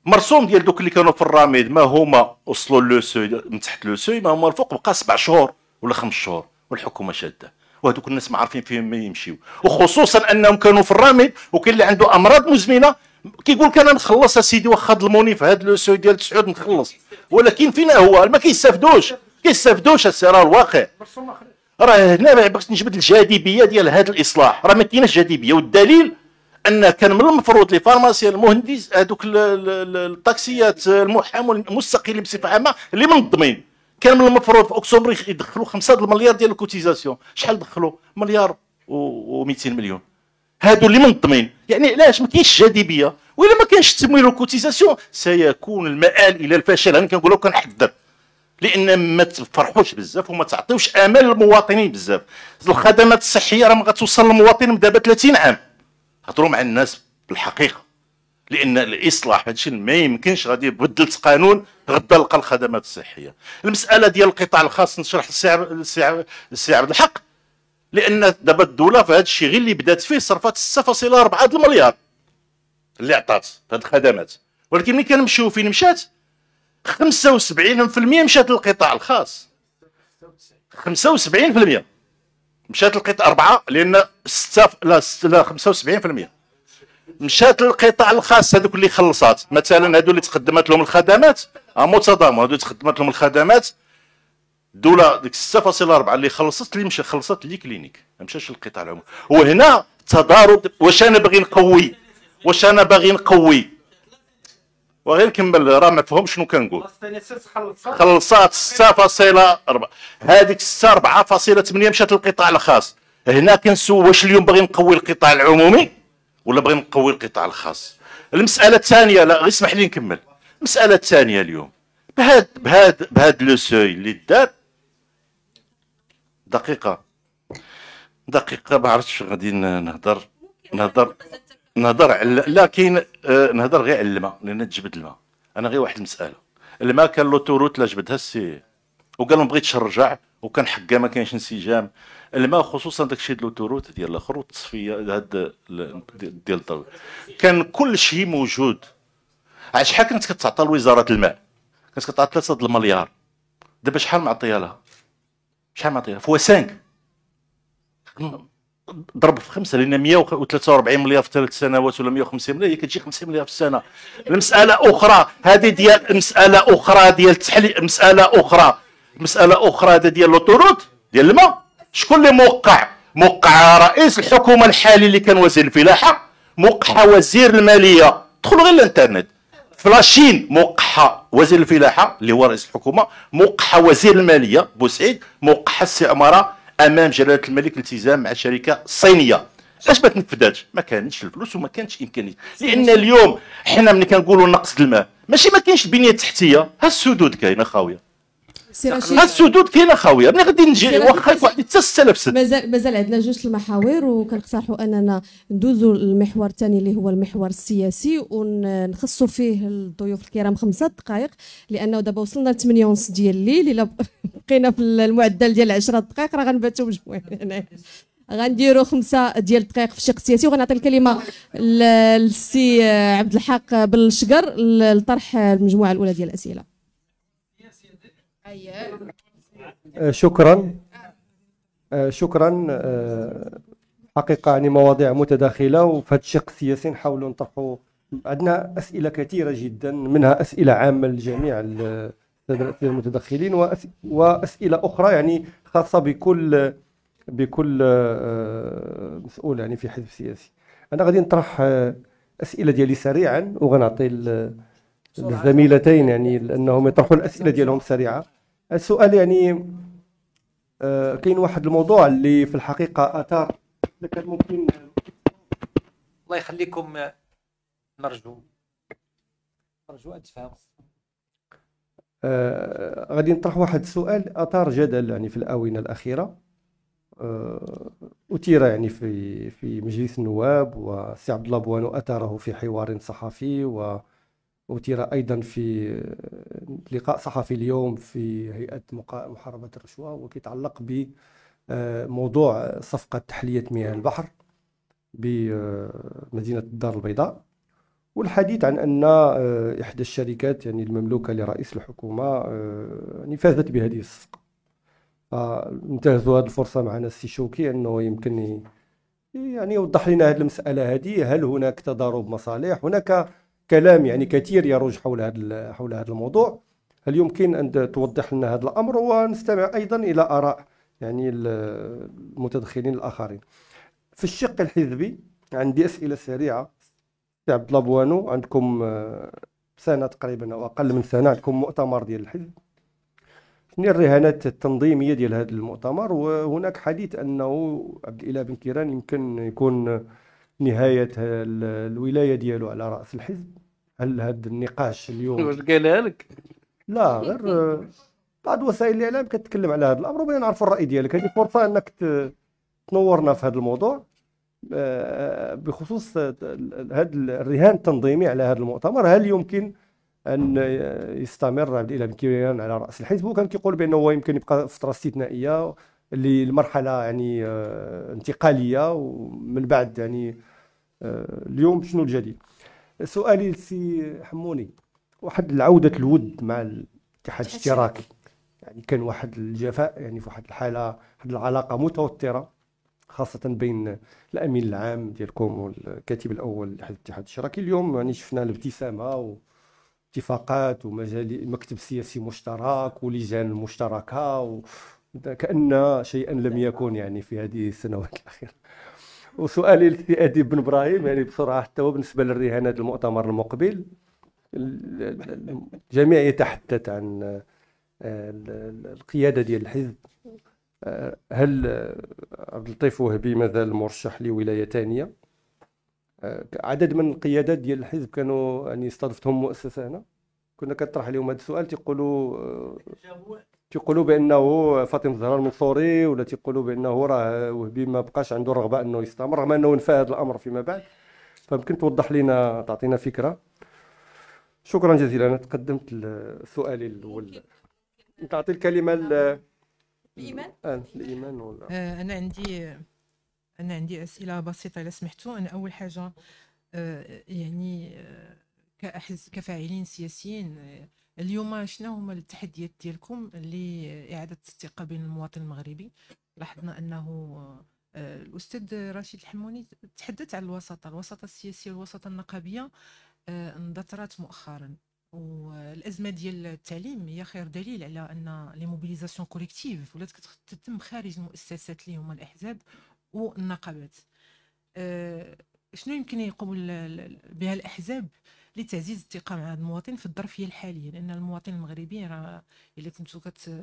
مرسوم ديال دوك اللي كانوا في الراميد ما هما وصلوا لو سوي من تحت لو سوي ما هما الفوق بقى سبع شهور ولا خمس شهور والحكومه شاده وهذوك الناس ما عارفين فين ما يمشيو وخصوصا انهم كانوا في الراميد وكاين اللي عنده امراض مزمنه كيقول لك انا نخلص سيدي واخا الموني في هذا لو سوي ديال تسعود نخلص ولكن فينا هو ما كيستافدوش كيستافدوش راه الواقع راه هنا باش نجبد الجاذبيه ديال هذا الاصلاح راه ما كايناش جاذبيه والدليل ان كان من المفروض لي فارماسي المهندس هذوك الطاكسيات المحامون المستقلين بصفه عامه اللي منظمين كان من المفروض في اكتوبر يدخلوا 5 المليار ديال الكوتيزاسيون شحال دخلوا مليار و200 مليون هادو اللي منظمين يعني علاش ما كاينش جاذبيه والا ما كانش تمويل الكوتيزاسيون سيكون المآل الى الفشل انا كنقول لك كنحذر لان ما تفرحوش بزاف وما تعطيوش امل للمواطنين بزاف الخدمات الصحيه راه ما غتوصل للمواطن من دابا 30 عام هضروا مع الناس بالحقيقه لان الاصلاح هادشي ما يمكنش غادي بدلت قانون غدا لقى الخدمات الصحيه المساله ديال القطاع الخاص نشرح السعر السعر عبد الحق لان دابا الدوله في هذا الشيء غير اللي بدات فيه صرفات 6.4 المليار اللي عطات في هذه الخدمات ولكن ملي كنمشيو فين مشات 75% مشات للقطاع الخاص 75% مشات لقيت أربعة لأن ستة لا لا 75% مشات للقطاع الخاص هذوك اللي خلصات مثلا هذو اللي تقدمت لهم الخدمات آه، متضامن هذو تقدمت لهم الخدمات الدولة ديك 6.4 اللي خلصت اللي مشى خلصت لي كلينيك مشاش للقطاع العمومي وهنا تضارب واش انا باغي نقوي واش انا باغي نقوي وغير كمل راه ما فهمش شنو كنقول خلصات 6.4 هذيك 6.4.8 مشات للقطاع الخاص هنا كنسول واش اليوم باغي نقوي القطاع العمومي ولا باغي نقوي القطاع الخاص المساله الثانيه لا غير اسمح لي نكمل المساله الثانيه اليوم بهاد بهاد بهاد لو سوي اللي دار دقيقه دقيقه ما عرفتش غادي نهضر نهضر نهضر على لا كاين آه، نهضر غير على الماء لان تجبد الماء انا غير واحد المساله الماء كان لوتوروت لا جبدها السي وقال ما بغيتش نرجع وكان حقا ما كاينش انسجام الماء خصوصا داك الشيء ديال لوتوروت ديال الاخر والتصفيه هاد ديال الضوء كان كل شيء موجود على شحال كانت كتعطى لوزاره الماء كانت كتعطى 3 المليار دابا شحال معطيه لها شحال معطيه فوا 5 ضرب في خمسه لان 143 مليار في ثلاث سنوات ولا 150 مليار هي كتجي 50 مليار في السنه المساله اخرى هذه ديال مساله اخرى ديال تحلي مساله اخرى مساله اخرى هذا ديال لوطوروت ديال الماء شكون اللي موقع موقع رئيس الحكومه الحالي اللي كان وزير الفلاحه موقعها وزير الماليه دخلوا غير الانترنت فلاشين موقعها وزير الفلاحه اللي هو رئيس الحكومه موقعها وزير الماليه بوسعيد موقعها السي عمره امام جلاله الملك التزام مع شركه صينيه علاش ما تنفذاتش ما كانتش الفلوس وما كانتش امكانيه لان اليوم حنا ملي كنقولوا نقص الماء ماشي ما كاينش البنيه التحتيه ها السدود كاينه خاويه السدود كاين اخويا راني غادي نجي واخا واحد حتى 6000 سد مازال مازال عندنا جوج المحاور وكنقترحوا اننا ندوزوا للمحور الثاني اللي هو المحور السياسي ونخصوا فيه الضيوف الكرام خمسة دقائق لانه دابا وصلنا ل 8 ونص ديال الليل الا *laughs* بقينا في المعدل ديال 10 دقائق راه غنباتوا مجموعين هنايا غنديروا خمسه ديال الدقائق في الشق السياسي وغنعطي الكلمه للسي عبد الحق بالشقر لطرح المجموعه الاولى ديال الاسئله آه، شكرا آه، شكرا آه، حقيقة يعني مواضيع متداخلة وفي هذا الشق السياسي نحاولوا نطرحوا عندنا أسئلة كثيرة جدا منها أسئلة عامة لجميع المتدخلين وأسئلة أخرى يعني خاصة بكل بكل مسؤول يعني في حزب سياسي أنا غادي نطرح أسئلة ديالي سريعا وغنعطي الزميلتين يعني لانهم يطرحوا الاسئله ديالهم سريعه السؤال يعني آه، كاين واحد الموضوع اللي في الحقيقه اثار كان ممكن الله يخليكم آه، نرجو نرجو ان تفهموا آه غادي نطرح واحد السؤال اثار جدل يعني في الاونه الاخيره آه اثير يعني في في مجلس النواب وسي عبد الله بوانو اثاره في حوار صحفي و أثير أيضا في لقاء صحفي اليوم في هيئة محاربة الرشوة وكيتعلق بموضوع آه، صفقة تحلية مياه البحر بمدينة آه، الدار البيضاء والحديث عن أن آه، إحدى الشركات يعني المملوكة لرئيس الحكومة يعني فازت بهذه الصفقة فانتهزوا هذه الفرصة معنا السي شوكي أنه يمكن يعني يوضح لنا هذه المسألة هذه هل هناك تضارب مصالح هناك كلام يعني كثير يروج حول هذا حول هذا الموضوع هل يمكن ان توضح لنا هذا الامر ونستمع ايضا الى اراء يعني المتدخلين الاخرين في الشق الحزبي عندي اسئله سريعه سي عبد الله بوانو عندكم آه، سنه تقريبا او اقل من سنه عندكم مؤتمر ديال الحزب شنو الرهانات التنظيميه ديال هذا المؤتمر وهناك حديث انه عبد الاله بن كيران يمكن يكون نهايه الولايه ديالو على راس الحزب هل هذا النقاش اليوم واش قالها لك؟ لا غير بعض وسائل الاعلام كتكلم على هذا الامر وبغينا نعرفوا الراي ديالك هذه فرصه انك تنورنا في هذا الموضوع آه، بخصوص هذا الرهان التنظيمي على هذا المؤتمر هل يمكن ان يستمر عبد الاله بن على راس الحزب وكان كيقول بانه هو يمكن يبقى فتره استثنائيه اللي المرحله يعني آه، انتقاليه ومن بعد يعني آه، اليوم شنو الجديد سؤالي لسي حموني واحد العوده الود مع الاتحاد الاشتراكي يعني كان واحد الجفاء يعني في واحد الحاله واحد العلاقه متوتره خاصه بين الامين العام ديالكم والكاتب الاول لحزب الاتحاد الاشتراكي اليوم يعني شفنا الابتسامه اتفاقات ومجال مكتب سياسي مشترك ولجان مشتركه كأن شيئا لم يكن يعني في هذه السنوات الأخيرة وسؤالي للسي أديب بن إبراهيم يعني بسرعة حتى بالنسبة للرهانات المؤتمر المقبل الجميع يتحدث عن آه، القيادة ديال الحزب آه، هل عبد اللطيف وهبي مازال مرشح لولاية ثانية آه، عدد من القيادات ديال الحزب كانوا يعني استضفتهم مؤسسة هنا كنا كنطرح عليهم هذا السؤال تيقولوا تيقولوا بانه فاطمه الزهراء المنصوري ولا تيقولوا بانه راه وهبي ما بقاش عنده رغبه انه يستمر رغم انه نفى هذا الامر فيما بعد فممكن توضح لنا تعطينا فكره شكرا جزيلا انا تقدمت لسؤالي الاول تعطي الكلمه ل... الايمان آه، الايمان ولا آه، انا عندي انا عندي اسئله بسيطه اذا سمحتوا انا اول حاجه آه، يعني كأحز كفاعلين سياسيين اليوم شنو هما التحديات ديالكم لاعاده الثقه بين المواطن المغربي لاحظنا انه آه، الاستاذ رشيد الحموني تحدث عن الوساطه الوساطه السياسيه والوساطه النقابيه آه، اندثرت مؤخرا والازمه ديال التعليم هي خير دليل على ان لي موبيليزاسيون كوليكتيف ولات كتتم خارج المؤسسات اللي هما الاحزاب والنقابات آه، شنو يمكن يقوم بها الاحزاب لتعزيز الثقه مع المواطن في الظرفيه الحاليه لان المواطن المغربي راه الا كنتو كت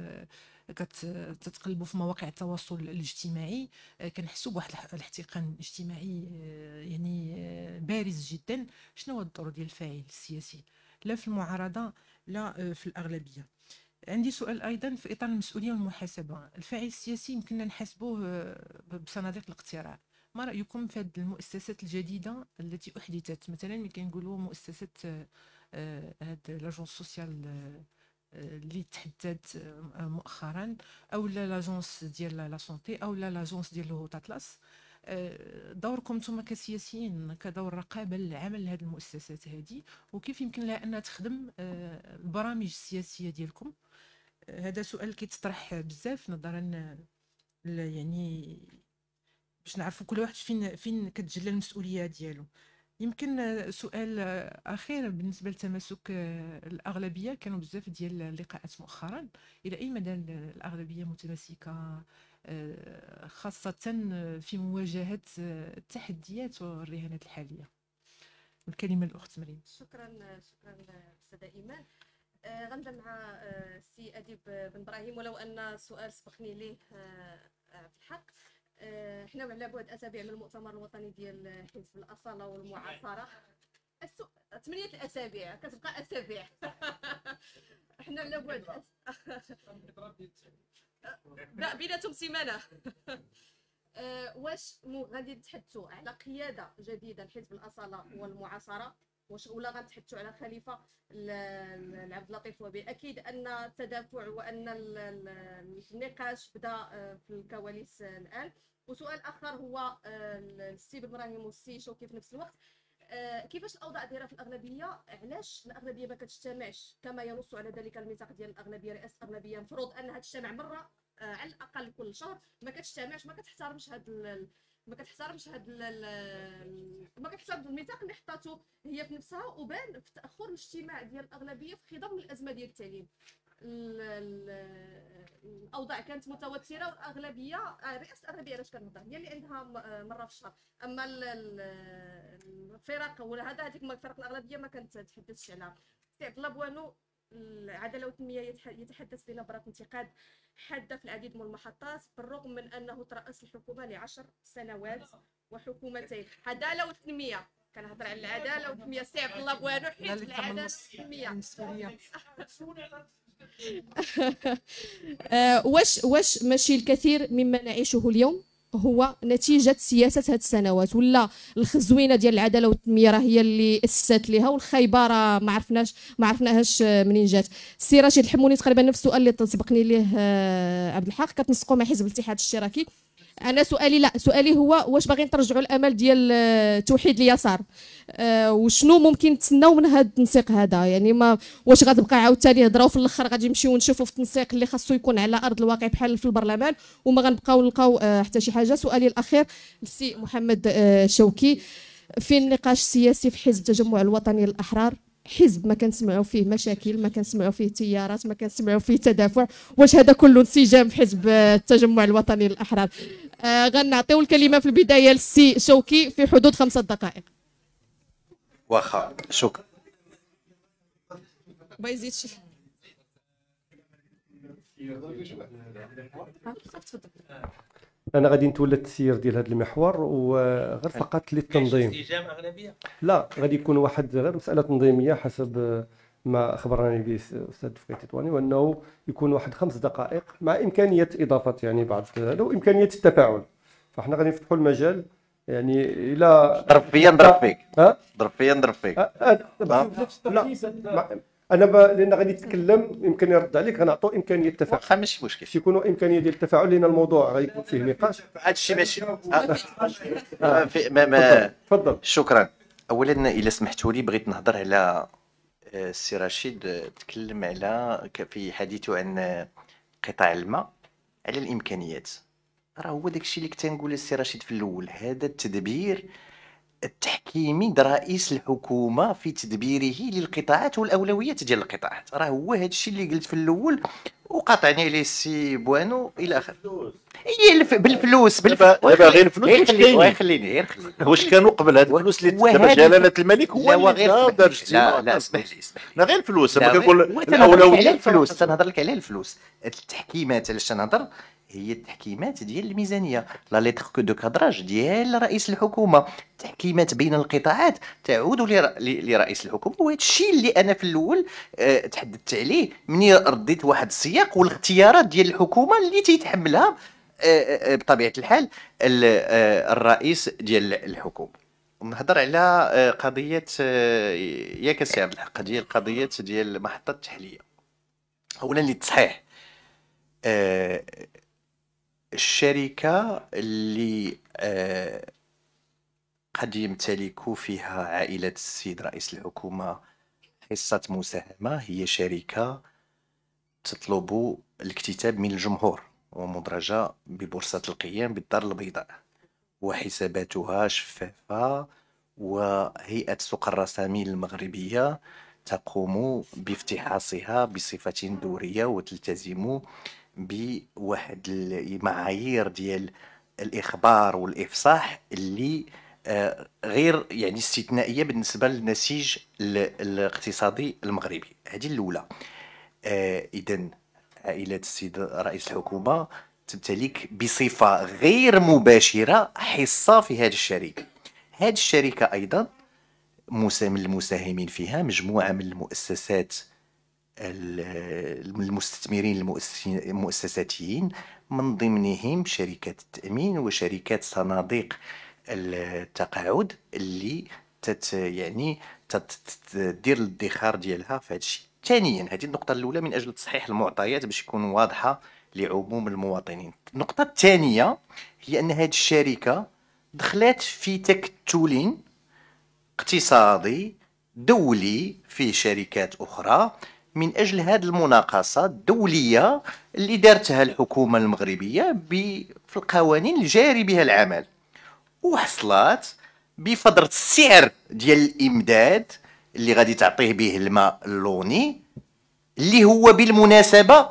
كتتقلبوا في مواقع التواصل الاجتماعي آه، كنحسوا بواحد الاحتقان اجتماعي آه، يعني آه، بارز جدا شنو هو الدور ديال الفاعل السياسي لا في المعارضه لا في الاغلبيه عندي سؤال ايضا في اطار المسؤوليه والمحاسبه الفاعل السياسي يمكننا نحاسبوه بصناديق الاقتراع ما رايكم في هذه المؤسسات الجديده التي احدثت مثلا ملي كنقولوا مؤسسه آه، آه، هاد لاجونس سوسيال آه، اللي تحدثت مؤخرا او لا لاجونس ديال لا سونتي او لا لاجونس ديال الهوت اطلس دوركم نتوما كسياسيين كدور رقابه للعمل لهذه المؤسسات هذه وكيف يمكن لها انها تخدم البرامج السياسيه ديالكم هذا سؤال كيتطرح بزاف نظرا يعني باش نعرفوا كل واحد فين فين كتجلى المسؤوليه ديالو يمكن آه، سؤال آه، اخير بالنسبه لتماسك آه، الاغلبيه كانوا بزاف ديال اللقاءات مؤخرا الى اي مدى الاغلبيه متماسكه خاصه في مواجهه التحديات والرهانات الحاليه الكلمه الاخت مريم شكرا شكرا استاذه ايمان غنبدا مع السي اديب بن ابراهيم ولو ان سؤال سبقني ليه في الحق آه، حنا على بعد اسابيع من المؤتمر الوطني ديال حزب الاصاله والمعاصره السو... ثمانية اسابيع كتبقى اسابيع حنا على بعد لا بيناتهم سيمانه *laughs* آه، واش غادي تحدثوا على قياده جديده لحزب الاصاله والمعاصره واش ولا غنتحدثوا على خليفه لعبد اللطيف وبي اكيد ان التدافع وان النقاش بدا آه، في الكواليس الان وسؤال اخر هو آه، السي ابراهيم والسي شوكي في نفس الوقت آه، كيفاش الاوضاع دايره في الاغلبيه علاش الاغلبيه ما كتجتمعش كما ينص على ذلك الميثاق ديال الاغلبيه رئاسه الاغلبيه مفروض انها تجتمع مره آه، على الاقل كل شهر ما كتجتمعش ما كتحترمش هاد ما كتحترمش هذا ما كتحترمش الميثاق اللي حطاته هي في نفسها وبان في تاخر الاجتماع ديال الاغلبيه في خضم الازمه ديال التعليم الاوضاع كانت متوتره والاغلبيه رئاسه الاغلبيه علاش كنهضر هي اللي عندها مره في الشهر اما الفرق ولا هذا هذيك الفرق الاغلبيه ما كانت تحدثش على سي عبد الله بوانو العداله والتنميه يتحدث بنبره انتقاد حاده في العديد من المحطات بالرغم من انه تراس الحكومه لعشر سنوات وحكومتين عداله والتنميه كنهضر على العداله والتنميه سي عبد الله بوانو حيت العداله والتنميه *laughs* آه، واش واش ماشي الكثير مما نعيشه اليوم هو نتيجة سياسة هاد السنوات ولا الخزوينة ديال العدالة والتنمية راه هي اللي أسست ليها والخايبة راه ما عرفناش ما عرفناهاش آه، منين جات السي رشيد الحموني تقريبا نفس السؤال اللي سبقني ليه آه، عبد الحق كتنسقوا مع حزب الاتحاد الاشتراكي انا سؤالي لا سؤالي هو واش باغيين ترجعوا الامل ديال آه، توحيد اليسار أه وشنو ممكن نتسناو من هذا التنسيق هذا يعني ما واش غتبقى عاوتاني هضره وفي الاخر غادي نمشيو نشوفوا في التنسيق اللي خاصو يكون على ارض الواقع بحال في البرلمان وما غنبقاو نلقاو أه حتى شي حاجه سؤالي الاخير للسي محمد أه شوكي فين النقاش السياسي في حزب التجمع الوطني الاحرار حزب ما كنسمعوا فيه مشاكل ما كنسمعوا فيه تيارات ما كنسمعوا فيه تدافع واش هذا كله انسجام في حزب آه، التجمع الوطني للاحرار آه غنعطيو الكلمه في البدايه للسي شوكي في حدود خمسة دقائق واخا شكرا ما يزيدش آه، تفضل انا غادي نتولى التسيير ديال هذا المحور وغير فقط للتنظيم اغلبيه لا غادي يكون واحد غير مساله تنظيميه حسب ما خبرني به الاستاذ فكري تطواني وانه يكون واحد خمس دقائق مع امكانيه اضافه يعني بعض لو امكانيه التفاعل فاحنا غادي نفتحوا المجال يعني الى ضرب فيا نضرب فيك ها ضرب فيا نضرب فيك لا انا ب... لان غادي تتكلم يمكن يرد عليك غنعطو امكانيه التفاعل واخا ماشي مشكل باش يكونوا امكانيه ديال التفاعل لان الموضوع غيكون فيه نقاش هذا الشيء آه، ماشي آه، تفضل شكرا اولا الا سمحتوا لي بغيت نهضر على آه، السي رشيد تكلم على في حديثه عن قطاع الماء على الامكانيات راه هو داكشي اللي كنت نقول للسي رشيد في الاول هذا التدبير التحكيمي رئيس الحكومه في تدبيره للقطاعات والاولويات ديال القطاعات راه هو هذا الشيء اللي قلت في الاول وقاطعني لي سي بوانو الى اخره هي الف... بالفلوس بالفلوس دابا غير الفلوس كاين واش خليني غير خليني *laughs* واش كانوا قبل هاد الفلوس اللي دابا جلاله الملك هو لا غير لا لا اسمح لي اسمح لي غير الفلوس انا كنقول الاولويه على الفلوس تنهضر لك على الفلوس التحكيمات علاش تنهضر هي التحكيمات ديال الميزانيه لا ليتر كو دو كادراج ديال رئيس الحكومه التحكيمات بين القطاعات تعود لرئيس الحكومه وهذا الشيء اللي انا في الاول آه، تحدثت عليه مني رديت واحد السياق السياق والاختيارات ديال الحكومه اللي تيتحملها آه، آه، بطبيعه الحال آه، الرئيس ديال الحكومه نهضر على قضيه ياك السي عبد الحق ديال قضيه ديال محطه التحليه اولا للتصحيح الشركه اللي قد يمتلك فيها عائله السيد رئيس الحكومه حصه مساهمه هي شركه تطلب الاكتتاب من الجمهور ومدرجة ببورصة القيام بالدار البيضاء وحساباتها شفافة وهيئة سوق الرسامين المغربية تقوم بافتحاصها بصفة دورية وتلتزم بواحد المعايير ديال الإخبار والإفصاح اللي آه، غير يعني استثنائية بالنسبة للنسيج الاقتصادي المغربي هذه الأولى اذا عائله السيد رئيس الحكومه تمتلك بصفه غير مباشره حصه في هذه الشركه هذه الشركه ايضا من المساهمين فيها مجموعه من المؤسسات المستثمرين المؤسساتيين من ضمنهم شركات التامين وشركات صناديق التقاعد اللي تت يعني تدير الادخار ديالها في هذا الشيء ثانيا هذه النقطة الأولى من أجل تصحيح المعطيات باش تكون واضحة لعموم المواطنين النقطة الثانية هي أن هذه الشركة دخلت في تكتل اقتصادي دولي في شركات أخرى من أجل هذه المناقصة الدولية اللي دارتها الحكومة المغربية في القوانين الجاري بها العمل وحصلت بفضل السعر ديال الإمداد اللي غادي تعطيه به الماء اللوني اللي هو بالمناسبه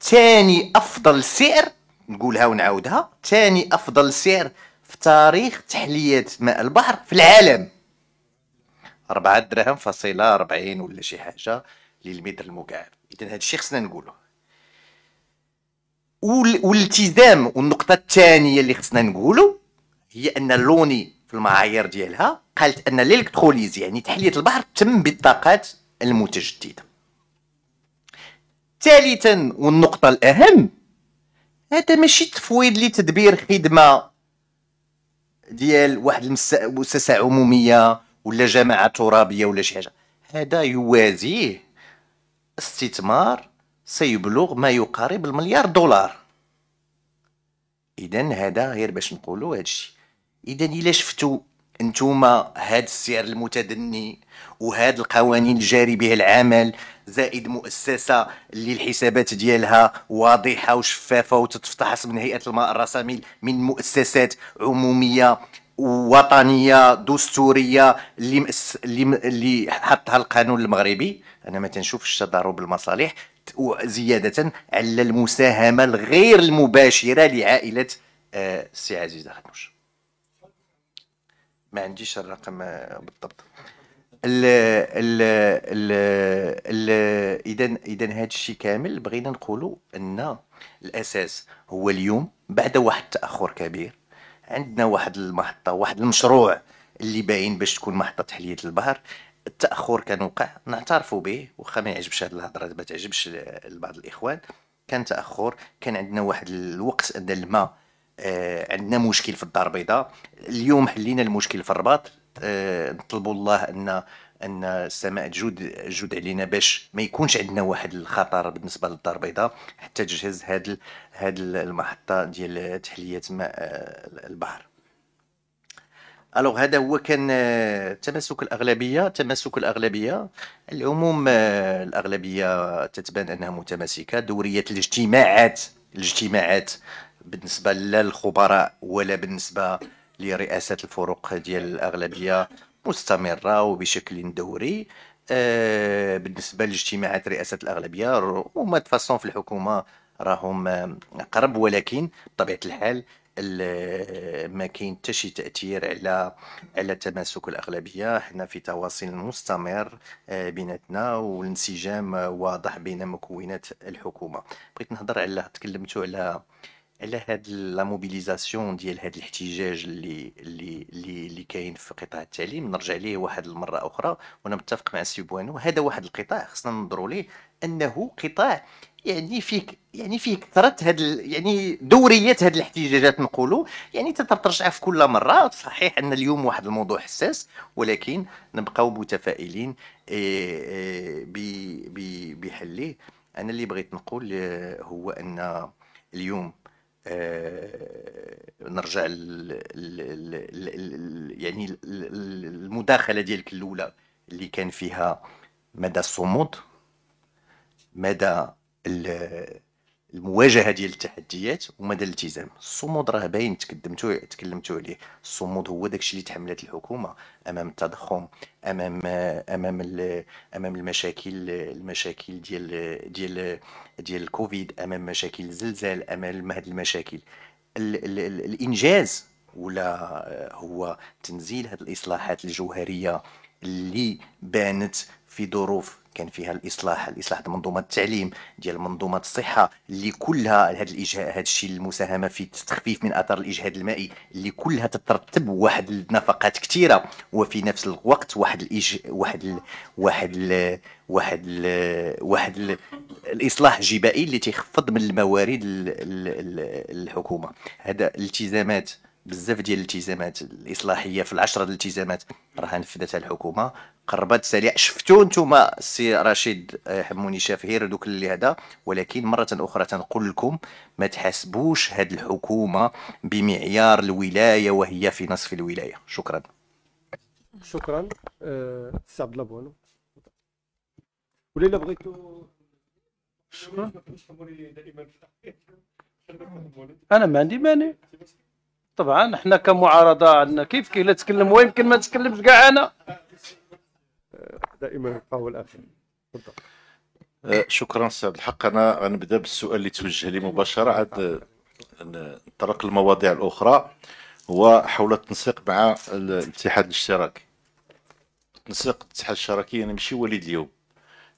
ثاني افضل سعر نقولها ونعاودها ثاني افضل سعر في تاريخ تحليات ماء البحر في العالم 4 دراهم فاصلة 40 ولا شي حاجة للمتر المكعب إذا هذا الشيء خصنا نقوله والالتزام والنقطة الثانية اللي خصنا نقوله هي أن اللوني في المعايير ديالها قالت ان الالكتروليز يعني تحليه البحر تم بالطاقات المتجدده ثالثا والنقطه الاهم هذا ماشي تفويض لتدبير خدمه ديال واحد المؤسسه عموميه ولا جماعه ترابيه ولا شي حاجه هذا يوازيه استثمار سيبلغ ما يقارب المليار دولار اذا هذا غير باش نقولوا هادشي اذا الا شفتوا انتوما هاد السعر المتدني وهاد القوانين الجاري بها العمل زائد مؤسسه اللي الحسابات ديالها واضحه وشفافه وتتفتحص من هيئه الماء الرسمي من مؤسسات عموميه وطنيه دستوريه اللي مأس... اللي م... اللي حطها القانون المغربي انا ما تنشوفش تضارب المصالح زياده على المساهمه الغير المباشره لعائله آه سي عزيزه خدموش ما عنديش الرقم آه، بالضبط ال ال ال ال اذا اذا هذا الشيء كامل بغينا نقولوا ان الاساس هو اليوم بعد واحد التاخر كبير عندنا واحد المحطه واحد المشروع اللي باين باش تكون محطه تحليه البحر التاخر كان وقع نعترفوا به واخا ما يعجبش هذه الهضره ما تعجبش آه، لبعض الاخوان كان تاخر كان عندنا واحد الوقت ان الماء آه، عندنا مشكل في الدار البيضاء اليوم حلينا المشكل في الرباط آه، نطلبوا الله ان ان السماء تجود جود علينا باش ما يكونش عندنا واحد الخطر بالنسبه للدار البيضاء حتى تجهز هاد هاد المحطه ديال تحليه ماء آه، البحر الوغ هذا هو كان تماسك الاغلبيه تماسك الاغلبيه العموم الاغلبيه تتبان انها متماسكه دوريه الاجتماعات الاجتماعات بالنسبه لا للخبراء ولا بالنسبه لرئاسه الفروق ديال الاغلبيه مستمره وبشكل دوري آه، بالنسبه لاجتماعات رئاسه الاغلبيه هما تفاصون في الحكومه راهم آه، قرب ولكن بطبيعه الحال آه، ما كاين حتى شي تاثير على على تماسك الاغلبيه حنا في تواصل مستمر بيناتنا والانسجام واضح بين مكونات الحكومه بغيت نهضر على تكلمتوا على على هاد لا موبيليزاسيون ديال هاد الاحتجاج اللي اللي اللي اللي كاين في قطاع التعليم نرجع ليه واحد المره اخرى وانا متفق مع السي بوانو هذا واحد القطاع خصنا ننظروا ليه انه قطاع يعني فيه يعني فيه كثره هاد يعني دوريه هاد الاحتجاجات نقولوا يعني تترجع في كل مره صحيح ان اليوم واحد الموضوع حساس ولكن نبقاو متفائلين آه، آه، بحله انا اللي بغيت نقول آه، هو ان اليوم آه، نرجع يعني المداخله ديالك الاولى اللي كان فيها مدى الصمود مدى المواجهه ديال التحديات ومدى الالتزام الصمود راه باين تقدمتو تكلمتو عليه الصمود هو داكشي اللي تحملت الحكومه امام التضخم امام امام امام المشاكل المشاكل ديال ديال ديال الكوفيد امام مشاكل الزلزال امام هذه المشاكل الـ الـ الـ الانجاز ولا آه، هو تنزيل هذه الاصلاحات الجوهريه اللي بانت في ظروف كان فيها الاصلاح الاصلاح ديال منظومه التعليم ديال منظومه الصحه اللي كلها هذا الاجهاد هذا الشيء المساهمه في التخفيف من اثار الاجهاد المائي اللي كلها تترتب واحد النفقات كثيره وفي نفس الوقت واحد الإج... واحد ال... واحد ال... واحد ال... واحد ال... الاصلاح الجبائي اللي تيخفض من الموارد ال... ال... الحكومه هذا الالتزامات بزاف ديال الالتزامات الاصلاحيه في العشره الالتزامات راه نفذتها الحكومه قربات سريع شفتوا انتم السي رشيد آه، حموني شافهير دوك اللي هذا ولكن مره اخرى تنقول لكم ما تحاسبوش هذه الحكومه بمعيار الولايه وهي في نصف الولايه شكرا شكرا آه، سي عبد الله بونو ولا الا بغيتو شكرا انا ما عندي مانع طبعا حنا كمعارضه عندنا كيف كي لا تكلم ويمكن ما تكلمش كاع انا دائما نلقاه الاخر تفضل أه، شكرا سعد عبد الحق انا غنبدا بالسؤال اللي توجه لي مباشره عاد أه، نطرق المواضيع الاخرى هو حول التنسيق مع الاتحاد الاشتراكي تنسيق الاتحاد الاشتراكي يعني ماشي وليد اليوم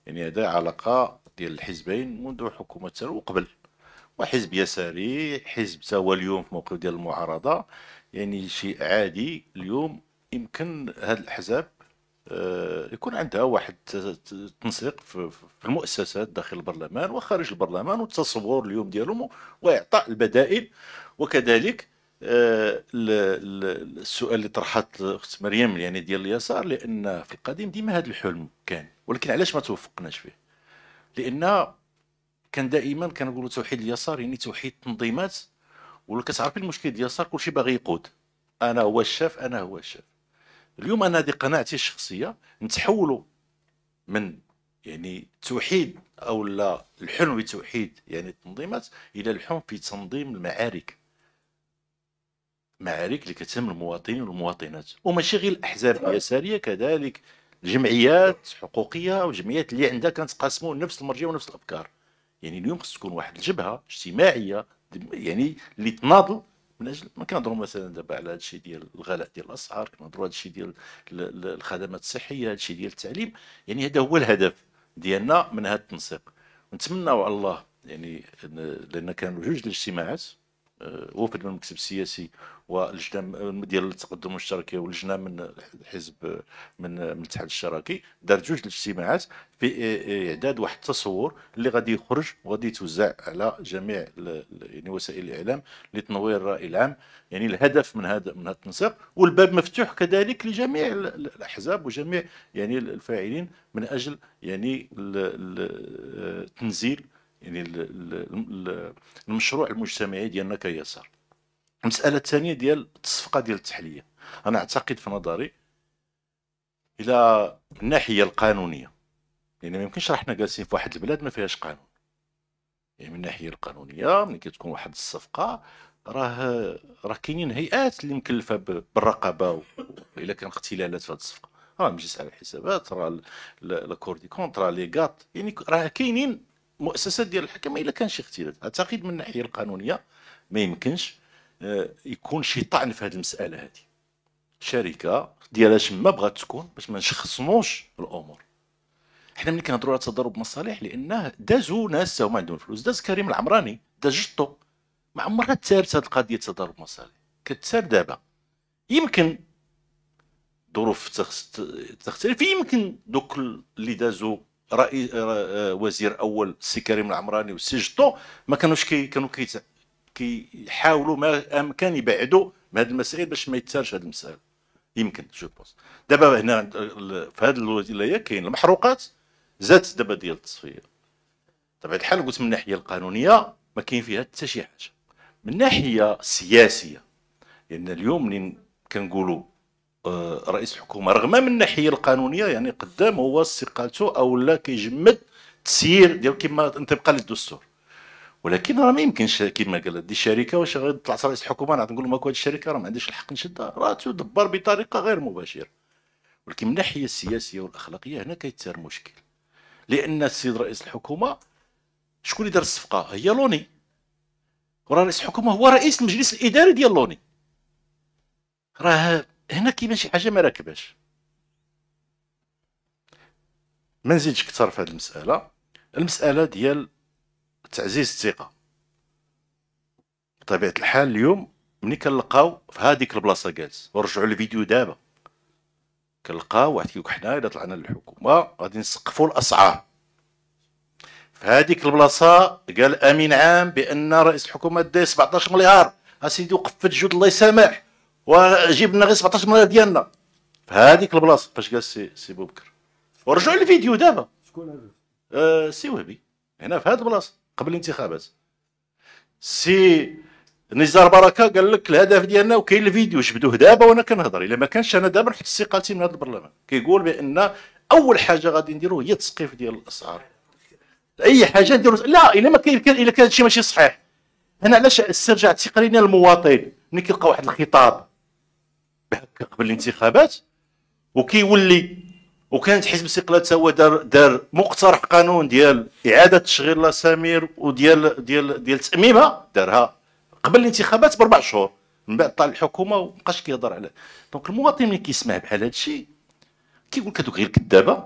يعني هذا علاقه ديال الحزبين منذ حكومه وقبل وحزب يساري حزب توا اليوم في موقف ديال المعارضه يعني شيء عادي اليوم يمكن هاد الاحزاب آه، يكون عندها واحد تنسيق في المؤسسات داخل البرلمان وخارج البرلمان والتصور اليوم ديالهم واعطاء البدائل وكذلك آه، السؤال اللي طرحت اخت مريم يعني ديال اليسار لان في القديم ديما هذا الحلم كان ولكن علاش ما توفقناش فيه لان كان دائما كنقولوا توحيد اليسار يعني توحيد التنظيمات ولا كتعرفي المشكل ديال اليسار كلشي باغي يقود انا هو الشاف انا هو الشاف اليوم انا هذه قناعتي الشخصيه نتحولوا من يعني توحيد او لا الحلم بتوحيد يعني التنظيمات الى الحلم في تنظيم المعارك معارك اللي كتهم المواطنين والمواطنات وماشي غير الاحزاب اليساريه كذلك جمعيات حقوقيه او جمعيات اللي عندها كنتقاسموا نفس المرجع ونفس الافكار يعني اليوم خص تكون واحد الجبهه اجتماعيه يعني اللي تناضل من اجل ما كنهضروا مثلا دابا على هذا الشيء ديال الغلاء ديال الاسعار كنهضروا هذا الشيء ديال الخدمات الصحيه هذا الشيء ديال التعليم يعني هذا هو الهدف ديالنا من هذا التنسيق نتمناو الله يعني لان كانوا جوج الاجتماعات وفد من المكتب السياسي ولجنه ديال التقدم المشتركي واللجنه من الحزب من الاتحاد الاشتراكي دارت جوج الاجتماعات في اعداد واحد التصور اللي غادي يخرج وغادي يتوزع على جميع يعني وسائل الاعلام لتنوير الراي العام يعني الهدف من هذا من هذا التنسيق والباب مفتوح كذلك لجميع الاحزاب وجميع يعني الفاعلين من اجل يعني التنزيل آه، يعني المشروع المجتمعي ديالنا كيسار المساله الثانيه ديال الصفقه ديال التحليه انا اعتقد في نظري الى الناحيه القانونيه يعني ما يمكنش راه حنا جالسين في واحد البلاد ما فيهاش قانون يعني من الناحيه القانونيه ملي كتكون واحد الصفقه راه راه كاينين هيئات اللي مكلفه بالرقابه الا كان اختلالات في هذه الصفقه راه المجلس على الحسابات راه لاكور دي كونت راه لي غات يعني راه كاينين المؤسسه ديال الحكم الا كان شي اختلاف اعتقد من الناحيه القانونيه ما يمكنش آه، يكون شي طعن في هذه المساله هذه شركه ديالها ما بغات تكون باش ما نشخصنوش الامور حنا ملي كنهضروا على تضارب مصالح لانه دازوا ناس هما عندهم الفلوس داز كريم العمراني داز جطو ما عمرها تسارت هذه القضيه تضارب مصالح كتسار دابا يمكن ظروف تختلف يمكن دوك اللي دازوا رئيس آه، آه، وزير اول السي كريم العمراني والسي جطو ما كانوش كي كانوا كيحاولوا كي ما امكن يبعدوا من هذه المسائل باش ما يتسالش هذه المسائل يمكن جو بونس دابا هنا في هذه الولايه كاين المحروقات زادت دابا ديال التصفيه طبعا الحال قلت من الناحيه القانونيه ما كاين فيها حتى شي حاجه من الناحيه السياسيه لان يعني اليوم منين كنقولوا آه، رئيس الحكومه رغم من الناحيه القانونيه يعني قدام هو استقالته او لا كيجمد تسيير ديال كما انطباقا للدستور ولكن راه ما يمكنش كما قال دي الشركه واش غادي طلعت رئيس الحكومه نعاد نقول لهم هاد الشركه راه ما عندهاش الحق نشدها راه تدبر بطريقه غير مباشره ولكن من الناحيه السياسيه والاخلاقيه هنا كيتسار مشكل لان السيد رئيس الحكومه شكون اللي دار الصفقه هي لوني وراه رئيس الحكومه هو رئيس المجلس الاداري ديال لوني راه هنا كيبان شي حاجه ما راكباش ما نزيدش كثر في هذه المساله المساله ديال تعزيز الثقه بطبيعه الحال اليوم ملي كنلقاو في هذيك البلاصه جالس ورجعوا الفيديو دابا كنلقاو واحد كيقول حنا الا طلعنا للحكومه غادي نسقفوا الاسعار في هذيك البلاصه قال امين عام بان رئيس الحكومه داير 17 مليار اسيدي وقف في الجود الله يسامح وجبنا غير 17 مليار ديالنا في هذيك البلاصه فاش قال سي سي بوبكر ورجعوا الفيديو دابا شكون هذا آه سي وهبي هنا في هذه البلاصه قبل الانتخابات سي نزار بركه قال لك الهدف ديالنا وكاين الفيديو جبدوه دابا وانا كنهضر الا ما كانش انا دابا رحت استقالتي من هذا البرلمان كيقول بان اول حاجه غادي نديرو هي تسقيف ديال الاسعار اي حاجه نديرو لا الا ما كان الا كان هادشي ماشي صحيح انا علاش استرجعت تقريبا المواطن ملي كيلقى واحد الخطاب قبل الانتخابات وكيولي وكانت حزب استقلال توا دار دار مقترح قانون ديال اعاده تشغيل لا وديال ديال ديال تاميمها دارها قبل الانتخابات باربع شهور من بعد طال الحكومه ومابقاش كيهضر على دونك المواطن اللي كيسمع بحال هذا الشيء كيقول لك هذوك غير كذابه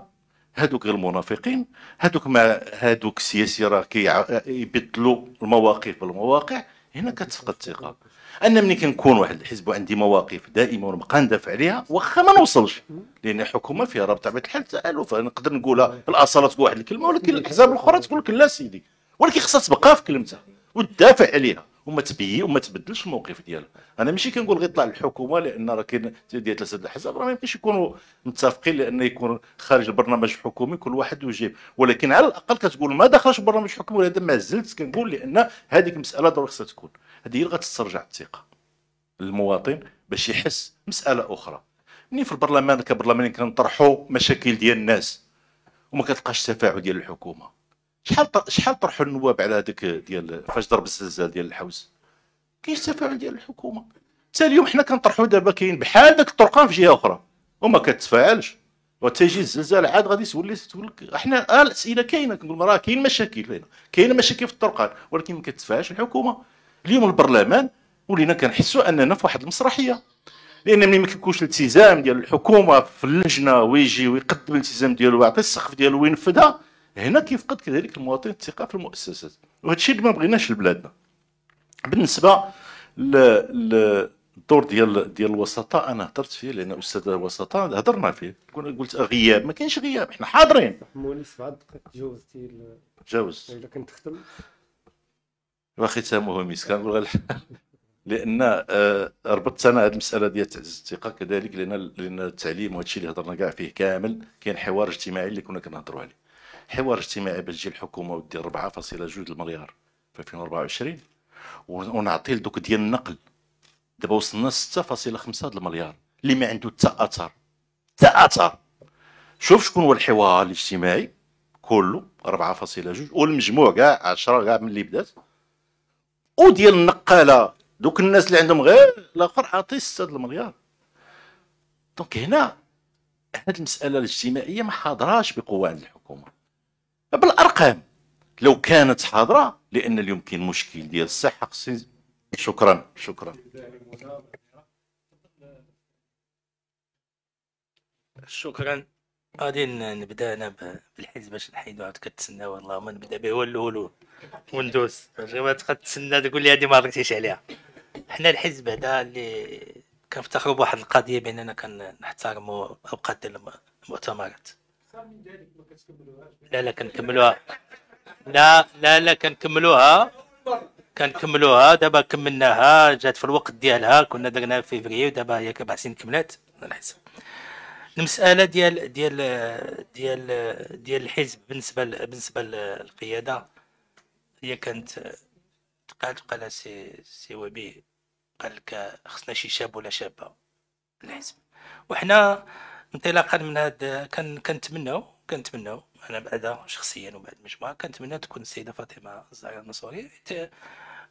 هذوك غير المنافقين هذوك مع هذوك السياسي راه كيبدلوا المواقف بالمواقع هنا كتفقد الثقه انا ملي كنكون واحد الحزب وعندي مواقف دائمه ونبقى ندافع عليها واخا ما نوصلش لان الحكومه فيها راه بطبيعه الحال تالف نقدر نقولها الاصاله تقول واحد الكلمه ولكن الاحزاب الاخرى تقول لك لا سيدي ولكن خصها تبقى في كلمتها وتدافع عليها وما تبي وما تبدلش الموقف ديالو انا ماشي كنقول غير طلع الحكومه لان راه كاين ديال ثلاثه الاحزاب راه ما يمكنش يكونوا متفقين لان يكون خارج البرنامج الحكومي كل واحد وجيب ولكن على الاقل كتقول ما دخلش البرنامج الحكومي ولا ما زلت كنقول لان هذيك المساله ضروري خصها تكون هذه هي اللي غتسترجع الثقه المواطن باش يحس مساله اخرى منين في البرلمان كبرلمان كنطرحوا مشاكل ديال الناس وما كتلقاش تفاعل ديال الحكومه شحال شحال طرحوا النواب على هذاك ديال فاش ضرب الزلزال ديال الحوز كاينش تفاعل ديال الحكومه حتى اليوم حنا كنطرحوا دابا كاين بحال ذاك الطرقان في جهه اخرى وما كتفاعلش وتيجي الزلزال عاد غادي تولي لك حنا آه، الاسئله كاينه كنقول راه كاين مشاكل هنا كاين مشاكل في الطرقان ولكن ما كتفاعلش الحكومه اليوم البرلمان ولينا كنحسوا اننا في واحد المسرحيه لان ملي ما كيكونش الالتزام ديال الحكومه في اللجنه ويجي ويقدم الالتزام ديالو ويعطي السقف ديالو وينفذها هنا كيفقد كذلك المواطن الثقه في المؤسسات وهذا الشيء اللي ما بغيناش لبلادنا بالنسبه للدور ديال ديال الوسطاء انا هضرت فيه لان استاذ الوسطاء هضرنا فيه قلت غياب ما كاينش غياب حنا حاضرين مولي سبع دقائق تجاوزتي تجاوزت الا كنت ختم وختامه مسك كنقول *laughs* لان آه، ربطت انا هذه المساله ديال تعزيز الثقه كذلك لان لان التعليم وهذا الشيء اللي هضرنا كاع فيه كامل كاين حوار اجتماعي اللي كنا كنهضروا عليه حوار اجتماعي باش تجي الحكومه ودير 4.2 مليار في 2024 ونعطي لدوك ديال النقل دابا وصلنا 6.5 المليار اللي ما عنده حتى اثر حتى اثر شوف شكون هو الحوار الاجتماعي كله 4.2 والمجموع كاع 10 كاع من اللي بدات وديال النقاله دوك الناس اللي عندهم غير الاخر عاطي 6 المليار دونك هنا هذه المساله الاجتماعيه ما حاضراش بقوه عند الحكومه بالارقام لو كانت حاضره لان اليوم كاين مشكل ديال الصحه خصني شكرا شكرا شكرا غادي نبدا انا بالحزب باش نحيدو عاد كتسناو اللهم نبدا به هو الاول وندوز باش ما تبقى تسنى تقول لي هذه ما ركتيش عليها حنا الحزب هذا اللي كنفتخروا بواحد القضيه باننا كنحترموا اوقات المؤتمرات لا لا كنكملوها لا لا لا كنكملوها كنكملوها دابا كملناها جات في الوقت ديالها كنا درناها في فيفري ودابا هي كبع سنين كملات الحزب المساله ديال ديال ديال ديال الحزب بالنسبه بالنسبه للقياده هي كانت قال قال سي سي وبي قال لك خصنا شي شاب ولا شابه الحزب وحنا انطلاقا من هاد كنتمناو كنتمناو انا بعدا شخصيا وبعد مجموعه كنتمنى تكون السيده فاطمه الزهراء المنصوري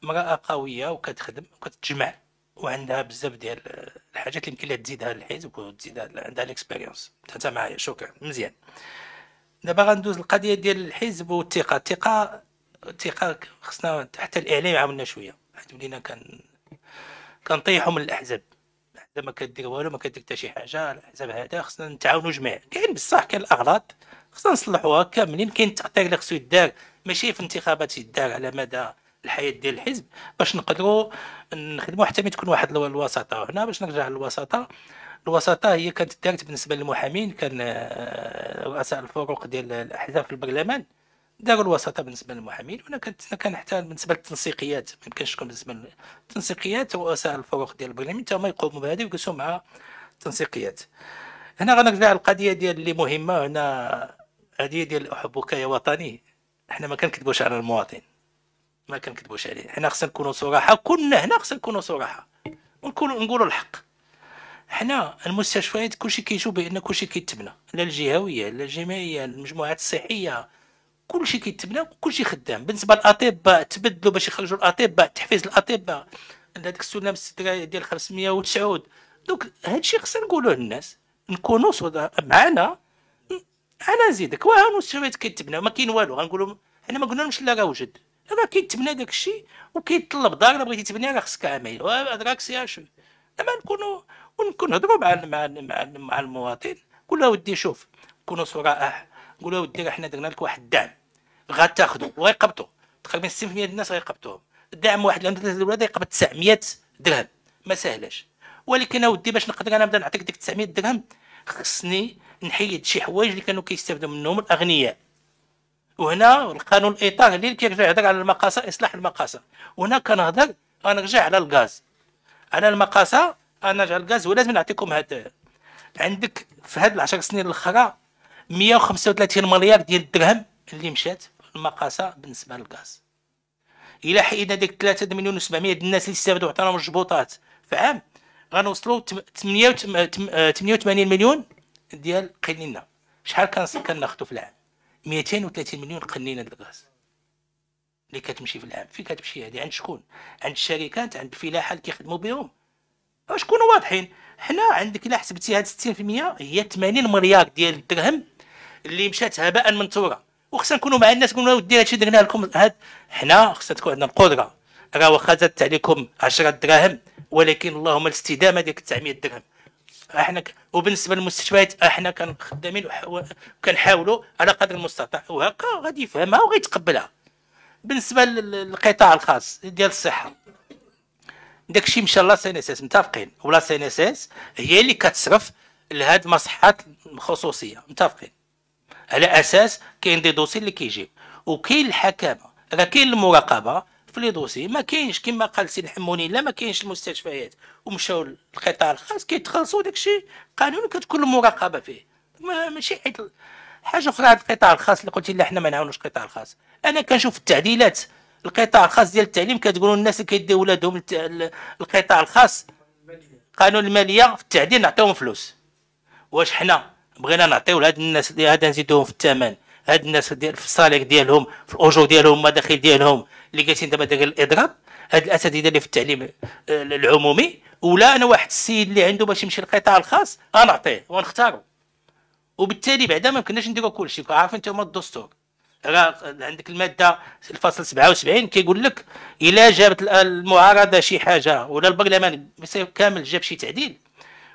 امراه قويه وكتخدم وكتجمع وعندها بزاف ديال الحاجات اللي يمكن لها تزيدها للحزب وتزيدها عندها ليكسبيريونس انت معايا شكرا مزيان دابا غندوز القضيه ديال الحزب والثقه الثقه الثقه خصنا حتى الاعلام يعاوننا شويه حيت ولينا كان كنطيحوا من الاحزاب ما كدير والو ما كدير حتى شي حاجه على حساب هذا خصنا نتعاونوا جميع كاين بصح كاين الاغلاط خصنا نصلحوها كاملين كاين التاثير اللي خصو يدار ماشي في انتخابات يدار على مدى الحياه ديال الحزب باش نقدروا نخدموا حتى ما تكون واحد الوساطه وهنا باش نرجع للوساطه الوساطه هي كانت دارت بالنسبه للمحامين كان آه، رؤساء الفروق ديال الاحزاب في البرلمان داروا الوساطه بالنسبه للمحامين وانا حتى بالنسبه للتنسيقيات ما يمكنش تكون بالنسبه للتنسيقيات رؤساء الفرق ديال البرلمان حتى هما يقوموا بهذه ويجلسوا مع التنسيقيات هنا غنرجع القضيه ديال اللي مهمه هنا هذه ديال احبك يا وطني حنا ما كنكذبوش على المواطن ما كنكذبوش عليه حنا خصنا نكونوا صراحه كلنا هنا خصنا نكونوا صراحه ونكونوا نقولوا الحق حنا المستشفيات كلشي كيشوف بان كلشي كيتبنى لا الجهويه لا الجمعيه المجموعات الصحيه كلشي كيتبنى وكلشي خدام بالنسبه للاطباء تبدلوا باش يخرجوا الاطباء تحفيز الاطباء هذاك السلم ديال 509 دوك الشيء خصنا نقولوه للناس نكونوا معنا انا نزيدك واه المستشفيات كيتبنى ما كاين والو غنقولوا حنا ما قلنا لهمش لا راه وجد راه كيتبنى داك الشيء وكيطلب دار بغيت بغيتي تبني راه خصك عامين راك سي شو لما نكونوا ونكون نهضروا مع مع مع المواطن كل ودي شوف كونوا صراحه قولوا ودي احنا درنا لك واحد الدعم غتاخذوا وغيقبطوا تقريبا 60% ديال الناس غيقبطوهم الدعم واحد عنده ثلاثه الولاد يقبض 900 درهم ما ساهلاش ولكن اودي باش نقدر انا نبدا نعطيك ديك 900 درهم خصني نحيد شي حوايج اللي كانوا كيستافدوا منهم الاغنياء وهنا القانون الايطالي اللي كيرجع يهضر على المقاصه اصلاح المقاصه وهنا كنهضر غنرجع على الغاز على المقاصه انا نرجع الغاز ولازم نعطيكم هذا عندك في هاد العشر سنين الاخرى 135 مليار ديال الدرهم اللي مشات المقاسة بالنسبه للغاز إلى حيدنا ديك 3 مليون و700 الناس اللي استافدوا عطاهم الجبوطات في عام غنوصلوا 88 آه، مليون ديال قنينه شحال كناخذوا في العام 230 مليون قنينه الغاز اللي كتمشي في العام فين كتمشي هذه عند شكون عند الشركات عند الفلاحه اللي كيخدموا بهم واش كونوا واضحين حنا عندك الا حسبتي هاد 60% هي 80 مليار ديال الدرهم اللي مشات هباء منثورا وخصنا نكونوا مع الناس نقولوا ودي هادشي درنا لكم هاد حنا خصنا تكون عندنا القدره راه واخا زادت عليكم 10 دراهم ولكن اللهم الاستدامه ديك 900 درهم احنا ك... وبالنسبه للمستشفيات احنا خدامين وكنحاولوا على قدر المستطاع وهكا غادي يفهمها وغيتقبلها بالنسبه للقطاع الخاص ديال الصحه داكشي مشى لا سي ان اس اس متفقين ولا سي ان اس اس هي اللي كتصرف لهاد المصحات الخصوصيه متفقين على اساس كاين دي دوسي اللي كيجيو وكاين الحكامه راه كاين المراقبه في لي دوسي ما كاينش كما قال سي الحموني لا ما كاينش المستشفيات ومشاو للقطاع الخاص كيتخلصوا داكشي قانون كتكون المراقبه فيه ما ماشي حيت حاجه اخرى هذا القطاع الخاص اللي قلتي لا حنا ما نعاونوش القطاع الخاص انا كنشوف التعديلات القطاع الخاص ديال التعليم كتقولوا الناس اللي كيديو ولادهم القطاع الخاص قانون الماليه في التعديل نعطيهم فلوس واش حنا بغينا نعطيو لهاد الناس هذا نزيدوهم في الثمن هاد الناس ديال في الصالير ديالهم في الاجور ديالهم المداخل ديالهم اللي جالسين دابا داك الاضراب هاد الاساتذه اللي في التعليم آه، العمومي ولا انا واحد السيد اللي عنده باش يمشي للقطاع الخاص غنعطيه ونختاره وبالتالي بعدا ما يمكنناش نديرو كلشي عارفين هما الدستور راه عندك الماده الفصل 77 كيقول لك الا جابت المعارضه شي حاجه ولا البرلمان كامل جاب شي تعديل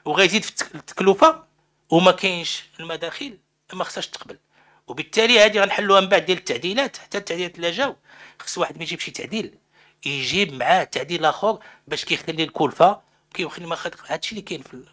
وغيزيد في التكلفه وما كاينش المداخيل ما خصهاش تقبل وبالتالي هذه غنحلوها من بعد ديال التعديلات حتى التعديلات اللي جاو خص واحد ما يجيب شي تعديل يجيب معاه تعديل اخر باش كيخلي الكلفه كيخلي ما خد هادشي اللي كاين في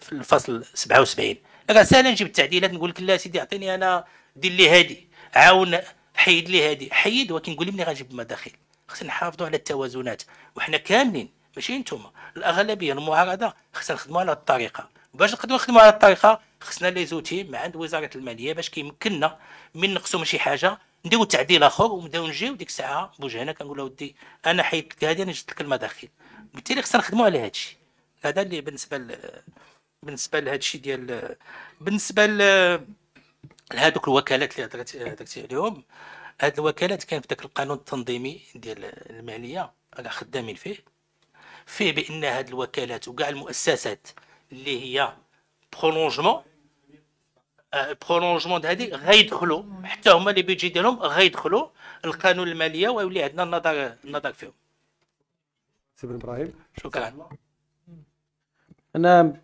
في الفصل 77 راه ساهله نجيب التعديلات نقول لك لا سيدي اعطيني انا دير لي هادي عاون حيد لي هادي حيد ولكن قول لي منين غنجيب المداخيل خصنا نحافظوا على التوازنات وحنا كاملين ماشي نتوما الاغلبيه المعارضه خصنا نخدموا على الطريقه باش نقدروا نخدموا على الطريقه خصنا لي زوتي مع عند وزاره الماليه باش كيمكننا من نقصوا من شي حاجه نديرو تعديل اخر ونبداو نجيو ديك الساعه بوجهنا كنقول له ودي انا حيدت لك هذه انا جبت لك قلت بالتالي خصنا نخدموا على هذا الشيء هذا اللي بالنسبه ل... بالنسبه لهذا الشيء ديال بالنسبه ل... لهذوك الوكالات اللي هضرت هضرت عليهم هاد الوكالات كان في ذاك القانون التنظيمي ديال الماليه على خدامين فيه فيه بان هاد الوكالات وكاع المؤسسات اللي هي برولونجمون برولونجمون آه، هذه غيدخلوا حتى هما لي بيجي ديالهم غيدخلوا القانون الماليه ويولي عندنا النظر النظر فيهم سي بن ابراهيم شكرا انا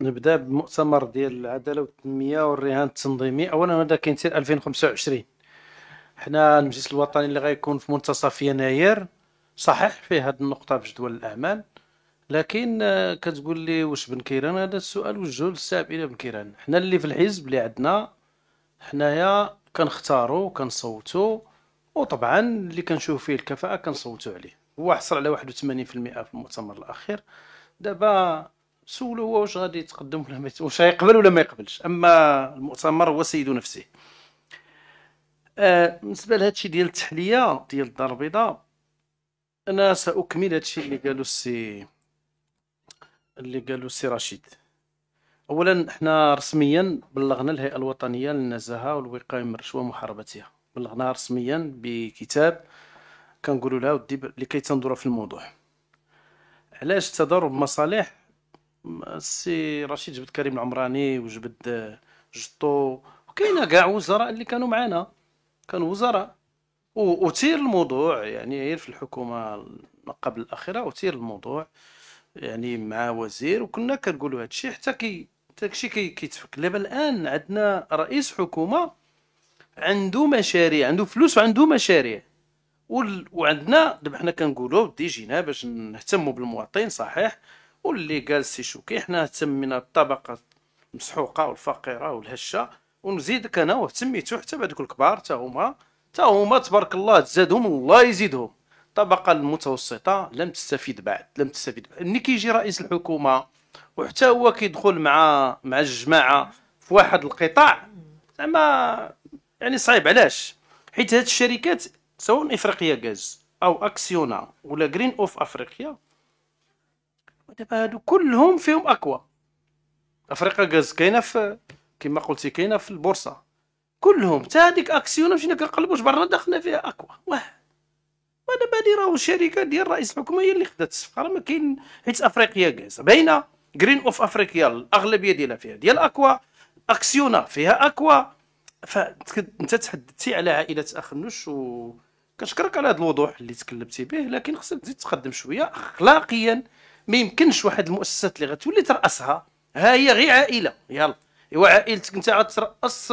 نبدا بمؤتمر ديال العداله والتنميه والرهان التنظيمي اولا هذا كاين سير 2025 حنا المجلس الوطني اللي غيكون في منتصف يناير صحيح فيه هذه النقطه في جدول الاعمال لكن آه، كتقول لي واش بن كيران هذا السؤال وجهه للسعب الى بن كيران حنا اللي في الحزب اللي عندنا حنايا كنختارو كنصوتو وطبعا اللي كنشوف فيه الكفاءه كنصوتو عليه هو حصل على 81% في المؤتمر الاخير دابا سولو هو واش غادي يتقدم ولا ما واش غيقبل ولا ما يقبلش اما المؤتمر هو سيد نفسه آه بالنسبه لهادشي ديال التحليه ديال الدار البيضاء انا ساكمل هادشي اللي قالو السي اللي قالوا السي رشيد اولا احنا رسميا بلغنا الهيئه الوطنيه للنزاهه والوقايه من الرشوه ومحاربتها بلغناها رسميا بكتاب كنقولوا لها ودي لكي تنظر في الموضوع علاش تضارب مصالح السي رشيد جبد كريم العمراني وجبد آه، جطو وكاينه كاع وزراء اللي كانوا معانا كانوا وزراء وتير الموضوع يعني في الحكومه قبل الاخيره وتير الموضوع يعني مع وزير وكنا كنقولوا هذا الشيء حتى كي داكشي كيتفك دابا الان عندنا رئيس حكومه عنده مشاريع عنده فلوس وعنده مشاريع وعندنا دابا حنا كنقولوا دي جينا باش نهتموا بالمواطن صحيح واللي سي شوكي حنا اهتمينا الطبقه المسحوقه والفقيره والهشه ونزيدك انا واهتميتو حتى بهذوك الكبار حتى هما حتى هما تبارك الله تزادهم الله يزيدهم الطبقه المتوسطه لم تستفيد بعد لم تستفيد بعد ملي كيجي رئيس الحكومه وحتى هو كيدخل مع مع الجماعه في واحد القطاع زعما يعني صعيب علاش حيت هاد الشركات سواء افريقيا غاز او اكسيونا ولا جرين اوف افريقيا دابا هادو كلهم فيهم اكوا افريقيا غاز كاينه في كما قلتي كاينه في البورصه كلهم حتى هذيك اكسيونا مشينا كنقلبوش برا دخلنا فيها اكوا واه ودابا هادي راهو الشركه ديال رئيس الحكومه هي اللي خدات الصفقه راه ما كاين حيت افريقيا كاز باينه جرين اوف افريقيا الاغلبيه ديالها فيها ديال اكوا اكسيونا فيها اكوا فانت تحدثتي على عائله اخ نوش و كنشكرك على هذا الوضوح اللي تكلمتي به لكن خصك تزيد تقدم شويه اخلاقيا ما يمكنش واحد المؤسسات اللي غتولي تراسها ها هي غير عائله يلا ايوا عائلتك انت غتراس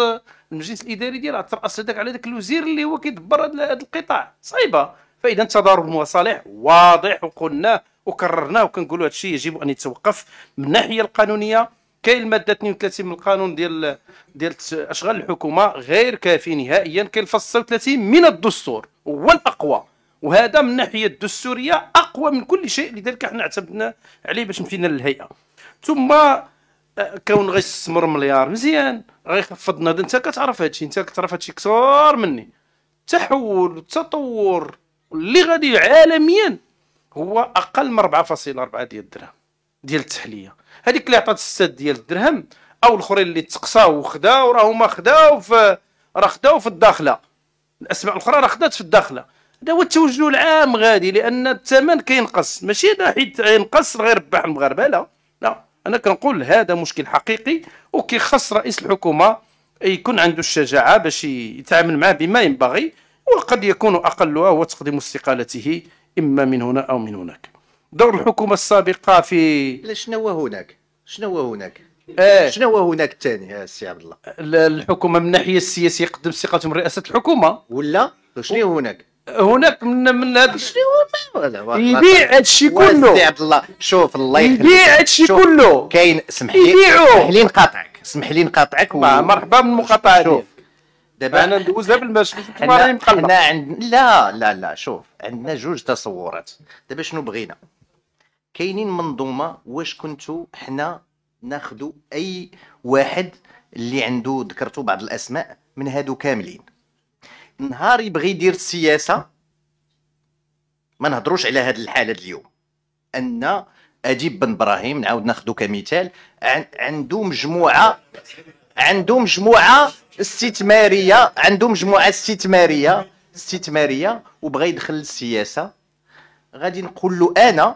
المجلس الاداري ديالها تراس هذاك على ذاك الوزير اللي هو كيدبر هذا القطاع صعيبه فاذا تضارب المصالح واضح وقلناه وكررناه وكنقولوا هذا الشيء يجب ان يتوقف من الناحيه القانونيه كاين الماده 32 من القانون ديال ديال اشغال الحكومه غير كافي نهائيا كاين الفصل 36 من الدستور هو الاقوى وهذا من الناحيه الدستوريه اقوى من كل شيء لذلك احنا اعتمدنا عليه باش مشينا للهيئه ثم آه، كون غيستثمر مليار مزيان غيخفض النهضه انت كتعرف هادشي انت كتعرف هادشي كثر مني التحول التطور اللي غادي عالميا هو اقل من 4.4 ديال الدرهم ديال التحليه هذيك اللي عطات 6 ديال الدرهم او الاخرين اللي تقصاو وخداو راه هما خداو في راه خداو في الداخله الاسماء الاخرى راه خدات في الداخله هذا هو التوجه العام غادي لان الثمن كينقص ماشي حيت ينقص غير ربح المغاربه لا لا انا كنقول هذا مشكل حقيقي وكيخص رئيس الحكومه يكون عنده الشجاعه باش يتعامل معاه بما ينبغي وقد يكون أقلها هو تقديم استقالته إما من هنا أو من هناك دور الحكومة السابقة في لا شنو هناك شنو هو هناك آه. شنو هو هناك الثاني سي عبد الله الحكومه من الناحيه السياسيه قدم من رئاسه الحكومه ولا شنو هناك هناك من من هذا شنو يبيع هادشي كله عبد الله شوف الله يخليك يبيع هادشي كله كاين سمح لي سمح لي نقاطعك سمح لي نقاطعك و... مرحبا بالمقاطعه شوف دابا انا ندوز قبل ما حنا عندنا لا لا لا شوف عندنا جوج تصورات دابا شنو بغينا كاينين منظومه واش كنتو حنا ناخذوا اي واحد اللي عنده ذكرتو بعض الاسماء من هادو كاملين نهار يبغي يدير السياسه ما نهضروش على هاد الحاله اليوم ان اديب بن ابراهيم نعاود ناخذو كمثال عنده مجموعه عنده مجموعه استثماريه عنده مجموعه استثماريه استثماريه وبغى يدخل للسياسه غادي نقول له انا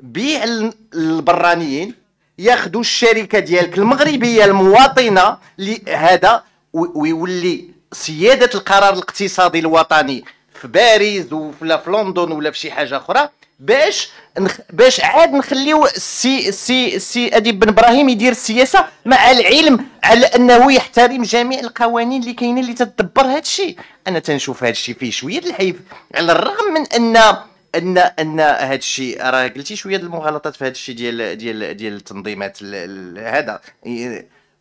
بيع البرانيين ياخذوا الشركه ديالك المغربيه المواطنه لهذا ويولي سياده القرار الاقتصادي الوطني في باريس ولا في لندن ولا في شي حاجه اخرى باش نخ... باش عاد نخليو السي السي السي اديب بن ابراهيم يدير السياسه مع العلم على انه يحترم جميع القوانين اللي كاينه اللي تدبر هذا الشيء انا تنشوف هذا الشيء فيه شويه الحيف على الرغم من ان ان ان هذا الشيء راه قلتي شويه المغالطات في هذا الشيء ديال ديال ديال التنظيمات هذا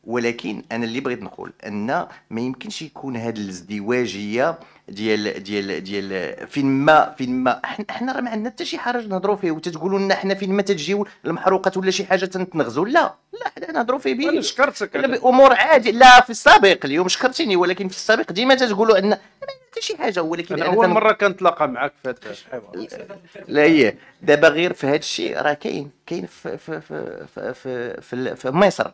ولكن انا اللي بغيت نقول ان ما يمكنش يكون هذه الازدواجيه ديال ديال ديال فين ما فين ما حنا راه ما عندنا حتى شي حرج نهضروا فيه وتتقولوا لنا حنا فين ما تجيو المحروقات ولا شي حاجه تنتنغزوا لا لا حنا نهضروا فيه بي انا شكرتك بامور عادي لا في السابق اليوم شكرتيني ولكن في السابق ديما تتقولوا عندنا حتى شي حاجه ولكن انا اول مره كنتلاقى معك في هذا لا هي دابا غير في هذا الشيء راه كاين كاين في في في في, في, في, في مصر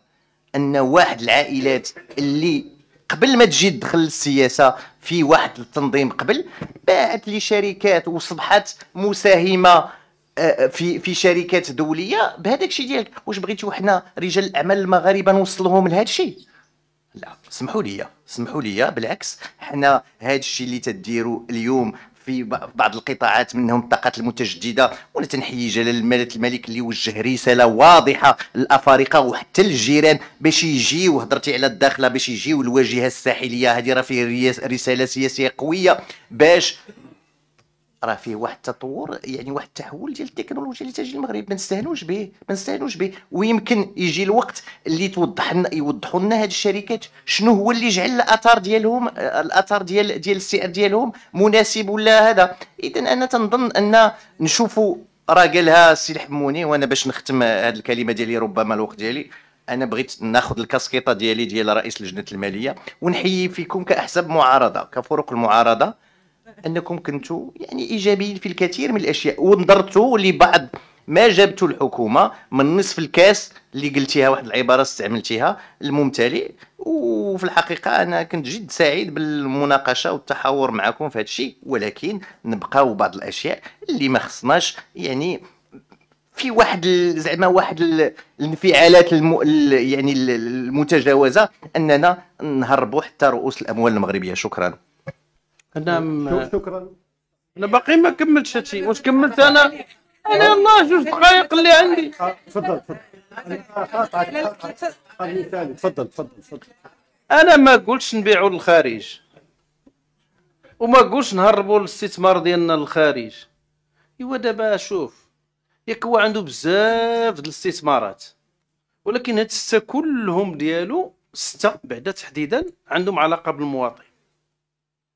ان واحد العائلات اللي قبل ما تجي تدخل السياسه في واحد التنظيم قبل باعت لي شركات وصبحت مساهمه آه، آه، في في شركات دوليه بهذاك الشيء ديالك واش بغيتو حنا رجال الاعمال المغاربه نوصلهم لهذا الشيء لا سمحوا لي سمحوا لي بالعكس حنا هذا الشيء اللي تديروا اليوم في بعض القطاعات منهم الطاقات المتجدده وانا تنحيي جلال الملك الملك اللي وجه رساله واضحه للافارقه وحتى الجيران باش يجيو هضرتي على الداخله باش يجيو الواجهه الساحليه هذه راه فيه رساله سياسيه قويه باش راه فيه واحد التطور يعني واحد التحول ديال التكنولوجيا اللي تجي المغرب ما نستهنوش به ما نستهنوش به ويمكن يجي الوقت اللي توضح لنا يوضحوا لنا هاد الشركات شنو هو اللي جعل الاثار ديالهم الاثار ديال ديال السعر ديالهم مناسب ولا هذا اذا انا تنظن ان نشوفوا راه قالها السي الحموني وانا باش نختم هاد الكلمه ديالي ربما الوقت ديالي انا بغيت ناخذ الكاسكيطه ديالي ديال رئيس لجنه الماليه ونحيي فيكم كاحزاب معارضه كفرق المعارضه انكم كنتوا يعني ايجابيين في الكثير من الاشياء ونظرتوا لبعض ما جابته الحكومه من نصف الكاس اللي قلتيها واحد العباره استعملتيها الممتلئ وفي الحقيقه انا كنت جد سعيد بالمناقشه والتحاور معكم في هذا الشيء ولكن نبقاو بعض الاشياء اللي ما خصناش يعني في واحد زعما واحد الانفعالات المو يعني المتجاوزه اننا نهربوا حتى رؤوس الاموال المغربيه شكرا انا م... شكرا انا باقي ما كملتش هادشي واش كملت انا انا الله جوج دقائق اللي عندي آه، تفضل تفضل تفضل تفضل تفضل انا ما قلتش نبيعوا للخارج وما قلتش نهربوا الاستثمار ديالنا للخارج ايوا دابا شوف ياك هو عنده بزاف ديال الاستثمارات ولكن هاد السته كلهم ديالو سته بعدا تحديدا عندهم علاقه بالمواطن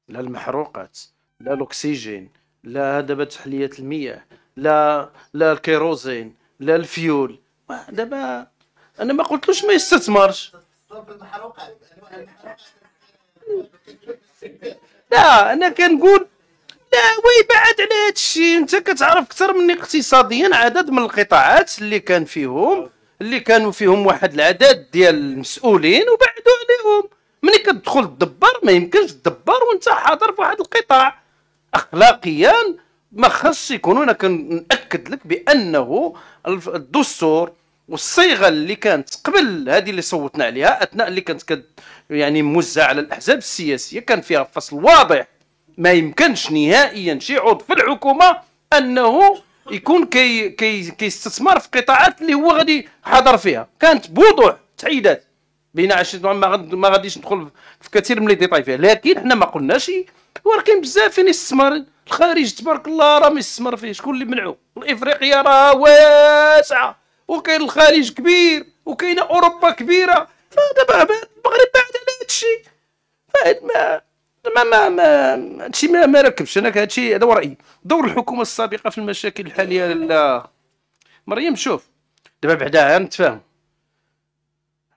لا المحروقات لا الاكسجين لا دابا تحليه المياه لا لا الكيروزين لا الفيول دابا انا ما قلتلوش ما يستثمرش لا انا كنقول لا ويبعد على هذا الشيء انت كتعرف اكثر مني اقتصاديا عدد من القطاعات اللي كان فيهم اللي كانوا فيهم واحد العدد ديال المسؤولين وبعدوا عليهم ملي كتدخل تدبر ما يمكنش تدبر وانت حاضر في واحد القطاع اخلاقيا ما خصش يكون انا كنأكد لك بانه الدستور والصيغه اللي كانت قبل هذه اللي صوتنا عليها اثناء اللي كانت كد يعني موزعه على الاحزاب السياسيه كان فيها فصل واضح ما يمكنش نهائيا شي عضو في الحكومه انه يكون كي كي كيستثمر في قطاعات اللي هو غادي حاضر فيها كانت بوضوح تحيدات بين ما غد ما غاديش ندخل في كثير من لي ديطاي فيها لكن حنا ما قلناش ولكن بزاف فين يستثمر الخارج تبارك الله راه ما يستثمر فيه شكون اللي منعو الافريقيا راه واسعه وكاين الخارج كبير وكاينه اوروبا كبيره فدابا المغرب بعد على هذا الشيء ما ما ما ما هادشي ما, ما ركبش انا هادشي هذا هو رايي دور الحكومه السابقه في المشاكل الحاليه لا مريم شوف دابا بعدا نتفاهم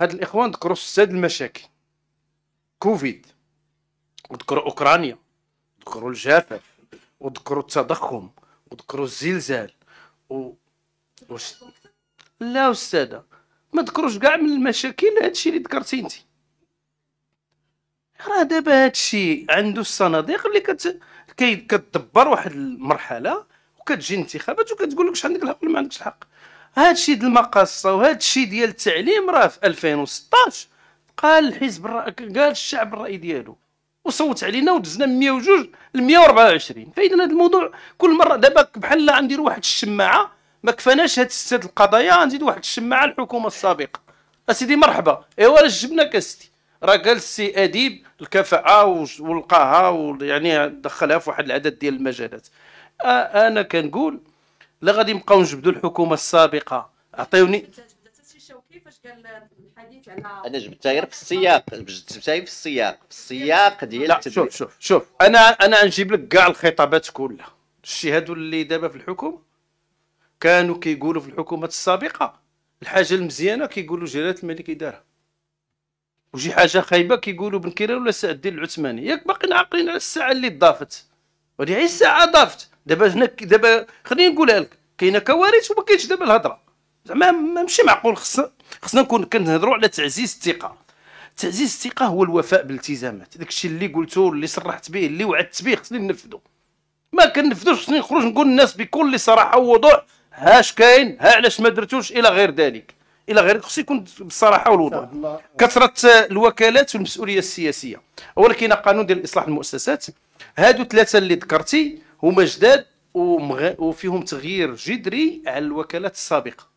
هاد الاخوان ذكروا ساد المشاكل كوفيد وذكروا اوكرانيا وذكروا الجفاف وذكروا التضخم وذكروا الزلزال و وش... لا استاذه ما ذكروش كاع من المشاكل هادشي اللي ذكرتي انت راه دابا هادشي عنده الصناديق اللي كت كتدبر واحد المرحله وكتجي انتخابات وكتقول لك واش عندك الحق ولا ما عندكش الحق هادشي ديال المقاصه وهادشي ديال التعليم راه في 2016 قال الحزب قال الشعب الراي ديالو وصوت علينا ودزنا من 102 ل 124 فاذا هذا الموضوع كل مره دابا بحال غندير واحد الشماعه ما كفاناش هاد ستة القضايا نزيد واحد الشماعه الحكومه السابقه اسيدي مرحبا ايوا راه جبناك اسيدي راه قال السي اديب الكفاءه ولقاها ويعني دخلها في واحد العدد ديال المجالات انا كنقول لا غادي نبقاو نجبدوا الحكومه السابقه عطيوني انا جبتها غير في السياق جبتها في السياق في السياق ديال شوف شوف شوف انا انا نجيب لك كاع الخطابات كلها شتي هادو اللي دابا في الحكم كانوا كيقولوا في الحكومات السابقه الحاجه المزيانه كيقولوا جلاله الملك يدارها وشي حاجه خايبه كيقولوا بن كيران ولا سعد الدين العثماني ياك باقيين عاقلين على الساعه اللي ضافت ودي هي الساعه ضافت دابا هنا دابا خليني نقولها لك كاينه كوارث وما كاينش دابا الهضره زعما ماشي معقول خصنا خصنا نكون كنهضروا على تعزيز الثقه تعزيز الثقه هو الوفاء بالالتزامات داك الشيء اللي قلته اللي صرحت به اللي وعدت به خصني ننفذه ما كنفذوش خصني نخرج نقول للناس بكل صراحه ووضوح هاش كاين ها علاش ما درتوش الى غير ذلك الى غير خصو يكون بالصراحه والوضوح كثره الوكالات والمسؤوليه السياسيه ولكن قانون ديال اصلاح المؤسسات هادو ثلاثه اللي ذكرتي هما جداد ومغ... وفيهم تغيير جذري على الوكالات السابقه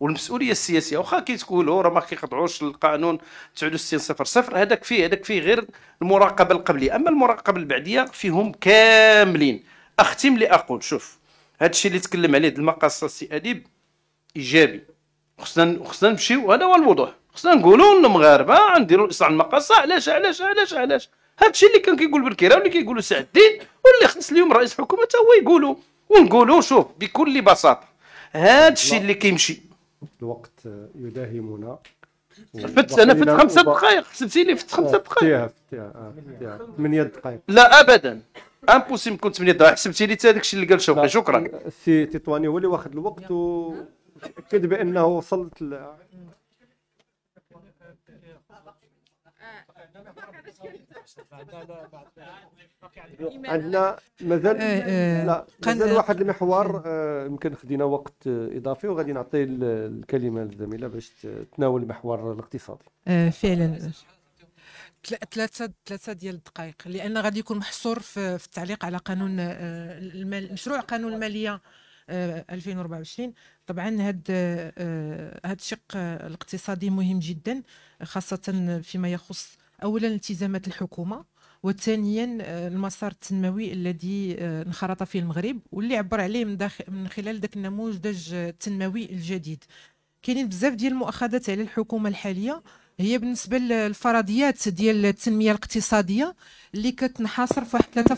والمسؤوليه السياسيه واخا كيتقولوا راه ما كيخضعوش للقانون 6900 هذاك فيه هذاك فيه غير المراقبه القبليه اما المراقبه البعديه فيهم كاملين اختم لاقول شوف هذا الشيء اللي تكلم عليه المقاصه السي اديب ايجابي خصنا خصنا نمشيو هذا هو الوضوح خصنا نقولوا للمغاربه نديروا اصلاح المقاصه علاش علاش علاش علاش هادشي اللي كان كيقول بالكيرا واللي كيقولوا سعد الدين واللي خص اليوم رئيس حكومه حتى هو يقولوا ونقولوا شوف بكل بساطه هادشي اللي كيمشي الوقت يداهمنا فت انا فت خمسة دقائق حسبتيني فت خمسة دقائق ثمانية آه، دقائق لا ابدا امبوسيبل كنت ثمانية دقائق حسبتيني حتى الشيء اللي قال شوقي شكرا سي تطواني هو اللي واخذ الوقت وتاكد بانه وصلت عندنا مازال إيه، إيه. لا مازال واحد المحور آه، يمكن خدينا وقت اضافي وغادي نعطي الكلمه للزميله باش تناول المحور الاقتصادي إيه، فعلا ثلاثة ثلاثة ديال الدقائق لأن غادي يكون محصور في التعليق على قانون آه، المال مشروع قانون المالية 2024 آه، طبعا هاد هاد الشق الاقتصادي مهم جدا خاصة فيما يخص اولا التزامات الحكومه وثانيا آه، المسار التنموي الذي آه، انخرط فيه المغرب واللي عبر عليه من, داخل من خلال ذاك النموذج التنموي الجديد كاينين بزاف ديال المؤاخذات على الحكومه الحاليه هي بالنسبه للفرضيات ديال التنميه الاقتصاديه اللي كتنحصر في واحد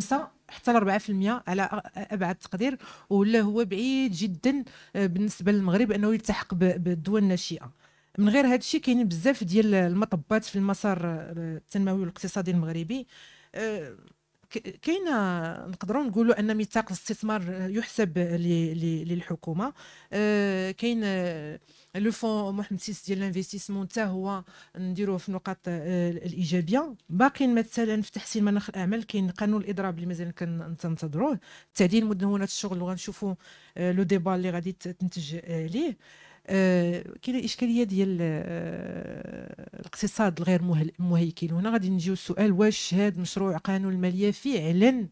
3.5 حتى ل 4% على ابعد تقدير ولا هو بعيد جدا آه، بالنسبه للمغرب انه يلتحق بالدول الناشئه من غير هذا الشيء كاينين بزاف ديال المطبات في المسار التنموي والاقتصادي المغربي أه، كاين نقدروا نقولوا ان ميثاق الاستثمار يحسب للحكومه أه، كاين أه، لو فون محمد سيس ديال الانفستيسمون حتى هو نديروه في النقاط الايجابيه باقي مثلا في تحسين مناخ الاعمال كاين قانون الاضراب اللي مازال كنتظروه تعديل مدونات الشغل وغنشوفوا لو ديبا اللي غادي تنتج ليه آه، كاينه الاشكاليه ديال آه، الاقتصاد الغير مهيكل هنا غادي نجيو السؤال واش هذا مشروع قانون الماليه فعلا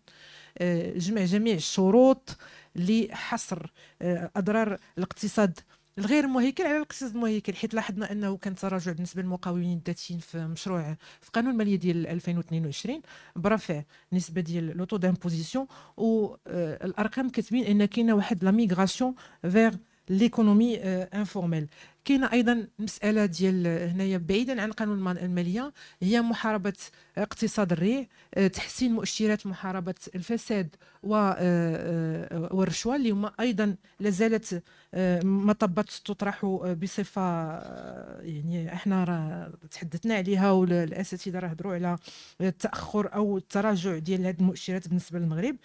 آه، جمع جميع الشروط لحصر اضرار الاقتصاد الغير مهيكل على الاقتصاد المهيكل حيت لاحظنا انه كان تراجع بالنسبه للمقاولين الذاتيين في مشروع في قانون الماليه ديال 2022 برفع نسبه ديال لوطو دامبوزيسيون والارقام كتبين ان كاينه واحد لا ميغراسيون فيغ ليكونومي انفورميل euh, كاينه ايضا مساله ديال آه، هنايا بعيدا عن قانون الماليه هي محاربه اقتصاد الريع آه، تحسين مؤشرات محاربه الفساد آه، والرشوه اللي هما ايضا لازالت مطبات تطرح بصفه يعني احنا راه تحدثنا عليها والاساتذه راه هضروا على التاخر او التراجع ديال هذه المؤشرات بالنسبه للمغرب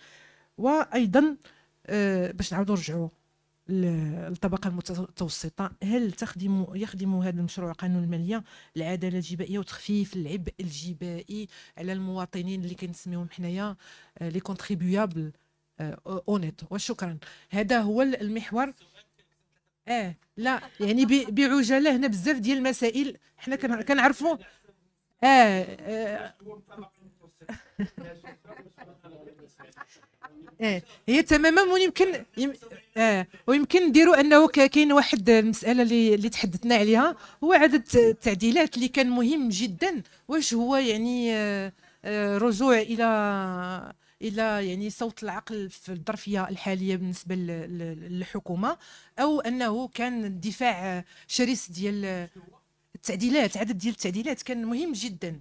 وايضا باش نعاودوا نرجعوا الطبقة المتوسطة هل تخدم يخدم هذا المشروع قانون المالية العدالة الجبائية وتخفيف العبء الجبائي على المواطنين اللي كنسميهم حنايا لي كونتريبيابل اونيت وشكرا هذا هو المحور اه لا يعني بعجاله هنا بزاف ديال المسائل حنا كنعرفوا اه, آه *laughs* إيه. هي تماما ويمكن يم... اه ويمكن نديروا انه كاين واحد المساله اللي اللي تحدثنا عليها هو عدد التعديلات اللي كان مهم جدا واش هو يعني آه، آه، رجوع الى الى يعني صوت العقل في الظرفيه الحاليه بالنسبه للحكومه او انه كان الدفاع شرس ديال التعديلات عدد ديال التعديلات كان مهم جدا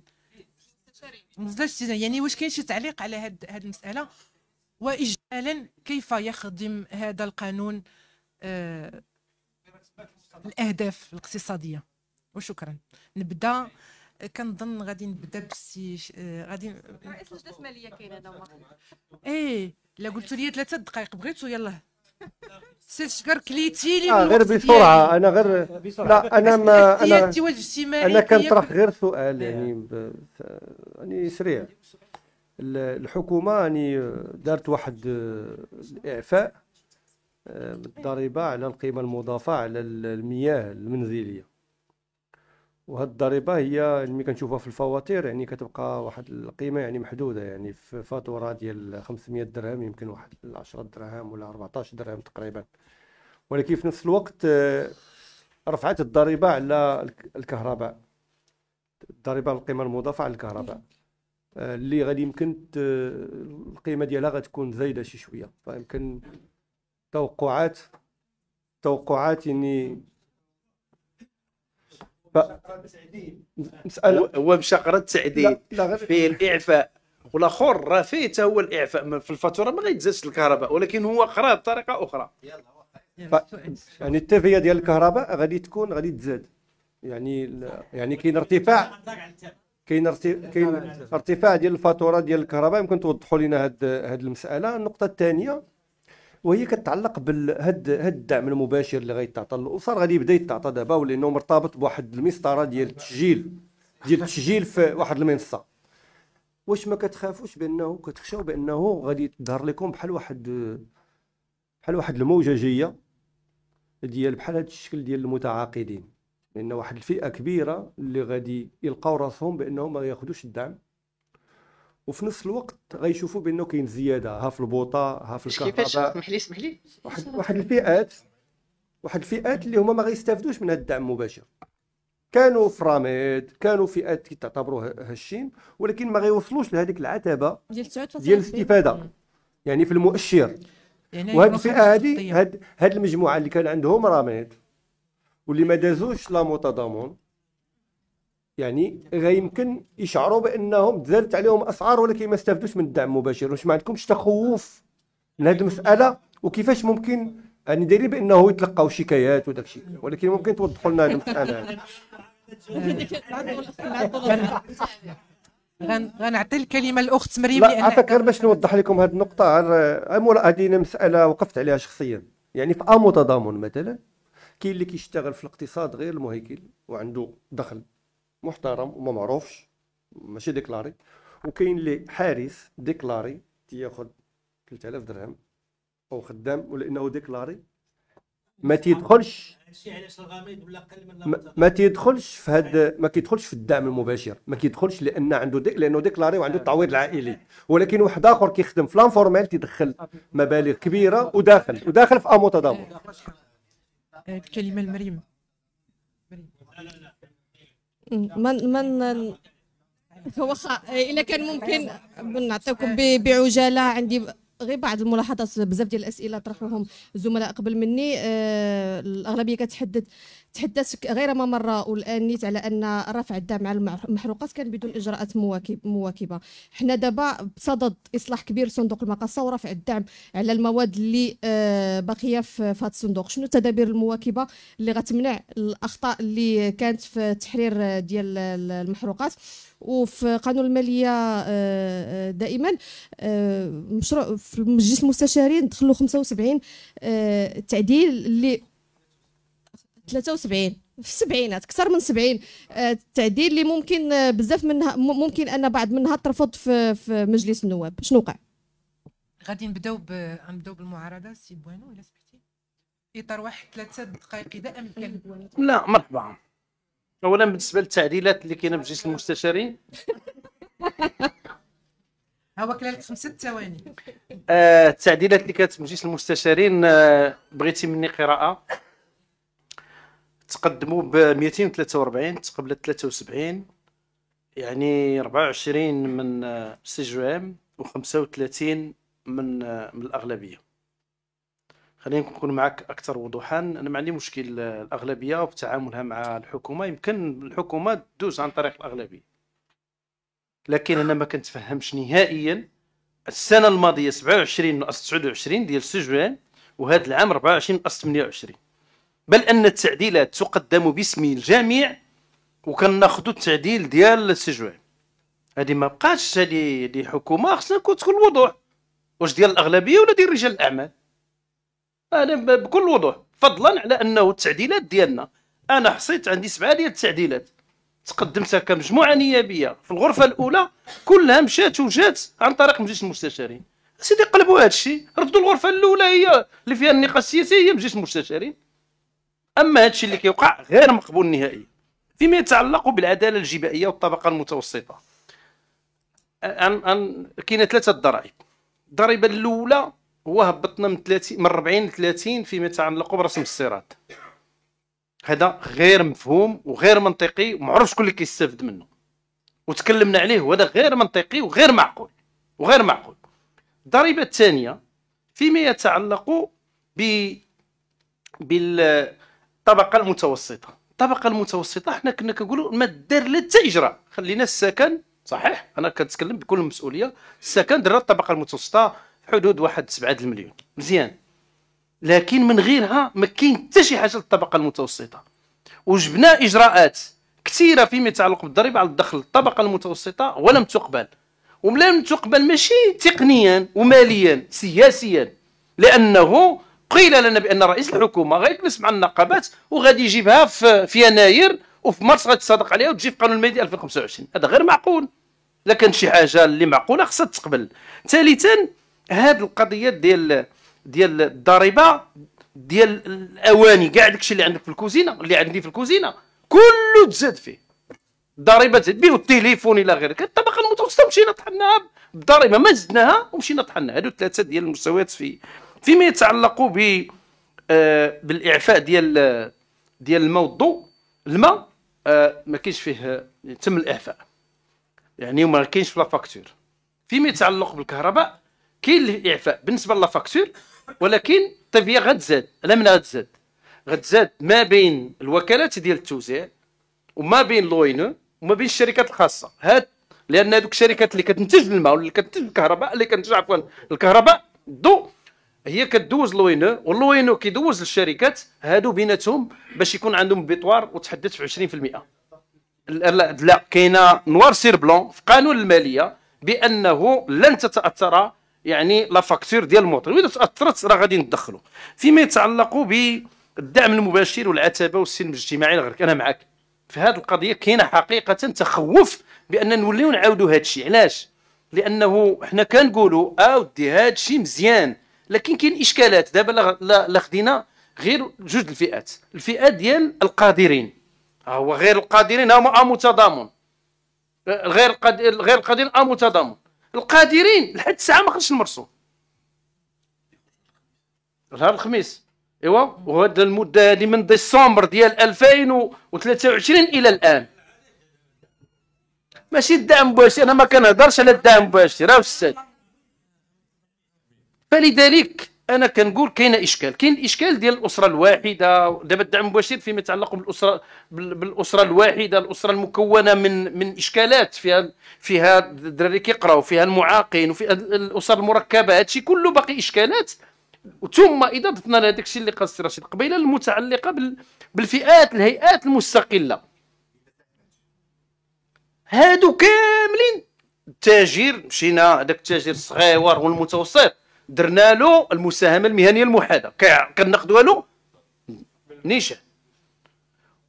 يعني واش كاين شي تعليق على هاد, هاد المساله واجمالا كيف يخدم هذا القانون آه، الاهداف الاقتصاديه وشكرا نبدا كنظن غادي نبدا بالسي آه، غادي رئيس لجنه الماليه كاين انا ايه لا قلتوا لي ثلاثه دقائق بغيتوا يلاه سي شكر كليتي لي آه غير بسرعه انا غير لا انا ما انا انا كنطرح غير سؤال يعني ب... يعني سريع الحكومه يعني دارت واحد الاعفاء آه، بالضريبه آه، على القيمه المضافه على المياه المنزليه وهاد الضريبه هي ملي كنشوفها في الفواتير يعني كتبقى واحد القيمه يعني محدوده يعني في فاتوره ديال 500 درهم يمكن واحد 10 درهم ولا 14 درهم تقريبا ولكن في نفس الوقت آه، رفعت الضريبه على الكهرباء الضريبه على القيمه المضافه على الكهرباء اللي غادي يمكن القيمه ديالها غتكون زايده شي شويه فيمكن توقعات توقعات يعني ف... مسألة هو مشى قرا التعديل في الاعفاء والاخر راه فيه حتى هو الاعفاء في الفاتوره ما غيتزادش الكهرباء ولكن هو قراه بطريقه اخرى ف... يعني التفيه ديال الكهرباء غادي تكون غادي تزاد يعني ال... يعني كاين ارتفاع كاين كاين ارتفاع ديال الفاتوره ديال الكهرباء يمكن توضحوا لنا هاد هاد المساله النقطه الثانيه وهي كتعلق بالهد هاد الدعم المباشر اللي غيتعطى للاسر غادي يبدا يتعطى دابا ولانه مرتبط بواحد المسطره ديال التسجيل ديال التسجيل في واحد المنصه واش ما كتخافوش بانه كتخشاو بانه غادي تظهر لكم بحال واحد بحال واحد الموجه جايه ديال بحال هذا الشكل ديال المتعاقدين لان واحد الفئه كبيره اللي غادي يلقاو راسهم بانهم ما ياخذوش الدعم وفي نفس الوقت غيشوفوا بانه كاين زياده ها في البوطه ها في الكهرباء اسمح لي اسمح لي واحد, واحد الفئات واحد الفئات اللي هما ما غيستافدوش من هذا الدعم المباشر كانوا في راميد كانوا فئات كيتعتبروا هشين ولكن ما غيوصلوش لهذيك العتبه ديال الاستفاده يعني في المؤشر يعني وهذه الفئه هذه هاد, المجموعه اللي كان عندهم راميد واللي ما دازوش لا متضامن يعني غيمكن يشعروا بانهم تزادت عليهم اسعار ولكن ما استفدوش من الدعم المباشر واش ما عندكمش تخوف من هذه المساله وكيفاش ممكن يعني دايرين بانه يتلقاو شكايات وداك الشيء ولكن ممكن توضحوا لنا هذه المساله غنعطي الكلمه الاخت مريم لا افكر غير باش نوضح لكم هذه النقطه غير هذه مساله وقفت عليها شخصيا يعني في امو تضامن مثلا كاين اللي كيشتغل في الاقتصاد غير المهيكل وعنده دخل محترم وما معروفش ماشي ديكلاري وكاين اللي حارس ديكلاري تياخذ 3000 درهم او خدام ولانه ديكلاري ما تيدخلش ما, ما تيدخلش في هاد ما كيدخلش في الدعم المباشر ما كيدخلش لان عنده ديك لانه ديكلاري وعنده التعويض العائلي ولكن واحد اخر كيخدم في لانفورمال تيدخل مبالغ كبيره وداخل وداخل في امو تضامن الكلمة لمريم من من واخا الا كان ممكن نعطيكم آه. بعجاله عندي غير بعض الملاحظات بزاف ديال الاسئله طرحوهم الزملاء قبل مني آه، الاغلبيه كتحدد تحدثت غير ما مرة والان نيت على أن رفع الدعم على المحروقات كان بدون إجراءات مواكب مواكبة حنا دابا بصدد إصلاح كبير صندوق المقاصة ورفع الدعم على المواد اللي آه، باقية في هذا الصندوق شنو التدابير المواكبة اللي غتمنع الأخطاء اللي كانت في تحرير ديال المحروقات وفي قانون الماليه آه، آه، دائما مشروع في مجلس المستشارين دخلوا 75 تعديل اللي 73 في السبعينات اكثر من 70 آه، التعديل اللي ممكن آه، بزاف منها ممكن ان بعض منها ترفض في, في مجلس النواب شنو وقع غادي نبداو نبداو بالمعارضه سي بوينو الا سمحتي اطار واحد ثلاثه دقائق اذا امكن لا مرحبا اولا بالنسبه للتعديلات اللي كاينه في مجلس المستشارين *laughs* هو كلالك خمسة ثواني آه، التعديلات اللي كانت في مجلس المستشارين بغيتي مني قراءه تقدموا ب 243 تقبل 73 يعني 24 من سي جو ام و 35 من من الاغلبيه خلينا نكون معك اكثر وضوحا انا ما عندي مشكل الاغلبيه وتعاملها مع الحكومه يمكن الحكومه تدوز عن طريق الاغلبيه لكن انا ما كنتفهمش نهائيا السنه الماضيه 27 ناقص 29 ديال سي جو ام وهذا العام 24 ناقص 28 بل ان التعديلات تقدم باسم الجميع وكناخذوا التعديل ديال السجوان هذه ما بقاش هذه حكومه خصنا تكون بكل وضوح واش ديال الاغلبيه ولا ديال رجال الاعمال انا بكل وضوح فضلا على انه التعديلات ديالنا انا حصيت عندي سبعه ديال التعديلات تقدمتها كمجموعه نيابيه في الغرفه الاولى كلها مشات وجات عن طريق مجلس المستشارين سيدي قلبوا هذا الشيء ردوا الغرفه الاولى هي اللي فيها النقاش السياسي هي مجلس المستشارين اما هادشي اللي كيوقع غير مقبول نهائيا فيما يتعلق بالعداله الجبائيه والطبقه المتوسطه أن أن كاينه ثلاثه ضرائب الضريبه الاولى هو هبطنا من 30 من 40 ل 30 فيما يتعلق برسم الصراط هذا غير مفهوم وغير منطقي عرفش شكون اللي كيستافد منه وتكلمنا عليه وهذا غير منطقي وغير معقول وغير معقول الضريبه الثانيه فيما يتعلق ب بال الطبقه المتوسطه الطبقه المتوسطه حنا كنا كنقولوا ما دار لا حتى اجراء خلينا السكن صحيح انا كنتكلم بكل مسؤوليه السكن درنا الطبقه المتوسطه في حدود واحد 7 المليون مزيان لكن من غيرها ما كاين حتى شي حاجه للطبقه المتوسطه وجبنا اجراءات كثيره فيما يتعلق بالضريبه على الدخل الطبقه المتوسطه ولم تقبل ولم تقبل ماشي تقنيا وماليا سياسيا لانه قيل لنا بان رئيس الحكومه غيجلس مع النقابات وغادي يجيبها في, يناير وفي مارس غتصادق عليها وتجي في قانون المالي 2025 هذا غير معقول الا كانت شي حاجه اللي معقوله خصها تقبل ثالثا هذه القضيه ديال ديال الضريبه ديال الاواني كاع داكشي اللي عندك في الكوزينه اللي عندي في الكوزينه كله تزاد فيه الضريبه تزاد به والتليفون الى غير الطبقه المتوسطه مشينا طحناها بالضريبه ما زدناها ومشينا طحناها هادو ثلاثه ديال المستويات في فيما يتعلق ب آه، بالاعفاء ديال ديال الماء والضوء الماء آه، ما كاينش فيه تم الاعفاء يعني وما كاينش في لافاكتور فيما يتعلق بالكهرباء كاين الاعفاء بالنسبه للافاكتور ولكن الطبيه غتزاد على من غتزاد غتزاد ما بين الوكالات ديال التوزيع وما بين لوينو وما بين الشركات الخاصه هاد لان هذوك الشركات اللي كتنتج الماء واللي كتنتج الكهرباء اللي كتنتج عفوا الكهرباء الضوء هي كدوز لوينو واللوينو كيدوز للشركات هادو بيناتهم باش يكون عندهم بيطوار وتحدث في 20% لا, لا كاينه نوار سير بلون في قانون الماليه بانه لن تتاثر يعني لا فاكتور ديال المواطن واذا تاثرت راه غادي ندخلو فيما يتعلق بالدعم المباشر والعتبه والسلم الاجتماعي غير انا معك في هذه القضيه كاينه حقيقه تخوف بان نوليو نعاودوا هذا الشيء علاش لانه حنا كنقولوا اودي آه، هذا الشيء مزيان لكن كاين اشكالات دابا لا خدينا غير جوج الفئات الفئه ديال القادرين هو غير القادرين هما متضامن غير القادر غير القادرين متضامن القادرين لحد الساعه ما خرجش المرسوم نهار الخميس ايوا وهذا المده هذه من ديسمبر ديال 2023 الى الان ماشي الدعم مباشر انا ما كنهضرش على الدعم مباشر راه استاذ فلذلك انا كنقول كاين اشكال كاين الاشكال ديال الاسره الواحده دابا الدعم المباشر فيما يتعلق بالاسره بالاسره الواحده الاسره المكونه من من اشكالات فيها فيها الدراري كيقراو فيها المعاقين وفيها الاسر المركبه هادشي كله باقي اشكالات ثم ضفنا لهذاك الشيء اللي قال السي رشيد قبيله المتعلقه بال بالفئات الهيئات المستقله هادو كاملين التاجر مشينا هذاك التاجر الصغيور والمتوسط درنا له المساهمه المهنيه الموحده كنقدوها له نيشان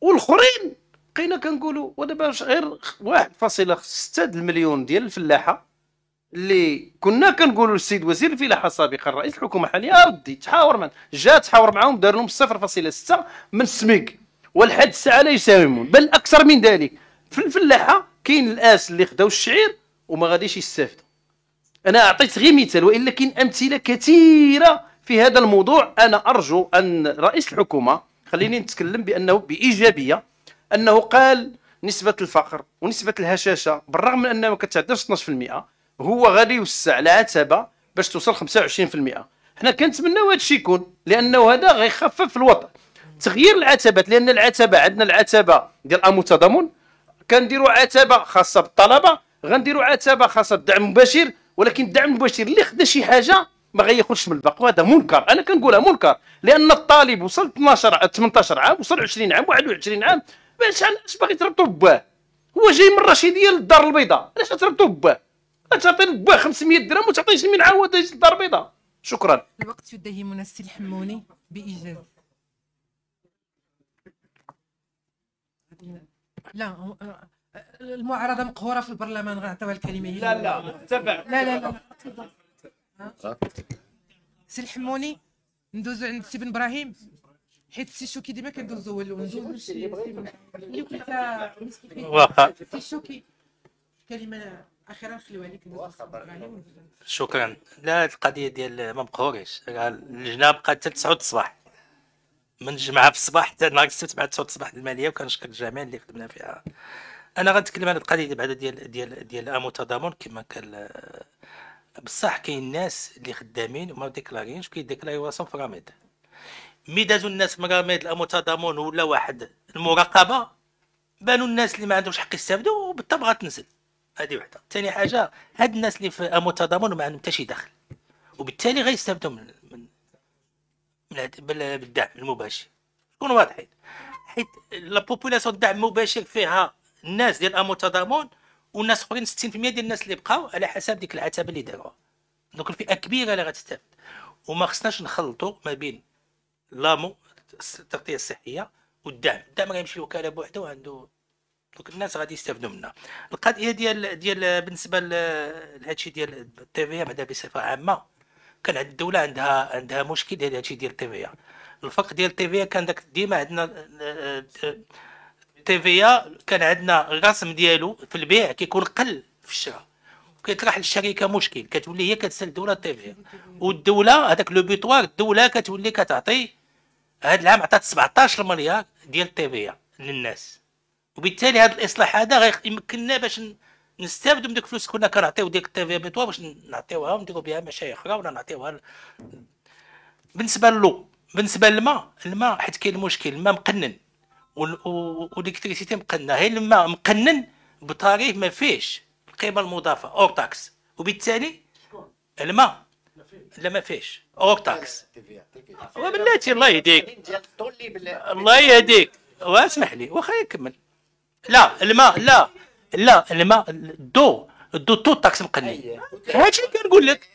والاخرين بقينا كنقولوا ودابا غير 1.6 مليون ديال الفلاحه اللي كنا كنقولوا للسيد وزير الفلاحه سابقا رئيس الحكومه حاليا اودي تحاور معهم جا تحاور معاهم دار لهم 0.6 من السميك ولحد الساعه لا يساهمون بل اكثر من ذلك في الفلاحه كاين الاس اللي خداو الشعير وما غاديش يستافدوا انا اعطيت غير مثال والا كاين امثله كثيره في هذا الموضوع انا ارجو ان رئيس الحكومه خليني نتكلم بانه بايجابيه انه قال نسبه الفقر ونسبه الهشاشه بالرغم من انها ما كتعداش 12% هو غادي يوسع العتبه باش توصل 25% حنا كنتمناو هذا الشيء يكون لانه هذا غيخفف الوضع تغيير العتبات لان العتبه عندنا العتبه ديال المتضامن تضامن كنديروا عتبه خاصه بالطلبه غنديروا عتبه خاصه بالدعم المباشر ولكن الدعم المباشر اللي خدا شي حاجه ما غياخذش من الباق وهذا منكر انا كنقولها منكر لان الطالب وصل 12 18 عام وصل 20 عام 21 عام باش اش باغي تربطو بباه هو جاي من الرشيديه للدار البيضاء علاش تربطو بباه تعطي لباه 500 درهم وتعطيه شي من عاود يجي للدار البيضاء شكرا الوقت يدهمنا السي الحموني بايجاز لا المعارضه مقهوره في البرلمان غنعطيوها الكلمه هي لا لا تبع لا لا لا سي الحموني ندوزو عند سي بن ابراهيم حيت سي شوكي ديما كندوزو هو الاول ندوزو لشي واخا شوكي كلمه اخيرا نخليوها لك شكرا لا القضيه ديال ما مقهوريش اللجنه بقات حتى 9 الصباح من الجمعه في الصباح حتى نهار السبت بعد 9 الصباح الماليه وكنشكر الجميع اللي خدمنا فيها انا غنتكلم على القضيه بعدا ديال ديال ديال امو تضامن كما كان بصح كاين الناس اللي خدامين وما ديكلاريينش كيديكلاريو راسهم في راميد مي دازو الناس من راميد الامو تضامن ولا واحد المراقبه بانوا الناس اللي ما عندهمش حق يستافدوا وبالطبع غتنزل هذه وحده ثاني حاجه هاد الناس اللي في امو تضامن ما عندهم حتى شي دخل وبالتالي غيستافدوا من من بالدعم المباشر كونوا واضحين حيت لا بوبولاسيون الدعم المباشر فيها الناس ديال المتضامن والناس اخرين 60% ديال الناس اللي بقاو على حسب ديك العتبه اللي داروها دونك الفئه كبيره اللي غتستافد وما خصناش نخلطوا ما بين لامو التغطيه الصحيه والدعم الدعم غيمشي للوكاله بوحده وعنده دونك الناس غادي يستافدوا منها القضيه ديال ديال بالنسبه لهادشي ديال التي في بعدا بصفه عامه كان عند الدوله عندها عندها مشكل ديال هادشي ديال التي في الفرق ديال التي في كان داك ديما عندنا آه، آه، ا كان عندنا الرسم ديالو في البيع كيكون قل في الشراء كيطرح للشركه مشكل كتولي هي كتسال الدوله ا والدوله هذاك لو بيطوار الدوله كتولي كتعطي هذا العام عطات 17 مليار ديال ا للناس وبالتالي هذا الاصلاح هذا يمكننا باش نستافدوا من ديك الفلوس كنا كنعطيو ديك التيفيا بيطوار باش نعطيوها ونديرو بها مشاريع اخرى ولا نعطيوها بالنسبه للو بالنسبه للماء الماء حيت كاين المشكل الماء مقنن والكتريسيتي مقننه غير الماء مقنن بطاريه ما فيهش القيمه المضافه اور تاكس وبالتالي الماء لا ما فيهش اور تاكس وبلاتي الله يهديك الله يهديك واسمح لي واخا يكمل لا الماء لا لا الماء الضو الضو تو تاكس مقني أيوة. هادشي اللي كنقول لك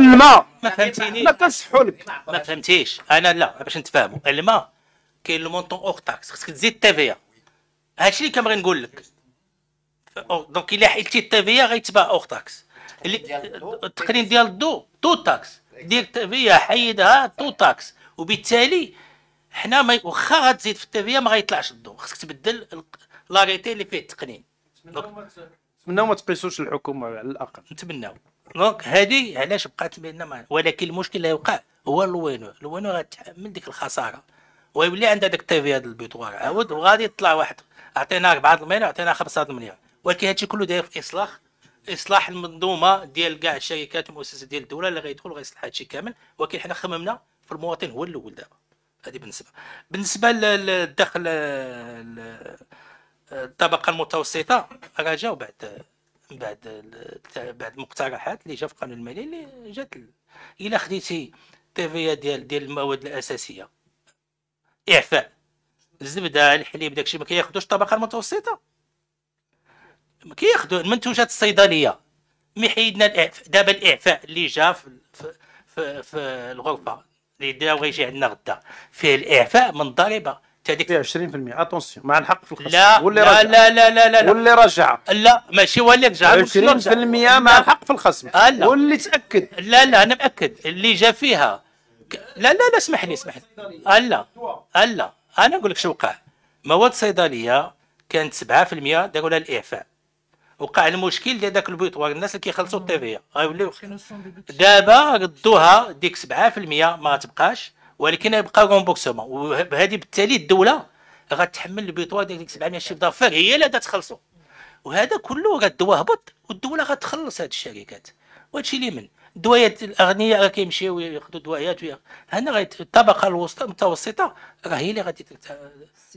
الماء ما فهمتيني ما كنصحوا لك ما فهمتيش انا لا باش نتفاهموا الماء كاين لو مونطون اوغ تاكس خصك تزيد تافيا هادشي اللي كنبغي نقول لك دونك الا حيلتي التافيا غيتباع اوغ تاكس التقنين ديال الضو تو تاكس دير التافيا حيدها تو تاكس وبالتالي حنا ما واخا غتزيد في التافيه ما غيطلعش الضو خصك تبدل لاريتي اللي فيه التقنين نتمناو ما تقيسوش الحكومه على الاقل نتمناو دونك هذه علاش بقات بيننا ولكن المشكل اللي وقع هو الوينو الوينو غتحمل ديك الخساره ويولي عندها داك التيفي هذا البيطوار عاود وغادي يطلع واحد عطينا 4 المليون عطينا 5 المليون ولكن هادشي كله داير في اصلاح اصلاح المنظومه ديال كاع الشركات والمؤسسات ديال الدوله اللي غيدخل غيصلح هادشي كامل ولكن حنا خممنا في المواطن هو الاول دابا هذه بالنسبه بالنسبه للدخل الطبقه المتوسطه راه جاو بعد بعد بعد المقترحات اللي جا في القانون المالي اللي جات الا خديتي التيفيا ديال ديال المواد الاساسيه اعفاء الزبده الحليب داكشي ما كياخذوش الطبقه المتوسطه ما كياخذوا المنتوجات الصيدليه مي حيدنا الاعفاء دابا الاعفاء اللي جا في في في, الغرفه اللي داو غيجي عندنا غدا فيه الاعفاء من الضريبه تاديك فيه 20% اتونسيون مع الحق في الخصم لا واللي لا, رجع. لا لا لا لا لا واللي رجع لا ماشي هو اللي رجع 20% مع الحق في الخصم لا. واللي تاكد لا لا انا مأكد اللي جا فيها لا لا لا اسمح لي اسمح لي لا لا انا نقول لك شو وقع مواد صيدليه كانت 7% داروا لها الاعفاء وقع المشكل ديال داك البيطوار الناس اللي كيخلصوا في غيوليو دابا ردوها ديك 7% ما تبقاش ولكن يبقى رومبورسمون وهذه بالتالي الدوله غتحمل البيطوار ديك 700 شيف دافير هي اللي تخلصوا وهذا كله راه الدواء هبط والدوله غتخلص هذه الشركات وهادشي اللي من دوايات الاغنياء راه كيمشيو ياخذوا دوايات هنا الطبقه الوسطى المتوسطه راه هي اللي غادي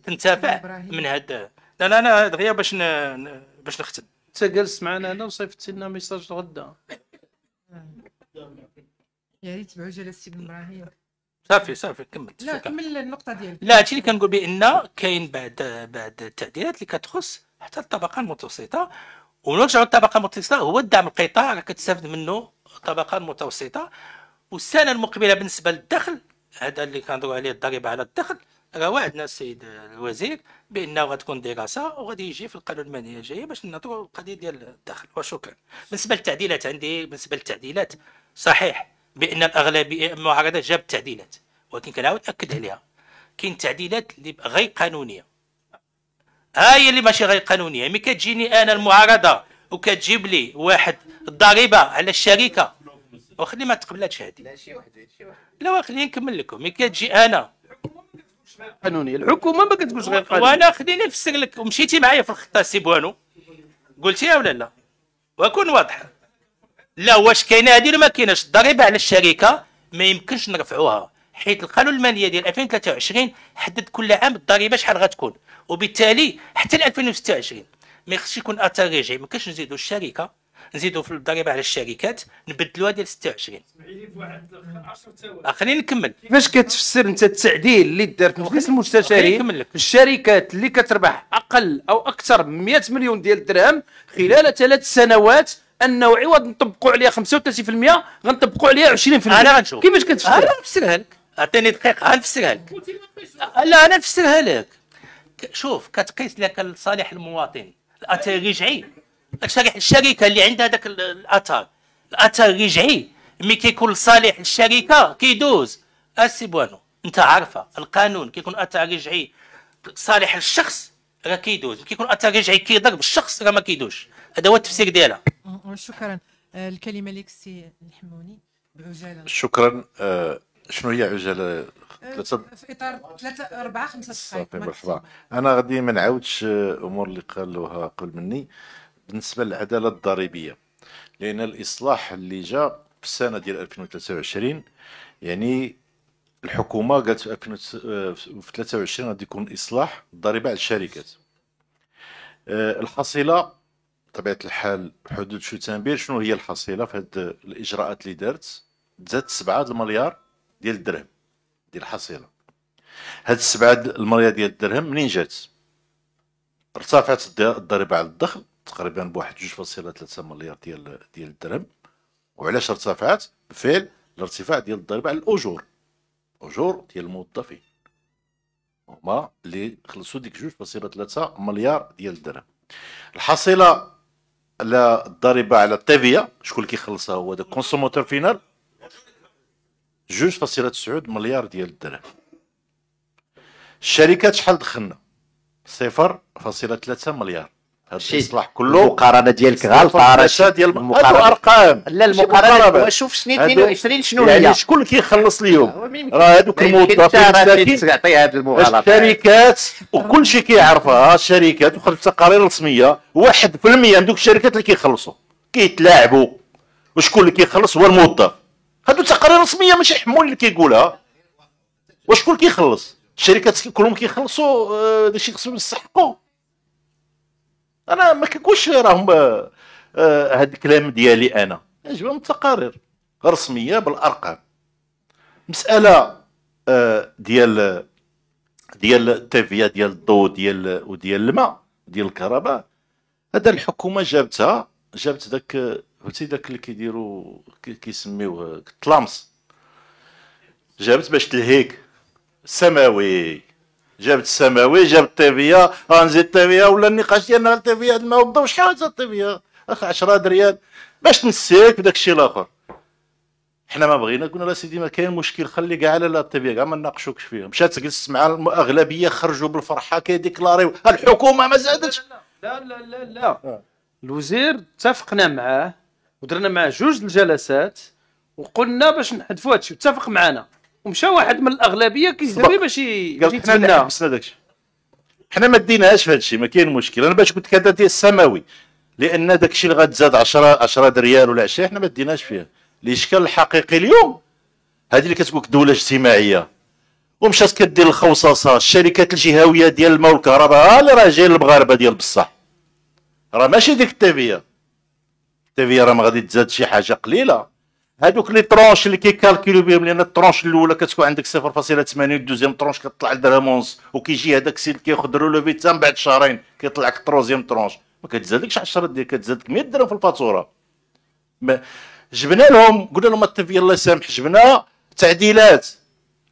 تنتفع من هذا لا انا دغيا باش ن... باش نختم انت جالس معنا هنا وصيفط لنا ميساج غدا يا ريت تبعوا جلسة ابن ابراهيم صافي صافي كمل لا كمل النقطه ديالك لا هادشي اللي كنقول بان كاين بعد بعد التعديلات اللي كتخص حتى الطبقه المتوسطه ونرجعوا للطبقه المتوسطه هو الدعم القطاع راه كتستافد منه طبقه متوسطه والسنه المقبله بالنسبه للدخل هذا اللي كنهضروا عليه الضريبه على الدخل راه وعدنا السيد الوزير بانه غتكون دراسه وغادي يجي في القانون المالي الجاي باش نهضروا القضيه ديال الدخل وشكرا بالنسبه للتعديلات عندي بالنسبه للتعديلات صحيح بان الاغلبيه إيه، المعارضه جابت تعديلات ولكن كنعاود ناكد عليها كاين تعديلات اللي غير قانونيه ها هي اللي ماشي غير قانونيه ملي كتجيني انا المعارضه وكتجيب لي واحد الضريبه على الشركه وخلي ما تقبلاتش هذه لا شي واحد شي واحد لا خليني نكمل لكم ملي كتجي انا قانوني الحكومه ما كتقولش غير قانوني وانا خليني نفسر لك ومشيتي معايا في الخطه سي بوانو قلتيها ولا لا واكون واضح لا واش كاينه هذه ولا ما كايناش الضريبه على الشركه ما يمكنش نرفعوها حيت القانون الماليه ديال 2023 حدد كل عام الضريبه شحال غتكون وبالتالي حتى 2026 ما خصش يكون اثر ما كاينش نزيدوا الشركه نزيدوا في الضريبه على الشركات نبدلوها ديال 26 اسمعي آه، لي بواحد 10 ثواني خليني نكمل كيفاش كتفسر انت التعديل اللي دارت مجلس المستشارين الشركات اللي كتربح اقل او اكثر من 100 مليون ديال الدرهم خلال ثلاث سنوات انه عوض نطبقوا عليها 35% غنطبقوا عليها 20% انا غنشوف كيفاش كتفسر انا نفسرها لك اعطيني دقيقه غنفسرها لك لا انا نفسرها لك شوف كتقيس لك لصالح المواطن الاثر رجعي الشركه اللي عندها داك الاثر الاثر رجعي ملي كيكون لصالح الشركه كيدوز السي بوانو انت عارفه القانون كيكون اثر رجعي صالح الشخص راه كيدوز كيكون اثر رجعي كيضرب الشخص راه ما كيدوش هذا هو التفسير ديالها شكرا آه، الكلمه لك سي الحموني بعجاله شكرا آه، شنو هي عجاله ثلاثه في اطار ثلاثه اربعه خمسه دقائق صافي مرحبا انا غادي ما نعاودش الأمور اللي قالوها قبل مني بالنسبه للعداله الضريبيه لان الاصلاح اللي جا في السنه ديال 2023 يعني الحكومه قالت في 2023 غادي يكون اصلاح الضريبه على الشركات آه، الحصيله بطبيعه الحال حدود شوتنبير شنو هي الحصيله في هذه الاجراءات اللي دارت زادت سبعة المليار ديال الدرهم ديال الحصيله هاد السبعه المريه ديال الدرهم منين جات ارتفعت الضريبه على الدخل تقريبا بواحد 2.3 مليار ديال ديال الدرهم وعلاش ارتفعت بفعل الارتفاع ديال الضريبه على الاجور اجور ديال الموظفين هما اللي خلصوا ديك 2.3 مليار ديال الدرهم الحصيله على الضريبه على الطبيه شكون اللي كيخلصها هو داك كونسوموتور فينال 2.9 مليار ديال الدرهم الشركات شحال دخلنا صفر فاصلة 0.3 مليار هذا الاصلاح كله المقارنه ديالك غالطه ديال المقارنه ارقام لا المقارنه شوف سنين 22 شنو يعني هي يعني شكون كيخلص اليوم راه هذوك الموظفين الشركات وكل شيء كيعرفها الشركات وخرج تقارير رسميه 1% من دوك الشركات اللي كيخلصوا كيتلاعبوا وشكون اللي كيخلص هو الموظف هادو تقارير رسميه ماشي حمول اللي كيقولها وشكون كيخلص الشركات كلهم كيخلصوا آه، داكشي خصهم يستحقوا انا ما كنقولش راهم آه، آه، هاد الكلام ديالي انا جبهم تقارير رسميه بالارقام مساله ديال ديال التافيه ديال الضوء ديال وديال الماء ديال الكهرباء هذا الحكومه جابتها جابت داك قلتي داك اللي كيديروا كيسميوه الطلامس جابت باش تلهيك السماوي جابت السماوي جابت الطبيه غنزيد آه، الطبيه ولا النقاش ديالنا على الطبيه هاد المعوضه وشحال هاد الطبيه اخ 10 دريال باش تنسيك بداك الشيء الاخر حنا ما بغينا قلنا لا سيدي ما كاين مشكل خلي كاع على الطبيه كاع ما نناقشوكش فيها مشات تجلس مع الاغلبيه خرجوا بالفرحه كيديكلاريو الحكومه ما زادتش لا لا لا لا, لا. الوزير اتفقنا معاه ودرنا معاه جوج الجلسات وقلنا باش نحذفوا هادشي واتفق معنا ومشى واحد من الاغلبيه كيزري باش يتبنى حنا داكشي حنا ما ديناهاش في هادشي ما كاين مشكل انا باش قلت لك هذا ديال السماوي لان داكشي اللي غتزاد 10 10 ريال ولا 20 حنا ما ديناش فيها الاشكال الحقيقي اليوم هذه اللي كتقول لك دوله اجتماعيه ومشات كدير الخوصصه الشركات الجهويه ديال الماء والكهرباء اللي راه جاي المغاربه ديال بصح راه ماشي ديك التبيه التي راه ما غادي تزاد شي حاجه قليله هادوك لي ترونش اللي كيكالكيلو بهم لان الترونش الاولى كتكون عندك 0.8 والدوزيام ترونش كطلع لدرهم ونص وكيجي هذاك السيد كياخذ لو حتى من بعد شهرين كيطلع لك التروزيام ترونش ما كتزادكش 10 ديال كتزادك 100 درهم في الفاتوره جبنا لهم قلنا لهم التفي الله يسامح جبنا تعديلات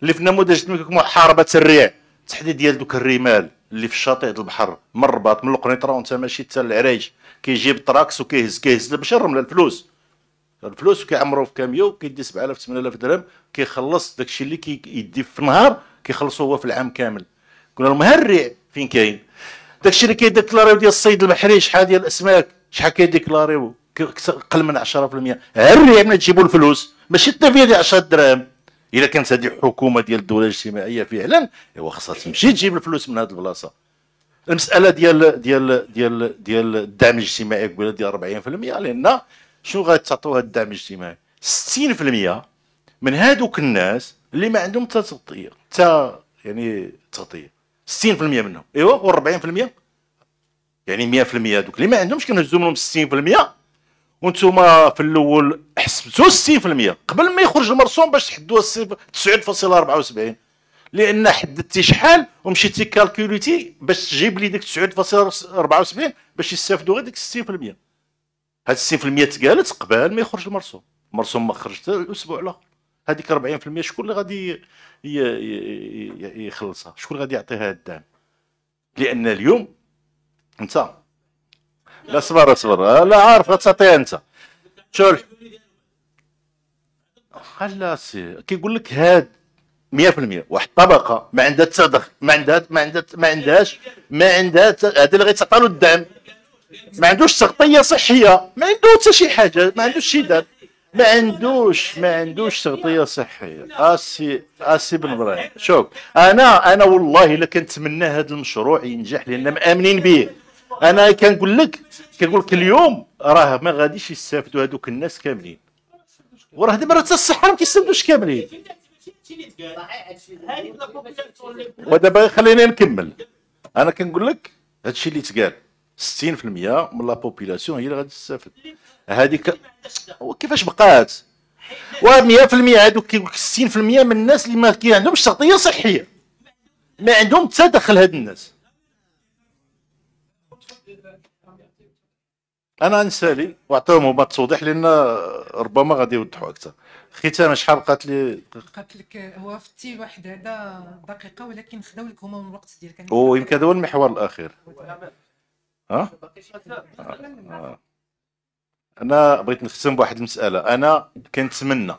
اللي في نموذج محاربه الريع تحديد ديال دوك الرمال اللي في الشاطئ البحر من الرباط من القنيطره وانت ماشي حتى للعريش كيجيب طراكس وكيهز كيهز باش الرمله الفلوس الفلوس كيعمرو في كاميو كيدي 7000 8000 درهم كيخلص داكشي اللي كيدي في النهار كيخلصو هو في العام كامل قلنا لهم فين كاين داكشي اللي كيديكلاريو ديال الصيد البحري شحال ديال الاسماك شحال كيديكلاريو اقل من 10% هرع من تجيبوا الفلوس ماشي التافيه ديال 10 درهم الا كانت هذه حكومه ديال الدوله الاجتماعيه فعلا ايوا خاصها تمشي تجيب الفلوس من هذه البلاصه المساله ديال ديال ديال ديال الدعم الاجتماعي قبيله ديال 40% لان شنو غتعطوا هذا الدعم الاجتماعي 60% من هادوك الناس اللي ما عندهم حتى تغطيه حتى يعني تغطيه 60% منهم ايوا و40% يعني 100% دوك اللي ما عندهمش كنهزو منهم 60% وانتم في الاول حسبتوا 60% قبل ما يخرج المرسوم باش تحدوا 90.74 لان حددتي شحال ومشيتي كالكوليتي باش تجيب لي ديك 9.74 باش يستافدوا غير ديك 60% هاد 60% تقالت قبل ما يخرج المرسوم المرسوم ما خرج الاسبوع الاخر هذيك 40% شكون اللي غادي يخلصها شكون اللي غادي يعطيها الدعم لان اليوم انت لا صبر صبر لا عارف غتعطيها انت شوف هلا سي كيقول لك هاد 100% واحد الطبقه ما عندها حتى دخل ما عندها ما عندها ما عندهاش ما عندها هذا اللي غيتعطى له الدعم ما عندوش تغطيه صحيه ما عندو حتى شي حاجه ما عندوش شي دار ما عندوش ما عندوش تغطيه صحيه اسي اسي بن ابراهيم شوف انا انا والله الا كنتمنى هذا المشروع ينجح لان مامنين به انا كنقول لك كنقول لك اليوم راه ما غاديش يستافدوا هذوك الناس كاملين وراه دابا حتى الصحه ما كيستافدوش كاملين ودابا خليني نكمل انا كنقول لك هادشي اللي تقال 60% من لا بوبيلاسيون هي اللي غادي تستافد هذيك وكيفاش بقات و 100% هادو كيقول لك 60% من الناس اللي ما عندهمش تغطيه صحيه ما عندهم حتى دخل هاد الناس انا غنسالي واعطيهم هما التوضيح لان ربما غادي يوضحوا اكثر ختام شحال بقات لي بقات لك هو في واحد هذا دقيقه ولكن خداو لك هما من الوقت ديالك يعني او يمكن هذا هو المحور الاخير ها أه؟ انا بغيت نختم بواحد المساله انا كنتمنى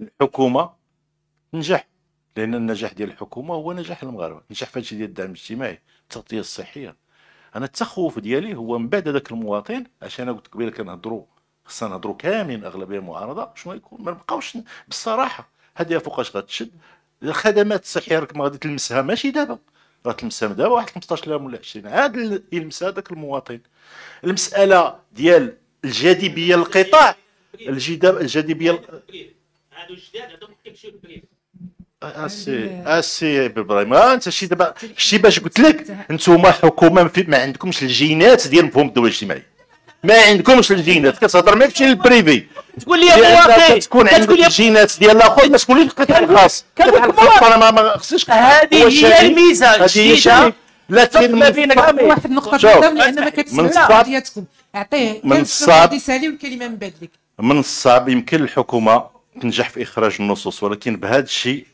الحكومه تنجح لان النجاح ديال الحكومه هو نجاح المغاربه نجاح في ديال الدعم الاجتماعي التغطيه الصحيه انا التخوف ديالي هو من بعد هذاك المواطن عشان انا قلت قبيله كنهضروا خصنا نهضروا كاملين اغلبيه معارضه شنو يكون ما نبقاوش بالصراحه هذه فوقاش غتشد الخدمات الصحيه راك ما غادي تلمسها ماشي دابا راه تلمسها دابا واحد 15 عام ولا 20 عاد يلمس هذاك المواطن المساله ديال الجاذبيه للقطاع الجاذبيه هادو الجداد هادو كيمشيو للبريف اسي اسي ابراهيم آه، انت شي دابا شتي باش قلت لك انتم حكومه ما عندكمش الجينات ديال مفهوم الدوله الاجتماعيه ما عندكمش الجينات كتهضر معاك شي البريفي تقول لي واقي تكون عندك الجينات ديال الاخر ما تكونيش قطع خاص انا ما خصنيش هذه هي الميزه الجديده لا ما بينك طيب، واحد النقطه قدام لان ما كتسمعش اعطيه من الصعب يسالي والكلمه من بعد لك من الصعب يمكن الحكومه تنجح في اخراج النصوص ولكن بهذا الشيء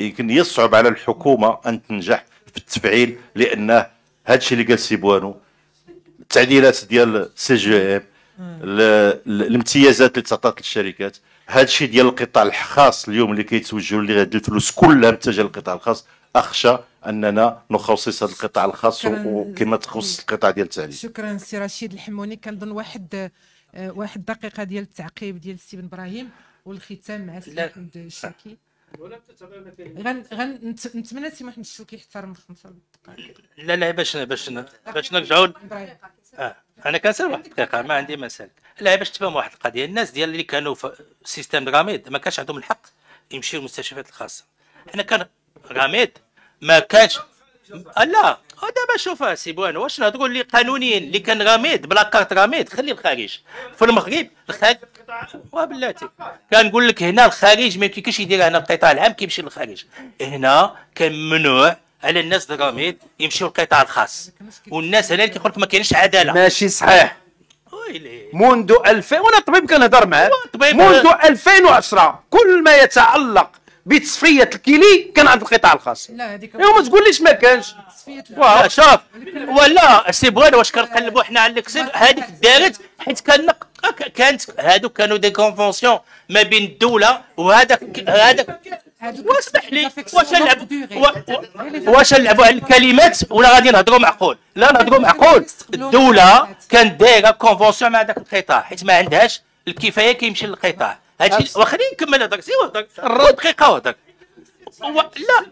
يمكن يصعب على الحكومه ان تنجح في التفعيل لانه هذا الشيء اللي قال سيبوانو التعديلات ديال سي جي ام الامتيازات اللي تعطات للشركات هذا الشيء ديال القطاع الخاص اليوم اللي كيتوجهوا اللي غادي الفلوس كلها متجهه للقطاع الخاص اخشى اننا نخصص هذا القطاع الخاص وكما تخصص القطاع ديال التعليم شكرا سي رشيد الحموني كنظن واحد آه، واحد دقيقه ديال التعقيب ديال السي بن ابراهيم والختام مع سي محمد الشوكي غن غن نتمنى سي محمد الشوكي يحترم خمسه دقائق لا لا باش باش باش نرجعوا اه انا كنسال واحد الدقيقه ما عندي مسائل لا باش تفهم واحد القضيه الناس ديال اللي كانوا في سيستم غاميد ما كانش عندهم الحق يمشيو للمستشفيات الخاصه حنا كان غاميد ما كانش آه، لا آه، دابا شوف سي بوان واش نهضروا اللي قانونيين اللي كان غاميد بلا كارت غاميد خلي الخارج في المغرب الخارج وبلاتي كنقول لك هنا الخارج ما يمكنش يدير هنا القطاع العام كيمشي للخارج هنا كان ممنوع على الناس دراميد يمشيو للقطاع الخاص والناس هنا اللي كيقول لك ما كاينش عداله ماشي صحيح منذ 2000 وانا طبيب كنهضر معاك منذ 2010 كل ما يتعلق بتصفيه الكيلي كان عند القطاع الخاص لا هذيك وما تقوليش ما كانش واه شوف ولا سي بوال واش كنقلبوا حنا على الكسب هذيك دارت حيت كان كانت هادوك كانوا دي كونفونسيون ما بين الدوله وهذاك هذاك واسمح لي واش نلعب واش نلعبوا على الكلمات ولا غادي نهضروا معقول لا نهضروا معقول الدوله كانت دايره كونفونسيون مع هذاك القطاع حيت ما عندهاش الكفايه كيمشي للقطاع هادشي وخليني نكمل هضرك سي هضرك دقيقه هو لا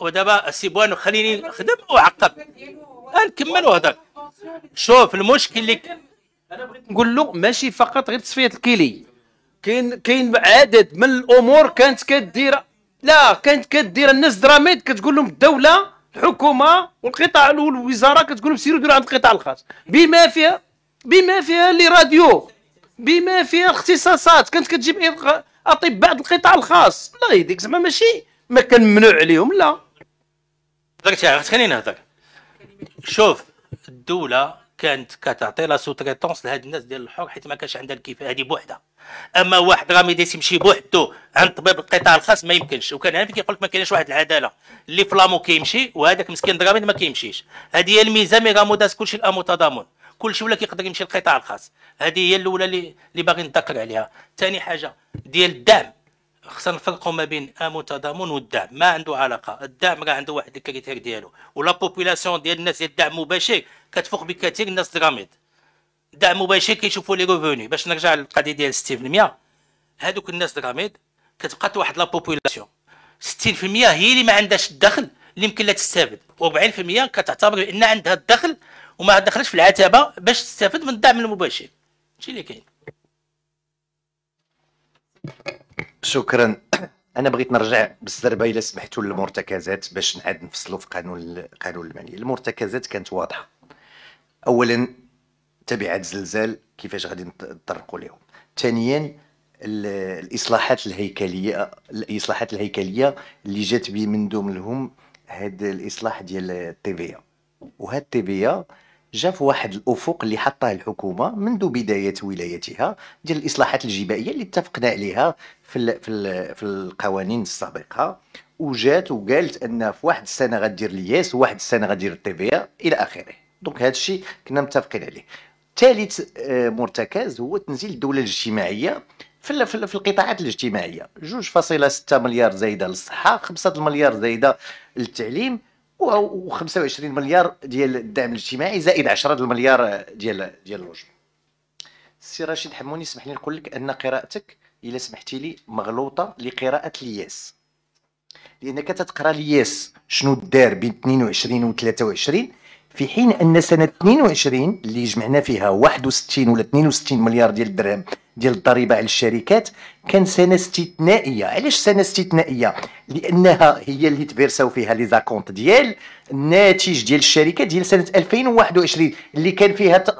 ودابا سي بوانو خليني نخدم وعقب آه، نكمل وهضر شوف المشكل اللي انا بغيت نقول له ماشي فقط غير تصفيه الكيلي كاين كاين عدد من الامور كانت كدير لا كانت كدير الناس دراميد كتقول لهم الدوله الحكومه والقطاع والوزاره كتقول لهم سيروا ديروا عند القطاع الخاص بما فيها بما فيها اللي راديو بما فيها الاختصاصات كانت كتجيب إيه اطباء القطاع الخاص لا يديك زعما ماشي ما كان ممنوع عليهم لا درك عرفت خليني نهضر شوف الدوله كانت كتعطي لا سوتريتونس تريتونس لهاد الناس ديال الحر حيت ما كانش عندها الكفايه هذه بوحدها اما واحد راه ميدي يمشي بوحدو عند طبيب القطاع الخاص ما يمكنش وكان هذا كيقول لك ما كاينش واحد العداله اللي فلامو كيمشي وهذاك مسكين دراميد ما كيمشيش هذه هي الميزه مي رامو داز كلشي الامو تضامن كلشي ولا كيقدر يمشي للقطاع الخاص هذه هي الاولى اللي اللي باغي نذكر عليها ثاني حاجه ديال الدعم خصنا نفرقوا ما بين المتضامن والدعم ما عنده علاقه الدعم راه عنده واحد الكريتير ديالو ولا بوبولاسيون ديال الناس ديال الدعم المباشر كتفوق بكثير الناس دراميد دعم مباشر كيشوفوا لي ريفوني باش نرجع للقضيه ديال 60% هذوك الناس دراميد كتبقى واحد لا بوبولاسيون 60% هي اللي ما عندهاش الدخل اللي يمكن لها تستافد و40% كتعتبر ان عندها الدخل وما دخلتش في العتبه باش تستافد من الدعم المباشر هادشي اللي كاين شكرا *clears throat* انا بغيت نرجع بالزربه الا سمحتوا للمرتكزات باش نعاد نفصلوا في قانون القانون المالي المرتكزات كانت واضحه اولا تبعات الزلزال كيفاش غادي نطرقوا لهم ثانيا الاصلاحات الهيكليه الاصلاحات الهيكليه اللي جات بي من لهم هاد الاصلاح ديال الطبيه وهاد الطبيه جا في واحد الافق اللي حطاه الحكومه منذ بدايه ولايتها ديال الاصلاحات الجبائيه اللي اتفقنا عليها في الـ في الـ في القوانين السابقه وجات وقالت ان في واحد السنه غدير الياس وواحد السنه غدير الطبيعه الى اخره دونك هذا الشيء كنا متفقين عليه ثالث آه، مرتكز هو تنزيل الدوله الاجتماعيه في في القطاعات الاجتماعيه 2.6 مليار زايده للصحه 5 مليار زايده للتعليم و25 مليار ديال الدعم الاجتماعي زائد 10 المليار ديال ديال الوجه سي رشيد حموني اسمح لي نقول لك ان قراءتك الا سمحتي لي مغلوطه لقراءه الياس لانك تتقرا الياس شنو دار بين 22 و 23 في حين ان سنه 22 اللي جمعنا فيها 61 ولا 62 مليار ديال الدرهم ديال الضريبه على الشركات كان سنه استثنائيه علاش سنه استثنائيه لانها هي اللي تبرسوا فيها لي زاكونت ديال الناتج ديال الشركه ديال سنه 2021 اللي كان فيها ت...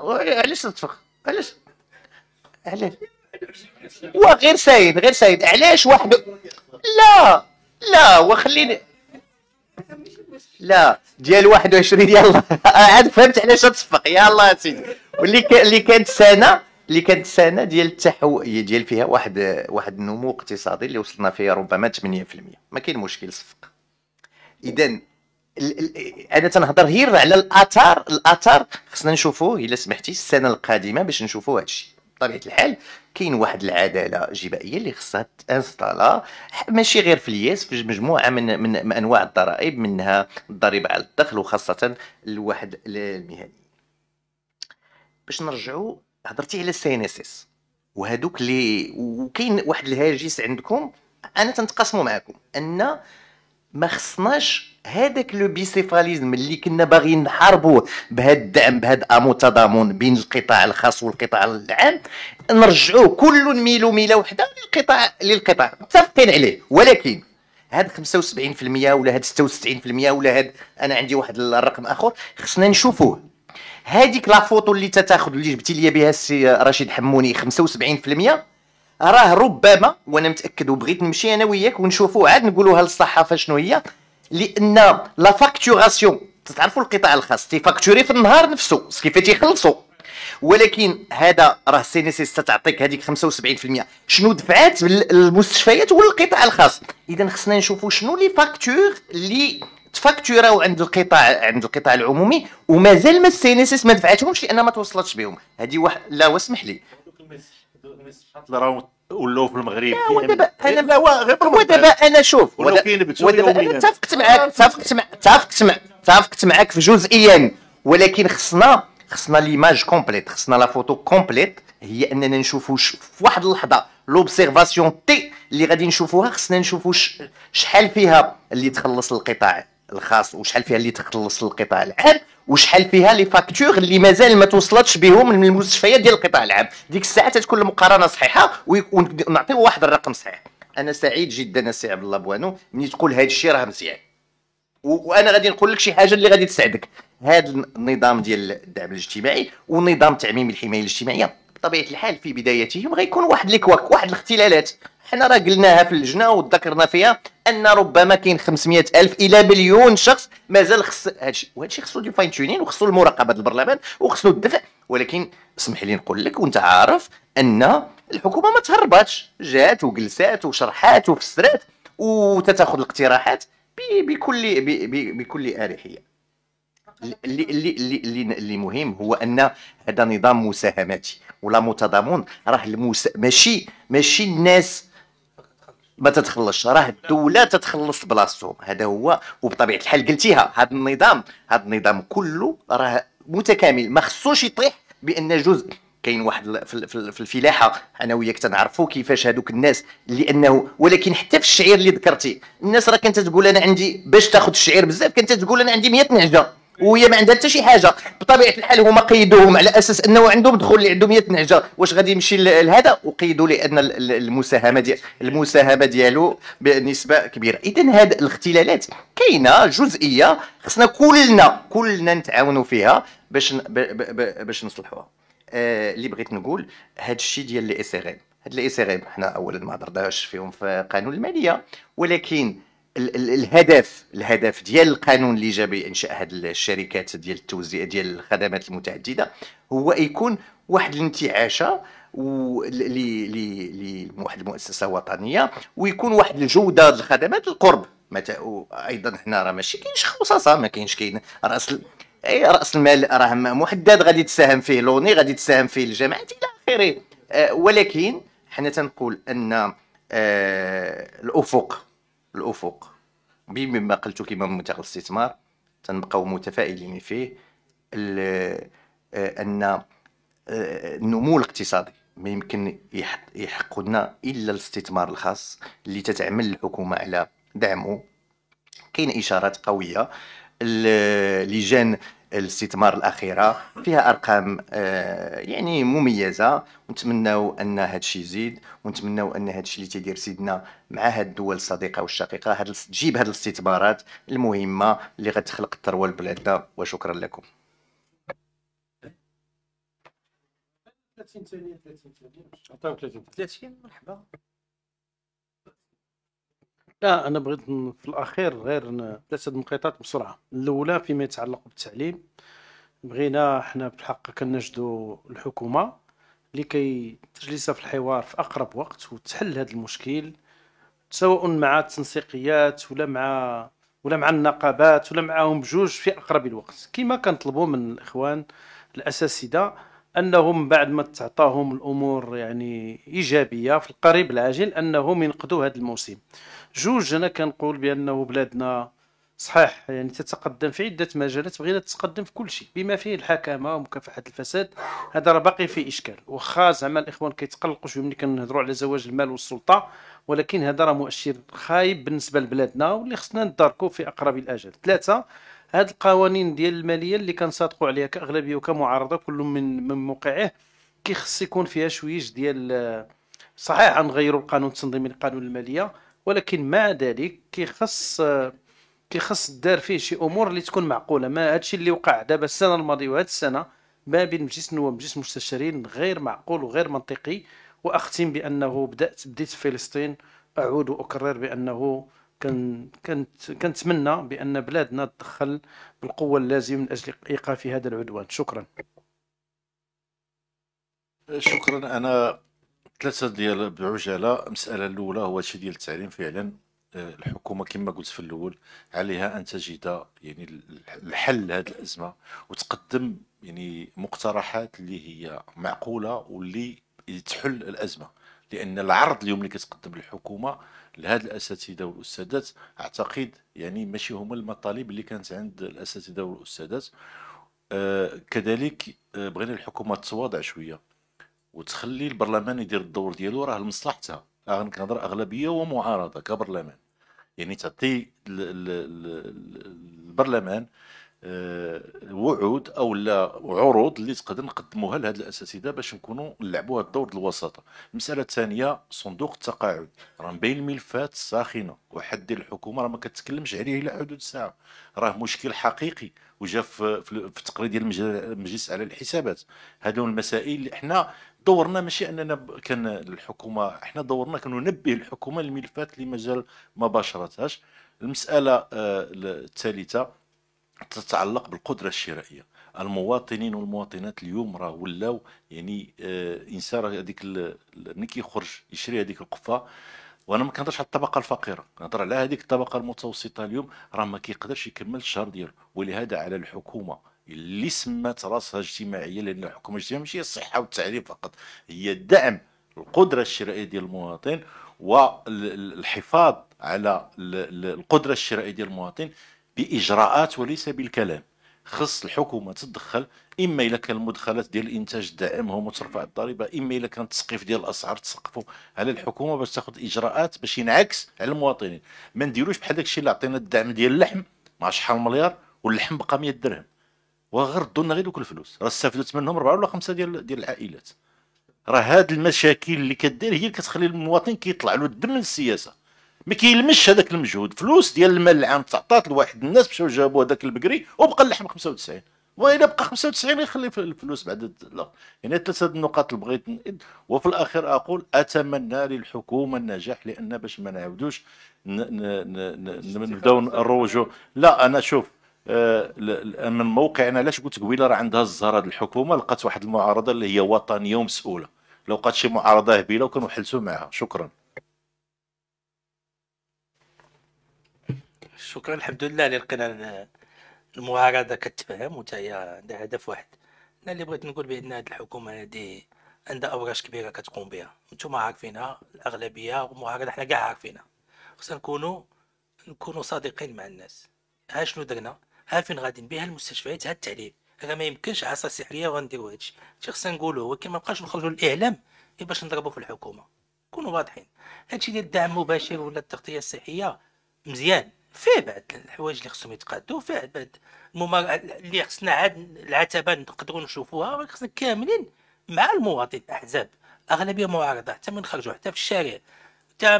علاش تتفخ علاش علاش وغير سايد غير سايد علاش واحد لا لا وخليني لا ديال 21 يلا عاد *laughs* فهمت علاش تصفق يلا سيدي واللي اللي كانت سنه اللي كانت سنه ديال التحو ديال فيها واحد واحد النمو اقتصادي اللي وصلنا فيه ربما 8% ما كاين مشكل صفق اذا انا تنهضر غير على الاثار الاثار خصنا نشوفوه الا سمحتي السنه القادمه باش نشوفوا هادشي بطبيعه الحال كاين واحد العداله جبائيه اللي خصها تانستالا ماشي غير في الياس في مجموعه من من انواع الضرائب منها الضريبه على الدخل وخاصه الواحد المهني باش نرجعوا هضرتي على السي ان اس اس وهذوك اللي وكاين واحد الهاجس عندكم انا تنتقاسموا معكم ان ما خصناش هذاك لو بيسيفاليزم اللي كنا باغيين نحاربوه بهذا الدعم بهذا امو تضامن بين القطاع الخاص والقطاع العام نرجعوه كل ميلو ميله وحده للقطاع للقطاع متفقين عليه ولكن هاد 75% ولا هاد 96% ولا هاد انا عندي واحد الرقم اخر خصنا نشوفوه هذيك لا فوتو اللي تتاخذ اللي جبتي لي بها السي رشيد حموني 75% راه ربما وانا متاكد وبغيت نمشي انا وياك ونشوفوا عاد نقولوها للصحافه شنو هي لان لا فاكتوراسيون تعرفوا القطاع الخاص تيفاكتوري في النهار نفسه كيف تيخلصوا ولكن هذا راه سي ني تعطيك هذيك 75% شنو دفعات المستشفيات والقطاع الخاص اذا خصنا نشوفوا شنو لي فاكتور اللي تفاكتوراو عند القطاع عند القطاع العمومي ومازال ما سي ني ما دفعتهمش لان ما توصلتش بهم هذه واحد لا واسمح لي ولاو في المغرب ودابا يعني انا لا إيه؟ غير ودابا انا شوف ودابا انا اتفقت معاك اتفقت مع اتفقت مع اتفقت معاك في جزئيا ولكن خصنا خصنا ليماج كومبليت خصنا لا فوتو كومبليت هي اننا نشوفوا في واحد اللحظه لوبسيرفاسيون تي اللي غادي نشوفوها خصنا نشوفوا شحال فيها اللي تخلص القطاع الخاص وشحال فيها اللي تخلص القطاع العام وشحال فيها لي فاكتور اللي مازال ما توصلتش بهم من المستشفيات ديال القطاع العام ديك الساعه تتكون المقارنه صحيحه ونعطيو واحد الرقم صحيح انا سعيد جدا السي عبد الله بوانو ملي تقول هذا الشيء راه مزيان وانا غادي نقول لك شي حاجه اللي غادي تساعدك هذا النظام ديال الدعم الاجتماعي ونظام تعميم الحمايه الاجتماعيه بطبيعه الحال في بدايتهم غيكون واحد ليكواك واحد الاختلالات حنا راه قلناها في اللجنه وذكرنا فيها ان ربما كاين 500 الف الى مليون شخص مازال خص هادشي وهادشي خصو دي فاين تيونين وخصو المراقبه البرلمان وخصو الدفع ولكن اسمح لي نقول لك وانت عارف ان الحكومه ما تهرباتش جات وجلسات وشرحات وفسرات وتتاخذ الاقتراحات بكل بكل اريحيه اللي اللي اللي اللي مهم هو ان هذا نظام مساهماتي ولا متضامن راه المس... ماشي ماشي الناس ما تتخلصش راه الدوله تتخلص بلاصتهم هذا هو وبطبيعه الحال قلتيها هذا النظام هذا النظام كله راه متكامل ما خصوش يطيح بان جزء كاين واحد في الفلاحه انا وياك تنعرفوا كيفاش هذوك الناس لانه ولكن حتى في الشعير اللي ذكرتي الناس راه كانت تقول انا عندي باش تاخذ الشعير بزاف كانت تقول انا عندي 100 نعجه وهي ما عندها حتى شي حاجه بطبيعه الحال هما قيدوهم على اساس انه عندهم دخول اللي عنده 100 نعجه واش غادي يمشي لهذا وقيدوا لان المساهمه ديال المساهمه ديالو بنسبه كبيره اذا هذه الاختلالات كاينه جزئيه خصنا كلنا كلنا نتعاونوا فيها باش باش نصلحوها آه اللي بغيت نقول هذا الشيء ديال الاي سي ار ام هاد لي اس ار ام حنا اولا ما هضرناش فيهم في قانون الماليه ولكن ال ال الهدف الهدف ديال القانون اللي جا بانشاء هذه الشركات ديال التوزيع ديال الخدمات المتعدده هو يكون واحد الانتعاشه لواحد المؤسسه وطنيه ويكون واحد الجوده الخدمات القرب متى ايضا حنا راه ماشي كاينش خصاصه ما كاينش كاين راس اي راس المال راه محدد غادي تساهم فيه لوني غادي تساهم فيه الجامعات الى اخره أه، ولكن حنا تنقول ان أه، الافق الافق بما قلت كما منتخب الاستثمار تنبقاو متفائلين فيه آه، ان آه، النمو الاقتصادي ما يمكن يحق لنا الا الاستثمار الخاص اللي تتعمل الحكومه على دعمه كاين اشارات قويه لجان الاستثمار الاخيره فيها ارقام آه، يعني مميزه ونتمناو ان هذا الشيء يزيد ونتمناو ان هذا الشيء اللي تيدير سيدنا مع هاد الدول الصديقه والشقيقه هاد تجيب هاد الاستثمارات المهمه اللي غتخلق الثروه لبلادنا وشكرا لكم 30 ثانيه 30 ثانيه 30 مرحبا لا انا بغيت في الاخير غير ثلاثه نقاطات بسرعه الاولى فيما يتعلق بالتعليم بغينا حنا بالحق كنجدوا الحكومه لكي تجلس في الحوار في اقرب وقت وتحل هذا المشكل سواء مع التنسيقيات ولا مع ولا مع النقابات ولا معاهم بجوج في اقرب الوقت كما كنطلبوا من الاخوان الاساسده انهم بعد ما تعطاهم الامور يعني ايجابيه في القريب العاجل انهم ينقذوا هذا الموسم جوج انا كنقول بانه بلادنا صحيح يعني تتقدم في عده مجالات بغينا تتقدم في كل شيء بما فيه الحكامه ومكافحه الفساد هذا راه باقي فيه اشكال واخا زعما الاخوان كيتقلقوا شويه ملي كنهضروا على زواج المال والسلطه ولكن هذا راه مؤشر خايب بالنسبه لبلادنا واللي خصنا نداركو في اقرب الاجل ثلاثه هاد القوانين ديال الماليه اللي كنصادقوا عليها كاغلبيه وكمعارضه كل من من موقعه كيخص يكون فيها شويه ديال صحيح غنغيروا القانون التنظيمي لقانون الماليه ولكن مع ذلك كيخص كيخص دار فيه شي امور اللي تكون معقوله ما هادشي اللي وقع دابا السنه الماضيه وهاد السنه ما بين مجلس النواب ومجلس المستشارين غير معقول وغير منطقي واختم بانه بدات بديت في فلسطين اعود واكرر بانه كان كنت كنتمنى بان بلادنا تدخل بالقوه اللازمه من اجل ايقاف هذا العدوان شكرا شكرا انا ثلاثه ديال بعجاله المساله الاولى هو الشيء ديال التعليم فعلا آه، الحكومه كما قلت في الاول عليها ان تجد يعني الحل لهذه الازمه وتقدم يعني مقترحات اللي هي معقوله واللي تحل الازمه لان العرض اليوم اللي كتقدم الحكومه لهذ الاساتذه والاستاذات اعتقد يعني ماشي هما المطالب اللي كانت عند الاساتذه والاستاذات آه، كذلك آه، بغينا الحكومه تتواضع شويه وتخلي البرلمان يدير الدور ديالو راه لمصلحتها كنهضر أه، اغلبيه ومعارضه كبرلمان يعني تعطي البرلمان أه، وعود او لا عروض اللي تقدر نقدموها لهاد الاساتذه باش نكونوا نلعبوا هاد الدور الوساطه المساله الثانيه صندوق التقاعد راه بين الملفات الساخنه وحد الحكومه راه ما كتكلمش عليه الى حدود الساعه راه مشكل حقيقي وجا في التقرير ديال المجلس على الحسابات هادو المسائل اللي حنا دورنا ماشي اننا كان الحكومه احنا دورنا كانوا الحكومه الملفات اللي مازال ما باشرتهاش المساله آه، الثالثه تتعلق بالقدره الشرائيه المواطنين والمواطنات اليوم راه ولاو يعني آه، انسان راه هذيك ملي كيخرج يشري هذيك القفه وانا ما كنهضرش على الطبقه الفقيره كنهضر على هذيك الطبقه المتوسطه اليوم راه ما كيقدرش يكمل الشهر ديالو ولهذا على الحكومه اللي سمات راسها اجتماعيه لان الحكومه الاجتماعيه ماشي هي الصحه والتعليم فقط هي الدعم القدره الشرائيه ديال المواطن والحفاظ على القدره الشرائيه ديال المواطن باجراءات وليس بالكلام خص الحكومه تتدخل اما الا كان المدخلات ديال الانتاج تدعمهم وترفع الضريبه اما الا كان التسقيف ديال الاسعار تسقفوا على الحكومه باش تاخذ اجراءات باش ينعكس على المواطنين ما نديروش بحال داك الشيء اللي عطينا الدعم ديال اللحم مع شحال مليار واللحم بقى 100 درهم وغردوا لنا غير دوك الفلوس راه استفدت منهم ربعه ولا خمسه ديال ديال العائلات راه هاد المشاكل اللي كدير هي اللي كتخلي المواطن كيطلع له الدم من السياسه ما كيلمش هذاك المجهود فلوس ديال المال العام تعطات لواحد الناس مشاو جابوا هذاك البكري وبقى اللحم 95 والا بقى 95 يخلي الفلوس بعد لا يعني ثلاثه النقاط اللي بغيت وفي الاخير اقول اتمنى للحكومه النجاح لان باش ما نعاودوش نبداو نروجوا لا انا شوف من آه، انا علاش قلت قبيله راه عندها الزهر هذه الحكومه لقات واحد المعارضه اللي هي وطنيه ومسؤوله لو لقات شي معارضه هبيله وكانوا حلتوا معها شكرا شكرا الحمد لله اللي لقينا المعارضه كتفهم وتا هي عندها هدف واحد انا اللي بغيت نقول بان هذه الحكومه هذه عندها اوراش كبيره كتقوم بها نتوما عارفينها الاغلبيه والمعارضه حنا كاع عارفينها خصنا نكونوا نكونوا صادقين مع الناس ها شنو درنا عارفين غادي بها المستشفيات هاد التعليم راه ما يمكنش عصا سحريه وغنديروا هادشي شي خصنا نقولوه ولكن ما بقاش نخرجوا للاعلام غير باش نضربوا في الحكومه كونوا واضحين هادشي ديال الدعم المباشر ولا التغطيه الصحيه مزيان فيه بعد الحوايج اللي خصهم يتقادوا فيه بعد الممار... اللي خصنا عاد العتبه نقدروا نشوفوها ولكن خصنا كاملين مع المواطن الاحزاب اغلبيه معارضه حتى من خرجوا حتى في الشارع مع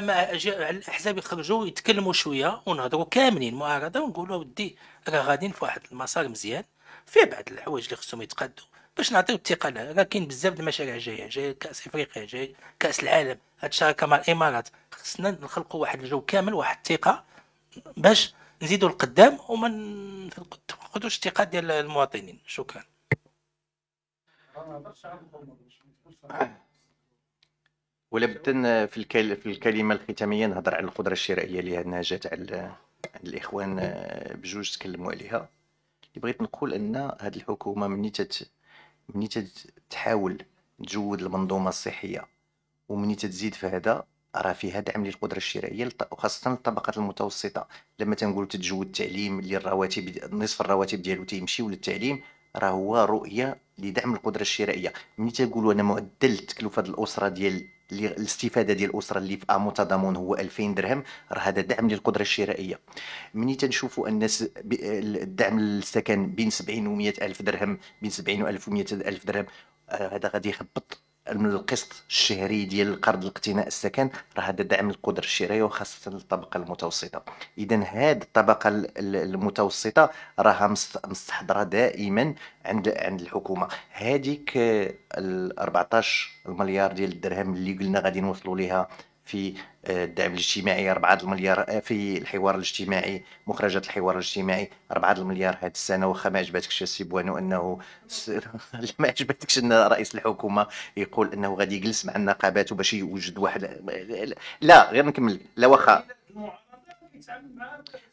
الاحزاب يخرجوا يتكلموا شويه ونهضروا كاملين معارضه ونقولوا ودي راه غاديين في واحد المسار مزيان فيه بعض الحوايج اللي خصهم يتقادوا باش نعطيو الثقه لها راه كاين بزاف المشاريع جايه جاي كاس افريقيا جاي كاس العالم هاد الشراكه مع الامارات خصنا نخلقوا واحد الجو كامل واحد الثقه باش نزيدوا القدام وما نفقدوش الثقه ديال المواطنين شكرا آه. ولا في, الكل... في الكلمه الختاميه نهضر على القدره الشرائيه اللي هنا جات على الاخوان آه، بجوج تكلموا عليها اللي بغيت نقول ان هذه الحكومه ملي تت ملي تحاول تجود المنظومه الصحيه ومني تزيد في هذا راه فيها دعم للقدره الشرائيه وخاصه للطبقات المتوسطه لما تنقول تتجود التعليم اللي الرواتب نصف الرواتب ديالو تيمشيو للتعليم راه هو رؤيه لدعم القدره الشرائيه ملي تنقولوا انا معدل تكلفه الاسره ديال الاستفاده ديال الاسره اللي في امو تضامن هو 2000 درهم راه هذا دعم للقدره الشرائيه ملي تنشوفوا الناس الدعم للسكن بين 70 و 100 الف درهم بين 70 و ومية الف درهم آه، هذا غادي يخبط من القسط الشهري ديال القرض الاقتناء السكن راه هذا دعم القدره الشرائيه وخاصه للطبقه المتوسطه اذا هذه الطبقه المتوسطه راها مستحضره دائما عند عند الحكومه هذيك ال 14 المليار ديال الدرهم اللي قلنا غادي نوصلوا ليها في آه، الدعم الاجتماعي 4 المليار آه، في الحوار الاجتماعي مخرجات الحوار الاجتماعي 4 المليار هذه السنه واخا ما عجبتكش السي بوانو انه *laughs* ما عجبتكش ان رئيس الحكومه يقول انه غادي يجلس مع النقابات وباش يوجد واحد لا غير نكمل لا واخا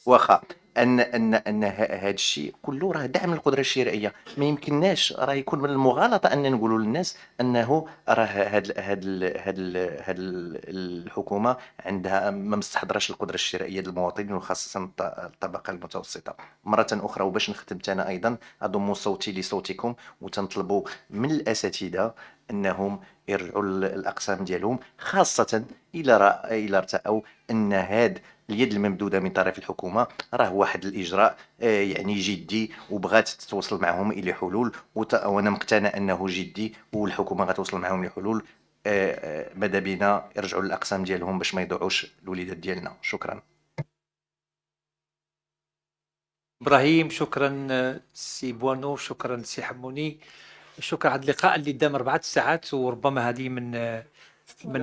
واخا ان ان ان هذا الشيء كله راه دعم القدره الشرائيه ما يمكنناش راه يكون من المغالطه ان نقولوا للناس انه راه هاد هاد هاد هاد الحكومه عندها ما مستحضرش القدره الشرائيه للمواطنين وخاصه الطبقه المتوسطه مره اخرى وباش نختم انا ايضا اضم صوتي لصوتكم وتنطلبوا من الاساتذه انهم يرجعوا الاقسام ديالهم خاصه الى الى ارتأوا ان هاد اليد الممدوده من طرف الحكومه راه واحد الاجراء آه، يعني جدي وبغات توصل معهم الى حلول وانا مقتنع انه جدي والحكومه غتوصل معهم لحلول آه، آه، ماذا بينا يرجعوا للاقسام ديالهم باش ما يضيعوش الوليدات ديالنا شكرا ابراهيم شكرا سي بوانو شكرا سي حموني شكرا على اللقاء اللي دام اربعه ساعات وربما هذه من من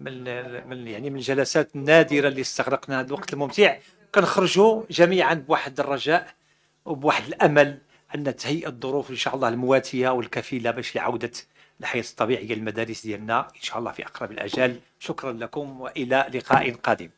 من من يعني من الجلسات النادره اللي استغرقنا هذا الوقت الممتع كنخرجوا جميعا بواحد الرجاء وبواحد الامل ان تهيئ الظروف ان شاء الله المواتيه والكفيله باش لعوده الحياه الطبيعيه للمدارس ديالنا ان شاء الله في اقرب الاجال شكرا لكم والى لقاء قادم